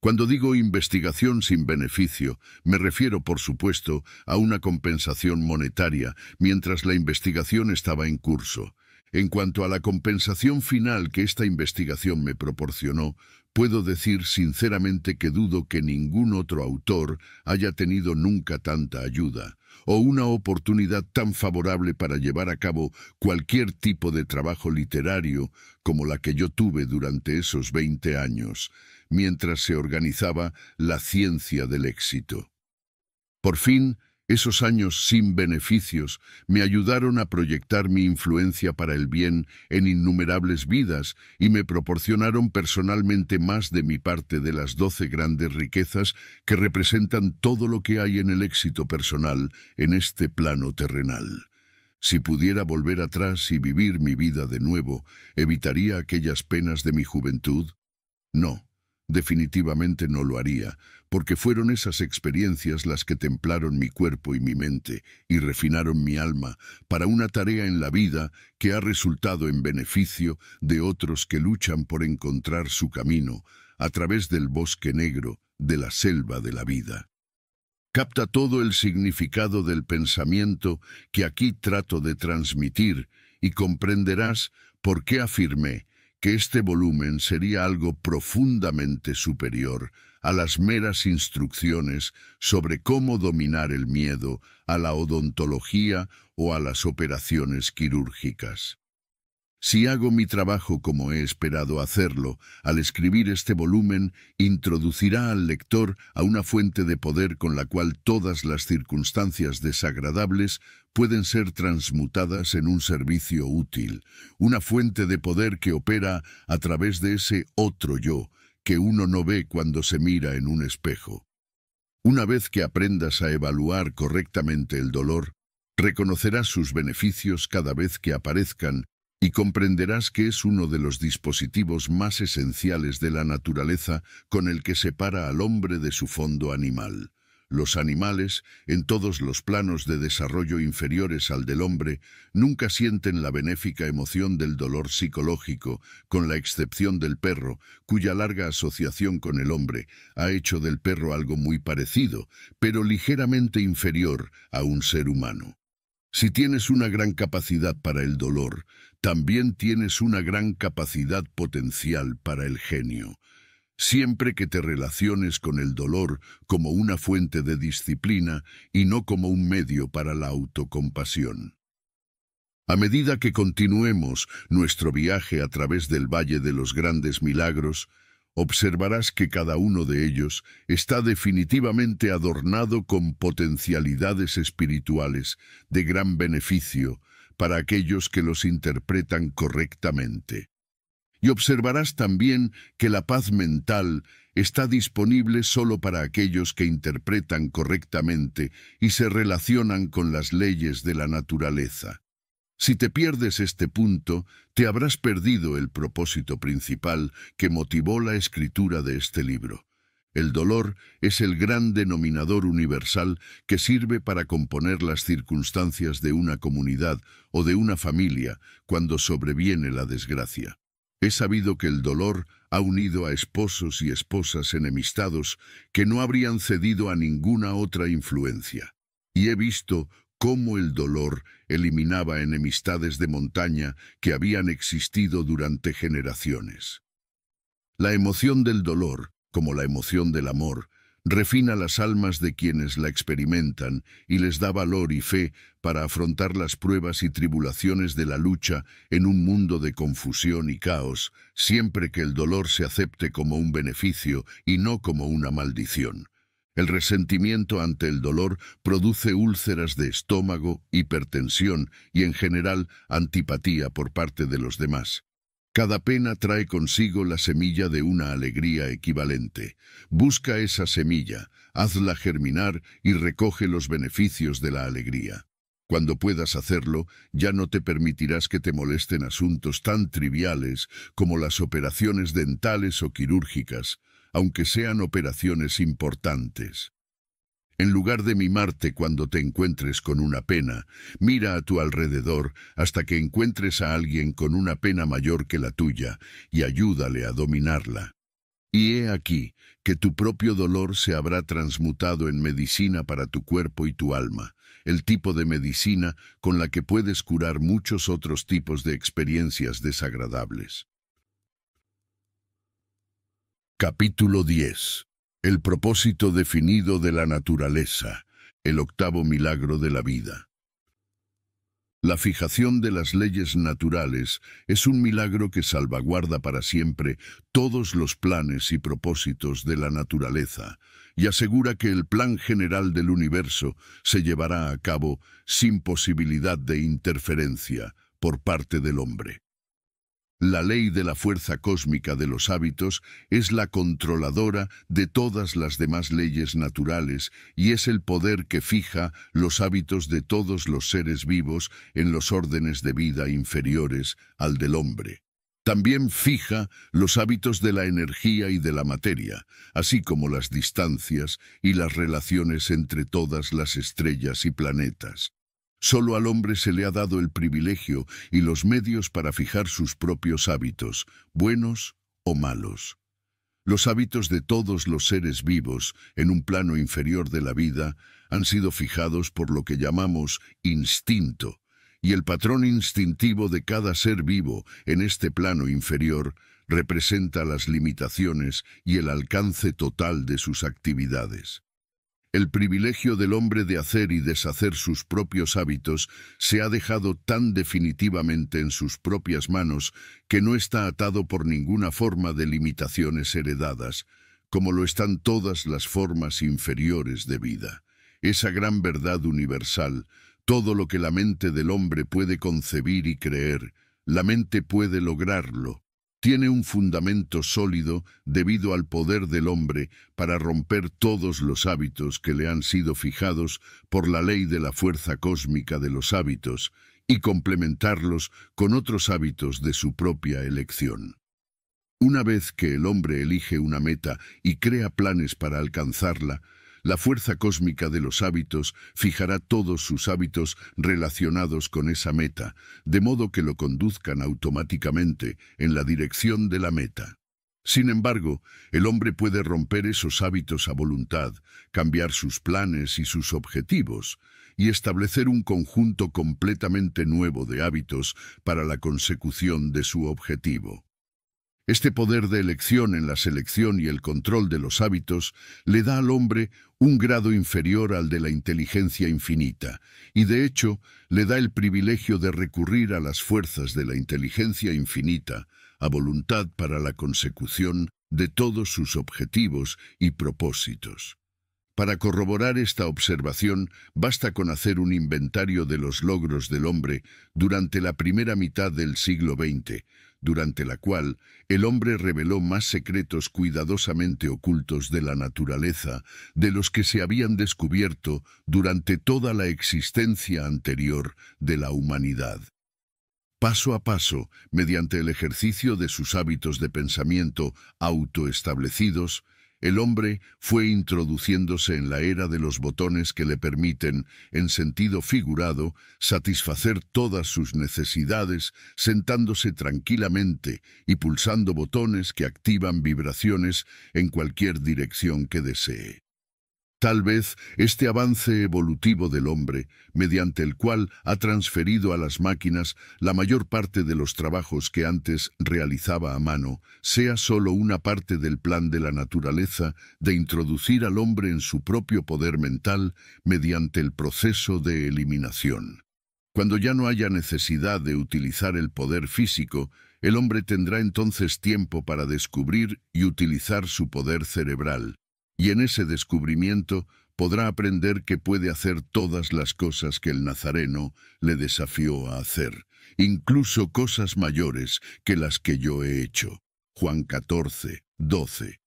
Cuando digo investigación sin beneficio, me refiero, por supuesto, a una compensación monetaria mientras la investigación estaba en curso, en cuanto a la compensación final que esta investigación me proporcionó, puedo decir sinceramente que dudo que ningún otro autor haya tenido nunca tanta ayuda o una oportunidad tan favorable para llevar a cabo cualquier tipo de trabajo literario como la que yo tuve durante esos 20 años, mientras se organizaba la ciencia del éxito. Por fin, esos años sin beneficios me ayudaron a proyectar mi influencia para el bien en innumerables vidas y me proporcionaron personalmente más de mi parte de las doce grandes riquezas que representan todo lo que hay en el éxito personal en este plano terrenal. Si pudiera volver atrás y vivir mi vida de nuevo, ¿evitaría aquellas penas de mi juventud? No, Definitivamente no lo haría, porque fueron esas experiencias las que templaron mi cuerpo y mi mente y refinaron mi alma para una tarea en la vida que ha resultado en beneficio de otros que luchan por encontrar su camino a través del bosque negro de la selva de la vida. Capta todo el significado del pensamiento que aquí trato de transmitir y comprenderás por qué afirmé que este volumen sería algo profundamente superior a las meras instrucciones sobre cómo dominar el miedo, a la odontología o a las operaciones quirúrgicas. Si hago mi trabajo como he esperado hacerlo, al escribir este volumen, introducirá al lector a una fuente de poder con la cual todas las circunstancias desagradables pueden ser transmutadas en un servicio útil, una fuente de poder que opera a través de ese otro yo que uno no ve cuando se mira en un espejo. Una vez que aprendas a evaluar correctamente el dolor, reconocerás sus beneficios cada vez que aparezcan y comprenderás que es uno de los dispositivos más esenciales de la naturaleza con el que separa al hombre de su fondo animal. Los animales, en todos los planos de desarrollo inferiores al del hombre, nunca sienten la benéfica emoción del dolor psicológico, con la excepción del perro, cuya larga asociación con el hombre ha hecho del perro algo muy parecido, pero ligeramente inferior a un ser humano. Si tienes una gran capacidad para el dolor, también tienes una gran capacidad potencial para el genio. Siempre que te relaciones con el dolor como una fuente de disciplina y no como un medio para la autocompasión. A medida que continuemos nuestro viaje a través del Valle de los Grandes Milagros, observarás que cada uno de ellos está definitivamente adornado con potencialidades espirituales de gran beneficio para aquellos que los interpretan correctamente. Y observarás también que la paz mental está disponible solo para aquellos que interpretan correctamente y se relacionan con las leyes de la naturaleza. Si te pierdes este punto, te habrás perdido el propósito principal que motivó la escritura de este libro. El dolor es el gran denominador universal que sirve para componer las circunstancias de una comunidad o de una familia cuando sobreviene la desgracia. He sabido que el dolor ha unido a esposos y esposas enemistados que no habrían cedido a ninguna otra influencia. Y he visto cómo el dolor eliminaba enemistades de montaña que habían existido durante generaciones. La emoción del dolor como la emoción del amor, refina las almas de quienes la experimentan y les da valor y fe para afrontar las pruebas y tribulaciones de la lucha en un mundo de confusión y caos, siempre que el dolor se acepte como un beneficio y no como una maldición. El resentimiento ante el dolor produce úlceras de estómago, hipertensión y en general antipatía por parte de los demás. Cada pena trae consigo la semilla de una alegría equivalente. Busca esa semilla, hazla germinar y recoge los beneficios de la alegría. Cuando puedas hacerlo, ya no te permitirás que te molesten asuntos tan triviales como las operaciones dentales o quirúrgicas, aunque sean operaciones importantes. En lugar de mimarte cuando te encuentres con una pena, mira a tu alrededor hasta que encuentres a alguien con una pena mayor que la tuya y ayúdale a dominarla. Y he aquí que tu propio dolor se habrá transmutado en medicina para tu cuerpo y tu alma, el tipo de medicina con la que puedes curar muchos otros tipos de experiencias desagradables. Capítulo 10 el propósito definido de la naturaleza, el octavo milagro de la vida. La fijación de las leyes naturales es un milagro que salvaguarda para siempre todos los planes y propósitos de la naturaleza y asegura que el plan general del universo se llevará a cabo sin posibilidad de interferencia por parte del hombre. La ley de la fuerza cósmica de los hábitos es la controladora de todas las demás leyes naturales y es el poder que fija los hábitos de todos los seres vivos en los órdenes de vida inferiores al del hombre. También fija los hábitos de la energía y de la materia, así como las distancias y las relaciones entre todas las estrellas y planetas. Solo al hombre se le ha dado el privilegio y los medios para fijar sus propios hábitos, buenos o malos. Los hábitos de todos los seres vivos en un plano inferior de la vida han sido fijados por lo que llamamos instinto, y el patrón instintivo de cada ser vivo en este plano inferior representa las limitaciones y el alcance total de sus actividades. El privilegio del hombre de hacer y deshacer sus propios hábitos se ha dejado tan definitivamente en sus propias manos que no está atado por ninguna forma de limitaciones heredadas, como lo están todas las formas inferiores de vida. Esa gran verdad universal, todo lo que la mente del hombre puede concebir y creer, la mente puede lograrlo, tiene un fundamento sólido debido al poder del hombre para romper todos los hábitos que le han sido fijados por la ley de la fuerza cósmica de los hábitos y complementarlos con otros hábitos de su propia elección. Una vez que el hombre elige una meta y crea planes para alcanzarla, la fuerza cósmica de los hábitos fijará todos sus hábitos relacionados con esa meta, de modo que lo conduzcan automáticamente en la dirección de la meta. Sin embargo, el hombre puede romper esos hábitos a voluntad, cambiar sus planes y sus objetivos, y establecer un conjunto completamente nuevo de hábitos para la consecución de su objetivo. Este poder de elección en la selección y el control de los hábitos le da al hombre un grado inferior al de la inteligencia infinita, y de hecho le da el privilegio de recurrir a las fuerzas de la inteligencia infinita, a voluntad para la consecución de todos sus objetivos y propósitos. Para corroborar esta observación, basta con hacer un inventario de los logros del hombre durante la primera mitad del siglo XX, durante la cual el hombre reveló más secretos cuidadosamente ocultos de la naturaleza de los que se habían descubierto durante toda la existencia anterior de la humanidad. Paso a paso, mediante el ejercicio de sus hábitos de pensamiento autoestablecidos, el hombre fue introduciéndose en la era de los botones que le permiten, en sentido figurado, satisfacer todas sus necesidades sentándose tranquilamente y pulsando botones que activan vibraciones en cualquier dirección que desee. Tal vez este avance evolutivo del hombre, mediante el cual ha transferido a las máquinas la mayor parte de los trabajos que antes realizaba a mano, sea solo una parte del plan de la naturaleza de introducir al hombre en su propio poder mental mediante el proceso de eliminación. Cuando ya no haya necesidad de utilizar el poder físico, el hombre tendrá entonces tiempo para descubrir y utilizar su poder cerebral, y en ese descubrimiento podrá aprender que puede hacer todas las cosas que el Nazareno le desafió a hacer, incluso cosas mayores que las que yo he hecho. Juan 14, 12.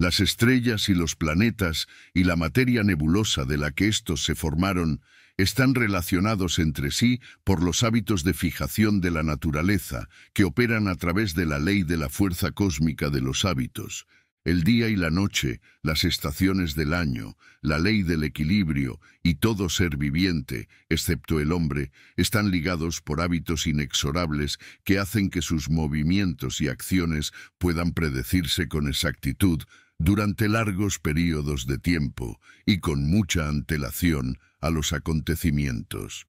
Las estrellas y los planetas y la materia nebulosa de la que estos se formaron están relacionados entre sí por los hábitos de fijación de la naturaleza que operan a través de la ley de la fuerza cósmica de los hábitos, el día y la noche, las estaciones del año, la ley del equilibrio y todo ser viviente, excepto el hombre, están ligados por hábitos inexorables que hacen que sus movimientos y acciones puedan predecirse con exactitud durante largos períodos de tiempo y con mucha antelación a los acontecimientos.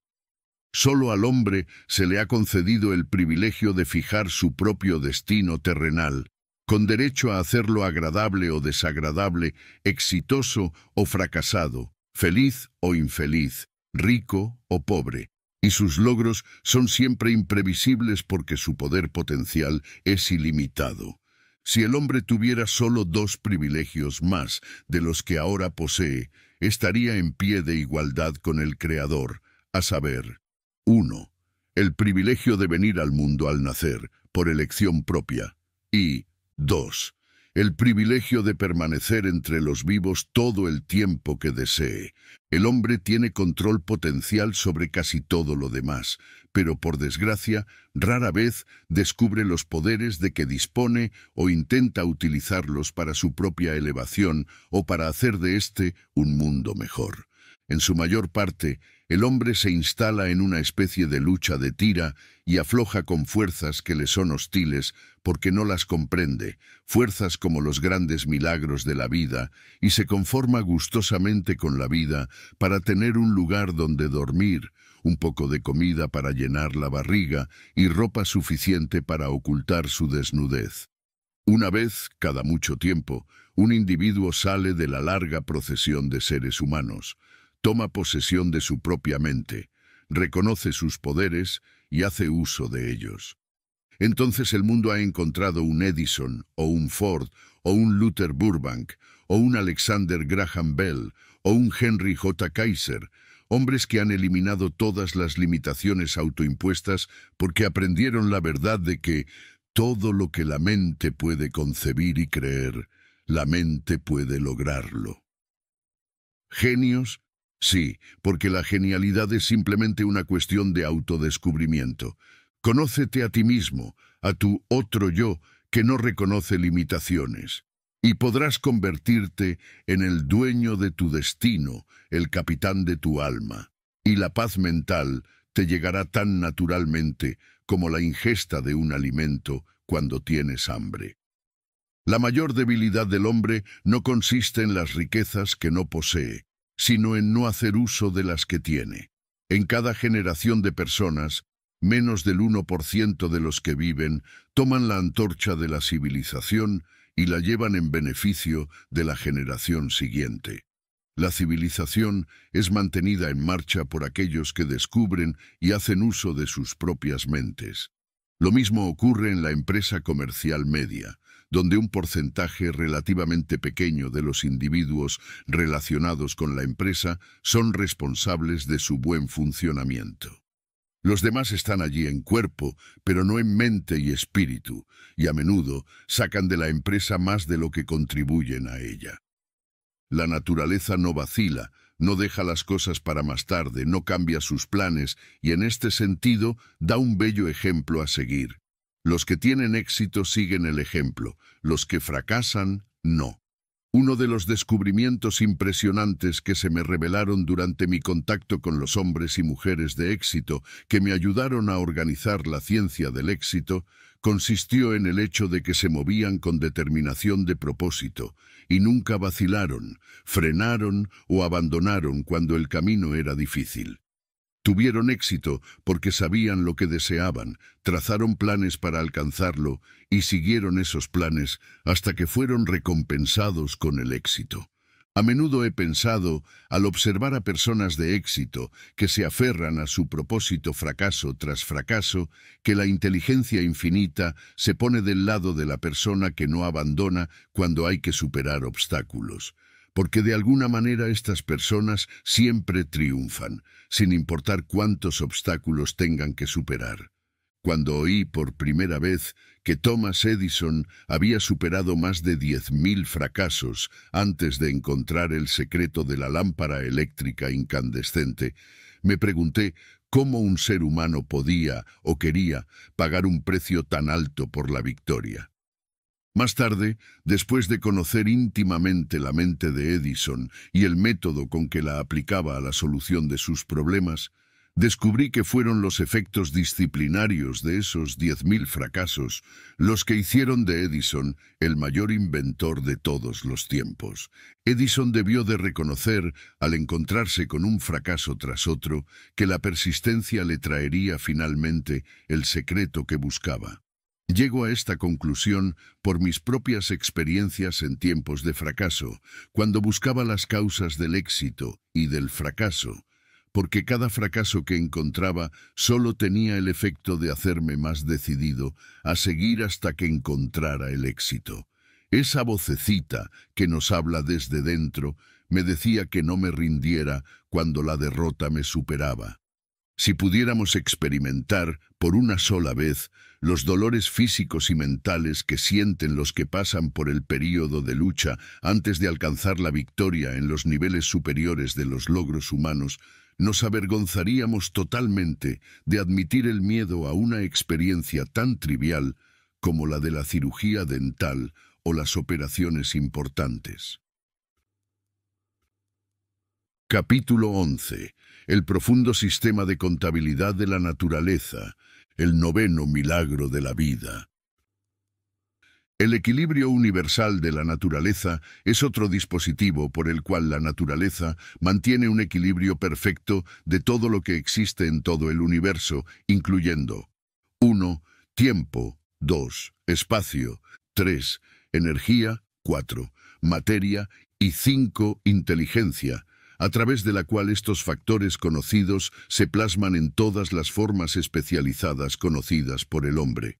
Solo al hombre se le ha concedido el privilegio de fijar su propio destino terrenal con derecho a hacerlo agradable o desagradable, exitoso o fracasado, feliz o infeliz, rico o pobre, y sus logros son siempre imprevisibles porque su poder potencial es ilimitado. Si el hombre tuviera solo dos privilegios más de los que ahora posee, estaría en pie de igualdad con el Creador, a saber, 1. El privilegio de venir al mundo al nacer, por elección propia, y 2. El privilegio de permanecer entre los vivos todo el tiempo que desee. El hombre tiene control potencial sobre casi todo lo demás, pero por desgracia, rara vez descubre los poderes de que dispone o intenta utilizarlos para su propia elevación o para hacer de éste un mundo mejor. En su mayor parte, el hombre se instala en una especie de lucha de tira y afloja con fuerzas que le son hostiles porque no las comprende, fuerzas como los grandes milagros de la vida, y se conforma gustosamente con la vida para tener un lugar donde dormir, un poco de comida para llenar la barriga y ropa suficiente para ocultar su desnudez. Una vez, cada mucho tiempo, un individuo sale de la larga procesión de seres humanos, Toma posesión de su propia mente, reconoce sus poderes y hace uso de ellos. Entonces el mundo ha encontrado un Edison, o un Ford, o un Luther Burbank, o un Alexander Graham Bell, o un Henry J. Kaiser, hombres que han eliminado todas las limitaciones autoimpuestas porque aprendieron la verdad de que todo lo que la mente puede concebir y creer, la mente puede lograrlo. Genios Sí, porque la genialidad es simplemente una cuestión de autodescubrimiento. Conócete a ti mismo, a tu otro yo, que no reconoce limitaciones, y podrás convertirte en el dueño de tu destino, el capitán de tu alma, y la paz mental te llegará tan naturalmente como la ingesta de un alimento cuando tienes hambre. La mayor debilidad del hombre no consiste en las riquezas que no posee, sino en no hacer uso de las que tiene. En cada generación de personas, menos del 1% de los que viven toman la antorcha de la civilización y la llevan en beneficio de la generación siguiente. La civilización es mantenida en marcha por aquellos que descubren y hacen uso de sus propias mentes. Lo mismo ocurre en la empresa comercial media donde un porcentaje relativamente pequeño de los individuos relacionados con la empresa son responsables de su buen funcionamiento. Los demás están allí en cuerpo, pero no en mente y espíritu, y a menudo sacan de la empresa más de lo que contribuyen a ella. La naturaleza no vacila, no deja las cosas para más tarde, no cambia sus planes y en este sentido da un bello ejemplo a seguir. Los que tienen éxito siguen el ejemplo, los que fracasan, no. Uno de los descubrimientos impresionantes que se me revelaron durante mi contacto con los hombres y mujeres de éxito que me ayudaron a organizar la ciencia del éxito consistió en el hecho de que se movían con determinación de propósito y nunca vacilaron, frenaron o abandonaron cuando el camino era difícil. Tuvieron éxito porque sabían lo que deseaban, trazaron planes para alcanzarlo y siguieron esos planes hasta que fueron recompensados con el éxito. A menudo he pensado, al observar a personas de éxito que se aferran a su propósito fracaso tras fracaso, que la inteligencia infinita se pone del lado de la persona que no abandona cuando hay que superar obstáculos porque de alguna manera estas personas siempre triunfan, sin importar cuántos obstáculos tengan que superar. Cuando oí por primera vez que Thomas Edison había superado más de mil fracasos antes de encontrar el secreto de la lámpara eléctrica incandescente, me pregunté cómo un ser humano podía o quería pagar un precio tan alto por la victoria. Más tarde, después de conocer íntimamente la mente de Edison y el método con que la aplicaba a la solución de sus problemas, descubrí que fueron los efectos disciplinarios de esos mil fracasos los que hicieron de Edison el mayor inventor de todos los tiempos. Edison debió de reconocer, al encontrarse con un fracaso tras otro, que la persistencia le traería finalmente el secreto que buscaba. Llego a esta conclusión por mis propias experiencias en tiempos de fracaso, cuando buscaba las causas del éxito y del fracaso, porque cada fracaso que encontraba solo tenía el efecto de hacerme más decidido a seguir hasta que encontrara el éxito. Esa vocecita que nos habla desde dentro me decía que no me rindiera cuando la derrota me superaba, si pudiéramos experimentar por una sola vez los dolores físicos y mentales que sienten los que pasan por el período de lucha antes de alcanzar la victoria en los niveles superiores de los logros humanos, nos avergonzaríamos totalmente de admitir el miedo a una experiencia tan trivial como la de la cirugía dental o las operaciones importantes. Capítulo 11 el profundo sistema de contabilidad de la naturaleza, el noveno milagro de la vida. El equilibrio universal de la naturaleza es otro dispositivo por el cual la naturaleza mantiene un equilibrio perfecto de todo lo que existe en todo el universo, incluyendo 1. Tiempo 2. Espacio 3. Energía 4. Materia y 5. Inteligencia, a través de la cual estos factores conocidos se plasman en todas las formas especializadas conocidas por el hombre.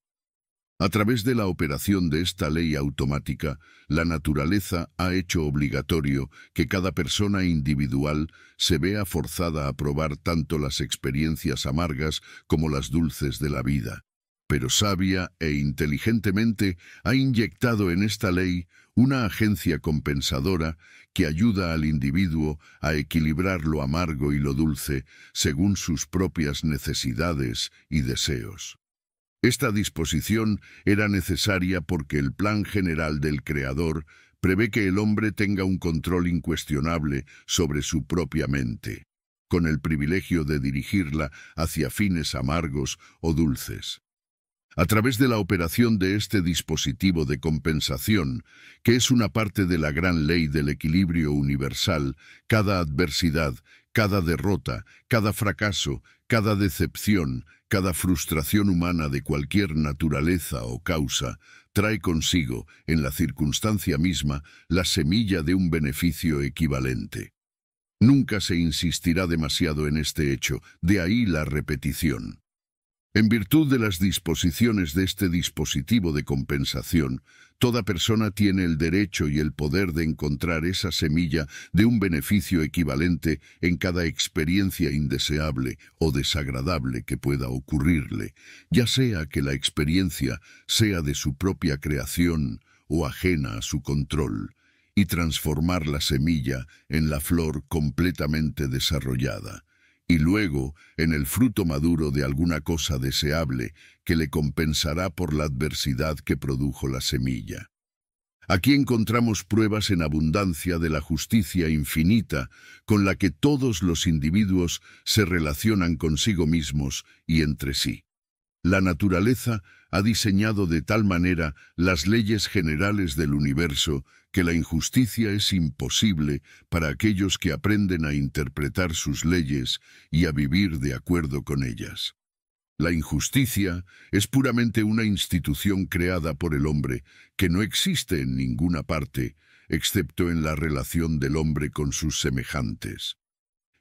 A través de la operación de esta ley automática, la naturaleza ha hecho obligatorio que cada persona individual se vea forzada a probar tanto las experiencias amargas como las dulces de la vida. Pero sabia e inteligentemente ha inyectado en esta ley una agencia compensadora que ayuda al individuo a equilibrar lo amargo y lo dulce según sus propias necesidades y deseos. Esta disposición era necesaria porque el plan general del Creador prevé que el hombre tenga un control incuestionable sobre su propia mente, con el privilegio de dirigirla hacia fines amargos o dulces a través de la operación de este dispositivo de compensación, que es una parte de la gran ley del equilibrio universal, cada adversidad, cada derrota, cada fracaso, cada decepción, cada frustración humana de cualquier naturaleza o causa, trae consigo, en la circunstancia misma, la semilla de un beneficio equivalente. Nunca se insistirá demasiado en este hecho, de ahí la repetición. En virtud de las disposiciones de este dispositivo de compensación, toda persona tiene el derecho y el poder de encontrar esa semilla de un beneficio equivalente en cada experiencia indeseable o desagradable que pueda ocurrirle, ya sea que la experiencia sea de su propia creación o ajena a su control, y transformar la semilla en la flor completamente desarrollada y luego en el fruto maduro de alguna cosa deseable que le compensará por la adversidad que produjo la semilla. Aquí encontramos pruebas en abundancia de la justicia infinita con la que todos los individuos se relacionan consigo mismos y entre sí. La naturaleza ha diseñado de tal manera las leyes generales del universo que la injusticia es imposible para aquellos que aprenden a interpretar sus leyes y a vivir de acuerdo con ellas. La injusticia es puramente una institución creada por el hombre que no existe en ninguna parte, excepto en la relación del hombre con sus semejantes.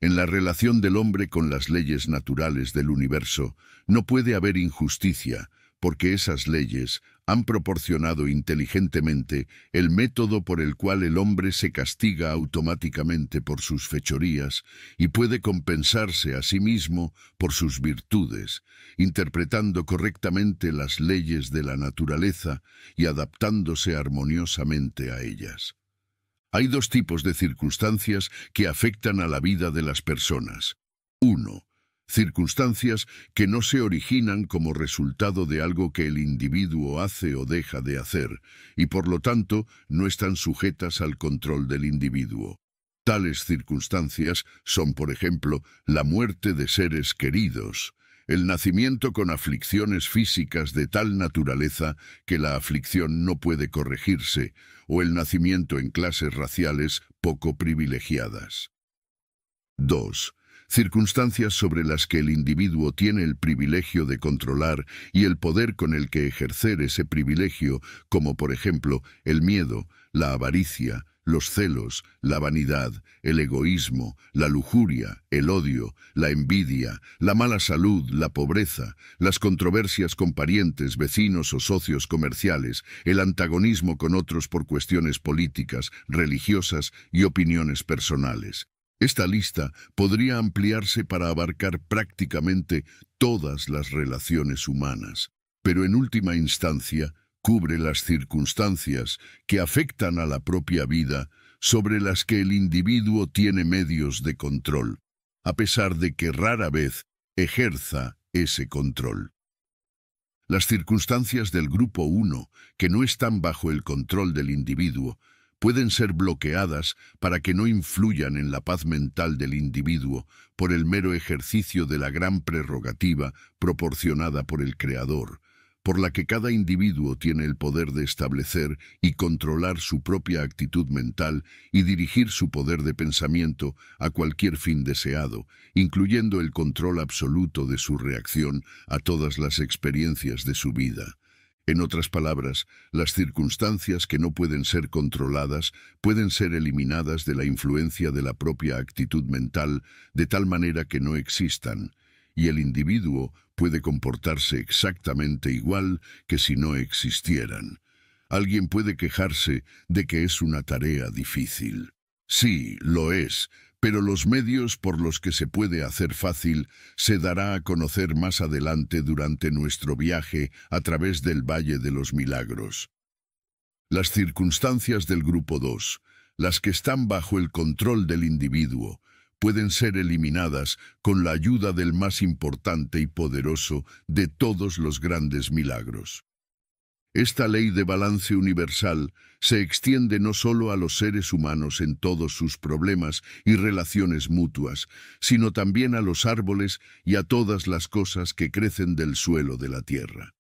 En la relación del hombre con las leyes naturales del universo no puede haber injusticia, porque esas leyes han proporcionado inteligentemente el método por el cual el hombre se castiga automáticamente por sus fechorías y puede compensarse a sí mismo por sus virtudes, interpretando correctamente las leyes de la naturaleza y adaptándose armoniosamente a ellas. Hay dos tipos de circunstancias que afectan a la vida de las personas. Uno circunstancias que no se originan como resultado de algo que el individuo hace o deja de hacer, y por lo tanto no están sujetas al control del individuo. Tales circunstancias son, por ejemplo, la muerte de seres queridos, el nacimiento con aflicciones físicas de tal naturaleza que la aflicción no puede corregirse, o el nacimiento en clases raciales poco privilegiadas. 2 circunstancias sobre las que el individuo tiene el privilegio de controlar y el poder con el que ejercer ese privilegio, como por ejemplo el miedo, la avaricia, los celos, la vanidad, el egoísmo, la lujuria, el odio, la envidia, la mala salud, la pobreza, las controversias con parientes, vecinos o socios comerciales, el antagonismo con otros por cuestiones políticas, religiosas y opiniones personales. Esta lista podría ampliarse para abarcar prácticamente todas las relaciones humanas, pero en última instancia cubre las circunstancias que afectan a la propia vida sobre las que el individuo tiene medios de control, a pesar de que rara vez ejerza ese control. Las circunstancias del grupo 1, que no están bajo el control del individuo, pueden ser bloqueadas para que no influyan en la paz mental del individuo por el mero ejercicio de la gran prerrogativa proporcionada por el Creador, por la que cada individuo tiene el poder de establecer y controlar su propia actitud mental y dirigir su poder de pensamiento a cualquier fin deseado, incluyendo el control absoluto de su reacción a todas las experiencias de su vida. En otras palabras, las circunstancias que no pueden ser controladas pueden ser eliminadas de la influencia de la propia actitud mental de tal manera que no existan, y el individuo puede comportarse exactamente igual que si no existieran. Alguien puede quejarse de que es una tarea difícil. Sí, lo es, pero los medios por los que se puede hacer fácil se dará a conocer más adelante durante nuestro viaje a través del Valle de los Milagros. Las circunstancias del Grupo 2, las que están bajo el control del individuo, pueden ser eliminadas con la ayuda del más importante y poderoso de todos los grandes milagros, esta ley de balance universal se extiende no solo a los seres humanos en todos sus problemas y relaciones mutuas, sino también a los árboles y a todas las cosas que crecen del suelo de la tierra.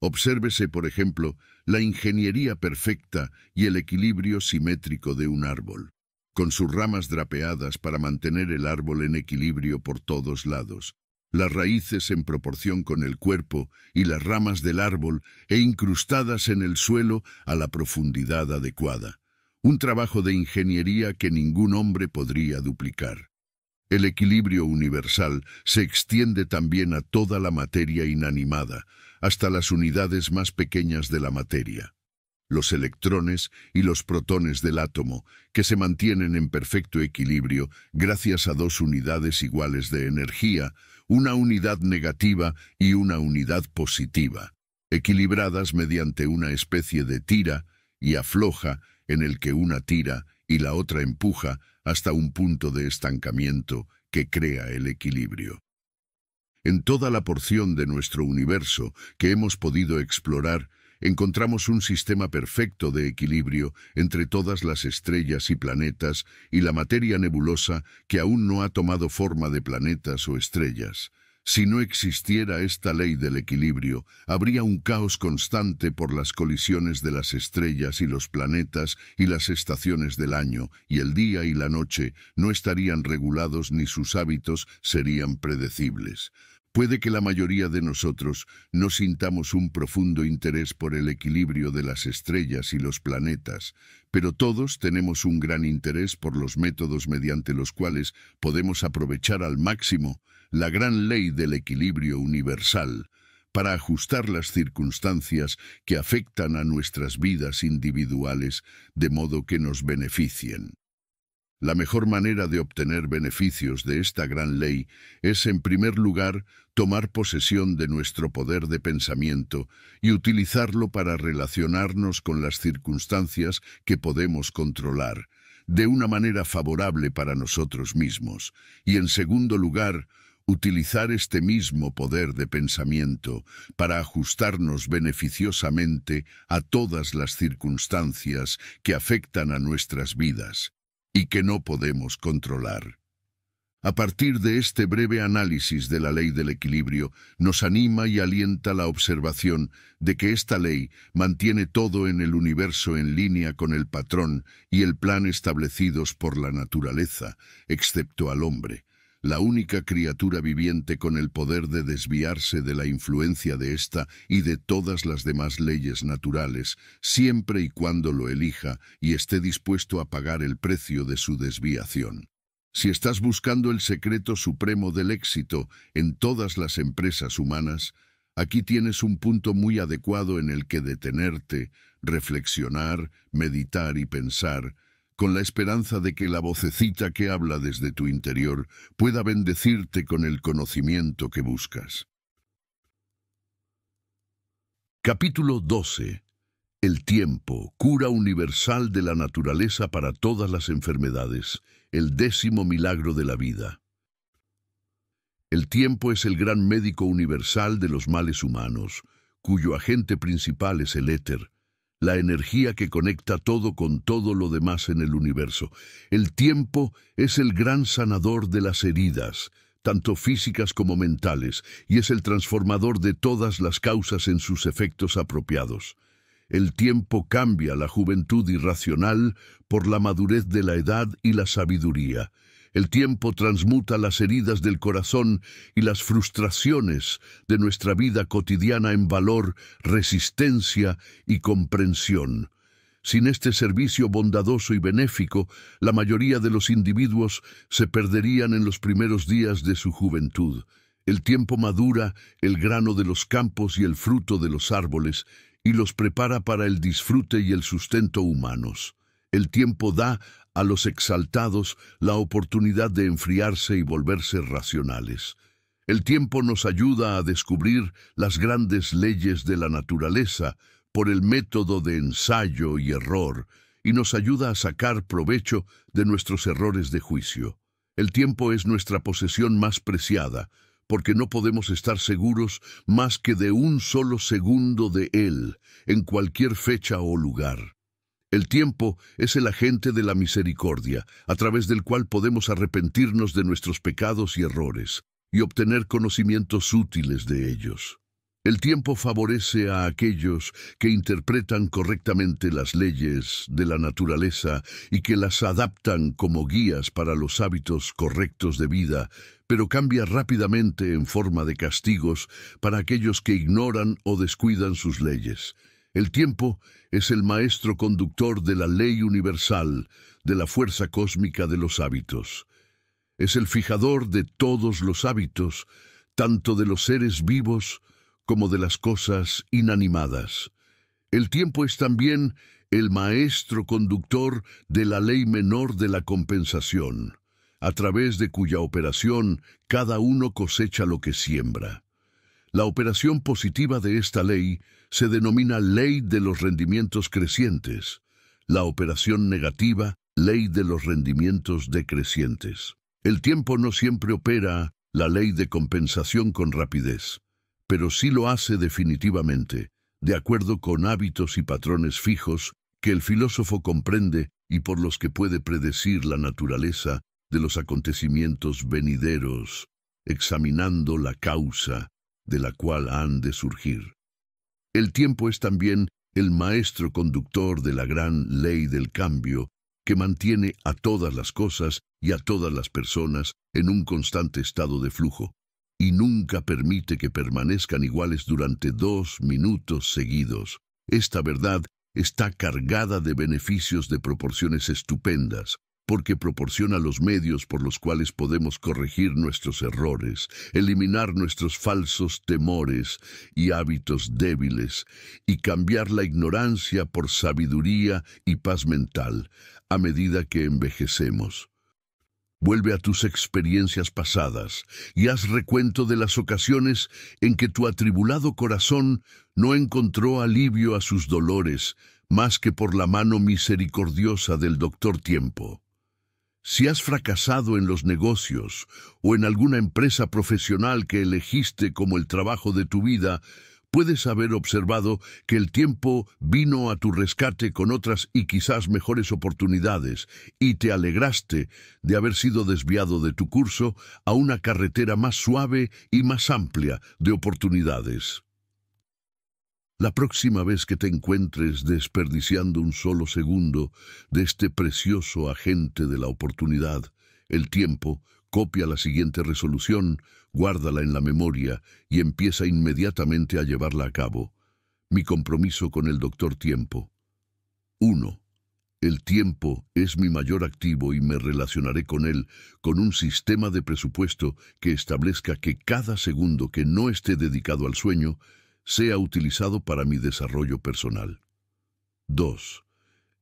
Obsérvese, por ejemplo, la ingeniería perfecta y el equilibrio simétrico de un árbol, con sus ramas drapeadas para mantener el árbol en equilibrio por todos lados las raíces en proporción con el cuerpo y las ramas del árbol e incrustadas en el suelo a la profundidad adecuada. Un trabajo de ingeniería que ningún hombre podría duplicar. El equilibrio universal se extiende también a toda la materia inanimada, hasta las unidades más pequeñas de la materia los electrones y los protones del átomo, que se mantienen en perfecto equilibrio gracias a dos unidades iguales de energía, una unidad negativa y una unidad positiva, equilibradas mediante una especie de tira y afloja en el que una tira y la otra empuja hasta un punto de estancamiento que crea el equilibrio. En toda la porción de nuestro universo que hemos podido explorar, encontramos un sistema perfecto de equilibrio entre todas las estrellas y planetas y la materia nebulosa que aún no ha tomado forma de planetas o estrellas. Si no existiera esta ley del equilibrio, habría un caos constante por las colisiones de las estrellas y los planetas y las estaciones del año, y el día y la noche no estarían regulados ni sus hábitos serían predecibles. Puede que la mayoría de nosotros no sintamos un profundo interés por el equilibrio de las estrellas y los planetas, pero todos tenemos un gran interés por los métodos mediante los cuales podemos aprovechar al máximo la gran ley del equilibrio universal para ajustar las circunstancias que afectan a nuestras vidas individuales de modo que nos beneficien. La mejor manera de obtener beneficios de esta gran ley es, en primer lugar, tomar posesión de nuestro poder de pensamiento y utilizarlo para relacionarnos con las circunstancias que podemos controlar, de una manera favorable para nosotros mismos. Y, en segundo lugar, utilizar este mismo poder de pensamiento para ajustarnos beneficiosamente a todas las circunstancias que afectan a nuestras vidas y que no podemos controlar. A partir de este breve análisis de la ley del equilibrio, nos anima y alienta la observación de que esta ley mantiene todo en el universo en línea con el patrón y el plan establecidos por la naturaleza, excepto al hombre, la única criatura viviente con el poder de desviarse de la influencia de esta y de todas las demás leyes naturales, siempre y cuando lo elija y esté dispuesto a pagar el precio de su desviación. Si estás buscando el secreto supremo del éxito en todas las empresas humanas, aquí tienes un punto muy adecuado en el que detenerte, reflexionar, meditar y pensar, con la esperanza de que la vocecita que habla desde tu interior pueda bendecirte con el conocimiento que buscas. Capítulo 12. El tiempo, cura universal de la naturaleza para todas las enfermedades, el décimo milagro de la vida. El tiempo es el gran médico universal de los males humanos, cuyo agente principal es el éter, la energía que conecta todo con todo lo demás en el universo. El tiempo es el gran sanador de las heridas, tanto físicas como mentales, y es el transformador de todas las causas en sus efectos apropiados. El tiempo cambia la juventud irracional por la madurez de la edad y la sabiduría. El tiempo transmuta las heridas del corazón y las frustraciones de nuestra vida cotidiana en valor, resistencia y comprensión. Sin este servicio bondadoso y benéfico, la mayoría de los individuos se perderían en los primeros días de su juventud. El tiempo madura el grano de los campos y el fruto de los árboles, y los prepara para el disfrute y el sustento humanos. El tiempo da a los exaltados la oportunidad de enfriarse y volverse racionales. El tiempo nos ayuda a descubrir las grandes leyes de la naturaleza por el método de ensayo y error, y nos ayuda a sacar provecho de nuestros errores de juicio. El tiempo es nuestra posesión más preciada, porque no podemos estar seguros más que de un solo segundo de él, en cualquier fecha o lugar. El tiempo es el agente de la misericordia, a través del cual podemos arrepentirnos de nuestros pecados y errores y obtener conocimientos útiles de ellos. El tiempo favorece a aquellos que interpretan correctamente las leyes de la naturaleza y que las adaptan como guías para los hábitos correctos de vida, pero cambia rápidamente en forma de castigos para aquellos que ignoran o descuidan sus leyes. El tiempo es el maestro conductor de la ley universal, de la fuerza cósmica de los hábitos. Es el fijador de todos los hábitos, tanto de los seres vivos como de las cosas inanimadas. El tiempo es también el maestro conductor de la ley menor de la compensación, a través de cuya operación cada uno cosecha lo que siembra. La operación positiva de esta ley se denomina Ley de los Rendimientos Crecientes, la operación negativa, Ley de los Rendimientos Decrecientes. El tiempo no siempre opera la ley de compensación con rapidez, pero sí lo hace definitivamente, de acuerdo con hábitos y patrones fijos que el filósofo comprende y por los que puede predecir la naturaleza de los acontecimientos venideros, examinando la causa de la cual han de surgir. El tiempo es también el maestro conductor de la gran ley del cambio que mantiene a todas las cosas y a todas las personas en un constante estado de flujo, y nunca permite que permanezcan iguales durante dos minutos seguidos. Esta verdad está cargada de beneficios de proporciones estupendas, porque proporciona los medios por los cuales podemos corregir nuestros errores, eliminar nuestros falsos temores y hábitos débiles, y cambiar la ignorancia por sabiduría y paz mental a medida que envejecemos. Vuelve a tus experiencias pasadas y haz recuento de las ocasiones en que tu atribulado corazón no encontró alivio a sus dolores más que por la mano misericordiosa del doctor Tiempo. Si has fracasado en los negocios o en alguna empresa profesional que elegiste como el trabajo de tu vida, puedes haber observado que el tiempo vino a tu rescate con otras y quizás mejores oportunidades y te alegraste de haber sido desviado de tu curso a una carretera más suave y más amplia de oportunidades. La próxima vez que te encuentres desperdiciando un solo segundo de este precioso agente de la oportunidad, el tiempo, copia la siguiente resolución, guárdala en la memoria y empieza inmediatamente a llevarla a cabo. Mi compromiso con el doctor Tiempo. 1. El tiempo es mi mayor activo y me relacionaré con él con un sistema de presupuesto que establezca que cada segundo que no esté dedicado al sueño sea utilizado para mi desarrollo personal. 2.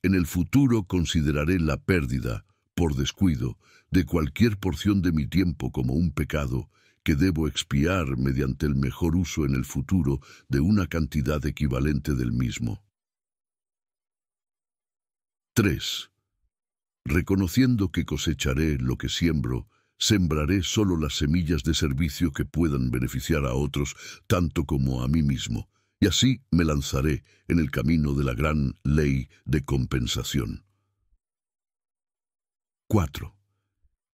En el futuro consideraré la pérdida, por descuido, de cualquier porción de mi tiempo como un pecado que debo expiar mediante el mejor uso en el futuro de una cantidad equivalente del mismo. 3. Reconociendo que cosecharé lo que siembro, Sembraré solo las semillas de servicio que puedan beneficiar a otros, tanto como a mí mismo, y así me lanzaré en el camino de la gran ley de compensación. 4.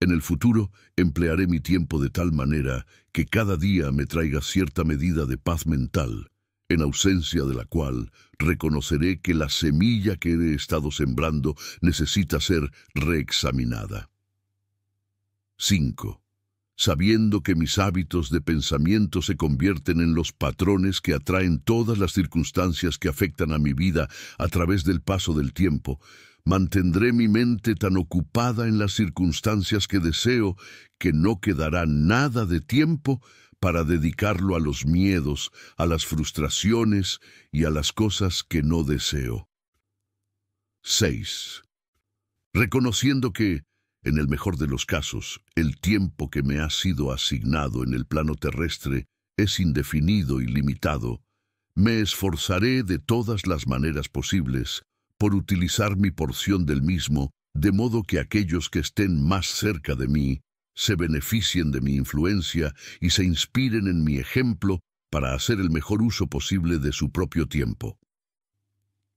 En el futuro emplearé mi tiempo de tal manera que cada día me traiga cierta medida de paz mental, en ausencia de la cual reconoceré que la semilla que he estado sembrando necesita ser reexaminada. 5. Sabiendo que mis hábitos de pensamiento se convierten en los patrones que atraen todas las circunstancias que afectan a mi vida a través del paso del tiempo, mantendré mi mente tan ocupada en las circunstancias que deseo que no quedará nada de tiempo para dedicarlo a los miedos, a las frustraciones y a las cosas que no deseo. 6. Reconociendo que en el mejor de los casos, el tiempo que me ha sido asignado en el plano terrestre es indefinido y limitado, me esforzaré de todas las maneras posibles por utilizar mi porción del mismo, de modo que aquellos que estén más cerca de mí se beneficien de mi influencia y se inspiren en mi ejemplo para hacer el mejor uso posible de su propio tiempo.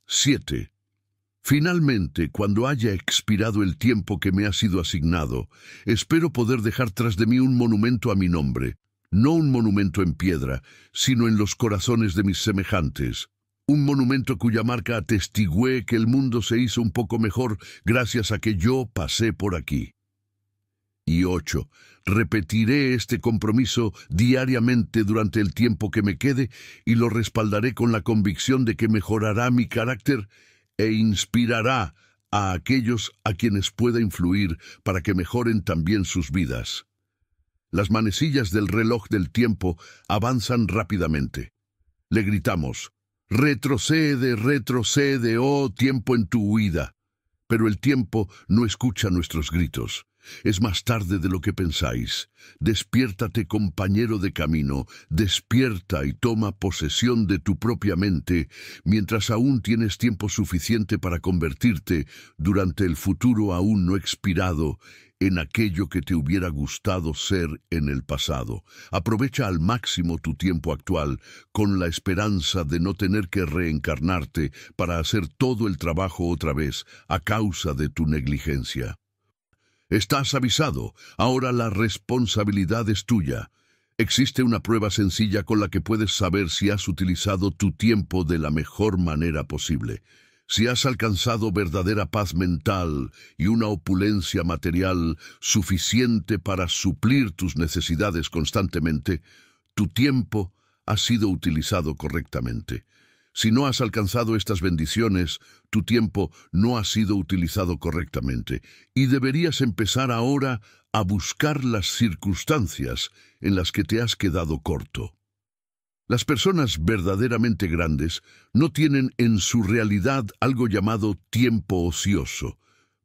7. Finalmente, cuando haya expirado el tiempo que me ha sido asignado, espero poder dejar tras de mí un monumento a mi nombre, no un monumento en piedra, sino en los corazones de mis semejantes, un monumento cuya marca atestigué que el mundo se hizo un poco mejor gracias a que yo pasé por aquí. Y ocho, repetiré este compromiso diariamente durante el tiempo que me quede y lo respaldaré con la convicción de que mejorará mi carácter e inspirará a aquellos a quienes pueda influir para que mejoren también sus vidas. Las manecillas del reloj del tiempo avanzan rápidamente. Le gritamos, retrocede, retrocede, oh tiempo en tu huida. Pero el tiempo no escucha nuestros gritos. Es más tarde de lo que pensáis. Despiértate, compañero de camino, despierta y toma posesión de tu propia mente, mientras aún tienes tiempo suficiente para convertirte, durante el futuro aún no expirado, en aquello que te hubiera gustado ser en el pasado. Aprovecha al máximo tu tiempo actual, con la esperanza de no tener que reencarnarte para hacer todo el trabajo otra vez a causa de tu negligencia. Estás avisado. Ahora la responsabilidad es tuya. Existe una prueba sencilla con la que puedes saber si has utilizado tu tiempo de la mejor manera posible, si has alcanzado verdadera paz mental y una opulencia material suficiente para suplir tus necesidades constantemente, tu tiempo ha sido utilizado correctamente. Si no has alcanzado estas bendiciones, tu tiempo no ha sido utilizado correctamente y deberías empezar ahora a buscar las circunstancias en las que te has quedado corto. Las personas verdaderamente grandes no tienen en su realidad algo llamado tiempo ocioso,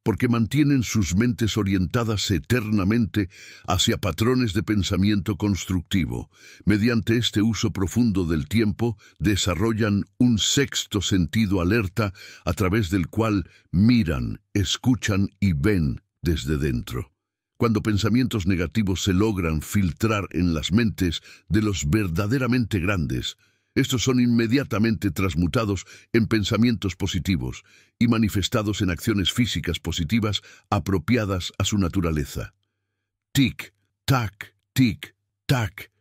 porque mantienen sus mentes orientadas eternamente hacia patrones de pensamiento constructivo. Mediante este uso profundo del tiempo, desarrollan un sexto sentido alerta a través del cual miran, escuchan y ven desde dentro. Cuando pensamientos negativos se logran filtrar en las mentes de los verdaderamente grandes, estos son inmediatamente transmutados en pensamientos positivos y manifestados en acciones físicas positivas apropiadas a su naturaleza. Tic, tac, tic, tac.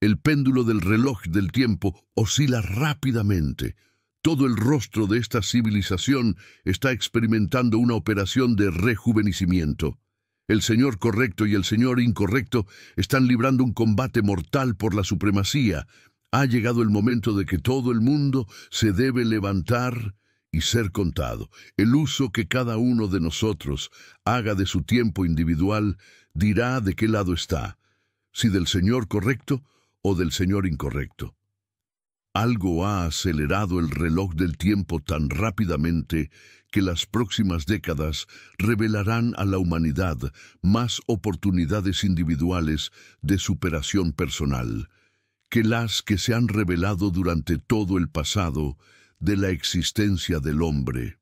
El péndulo del reloj del tiempo oscila rápidamente. Todo el rostro de esta civilización está experimentando una operación de rejuvenecimiento. El señor correcto y el señor incorrecto están librando un combate mortal por la supremacía, ha llegado el momento de que todo el mundo se debe levantar y ser contado. El uso que cada uno de nosotros haga de su tiempo individual dirá de qué lado está, si del Señor correcto o del Señor incorrecto. Algo ha acelerado el reloj del tiempo tan rápidamente que las próximas décadas revelarán a la humanidad más oportunidades individuales de superación personal que las que se han revelado durante todo el pasado de la existencia del hombre.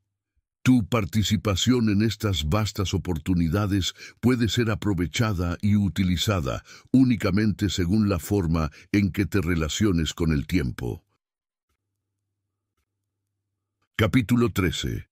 Tu participación en estas vastas oportunidades puede ser aprovechada y utilizada únicamente según la forma en que te relaciones con el tiempo. Capítulo 13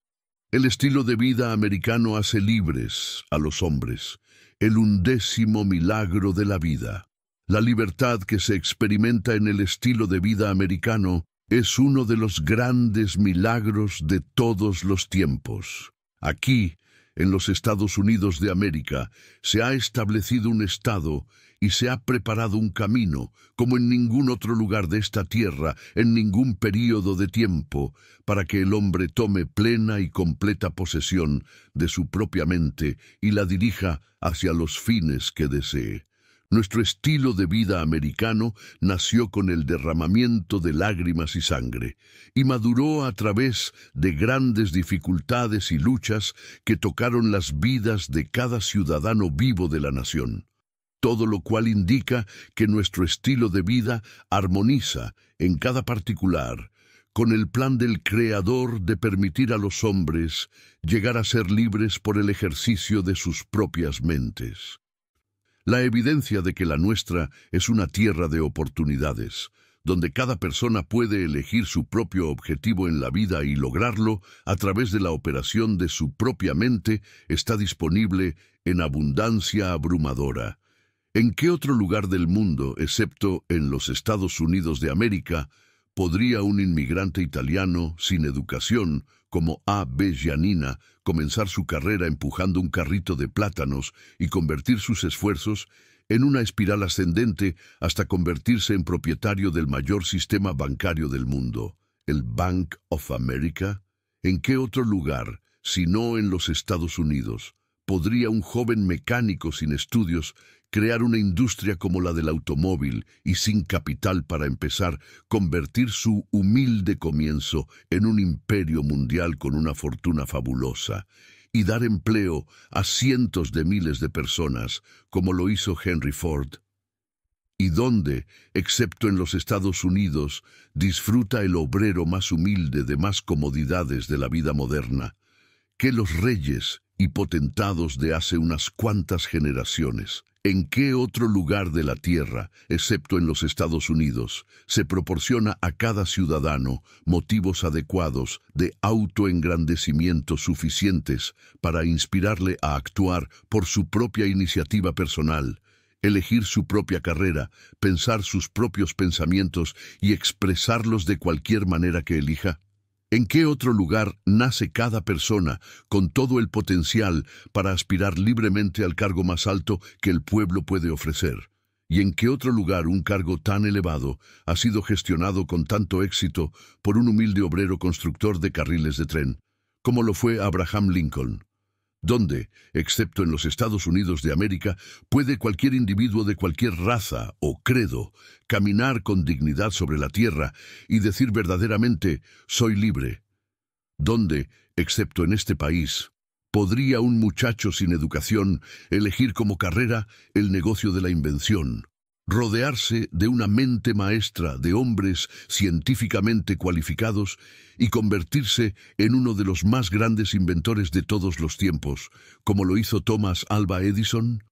El estilo de vida americano hace libres a los hombres, el undécimo milagro de la vida. La libertad que se experimenta en el estilo de vida americano es uno de los grandes milagros de todos los tiempos. Aquí, en los Estados Unidos de América, se ha establecido un Estado y se ha preparado un camino, como en ningún otro lugar de esta tierra, en ningún período de tiempo, para que el hombre tome plena y completa posesión de su propia mente y la dirija hacia los fines que desee. Nuestro estilo de vida americano nació con el derramamiento de lágrimas y sangre y maduró a través de grandes dificultades y luchas que tocaron las vidas de cada ciudadano vivo de la nación. Todo lo cual indica que nuestro estilo de vida armoniza en cada particular con el plan del Creador de permitir a los hombres llegar a ser libres por el ejercicio de sus propias mentes la evidencia de que la nuestra es una tierra de oportunidades, donde cada persona puede elegir su propio objetivo en la vida y lograrlo a través de la operación de su propia mente, está disponible en abundancia abrumadora. ¿En qué otro lugar del mundo, excepto en los Estados Unidos de América, podría un inmigrante italiano sin educación como A. B comenzar su carrera empujando un carrito de plátanos y convertir sus esfuerzos en una espiral ascendente hasta convertirse en propietario del mayor sistema bancario del mundo, el Bank of America? ¿En qué otro lugar, si no en los Estados Unidos, podría un joven mecánico sin estudios crear una industria como la del automóvil y sin capital para empezar, convertir su humilde comienzo en un imperio mundial con una fortuna fabulosa y dar empleo a cientos de miles de personas, como lo hizo Henry Ford. ¿Y dónde, excepto en los Estados Unidos, disfruta el obrero más humilde de más comodidades de la vida moderna que los reyes y potentados de hace unas cuantas generaciones? ¿En qué otro lugar de la Tierra, excepto en los Estados Unidos, se proporciona a cada ciudadano motivos adecuados de autoengrandecimiento suficientes para inspirarle a actuar por su propia iniciativa personal, elegir su propia carrera, pensar sus propios pensamientos y expresarlos de cualquier manera que elija? ¿En qué otro lugar nace cada persona con todo el potencial para aspirar libremente al cargo más alto que el pueblo puede ofrecer? ¿Y en qué otro lugar un cargo tan elevado ha sido gestionado con tanto éxito por un humilde obrero constructor de carriles de tren, como lo fue Abraham Lincoln? ¿Dónde, excepto en los Estados Unidos de América, puede cualquier individuo de cualquier raza o credo caminar con dignidad sobre la tierra y decir verdaderamente, soy libre, ¿Dónde, excepto en este país, podría un muchacho sin educación elegir como carrera el negocio de la invención, rodearse de una mente maestra de hombres científicamente cualificados y convertirse en uno de los más grandes inventores de todos los tiempos, como lo hizo Thomas Alba Edison?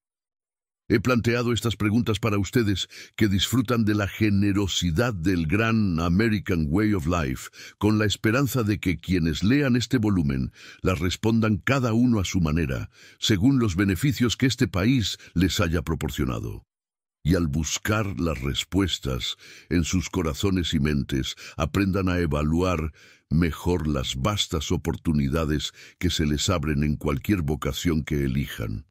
He planteado estas preguntas para ustedes que disfrutan de la generosidad del gran American Way of Life, con la esperanza de que quienes lean este volumen las respondan cada uno a su manera, según los beneficios que este país les haya proporcionado y al buscar las respuestas en sus corazones y mentes, aprendan a evaluar mejor las vastas oportunidades que se les abren en cualquier vocación que elijan.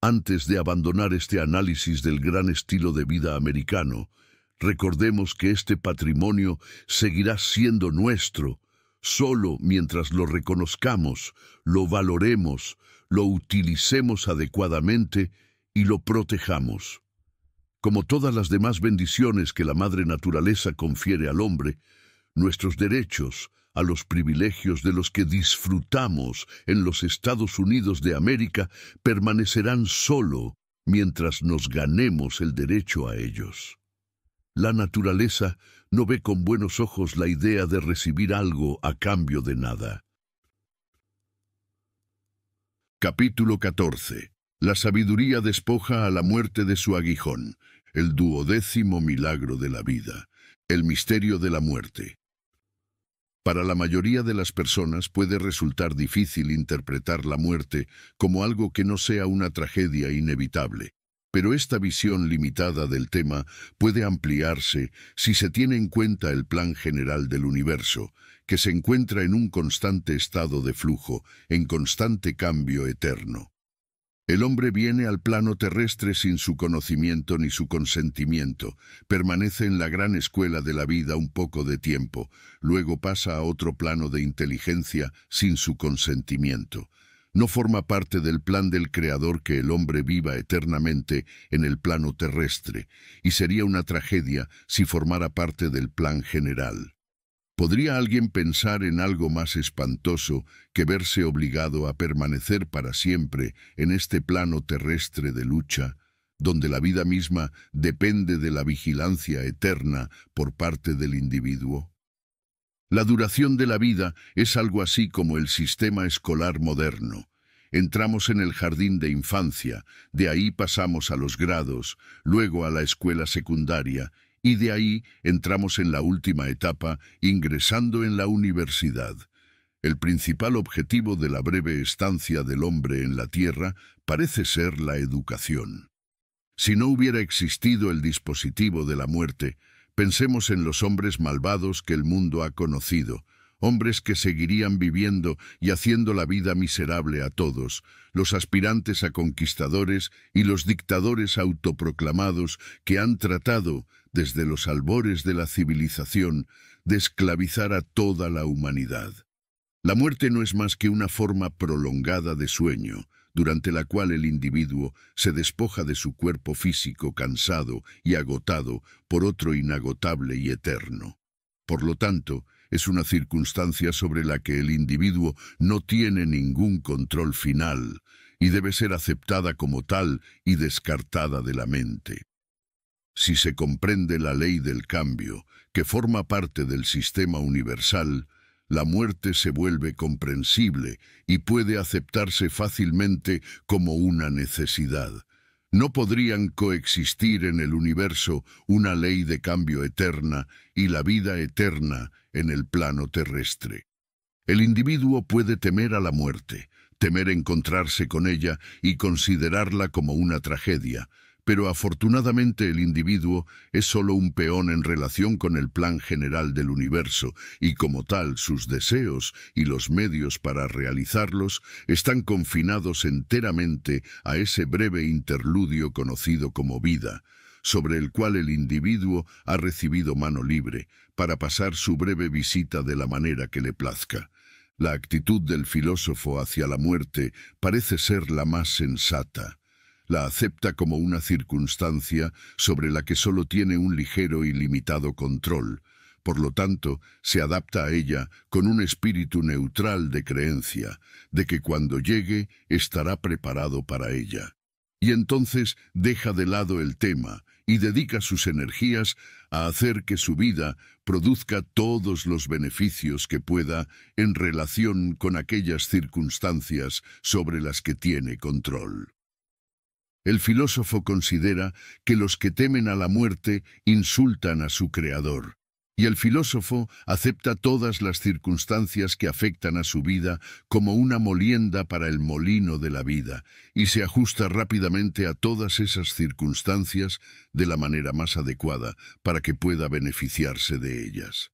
Antes de abandonar este análisis del gran estilo de vida americano, recordemos que este patrimonio seguirá siendo nuestro, solo mientras lo reconozcamos, lo valoremos, lo utilicemos adecuadamente y lo protejamos. Como todas las demás bendiciones que la madre naturaleza confiere al hombre, nuestros derechos a los privilegios de los que disfrutamos en los Estados Unidos de América permanecerán solo mientras nos ganemos el derecho a ellos. La naturaleza no ve con buenos ojos la idea de recibir algo a cambio de nada. Capítulo 14 la sabiduría despoja a la muerte de su aguijón, el duodécimo milagro de la vida, el misterio de la muerte. Para la mayoría de las personas puede resultar difícil interpretar la muerte como algo que no sea una tragedia inevitable, pero esta visión limitada del tema puede ampliarse si se tiene en cuenta el plan general del universo, que se encuentra en un constante estado de flujo, en constante cambio eterno. El hombre viene al plano terrestre sin su conocimiento ni su consentimiento, permanece en la gran escuela de la vida un poco de tiempo, luego pasa a otro plano de inteligencia sin su consentimiento. No forma parte del plan del Creador que el hombre viva eternamente en el plano terrestre, y sería una tragedia si formara parte del plan general. ¿Podría alguien pensar en algo más espantoso que verse obligado a permanecer para siempre en este plano terrestre de lucha, donde la vida misma depende de la vigilancia eterna por parte del individuo? La duración de la vida es algo así como el sistema escolar moderno. Entramos en el jardín de infancia, de ahí pasamos a los grados, luego a la escuela secundaria y de ahí entramos en la última etapa, ingresando en la universidad. El principal objetivo de la breve estancia del hombre en la Tierra parece ser la educación. Si no hubiera existido el dispositivo de la muerte, pensemos en los hombres malvados que el mundo ha conocido, hombres que seguirían viviendo y haciendo la vida miserable a todos, los aspirantes a conquistadores y los dictadores autoproclamados que han tratado desde los albores de la civilización, de esclavizar a toda la humanidad. La muerte no es más que una forma prolongada de sueño, durante la cual el individuo se despoja de su cuerpo físico cansado y agotado por otro inagotable y eterno. Por lo tanto, es una circunstancia sobre la que el individuo no tiene ningún control final y debe ser aceptada como tal y descartada de la mente. Si se comprende la ley del cambio, que forma parte del sistema universal, la muerte se vuelve comprensible y puede aceptarse fácilmente como una necesidad. No podrían coexistir en el universo una ley de cambio eterna y la vida eterna en el plano terrestre. El individuo puede temer a la muerte, temer encontrarse con ella y considerarla como una tragedia, pero afortunadamente el individuo es solo un peón en relación con el plan general del universo y como tal sus deseos y los medios para realizarlos están confinados enteramente a ese breve interludio conocido como vida, sobre el cual el individuo ha recibido mano libre para pasar su breve visita de la manera que le plazca. La actitud del filósofo hacia la muerte parece ser la más sensata la acepta como una circunstancia sobre la que solo tiene un ligero y limitado control, por lo tanto, se adapta a ella con un espíritu neutral de creencia, de que cuando llegue estará preparado para ella. Y entonces deja de lado el tema y dedica sus energías a hacer que su vida produzca todos los beneficios que pueda en relación con aquellas circunstancias sobre las que tiene control. El filósofo considera que los que temen a la muerte insultan a su creador, y el filósofo acepta todas las circunstancias que afectan a su vida como una molienda para el molino de la vida, y se ajusta rápidamente a todas esas circunstancias de la manera más adecuada para que pueda beneficiarse de ellas.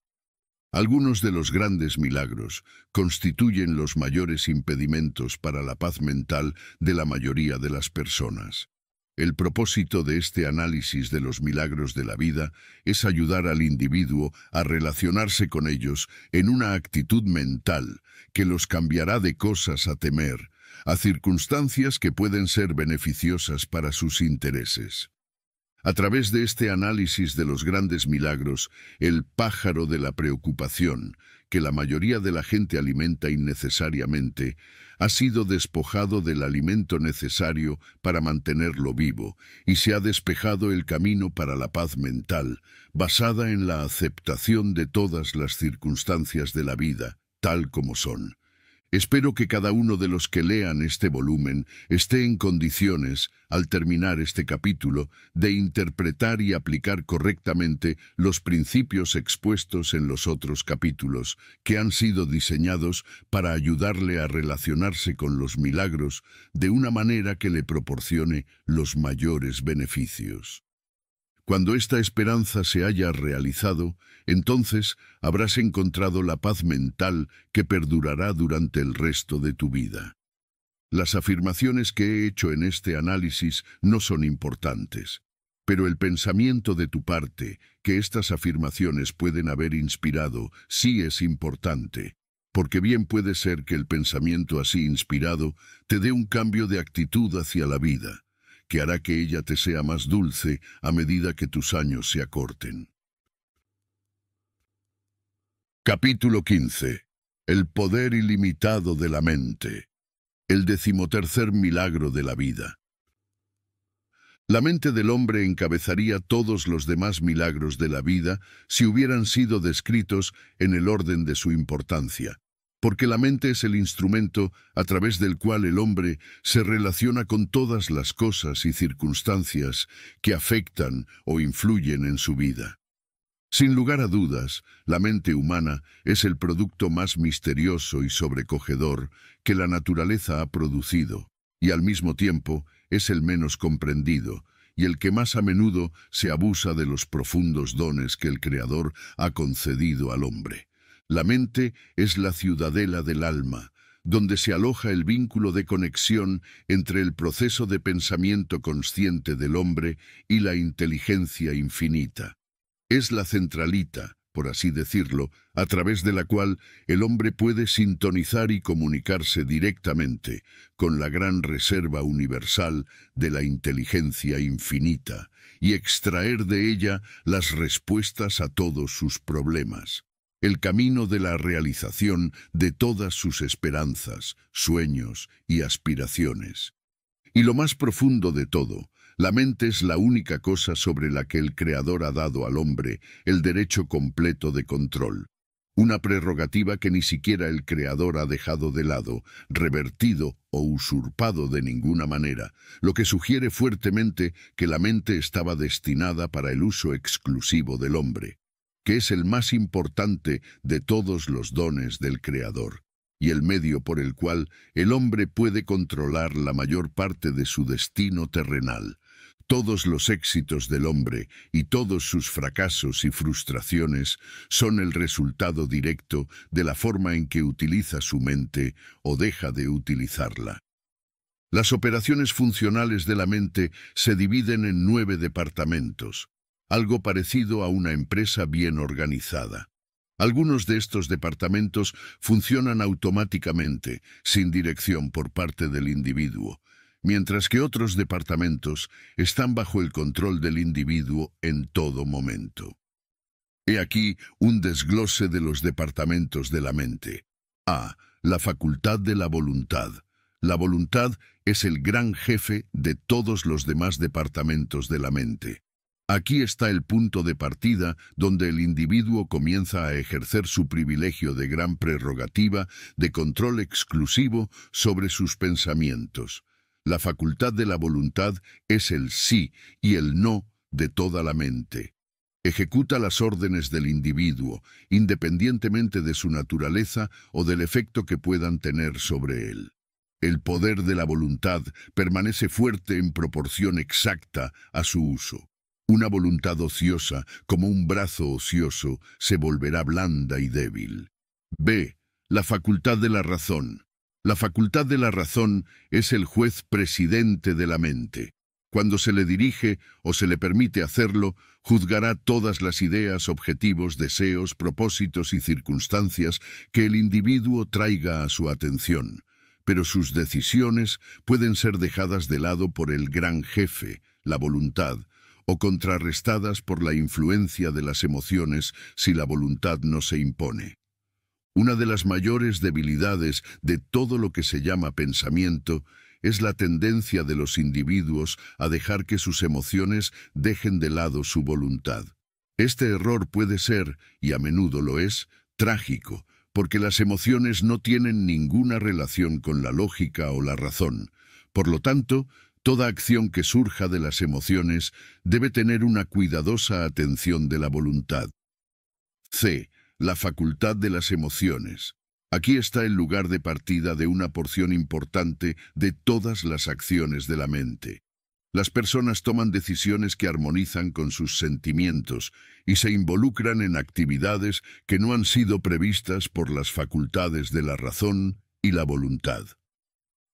Algunos de los grandes milagros constituyen los mayores impedimentos para la paz mental de la mayoría de las personas. El propósito de este análisis de los milagros de la vida es ayudar al individuo a relacionarse con ellos en una actitud mental que los cambiará de cosas a temer, a circunstancias que pueden ser beneficiosas para sus intereses. A través de este análisis de los grandes milagros, el pájaro de la preocupación, que la mayoría de la gente alimenta innecesariamente, ha sido despojado del alimento necesario para mantenerlo vivo y se ha despejado el camino para la paz mental, basada en la aceptación de todas las circunstancias de la vida, tal como son. Espero que cada uno de los que lean este volumen esté en condiciones, al terminar este capítulo, de interpretar y aplicar correctamente los principios expuestos en los otros capítulos, que han sido diseñados para ayudarle a relacionarse con los milagros de una manera que le proporcione los mayores beneficios. Cuando esta esperanza se haya realizado, entonces habrás encontrado la paz mental que perdurará durante el resto de tu vida. Las afirmaciones que he hecho en este análisis no son importantes, pero el pensamiento de tu parte que estas afirmaciones pueden haber inspirado sí es importante, porque bien puede ser que el pensamiento así inspirado te dé un cambio de actitud hacia la vida, que hará que ella te sea más dulce a medida que tus años se acorten. Capítulo 15. El poder ilimitado de la mente. El decimotercer milagro de la vida. La mente del hombre encabezaría todos los demás milagros de la vida si hubieran sido descritos en el orden de su importancia porque la mente es el instrumento a través del cual el hombre se relaciona con todas las cosas y circunstancias que afectan o influyen en su vida. Sin lugar a dudas, la mente humana es el producto más misterioso y sobrecogedor que la naturaleza ha producido, y al mismo tiempo es el menos comprendido, y el que más a menudo se abusa de los profundos dones que el Creador ha concedido al hombre. La mente es la ciudadela del alma, donde se aloja el vínculo de conexión entre el proceso de pensamiento consciente del hombre y la inteligencia infinita. Es la centralita, por así decirlo, a través de la cual el hombre puede sintonizar y comunicarse directamente con la gran reserva universal de la inteligencia infinita y extraer de ella las respuestas a todos sus problemas el camino de la realización de todas sus esperanzas, sueños y aspiraciones. Y lo más profundo de todo, la mente es la única cosa sobre la que el Creador ha dado al hombre el derecho completo de control, una prerrogativa que ni siquiera el Creador ha dejado de lado, revertido o usurpado de ninguna manera, lo que sugiere fuertemente que la mente estaba destinada para el uso exclusivo del hombre que es el más importante de todos los dones del Creador y el medio por el cual el hombre puede controlar la mayor parte de su destino terrenal. Todos los éxitos del hombre y todos sus fracasos y frustraciones son el resultado directo de la forma en que utiliza su mente o deja de utilizarla. Las operaciones funcionales de la mente se dividen en nueve departamentos, algo parecido a una empresa bien organizada. Algunos de estos departamentos funcionan automáticamente, sin dirección por parte del individuo, mientras que otros departamentos están bajo el control del individuo en todo momento. He aquí un desglose de los departamentos de la mente. A. La facultad de la voluntad. La voluntad es el gran jefe de todos los demás departamentos de la mente. Aquí está el punto de partida donde el individuo comienza a ejercer su privilegio de gran prerrogativa de control exclusivo sobre sus pensamientos. La facultad de la voluntad es el sí y el no de toda la mente. Ejecuta las órdenes del individuo, independientemente de su naturaleza o del efecto que puedan tener sobre él. El poder de la voluntad permanece fuerte en proporción exacta a su uso. Una voluntad ociosa, como un brazo ocioso, se volverá blanda y débil. B. La facultad de la razón. La facultad de la razón es el juez presidente de la mente. Cuando se le dirige o se le permite hacerlo, juzgará todas las ideas, objetivos, deseos, propósitos y circunstancias que el individuo traiga a su atención. Pero sus decisiones pueden ser dejadas de lado por el gran jefe, la voluntad, o contrarrestadas por la influencia de las emociones si la voluntad no se impone. Una de las mayores debilidades de todo lo que se llama pensamiento es la tendencia de los individuos a dejar que sus emociones dejen de lado su voluntad. Este error puede ser, y a menudo lo es, trágico, porque las emociones no tienen ninguna relación con la lógica o la razón. Por lo tanto, Toda acción que surja de las emociones debe tener una cuidadosa atención de la voluntad. C. La facultad de las emociones. Aquí está el lugar de partida de una porción importante de todas las acciones de la mente. Las personas toman decisiones que armonizan con sus sentimientos y se involucran en actividades que no han sido previstas por las facultades de la razón y la voluntad.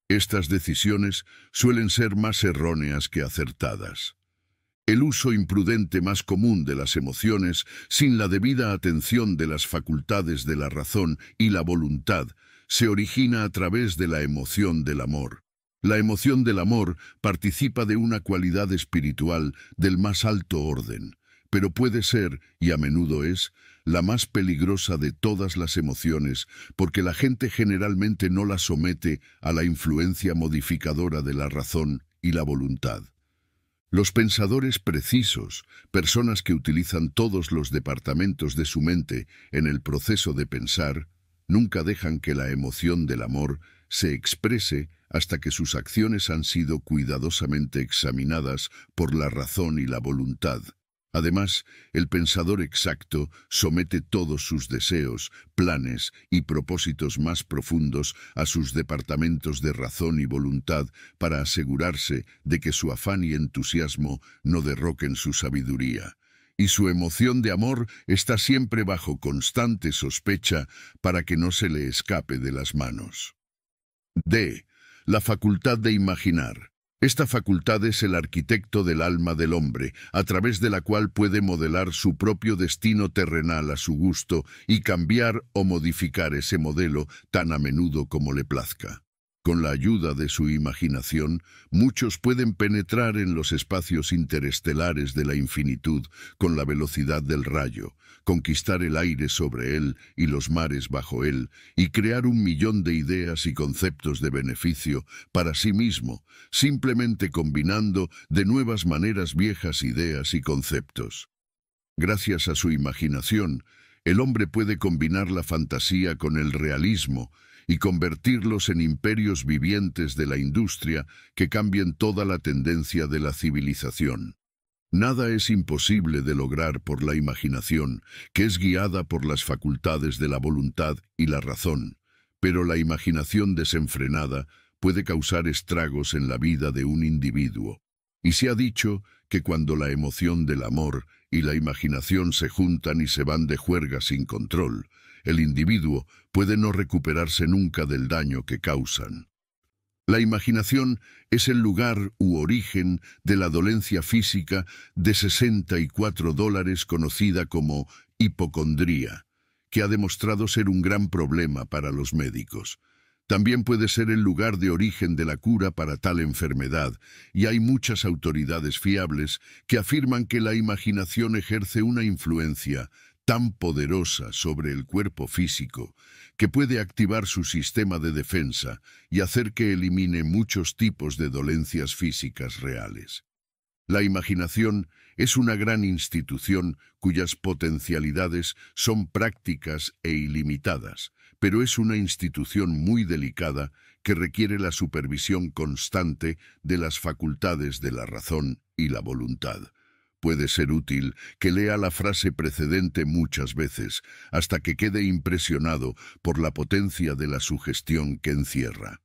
Estas decisiones suelen ser más erróneas que acertadas. El uso imprudente más común de las emociones, sin la debida atención de las facultades de la razón y la voluntad, se origina a través de la emoción del amor. La emoción del amor participa de una cualidad espiritual del más alto orden, pero puede ser, y a menudo es, la más peligrosa de todas las emociones, porque la gente generalmente no la somete a la influencia modificadora de la razón y la voluntad. Los pensadores precisos, personas que utilizan todos los departamentos de su mente en el proceso de pensar, nunca dejan que la emoción del amor se exprese hasta que sus acciones han sido cuidadosamente examinadas por la razón y la voluntad. Además, el pensador exacto somete todos sus deseos, planes y propósitos más profundos a sus departamentos de razón y voluntad para asegurarse de que su afán y entusiasmo no derroquen su sabiduría. Y su emoción de amor está siempre bajo constante sospecha para que no se le escape de las manos. D. La facultad de imaginar. Esta facultad es el arquitecto del alma del hombre, a través de la cual puede modelar su propio destino terrenal a su gusto y cambiar o modificar ese modelo tan a menudo como le plazca. Con la ayuda de su imaginación, muchos pueden penetrar en los espacios interestelares de la infinitud con la velocidad del rayo, conquistar el aire sobre él y los mares bajo él, y crear un millón de ideas y conceptos de beneficio para sí mismo, simplemente combinando de nuevas maneras viejas ideas y conceptos. Gracias a su imaginación, el hombre puede combinar la fantasía con el realismo, y convertirlos en imperios vivientes de la industria que cambien toda la tendencia de la civilización. Nada es imposible de lograr por la imaginación, que es guiada por las facultades de la voluntad y la razón, pero la imaginación desenfrenada puede causar estragos en la vida de un individuo. Y se ha dicho que cuando la emoción del amor y la imaginación se juntan y se van de juerga sin control, el individuo puede no recuperarse nunca del daño que causan. La imaginación es el lugar u origen de la dolencia física de 64 dólares conocida como hipocondría, que ha demostrado ser un gran problema para los médicos. También puede ser el lugar de origen de la cura para tal enfermedad, y hay muchas autoridades fiables que afirman que la imaginación ejerce una influencia tan poderosa sobre el cuerpo físico que puede activar su sistema de defensa y hacer que elimine muchos tipos de dolencias físicas reales. La imaginación es una gran institución cuyas potencialidades son prácticas e ilimitadas, pero es una institución muy delicada que requiere la supervisión constante de las facultades de la razón y la voluntad puede ser útil que lea la frase precedente muchas veces hasta que quede impresionado por la potencia de la sugestión que encierra.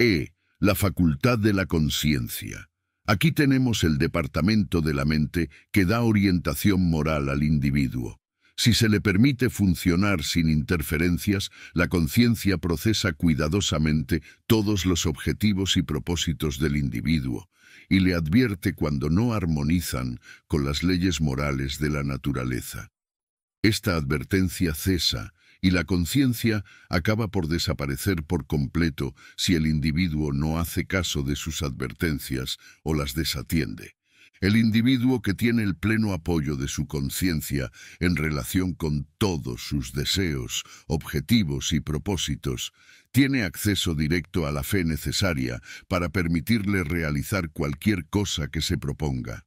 E. La facultad de la conciencia. Aquí tenemos el departamento de la mente que da orientación moral al individuo. Si se le permite funcionar sin interferencias, la conciencia procesa cuidadosamente todos los objetivos y propósitos del individuo, y le advierte cuando no armonizan con las leyes morales de la naturaleza. Esta advertencia cesa y la conciencia acaba por desaparecer por completo si el individuo no hace caso de sus advertencias o las desatiende. El individuo que tiene el pleno apoyo de su conciencia en relación con todos sus deseos, objetivos y propósitos, tiene acceso directo a la fe necesaria para permitirle realizar cualquier cosa que se proponga.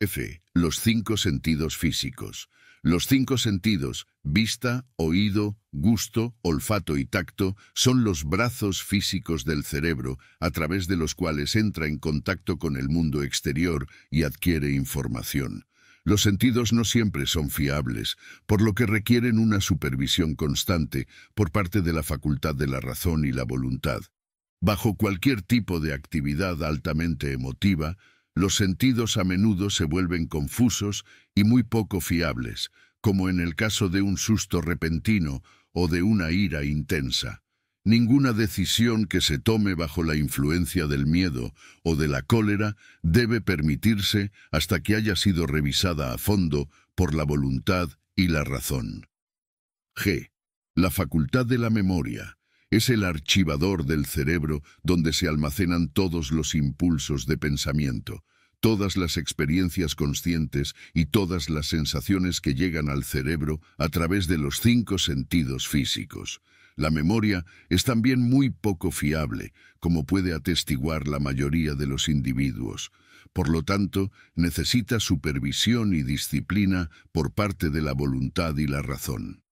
F. Los cinco sentidos físicos. Los cinco sentidos, vista, oído, gusto, olfato y tacto, son los brazos físicos del cerebro a través de los cuales entra en contacto con el mundo exterior y adquiere información. Los sentidos no siempre son fiables, por lo que requieren una supervisión constante por parte de la facultad de la razón y la voluntad. Bajo cualquier tipo de actividad altamente emotiva, los sentidos a menudo se vuelven confusos y muy poco fiables, como en el caso de un susto repentino o de una ira intensa. Ninguna decisión que se tome bajo la influencia del miedo o de la cólera debe permitirse hasta que haya sido revisada a fondo por la voluntad y la razón. G. La facultad de la memoria es el archivador del cerebro donde se almacenan todos los impulsos de pensamiento, todas las experiencias conscientes y todas las sensaciones que llegan al cerebro a través de los cinco sentidos físicos. La memoria es también muy poco fiable, como puede atestiguar la mayoría de los individuos. Por lo tanto, necesita supervisión y disciplina por parte de la voluntad y la razón.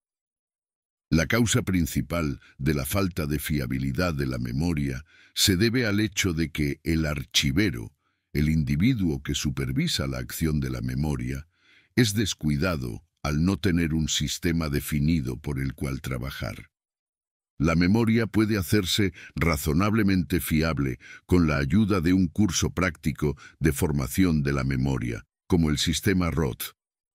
La causa principal de la falta de fiabilidad de la memoria se debe al hecho de que el archivero, el individuo que supervisa la acción de la memoria, es descuidado al no tener un sistema definido por el cual trabajar. La memoria puede hacerse razonablemente fiable con la ayuda de un curso práctico de formación de la memoria, como el sistema Roth.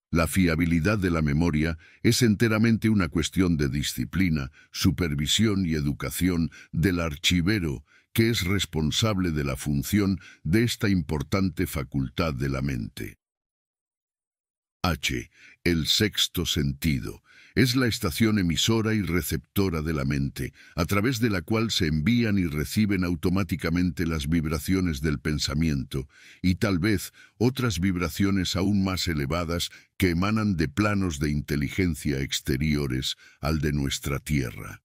La fiabilidad de la memoria es enteramente una cuestión de disciplina, supervisión y educación del archivero que es responsable de la función de esta importante facultad de la mente. H. El sexto sentido, es la estación emisora y receptora de la mente, a través de la cual se envían y reciben automáticamente las vibraciones del pensamiento y tal vez otras vibraciones aún más elevadas que emanan de planos de inteligencia exteriores al de nuestra Tierra.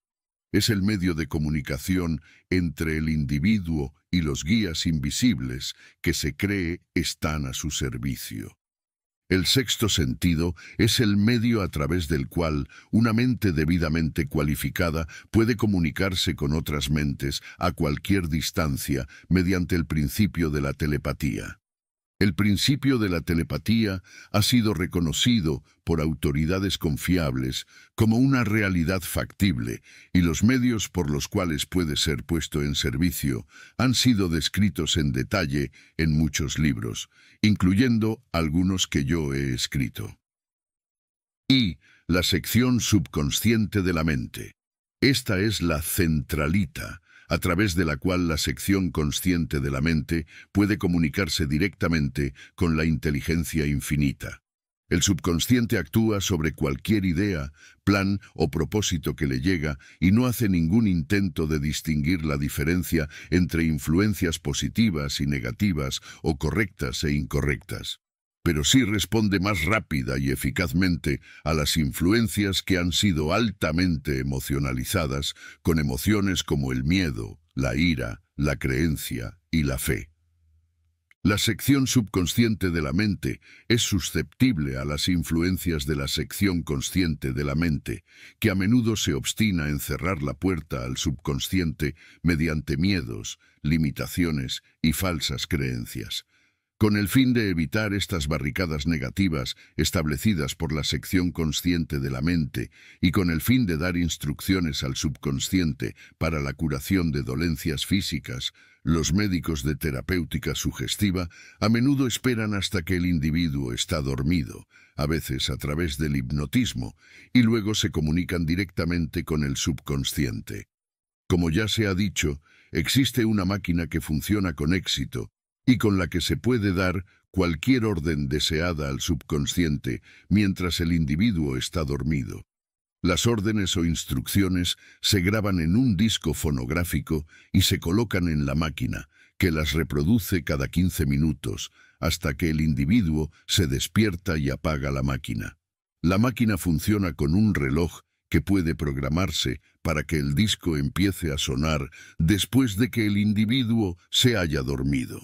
Es el medio de comunicación entre el individuo y los guías invisibles que se cree están a su servicio. El sexto sentido es el medio a través del cual una mente debidamente cualificada puede comunicarse con otras mentes a cualquier distancia mediante el principio de la telepatía. El principio de la telepatía ha sido reconocido por autoridades confiables como una realidad factible y los medios por los cuales puede ser puesto en servicio han sido descritos en detalle en muchos libros, incluyendo algunos que yo he escrito. Y la sección subconsciente de la mente. Esta es la centralita, a través de la cual la sección consciente de la mente puede comunicarse directamente con la inteligencia infinita. El subconsciente actúa sobre cualquier idea, plan o propósito que le llega y no hace ningún intento de distinguir la diferencia entre influencias positivas y negativas o correctas e incorrectas pero sí responde más rápida y eficazmente a las influencias que han sido altamente emocionalizadas con emociones como el miedo, la ira, la creencia y la fe. La sección subconsciente de la mente es susceptible a las influencias de la sección consciente de la mente, que a menudo se obstina en cerrar la puerta al subconsciente mediante miedos, limitaciones y falsas creencias. Con el fin de evitar estas barricadas negativas establecidas por la sección consciente de la mente y con el fin de dar instrucciones al subconsciente para la curación de dolencias físicas, los médicos de terapéutica sugestiva a menudo esperan hasta que el individuo está dormido, a veces a través del hipnotismo, y luego se comunican directamente con el subconsciente. Como ya se ha dicho, existe una máquina que funciona con éxito y con la que se puede dar cualquier orden deseada al subconsciente mientras el individuo está dormido. Las órdenes o instrucciones se graban en un disco fonográfico y se colocan en la máquina, que las reproduce cada 15 minutos, hasta que el individuo se despierta y apaga la máquina. La máquina funciona con un reloj que puede programarse para que el disco empiece a sonar después de que el individuo se haya dormido.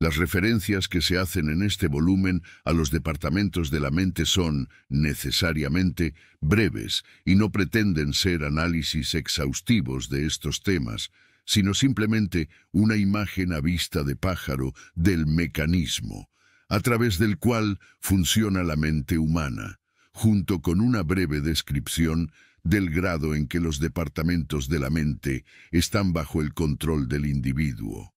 Las referencias que se hacen en este volumen a los departamentos de la mente son, necesariamente, breves y no pretenden ser análisis exhaustivos de estos temas, sino simplemente una imagen a vista de pájaro del mecanismo, a través del cual funciona la mente humana, junto con una breve descripción del grado en que los departamentos de la mente están bajo el control del individuo.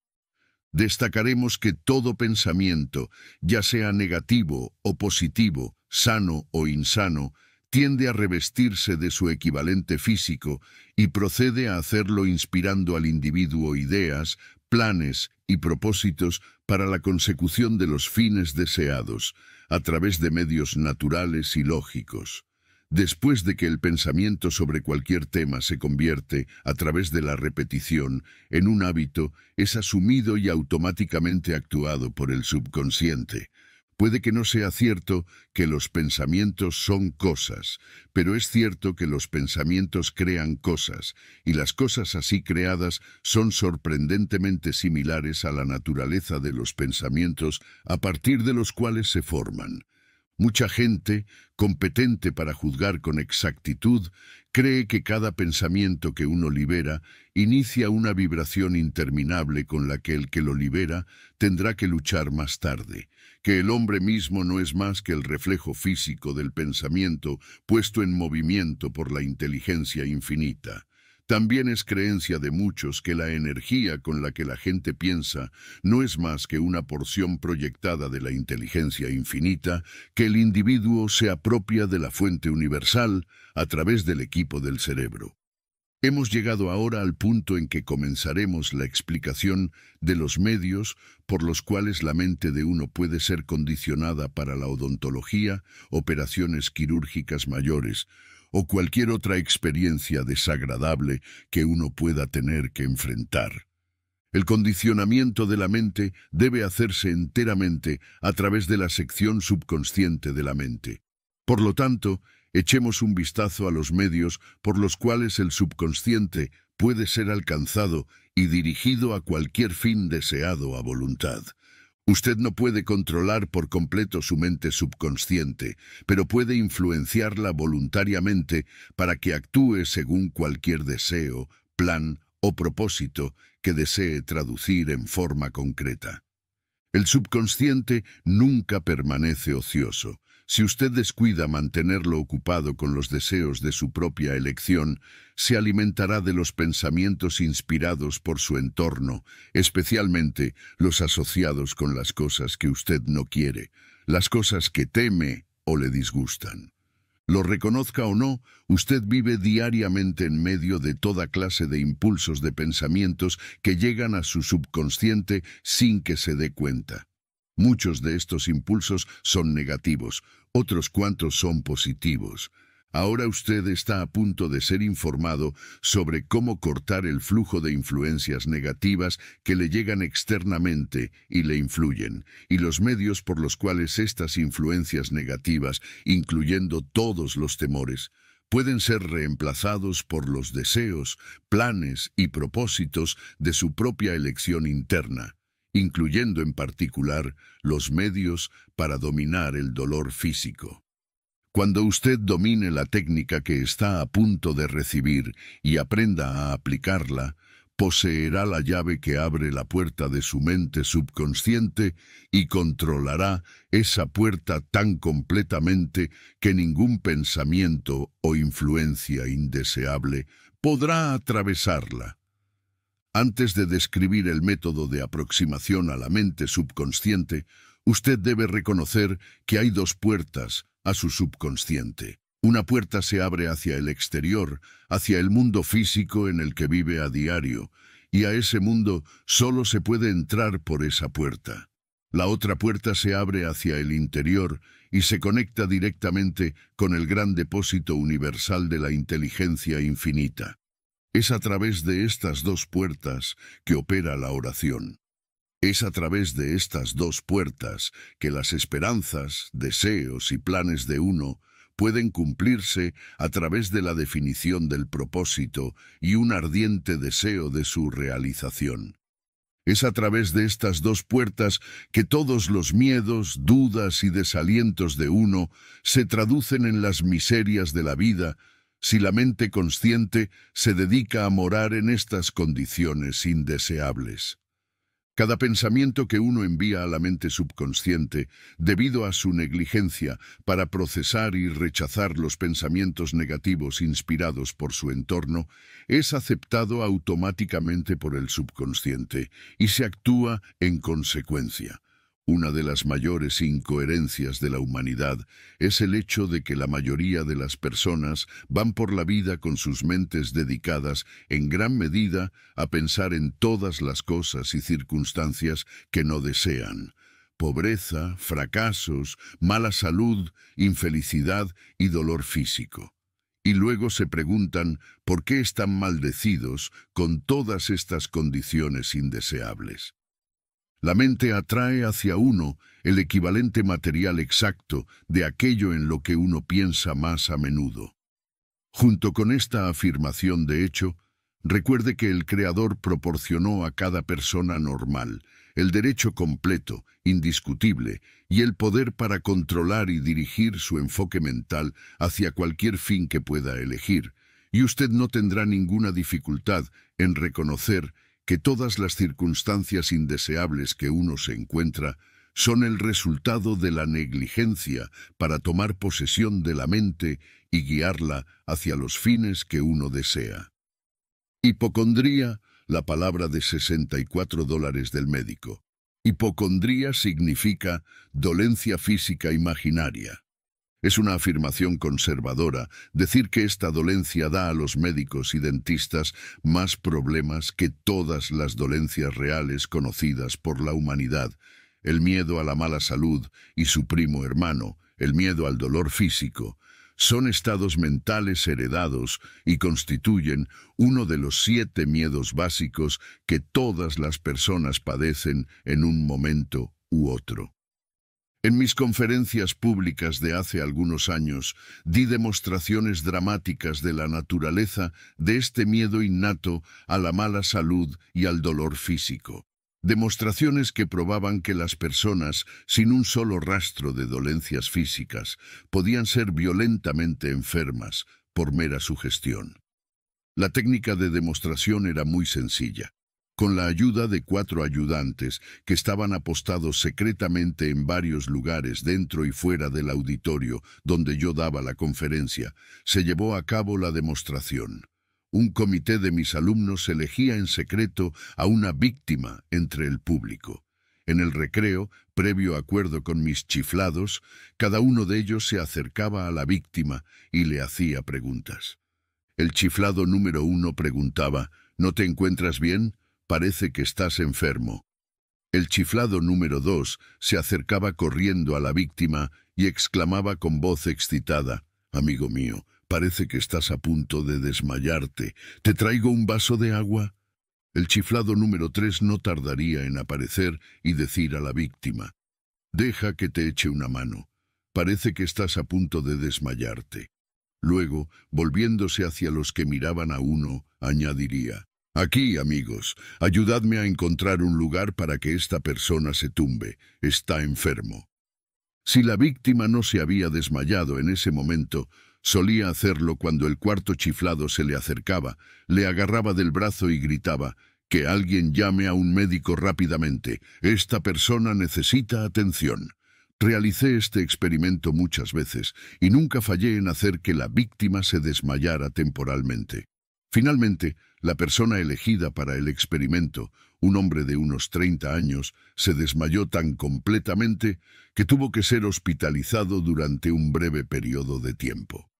Destacaremos que todo pensamiento, ya sea negativo o positivo, sano o insano, tiende a revestirse de su equivalente físico y procede a hacerlo inspirando al individuo ideas, planes y propósitos para la consecución de los fines deseados, a través de medios naturales y lógicos. Después de que el pensamiento sobre cualquier tema se convierte, a través de la repetición, en un hábito, es asumido y automáticamente actuado por el subconsciente. Puede que no sea cierto que los pensamientos son cosas, pero es cierto que los pensamientos crean cosas, y las cosas así creadas son sorprendentemente similares a la naturaleza de los pensamientos a partir de los cuales se forman. Mucha gente, competente para juzgar con exactitud, cree que cada pensamiento que uno libera inicia una vibración interminable con la que el que lo libera tendrá que luchar más tarde, que el hombre mismo no es más que el reflejo físico del pensamiento puesto en movimiento por la inteligencia infinita. También es creencia de muchos que la energía con la que la gente piensa no es más que una porción proyectada de la inteligencia infinita que el individuo se apropia de la fuente universal a través del equipo del cerebro. Hemos llegado ahora al punto en que comenzaremos la explicación de los medios por los cuales la mente de uno puede ser condicionada para la odontología, operaciones quirúrgicas mayores, o cualquier otra experiencia desagradable que uno pueda tener que enfrentar. El condicionamiento de la mente debe hacerse enteramente a través de la sección subconsciente de la mente. Por lo tanto, echemos un vistazo a los medios por los cuales el subconsciente puede ser alcanzado y dirigido a cualquier fin deseado a voluntad. Usted no puede controlar por completo su mente subconsciente, pero puede influenciarla voluntariamente para que actúe según cualquier deseo, plan o propósito que desee traducir en forma concreta. El subconsciente nunca permanece ocioso, si usted descuida mantenerlo ocupado con los deseos de su propia elección, se alimentará de los pensamientos inspirados por su entorno, especialmente los asociados con las cosas que usted no quiere, las cosas que teme o le disgustan. Lo reconozca o no, usted vive diariamente en medio de toda clase de impulsos de pensamientos que llegan a su subconsciente sin que se dé cuenta. Muchos de estos impulsos son negativos, otros cuantos son positivos. Ahora usted está a punto de ser informado sobre cómo cortar el flujo de influencias negativas que le llegan externamente y le influyen, y los medios por los cuales estas influencias negativas, incluyendo todos los temores, pueden ser reemplazados por los deseos, planes y propósitos de su propia elección interna incluyendo en particular los medios para dominar el dolor físico. Cuando usted domine la técnica que está a punto de recibir y aprenda a aplicarla, poseerá la llave que abre la puerta de su mente subconsciente y controlará esa puerta tan completamente que ningún pensamiento o influencia indeseable podrá atravesarla. Antes de describir el método de aproximación a la mente subconsciente, usted debe reconocer que hay dos puertas a su subconsciente. Una puerta se abre hacia el exterior, hacia el mundo físico en el que vive a diario, y a ese mundo solo se puede entrar por esa puerta. La otra puerta se abre hacia el interior y se conecta directamente con el gran depósito universal de la inteligencia infinita. Es a través de estas dos puertas que opera la oración. Es a través de estas dos puertas que las esperanzas, deseos y planes de uno pueden cumplirse a través de la definición del propósito y un ardiente deseo de su realización. Es a través de estas dos puertas que todos los miedos, dudas y desalientos de uno se traducen en las miserias de la vida si la mente consciente se dedica a morar en estas condiciones indeseables. Cada pensamiento que uno envía a la mente subconsciente, debido a su negligencia para procesar y rechazar los pensamientos negativos inspirados por su entorno, es aceptado automáticamente por el subconsciente y se actúa en consecuencia. Una de las mayores incoherencias de la humanidad es el hecho de que la mayoría de las personas van por la vida con sus mentes dedicadas en gran medida a pensar en todas las cosas y circunstancias que no desean. Pobreza, fracasos, mala salud, infelicidad y dolor físico. Y luego se preguntan por qué están maldecidos con todas estas condiciones indeseables. La mente atrae hacia uno el equivalente material exacto de aquello en lo que uno piensa más a menudo. Junto con esta afirmación de hecho, recuerde que el Creador proporcionó a cada persona normal el derecho completo, indiscutible, y el poder para controlar y dirigir su enfoque mental hacia cualquier fin que pueda elegir, y usted no tendrá ninguna dificultad en reconocer que todas las circunstancias indeseables que uno se encuentra son el resultado de la negligencia para tomar posesión de la mente y guiarla hacia los fines que uno desea. Hipocondría, la palabra de 64 dólares del médico. Hipocondría significa dolencia física imaginaria. Es una afirmación conservadora decir que esta dolencia da a los médicos y dentistas más problemas que todas las dolencias reales conocidas por la humanidad, el miedo a la mala salud y su primo hermano, el miedo al dolor físico, son estados mentales heredados y constituyen uno de los siete miedos básicos que todas las personas padecen en un momento u otro. En mis conferencias públicas de hace algunos años di demostraciones dramáticas de la naturaleza de este miedo innato a la mala salud y al dolor físico. Demostraciones que probaban que las personas, sin un solo rastro de dolencias físicas, podían ser violentamente enfermas por mera sugestión. La técnica de demostración era muy sencilla con la ayuda de cuatro ayudantes que estaban apostados secretamente en varios lugares dentro y fuera del auditorio donde yo daba la conferencia, se llevó a cabo la demostración. Un comité de mis alumnos elegía en secreto a una víctima entre el público. En el recreo, previo acuerdo con mis chiflados, cada uno de ellos se acercaba a la víctima y le hacía preguntas. El chiflado número uno preguntaba, ¿No te encuentras bien? parece que estás enfermo. El chiflado número dos se acercaba corriendo a la víctima y exclamaba con voz excitada, Amigo mío, parece que estás a punto de desmayarte. ¿Te traigo un vaso de agua? El chiflado número tres no tardaría en aparecer y decir a la víctima, Deja que te eche una mano. Parece que estás a punto de desmayarte. Luego, volviéndose hacia los que miraban a uno, añadiría, Aquí, amigos, ayudadme a encontrar un lugar para que esta persona se tumbe. Está enfermo. Si la víctima no se había desmayado en ese momento, solía hacerlo cuando el cuarto chiflado se le acercaba, le agarraba del brazo y gritaba, que alguien llame a un médico rápidamente, esta persona necesita atención. Realicé este experimento muchas veces y nunca fallé en hacer que la víctima se desmayara temporalmente. Finalmente, la persona elegida para el experimento, un hombre de unos 30 años, se desmayó tan completamente que tuvo que ser hospitalizado durante un breve periodo de tiempo.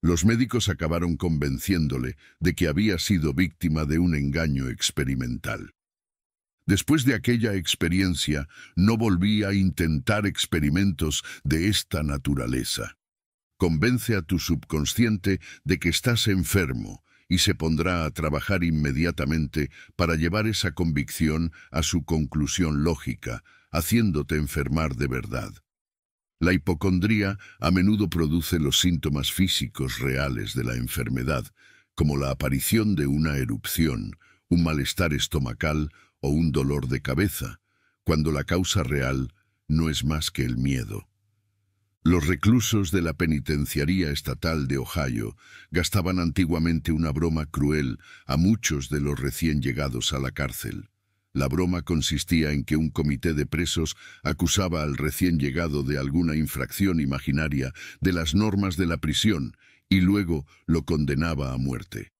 Los médicos acabaron convenciéndole de que había sido víctima de un engaño experimental. Después de aquella experiencia, no volví a intentar experimentos de esta naturaleza. Convence a tu subconsciente de que estás enfermo y se pondrá a trabajar inmediatamente para llevar esa convicción a su conclusión lógica, haciéndote enfermar de verdad. La hipocondría a menudo produce los síntomas físicos reales de la enfermedad, como la aparición de una erupción, un malestar estomacal o un dolor de cabeza, cuando la causa real no es más que el miedo. Los reclusos de la penitenciaría estatal de Ohio gastaban antiguamente una broma cruel a muchos de los recién llegados a la cárcel. La broma consistía en que un comité de presos acusaba al recién llegado de alguna infracción imaginaria de las normas de la prisión y luego lo condenaba a muerte.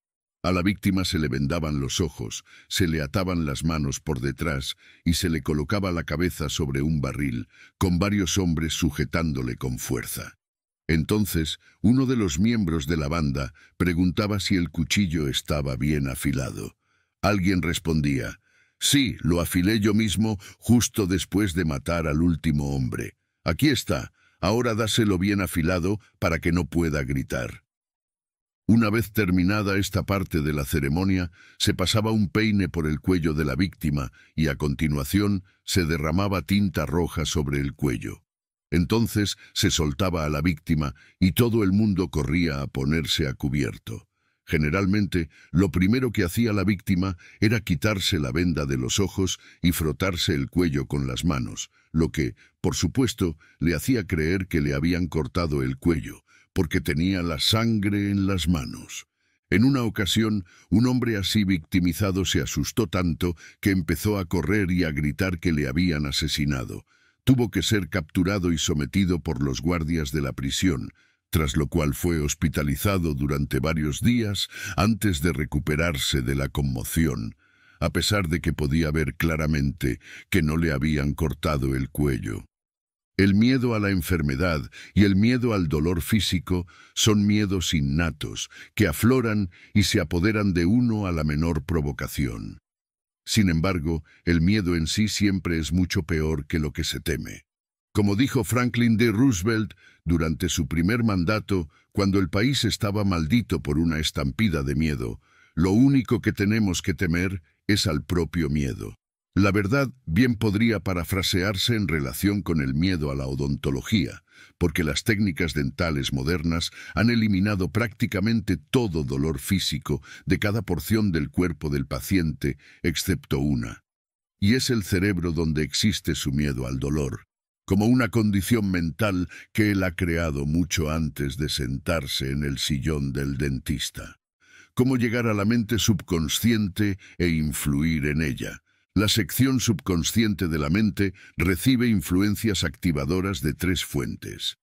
A la víctima se le vendaban los ojos, se le ataban las manos por detrás y se le colocaba la cabeza sobre un barril, con varios hombres sujetándole con fuerza. Entonces, uno de los miembros de la banda preguntaba si el cuchillo estaba bien afilado. Alguien respondía, Sí, lo afilé yo mismo justo después de matar al último hombre. Aquí está, ahora dáselo bien afilado para que no pueda gritar. Una vez terminada esta parte de la ceremonia, se pasaba un peine por el cuello de la víctima y a continuación se derramaba tinta roja sobre el cuello. Entonces se soltaba a la víctima y todo el mundo corría a ponerse a cubierto. Generalmente, lo primero que hacía la víctima era quitarse la venda de los ojos y frotarse el cuello con las manos, lo que, por supuesto, le hacía creer que le habían cortado el cuello, porque tenía la sangre en las manos. En una ocasión, un hombre así victimizado se asustó tanto que empezó a correr y a gritar que le habían asesinado. Tuvo que ser capturado y sometido por los guardias de la prisión, tras lo cual fue hospitalizado durante varios días antes de recuperarse de la conmoción, a pesar de que podía ver claramente que no le habían cortado el cuello. El miedo a la enfermedad y el miedo al dolor físico son miedos innatos que afloran y se apoderan de uno a la menor provocación. Sin embargo, el miedo en sí siempre es mucho peor que lo que se teme. Como dijo Franklin D. Roosevelt durante su primer mandato, cuando el país estaba maldito por una estampida de miedo, lo único que tenemos que temer es al propio miedo. La verdad bien podría parafrasearse en relación con el miedo a la odontología, porque las técnicas dentales modernas han eliminado prácticamente todo dolor físico de cada porción del cuerpo del paciente, excepto una. Y es el cerebro donde existe su miedo al dolor, como una condición mental que él ha creado mucho antes de sentarse en el sillón del dentista. Cómo llegar a la mente subconsciente e influir en ella la sección subconsciente de la mente recibe influencias activadoras de tres fuentes.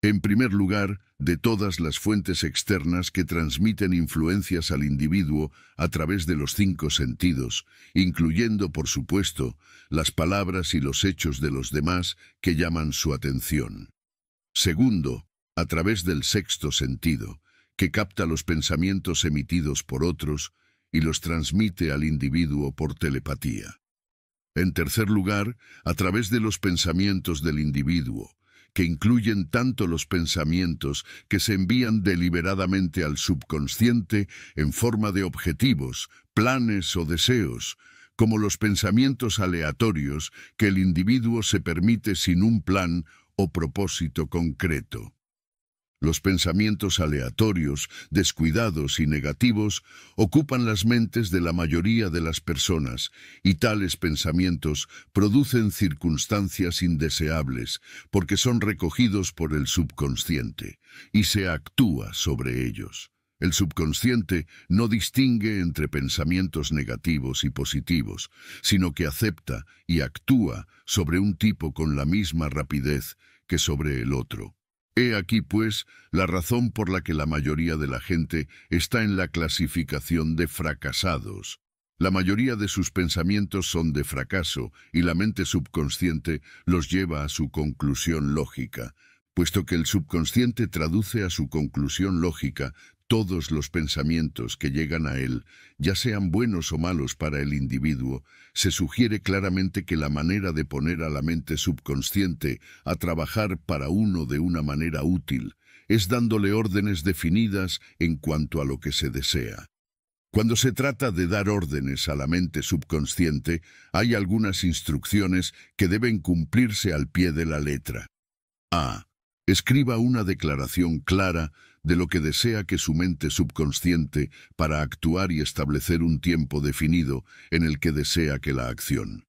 En primer lugar, de todas las fuentes externas que transmiten influencias al individuo a través de los cinco sentidos, incluyendo, por supuesto, las palabras y los hechos de los demás que llaman su atención. Segundo, a través del sexto sentido, que capta los pensamientos emitidos por otros, y los transmite al individuo por telepatía. En tercer lugar, a través de los pensamientos del individuo, que incluyen tanto los pensamientos que se envían deliberadamente al subconsciente en forma de objetivos, planes o deseos, como los pensamientos aleatorios que el individuo se permite sin un plan o propósito concreto. Los pensamientos aleatorios, descuidados y negativos ocupan las mentes de la mayoría de las personas y tales pensamientos producen circunstancias indeseables porque son recogidos por el subconsciente y se actúa sobre ellos. El subconsciente no distingue entre pensamientos negativos y positivos, sino que acepta y actúa sobre un tipo con la misma rapidez que sobre el otro. He aquí, pues, la razón por la que la mayoría de la gente está en la clasificación de fracasados. La mayoría de sus pensamientos son de fracaso y la mente subconsciente los lleva a su conclusión lógica, puesto que el subconsciente traduce a su conclusión lógica todos los pensamientos que llegan a él, ya sean buenos o malos para el individuo, se sugiere claramente que la manera de poner a la mente subconsciente a trabajar para uno de una manera útil es dándole órdenes definidas en cuanto a lo que se desea. Cuando se trata de dar órdenes a la mente subconsciente, hay algunas instrucciones que deben cumplirse al pie de la letra. A. Escriba una declaración clara de lo que desea que su mente subconsciente para actuar y establecer un tiempo definido en el que desea que la acción.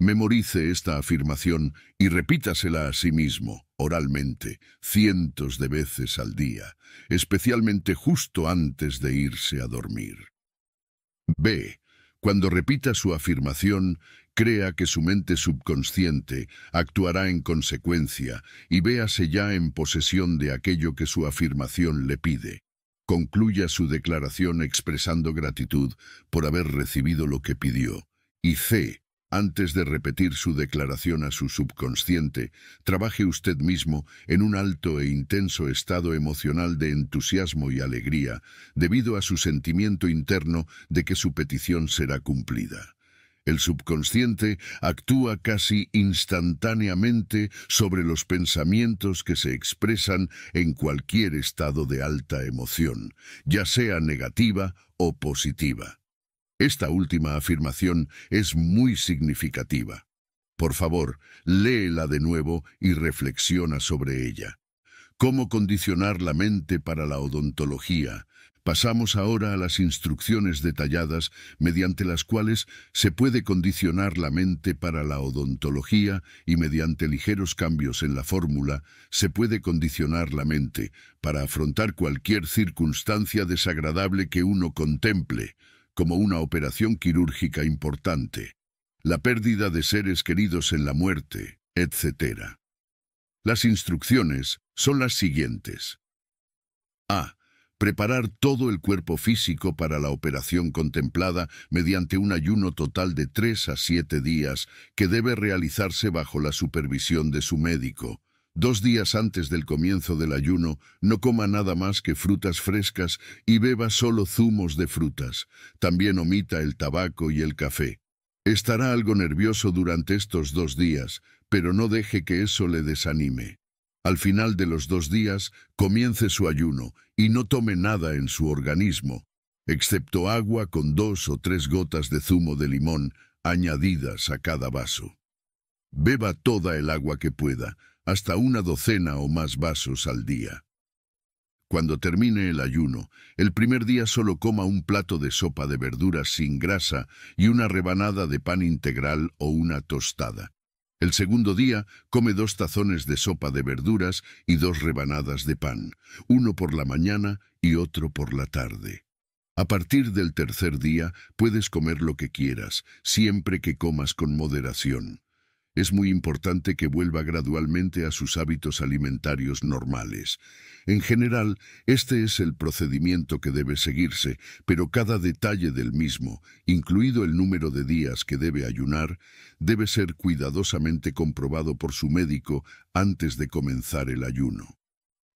Memorice esta afirmación y repítasela a sí mismo, oralmente, cientos de veces al día, especialmente justo antes de irse a dormir. B. Cuando repita su afirmación, crea que su mente subconsciente actuará en consecuencia y véase ya en posesión de aquello que su afirmación le pide. Concluya su declaración expresando gratitud por haber recibido lo que pidió. Y C. Antes de repetir su declaración a su subconsciente, trabaje usted mismo en un alto e intenso estado emocional de entusiasmo y alegría, debido a su sentimiento interno de que su petición será cumplida. El subconsciente actúa casi instantáneamente sobre los pensamientos que se expresan en cualquier estado de alta emoción, ya sea negativa o positiva. Esta última afirmación es muy significativa. Por favor, léela de nuevo y reflexiona sobre ella. ¿Cómo condicionar la mente para la odontología? Pasamos ahora a las instrucciones detalladas mediante las cuales se puede condicionar la mente para la odontología y mediante ligeros cambios en la fórmula se puede condicionar la mente para afrontar cualquier circunstancia desagradable que uno contemple como una operación quirúrgica importante, la pérdida de seres queridos en la muerte, etc. Las instrucciones son las siguientes. A. Preparar todo el cuerpo físico para la operación contemplada mediante un ayuno total de tres a siete días que debe realizarse bajo la supervisión de su médico, Dos días antes del comienzo del ayuno, no coma nada más que frutas frescas y beba solo zumos de frutas. También omita el tabaco y el café. Estará algo nervioso durante estos dos días, pero no deje que eso le desanime. Al final de los dos días, comience su ayuno y no tome nada en su organismo, excepto agua con dos o tres gotas de zumo de limón añadidas a cada vaso. Beba toda el agua que pueda, hasta una docena o más vasos al día. Cuando termine el ayuno, el primer día solo coma un plato de sopa de verduras sin grasa y una rebanada de pan integral o una tostada. El segundo día come dos tazones de sopa de verduras y dos rebanadas de pan, uno por la mañana y otro por la tarde. A partir del tercer día puedes comer lo que quieras, siempre que comas con moderación. Es muy importante que vuelva gradualmente a sus hábitos alimentarios normales. En general, este es el procedimiento que debe seguirse, pero cada detalle del mismo, incluido el número de días que debe ayunar, debe ser cuidadosamente comprobado por su médico antes de comenzar el ayuno.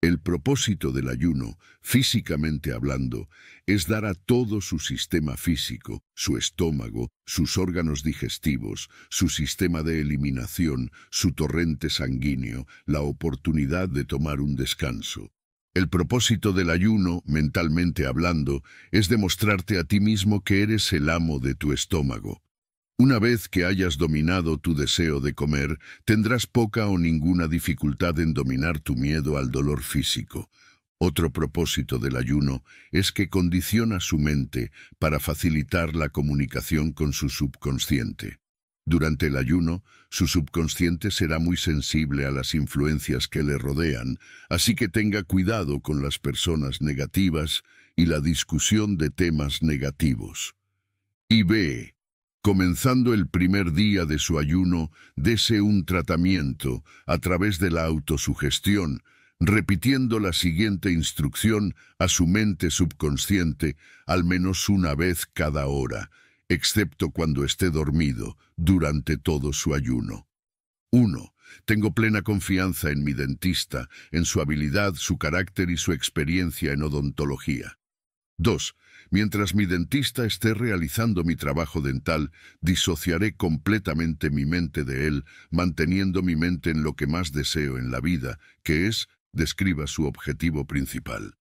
El propósito del ayuno, físicamente hablando, es dar a todo su sistema físico, su estómago, sus órganos digestivos, su sistema de eliminación, su torrente sanguíneo, la oportunidad de tomar un descanso. El propósito del ayuno, mentalmente hablando, es demostrarte a ti mismo que eres el amo de tu estómago, una vez que hayas dominado tu deseo de comer, tendrás poca o ninguna dificultad en dominar tu miedo al dolor físico. Otro propósito del ayuno es que condiciona su mente para facilitar la comunicación con su subconsciente. Durante el ayuno, su subconsciente será muy sensible a las influencias que le rodean, así que tenga cuidado con las personas negativas y la discusión de temas negativos. Y ve, Comenzando el primer día de su ayuno, dese un tratamiento a través de la autosugestión, repitiendo la siguiente instrucción a su mente subconsciente al menos una vez cada hora, excepto cuando esté dormido, durante todo su ayuno. 1. Tengo plena confianza en mi dentista, en su habilidad, su carácter y su experiencia en odontología. 2. Mientras mi dentista esté realizando mi trabajo dental, disociaré completamente mi mente de él, manteniendo mi mente en lo que más deseo en la vida, que es, describa su objetivo principal.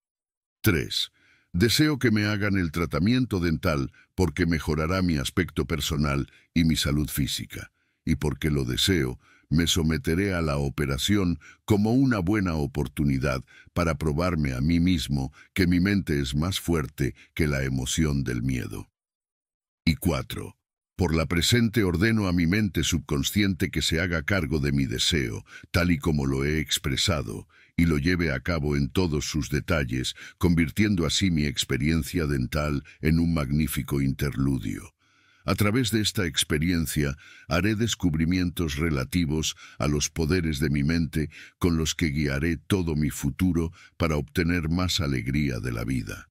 3. Deseo que me hagan el tratamiento dental porque mejorará mi aspecto personal y mi salud física, y porque lo deseo, me someteré a la operación como una buena oportunidad para probarme a mí mismo que mi mente es más fuerte que la emoción del miedo. Y 4. Por la presente ordeno a mi mente subconsciente que se haga cargo de mi deseo, tal y como lo he expresado, y lo lleve a cabo en todos sus detalles, convirtiendo así mi experiencia dental en un magnífico interludio. A través de esta experiencia haré descubrimientos relativos a los poderes de mi mente con los que guiaré todo mi futuro para obtener más alegría de la vida.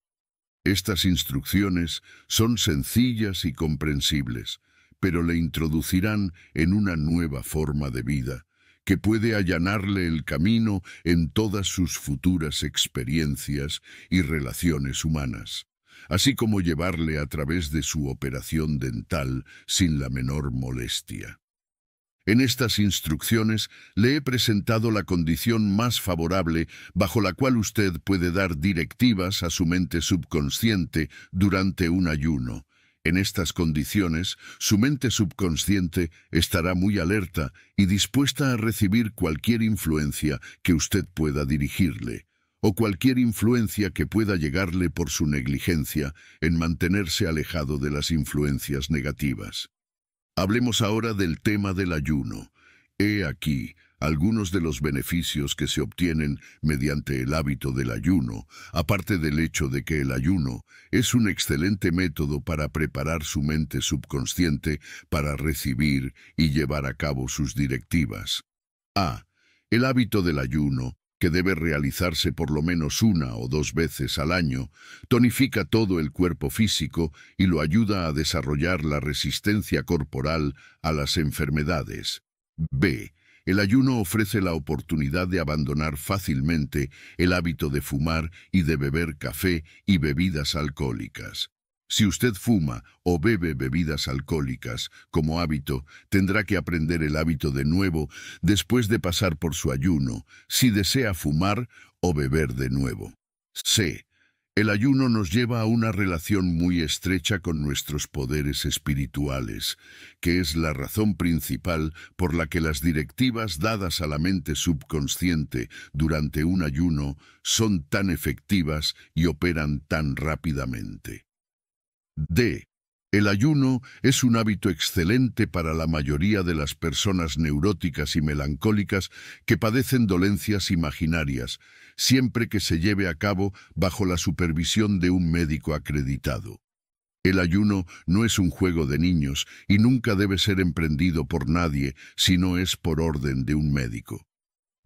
Estas instrucciones son sencillas y comprensibles, pero le introducirán en una nueva forma de vida que puede allanarle el camino en todas sus futuras experiencias y relaciones humanas así como llevarle a través de su operación dental sin la menor molestia. En estas instrucciones le he presentado la condición más favorable bajo la cual usted puede dar directivas a su mente subconsciente durante un ayuno. En estas condiciones, su mente subconsciente estará muy alerta y dispuesta a recibir cualquier influencia que usted pueda dirigirle o cualquier influencia que pueda llegarle por su negligencia en mantenerse alejado de las influencias negativas. Hablemos ahora del tema del ayuno. He aquí algunos de los beneficios que se obtienen mediante el hábito del ayuno, aparte del hecho de que el ayuno es un excelente método para preparar su mente subconsciente para recibir y llevar a cabo sus directivas. A. El hábito del ayuno que debe realizarse por lo menos una o dos veces al año, tonifica todo el cuerpo físico y lo ayuda a desarrollar la resistencia corporal a las enfermedades. B. El ayuno ofrece la oportunidad de abandonar fácilmente el hábito de fumar y de beber café y bebidas alcohólicas. Si usted fuma o bebe bebidas alcohólicas como hábito, tendrá que aprender el hábito de nuevo después de pasar por su ayuno, si desea fumar o beber de nuevo. C. El ayuno nos lleva a una relación muy estrecha con nuestros poderes espirituales, que es la razón principal por la que las directivas dadas a la mente subconsciente durante un ayuno son tan efectivas y operan tan rápidamente. D. El ayuno es un hábito excelente para la mayoría de las personas neuróticas y melancólicas que padecen dolencias imaginarias, siempre que se lleve a cabo bajo la supervisión de un médico acreditado. El ayuno no es un juego de niños y nunca debe ser emprendido por nadie si no es por orden de un médico.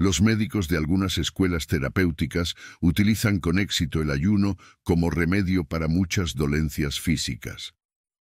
Los médicos de algunas escuelas terapéuticas utilizan con éxito el ayuno como remedio para muchas dolencias físicas.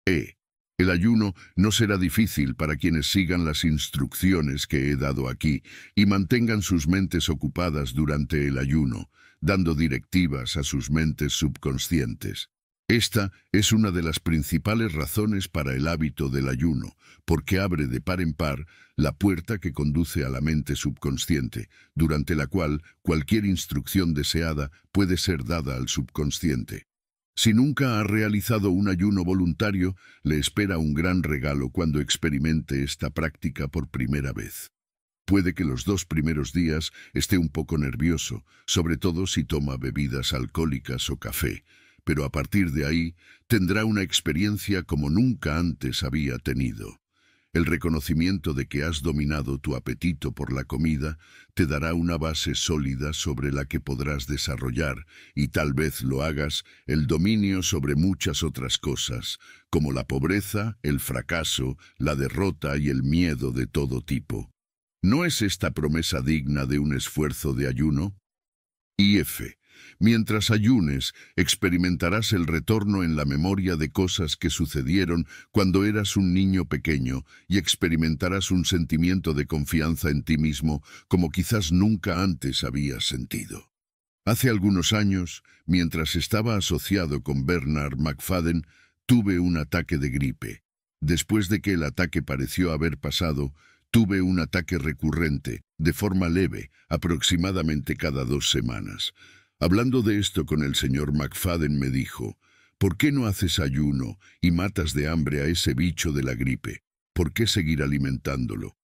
E. El ayuno no será difícil para quienes sigan las instrucciones que he dado aquí y mantengan sus mentes ocupadas durante el ayuno, dando directivas a sus mentes subconscientes. Esta es una de las principales razones para el hábito del ayuno, porque abre de par en par la puerta que conduce a la mente subconsciente, durante la cual cualquier instrucción deseada puede ser dada al subconsciente. Si nunca ha realizado un ayuno voluntario, le espera un gran regalo cuando experimente esta práctica por primera vez. Puede que los dos primeros días esté un poco nervioso, sobre todo si toma bebidas alcohólicas o café, pero a partir de ahí tendrá una experiencia como nunca antes había tenido. El reconocimiento de que has dominado tu apetito por la comida te dará una base sólida sobre la que podrás desarrollar, y tal vez lo hagas, el dominio sobre muchas otras cosas, como la pobreza, el fracaso, la derrota y el miedo de todo tipo. ¿No es esta promesa digna de un esfuerzo de ayuno? IF. Mientras ayunes, experimentarás el retorno en la memoria de cosas que sucedieron cuando eras un niño pequeño y experimentarás un sentimiento de confianza en ti mismo como quizás nunca antes habías sentido. Hace algunos años, mientras estaba asociado con Bernard McFadden, tuve un ataque de gripe. Después de que el ataque pareció haber pasado, Tuve un ataque recurrente, de forma leve, aproximadamente cada dos semanas. Hablando de esto con el señor McFadden me dijo, ¿por qué no haces ayuno y matas de hambre a ese bicho de la gripe? ¿Por qué seguir alimentándolo?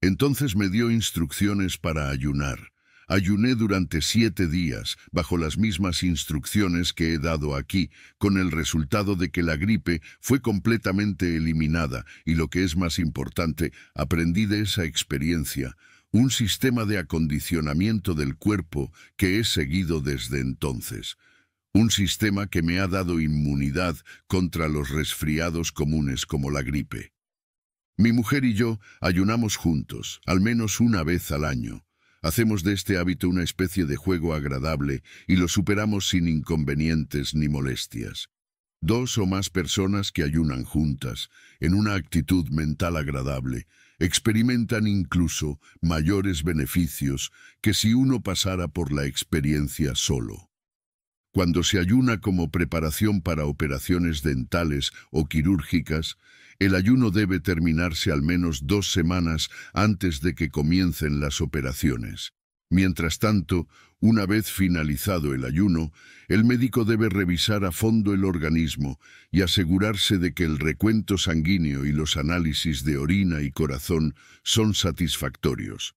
Entonces me dio instrucciones para ayunar. Ayuné durante siete días, bajo las mismas instrucciones que he dado aquí, con el resultado de que la gripe fue completamente eliminada y lo que es más importante, aprendí de esa experiencia un sistema de acondicionamiento del cuerpo que he seguido desde entonces, un sistema que me ha dado inmunidad contra los resfriados comunes como la gripe. Mi mujer y yo ayunamos juntos, al menos una vez al año. Hacemos de este hábito una especie de juego agradable y lo superamos sin inconvenientes ni molestias. Dos o más personas que ayunan juntas, en una actitud mental agradable, experimentan incluso mayores beneficios que si uno pasara por la experiencia solo. Cuando se ayuna como preparación para operaciones dentales o quirúrgicas, el ayuno debe terminarse al menos dos semanas antes de que comiencen las operaciones. Mientras tanto, una vez finalizado el ayuno, el médico debe revisar a fondo el organismo y asegurarse de que el recuento sanguíneo y los análisis de orina y corazón son satisfactorios.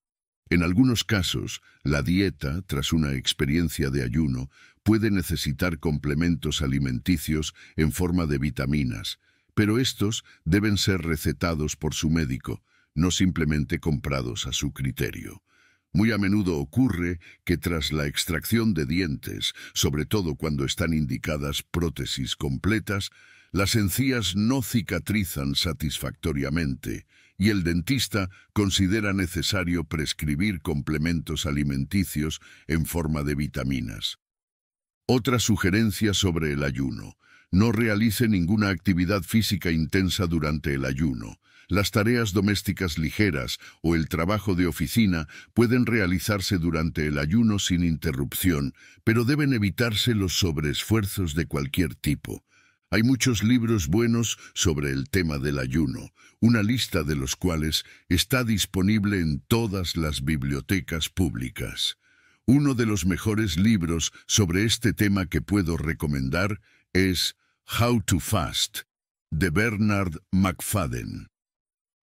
En algunos casos, la dieta, tras una experiencia de ayuno, puede necesitar complementos alimenticios en forma de vitaminas, pero estos deben ser recetados por su médico, no simplemente comprados a su criterio. Muy a menudo ocurre que tras la extracción de dientes, sobre todo cuando están indicadas prótesis completas, las encías no cicatrizan satisfactoriamente y el dentista considera necesario prescribir complementos alimenticios en forma de vitaminas. Otra sugerencia sobre el ayuno. No realice ninguna actividad física intensa durante el ayuno. Las tareas domésticas ligeras o el trabajo de oficina pueden realizarse durante el ayuno sin interrupción, pero deben evitarse los sobreesfuerzos de cualquier tipo. Hay muchos libros buenos sobre el tema del ayuno, una lista de los cuales está disponible en todas las bibliotecas públicas. Uno de los mejores libros sobre este tema que puedo recomendar es How to Fast, de Bernard McFadden.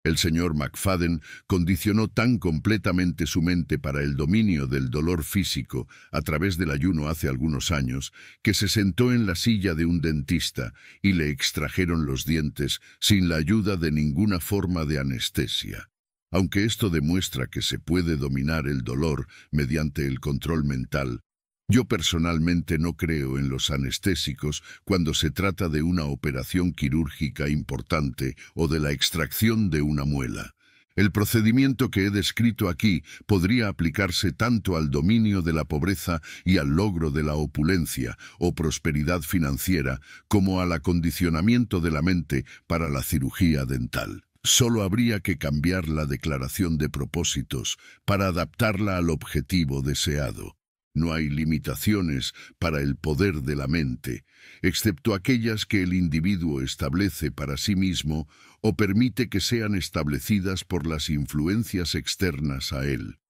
El señor McFadden condicionó tan completamente su mente para el dominio del dolor físico a través del ayuno hace algunos años que se sentó en la silla de un dentista y le extrajeron los dientes sin la ayuda de ninguna forma de anestesia. Aunque esto demuestra que se puede dominar el dolor mediante el control mental, yo personalmente no creo en los anestésicos cuando se trata de una operación quirúrgica importante o de la extracción de una muela. El procedimiento que he descrito aquí podría aplicarse tanto al dominio de la pobreza y al logro de la opulencia o prosperidad financiera como al acondicionamiento de la mente para la cirugía dental. Solo habría que cambiar la declaración de propósitos para adaptarla al objetivo deseado. No hay limitaciones para el poder de la mente, excepto aquellas que el individuo establece para sí mismo o permite que sean establecidas por las influencias externas a él.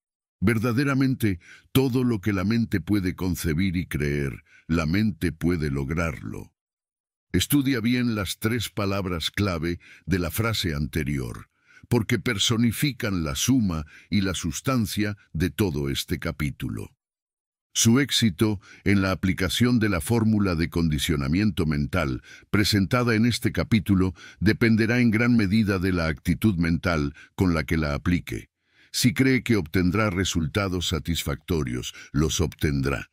Verdaderamente, todo lo que la mente puede concebir y creer, la mente puede lograrlo. Estudia bien las tres palabras clave de la frase anterior, porque personifican la suma y la sustancia de todo este capítulo. Su éxito en la aplicación de la fórmula de condicionamiento mental presentada en este capítulo dependerá en gran medida de la actitud mental con la que la aplique. Si cree que obtendrá resultados satisfactorios, los obtendrá.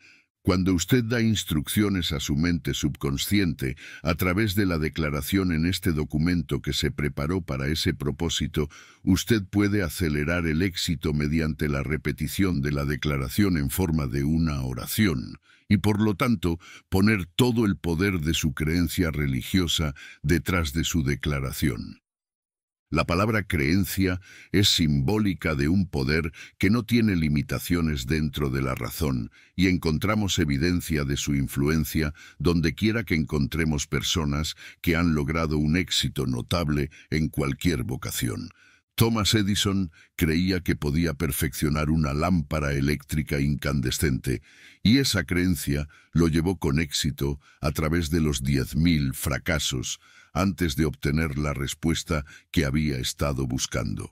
Cuando usted da instrucciones a su mente subconsciente a través de la declaración en este documento que se preparó para ese propósito, usted puede acelerar el éxito mediante la repetición de la declaración en forma de una oración y por lo tanto poner todo el poder de su creencia religiosa detrás de su declaración. La palabra creencia es simbólica de un poder que no tiene limitaciones dentro de la razón y encontramos evidencia de su influencia donde quiera que encontremos personas que han logrado un éxito notable en cualquier vocación. Thomas Edison creía que podía perfeccionar una lámpara eléctrica incandescente y esa creencia lo llevó con éxito a través de los mil fracasos antes de obtener la respuesta que había estado buscando.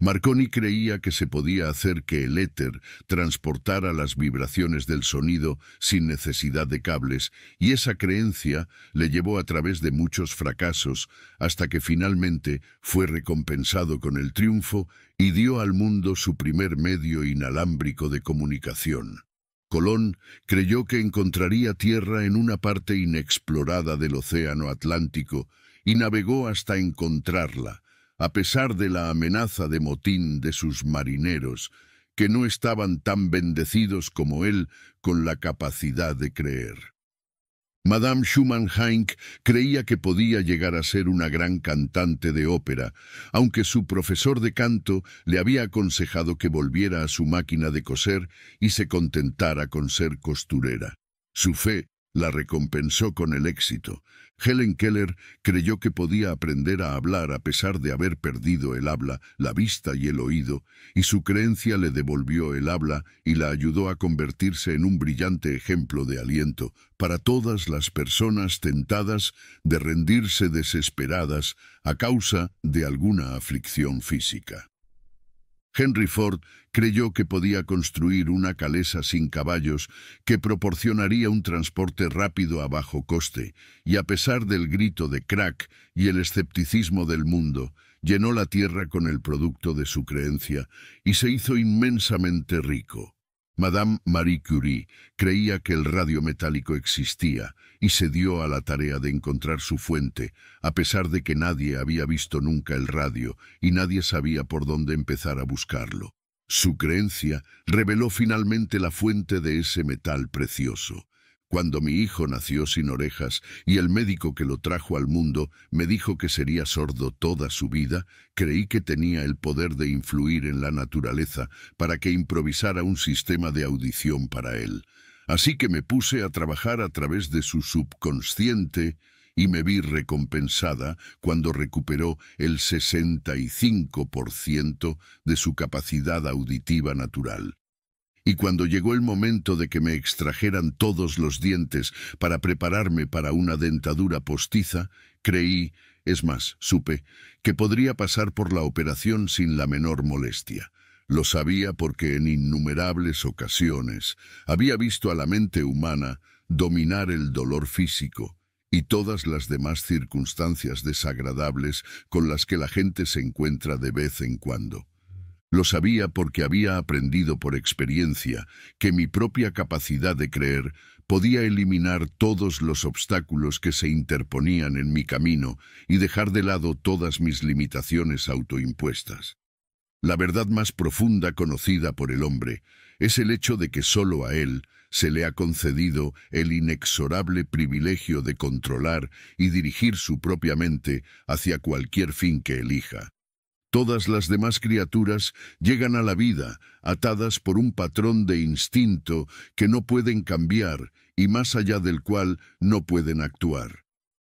Marconi creía que se podía hacer que el éter transportara las vibraciones del sonido sin necesidad de cables, y esa creencia le llevó a través de muchos fracasos hasta que finalmente fue recompensado con el triunfo y dio al mundo su primer medio inalámbrico de comunicación. Colón creyó que encontraría tierra en una parte inexplorada del Océano Atlántico y navegó hasta encontrarla, a pesar de la amenaza de motín de sus marineros, que no estaban tan bendecidos como él con la capacidad de creer. Madame schumann heinck creía que podía llegar a ser una gran cantante de ópera, aunque su profesor de canto le había aconsejado que volviera a su máquina de coser y se contentara con ser costurera. Su fe la recompensó con el éxito. Helen Keller creyó que podía aprender a hablar a pesar de haber perdido el habla, la vista y el oído, y su creencia le devolvió el habla y la ayudó a convertirse en un brillante ejemplo de aliento para todas las personas tentadas de rendirse desesperadas a causa de alguna aflicción física. Henry Ford creyó que podía construir una calesa sin caballos que proporcionaría un transporte rápido a bajo coste, y a pesar del grito de crack y el escepticismo del mundo, llenó la tierra con el producto de su creencia y se hizo inmensamente rico. Madame Marie Curie creía que el radio metálico existía y se dio a la tarea de encontrar su fuente, a pesar de que nadie había visto nunca el radio y nadie sabía por dónde empezar a buscarlo. Su creencia reveló finalmente la fuente de ese metal precioso. Cuando mi hijo nació sin orejas y el médico que lo trajo al mundo me dijo que sería sordo toda su vida, creí que tenía el poder de influir en la naturaleza para que improvisara un sistema de audición para él. Así que me puse a trabajar a través de su subconsciente y me vi recompensada cuando recuperó el 65% de su capacidad auditiva natural y cuando llegó el momento de que me extrajeran todos los dientes para prepararme para una dentadura postiza, creí, es más, supe, que podría pasar por la operación sin la menor molestia. Lo sabía porque en innumerables ocasiones había visto a la mente humana dominar el dolor físico y todas las demás circunstancias desagradables con las que la gente se encuentra de vez en cuando. Lo sabía porque había aprendido por experiencia que mi propia capacidad de creer podía eliminar todos los obstáculos que se interponían en mi camino y dejar de lado todas mis limitaciones autoimpuestas. La verdad más profunda conocida por el hombre es el hecho de que sólo a él se le ha concedido el inexorable privilegio de controlar y dirigir su propia mente hacia cualquier fin que elija. Todas las demás criaturas llegan a la vida atadas por un patrón de instinto que no pueden cambiar y más allá del cual no pueden actuar.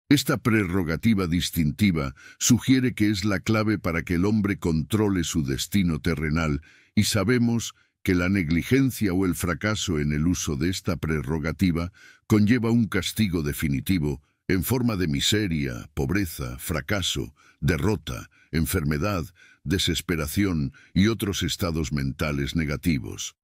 Esta prerrogativa distintiva sugiere que es la clave para que el hombre controle su destino terrenal y sabemos que la negligencia o el fracaso en el uso de esta prerrogativa conlleva un castigo definitivo en forma de miseria, pobreza, fracaso, derrota, enfermedad, desesperación y otros estados mentales negativos.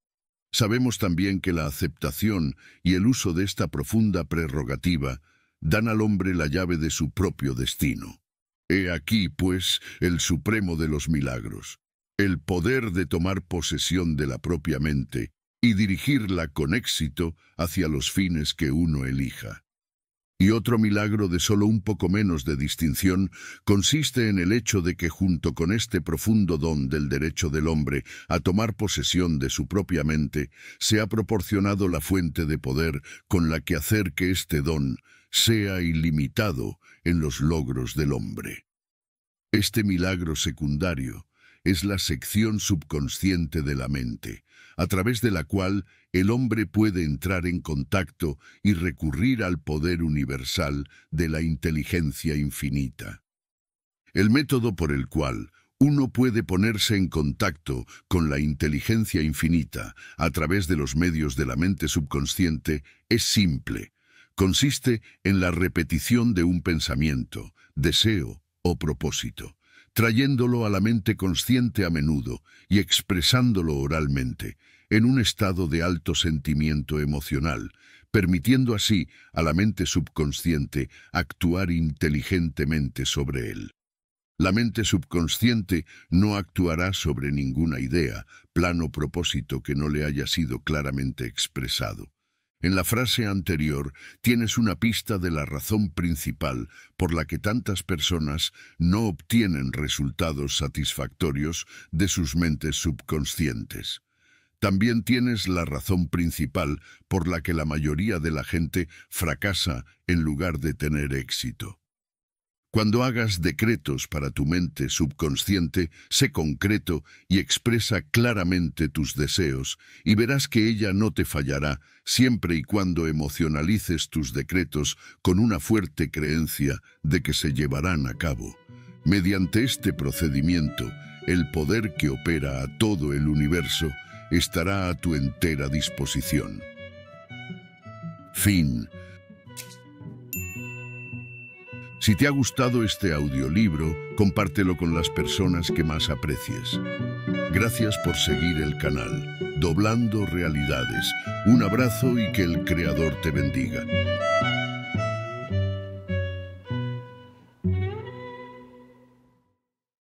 Sabemos también que la aceptación y el uso de esta profunda prerrogativa dan al hombre la llave de su propio destino. He aquí, pues, el supremo de los milagros, el poder de tomar posesión de la propia mente y dirigirla con éxito hacia los fines que uno elija. Y otro milagro de solo un poco menos de distinción consiste en el hecho de que junto con este profundo don del derecho del hombre a tomar posesión de su propia mente, se ha proporcionado la fuente de poder con la que hacer que este don sea ilimitado en los logros del hombre. Este milagro secundario es la sección subconsciente de la mente, a través de la cual el hombre puede entrar en contacto y recurrir al poder universal de la inteligencia infinita. El método por el cual uno puede ponerse en contacto con la inteligencia infinita a través de los medios de la mente subconsciente es simple. Consiste en la repetición de un pensamiento, deseo o propósito, trayéndolo a la mente consciente a menudo y expresándolo oralmente, en un estado de alto sentimiento emocional, permitiendo así a la mente subconsciente actuar inteligentemente sobre él. La mente subconsciente no actuará sobre ninguna idea, plano propósito que no le haya sido claramente expresado. En la frase anterior tienes una pista de la razón principal por la que tantas personas no obtienen resultados satisfactorios de sus mentes subconscientes. También tienes la razón principal por la que la mayoría de la gente fracasa en lugar de tener éxito. Cuando hagas decretos para tu mente subconsciente, sé concreto y expresa claramente tus deseos y verás que ella no te fallará siempre y cuando emocionalices tus decretos con una fuerte creencia de que se llevarán a cabo. Mediante este procedimiento, el poder que opera a todo el universo estará a tu entera disposición. Fin. Si te ha gustado este audiolibro, compártelo con las personas que más aprecies. Gracias por seguir el canal, Doblando Realidades. Un abrazo y que el Creador te bendiga.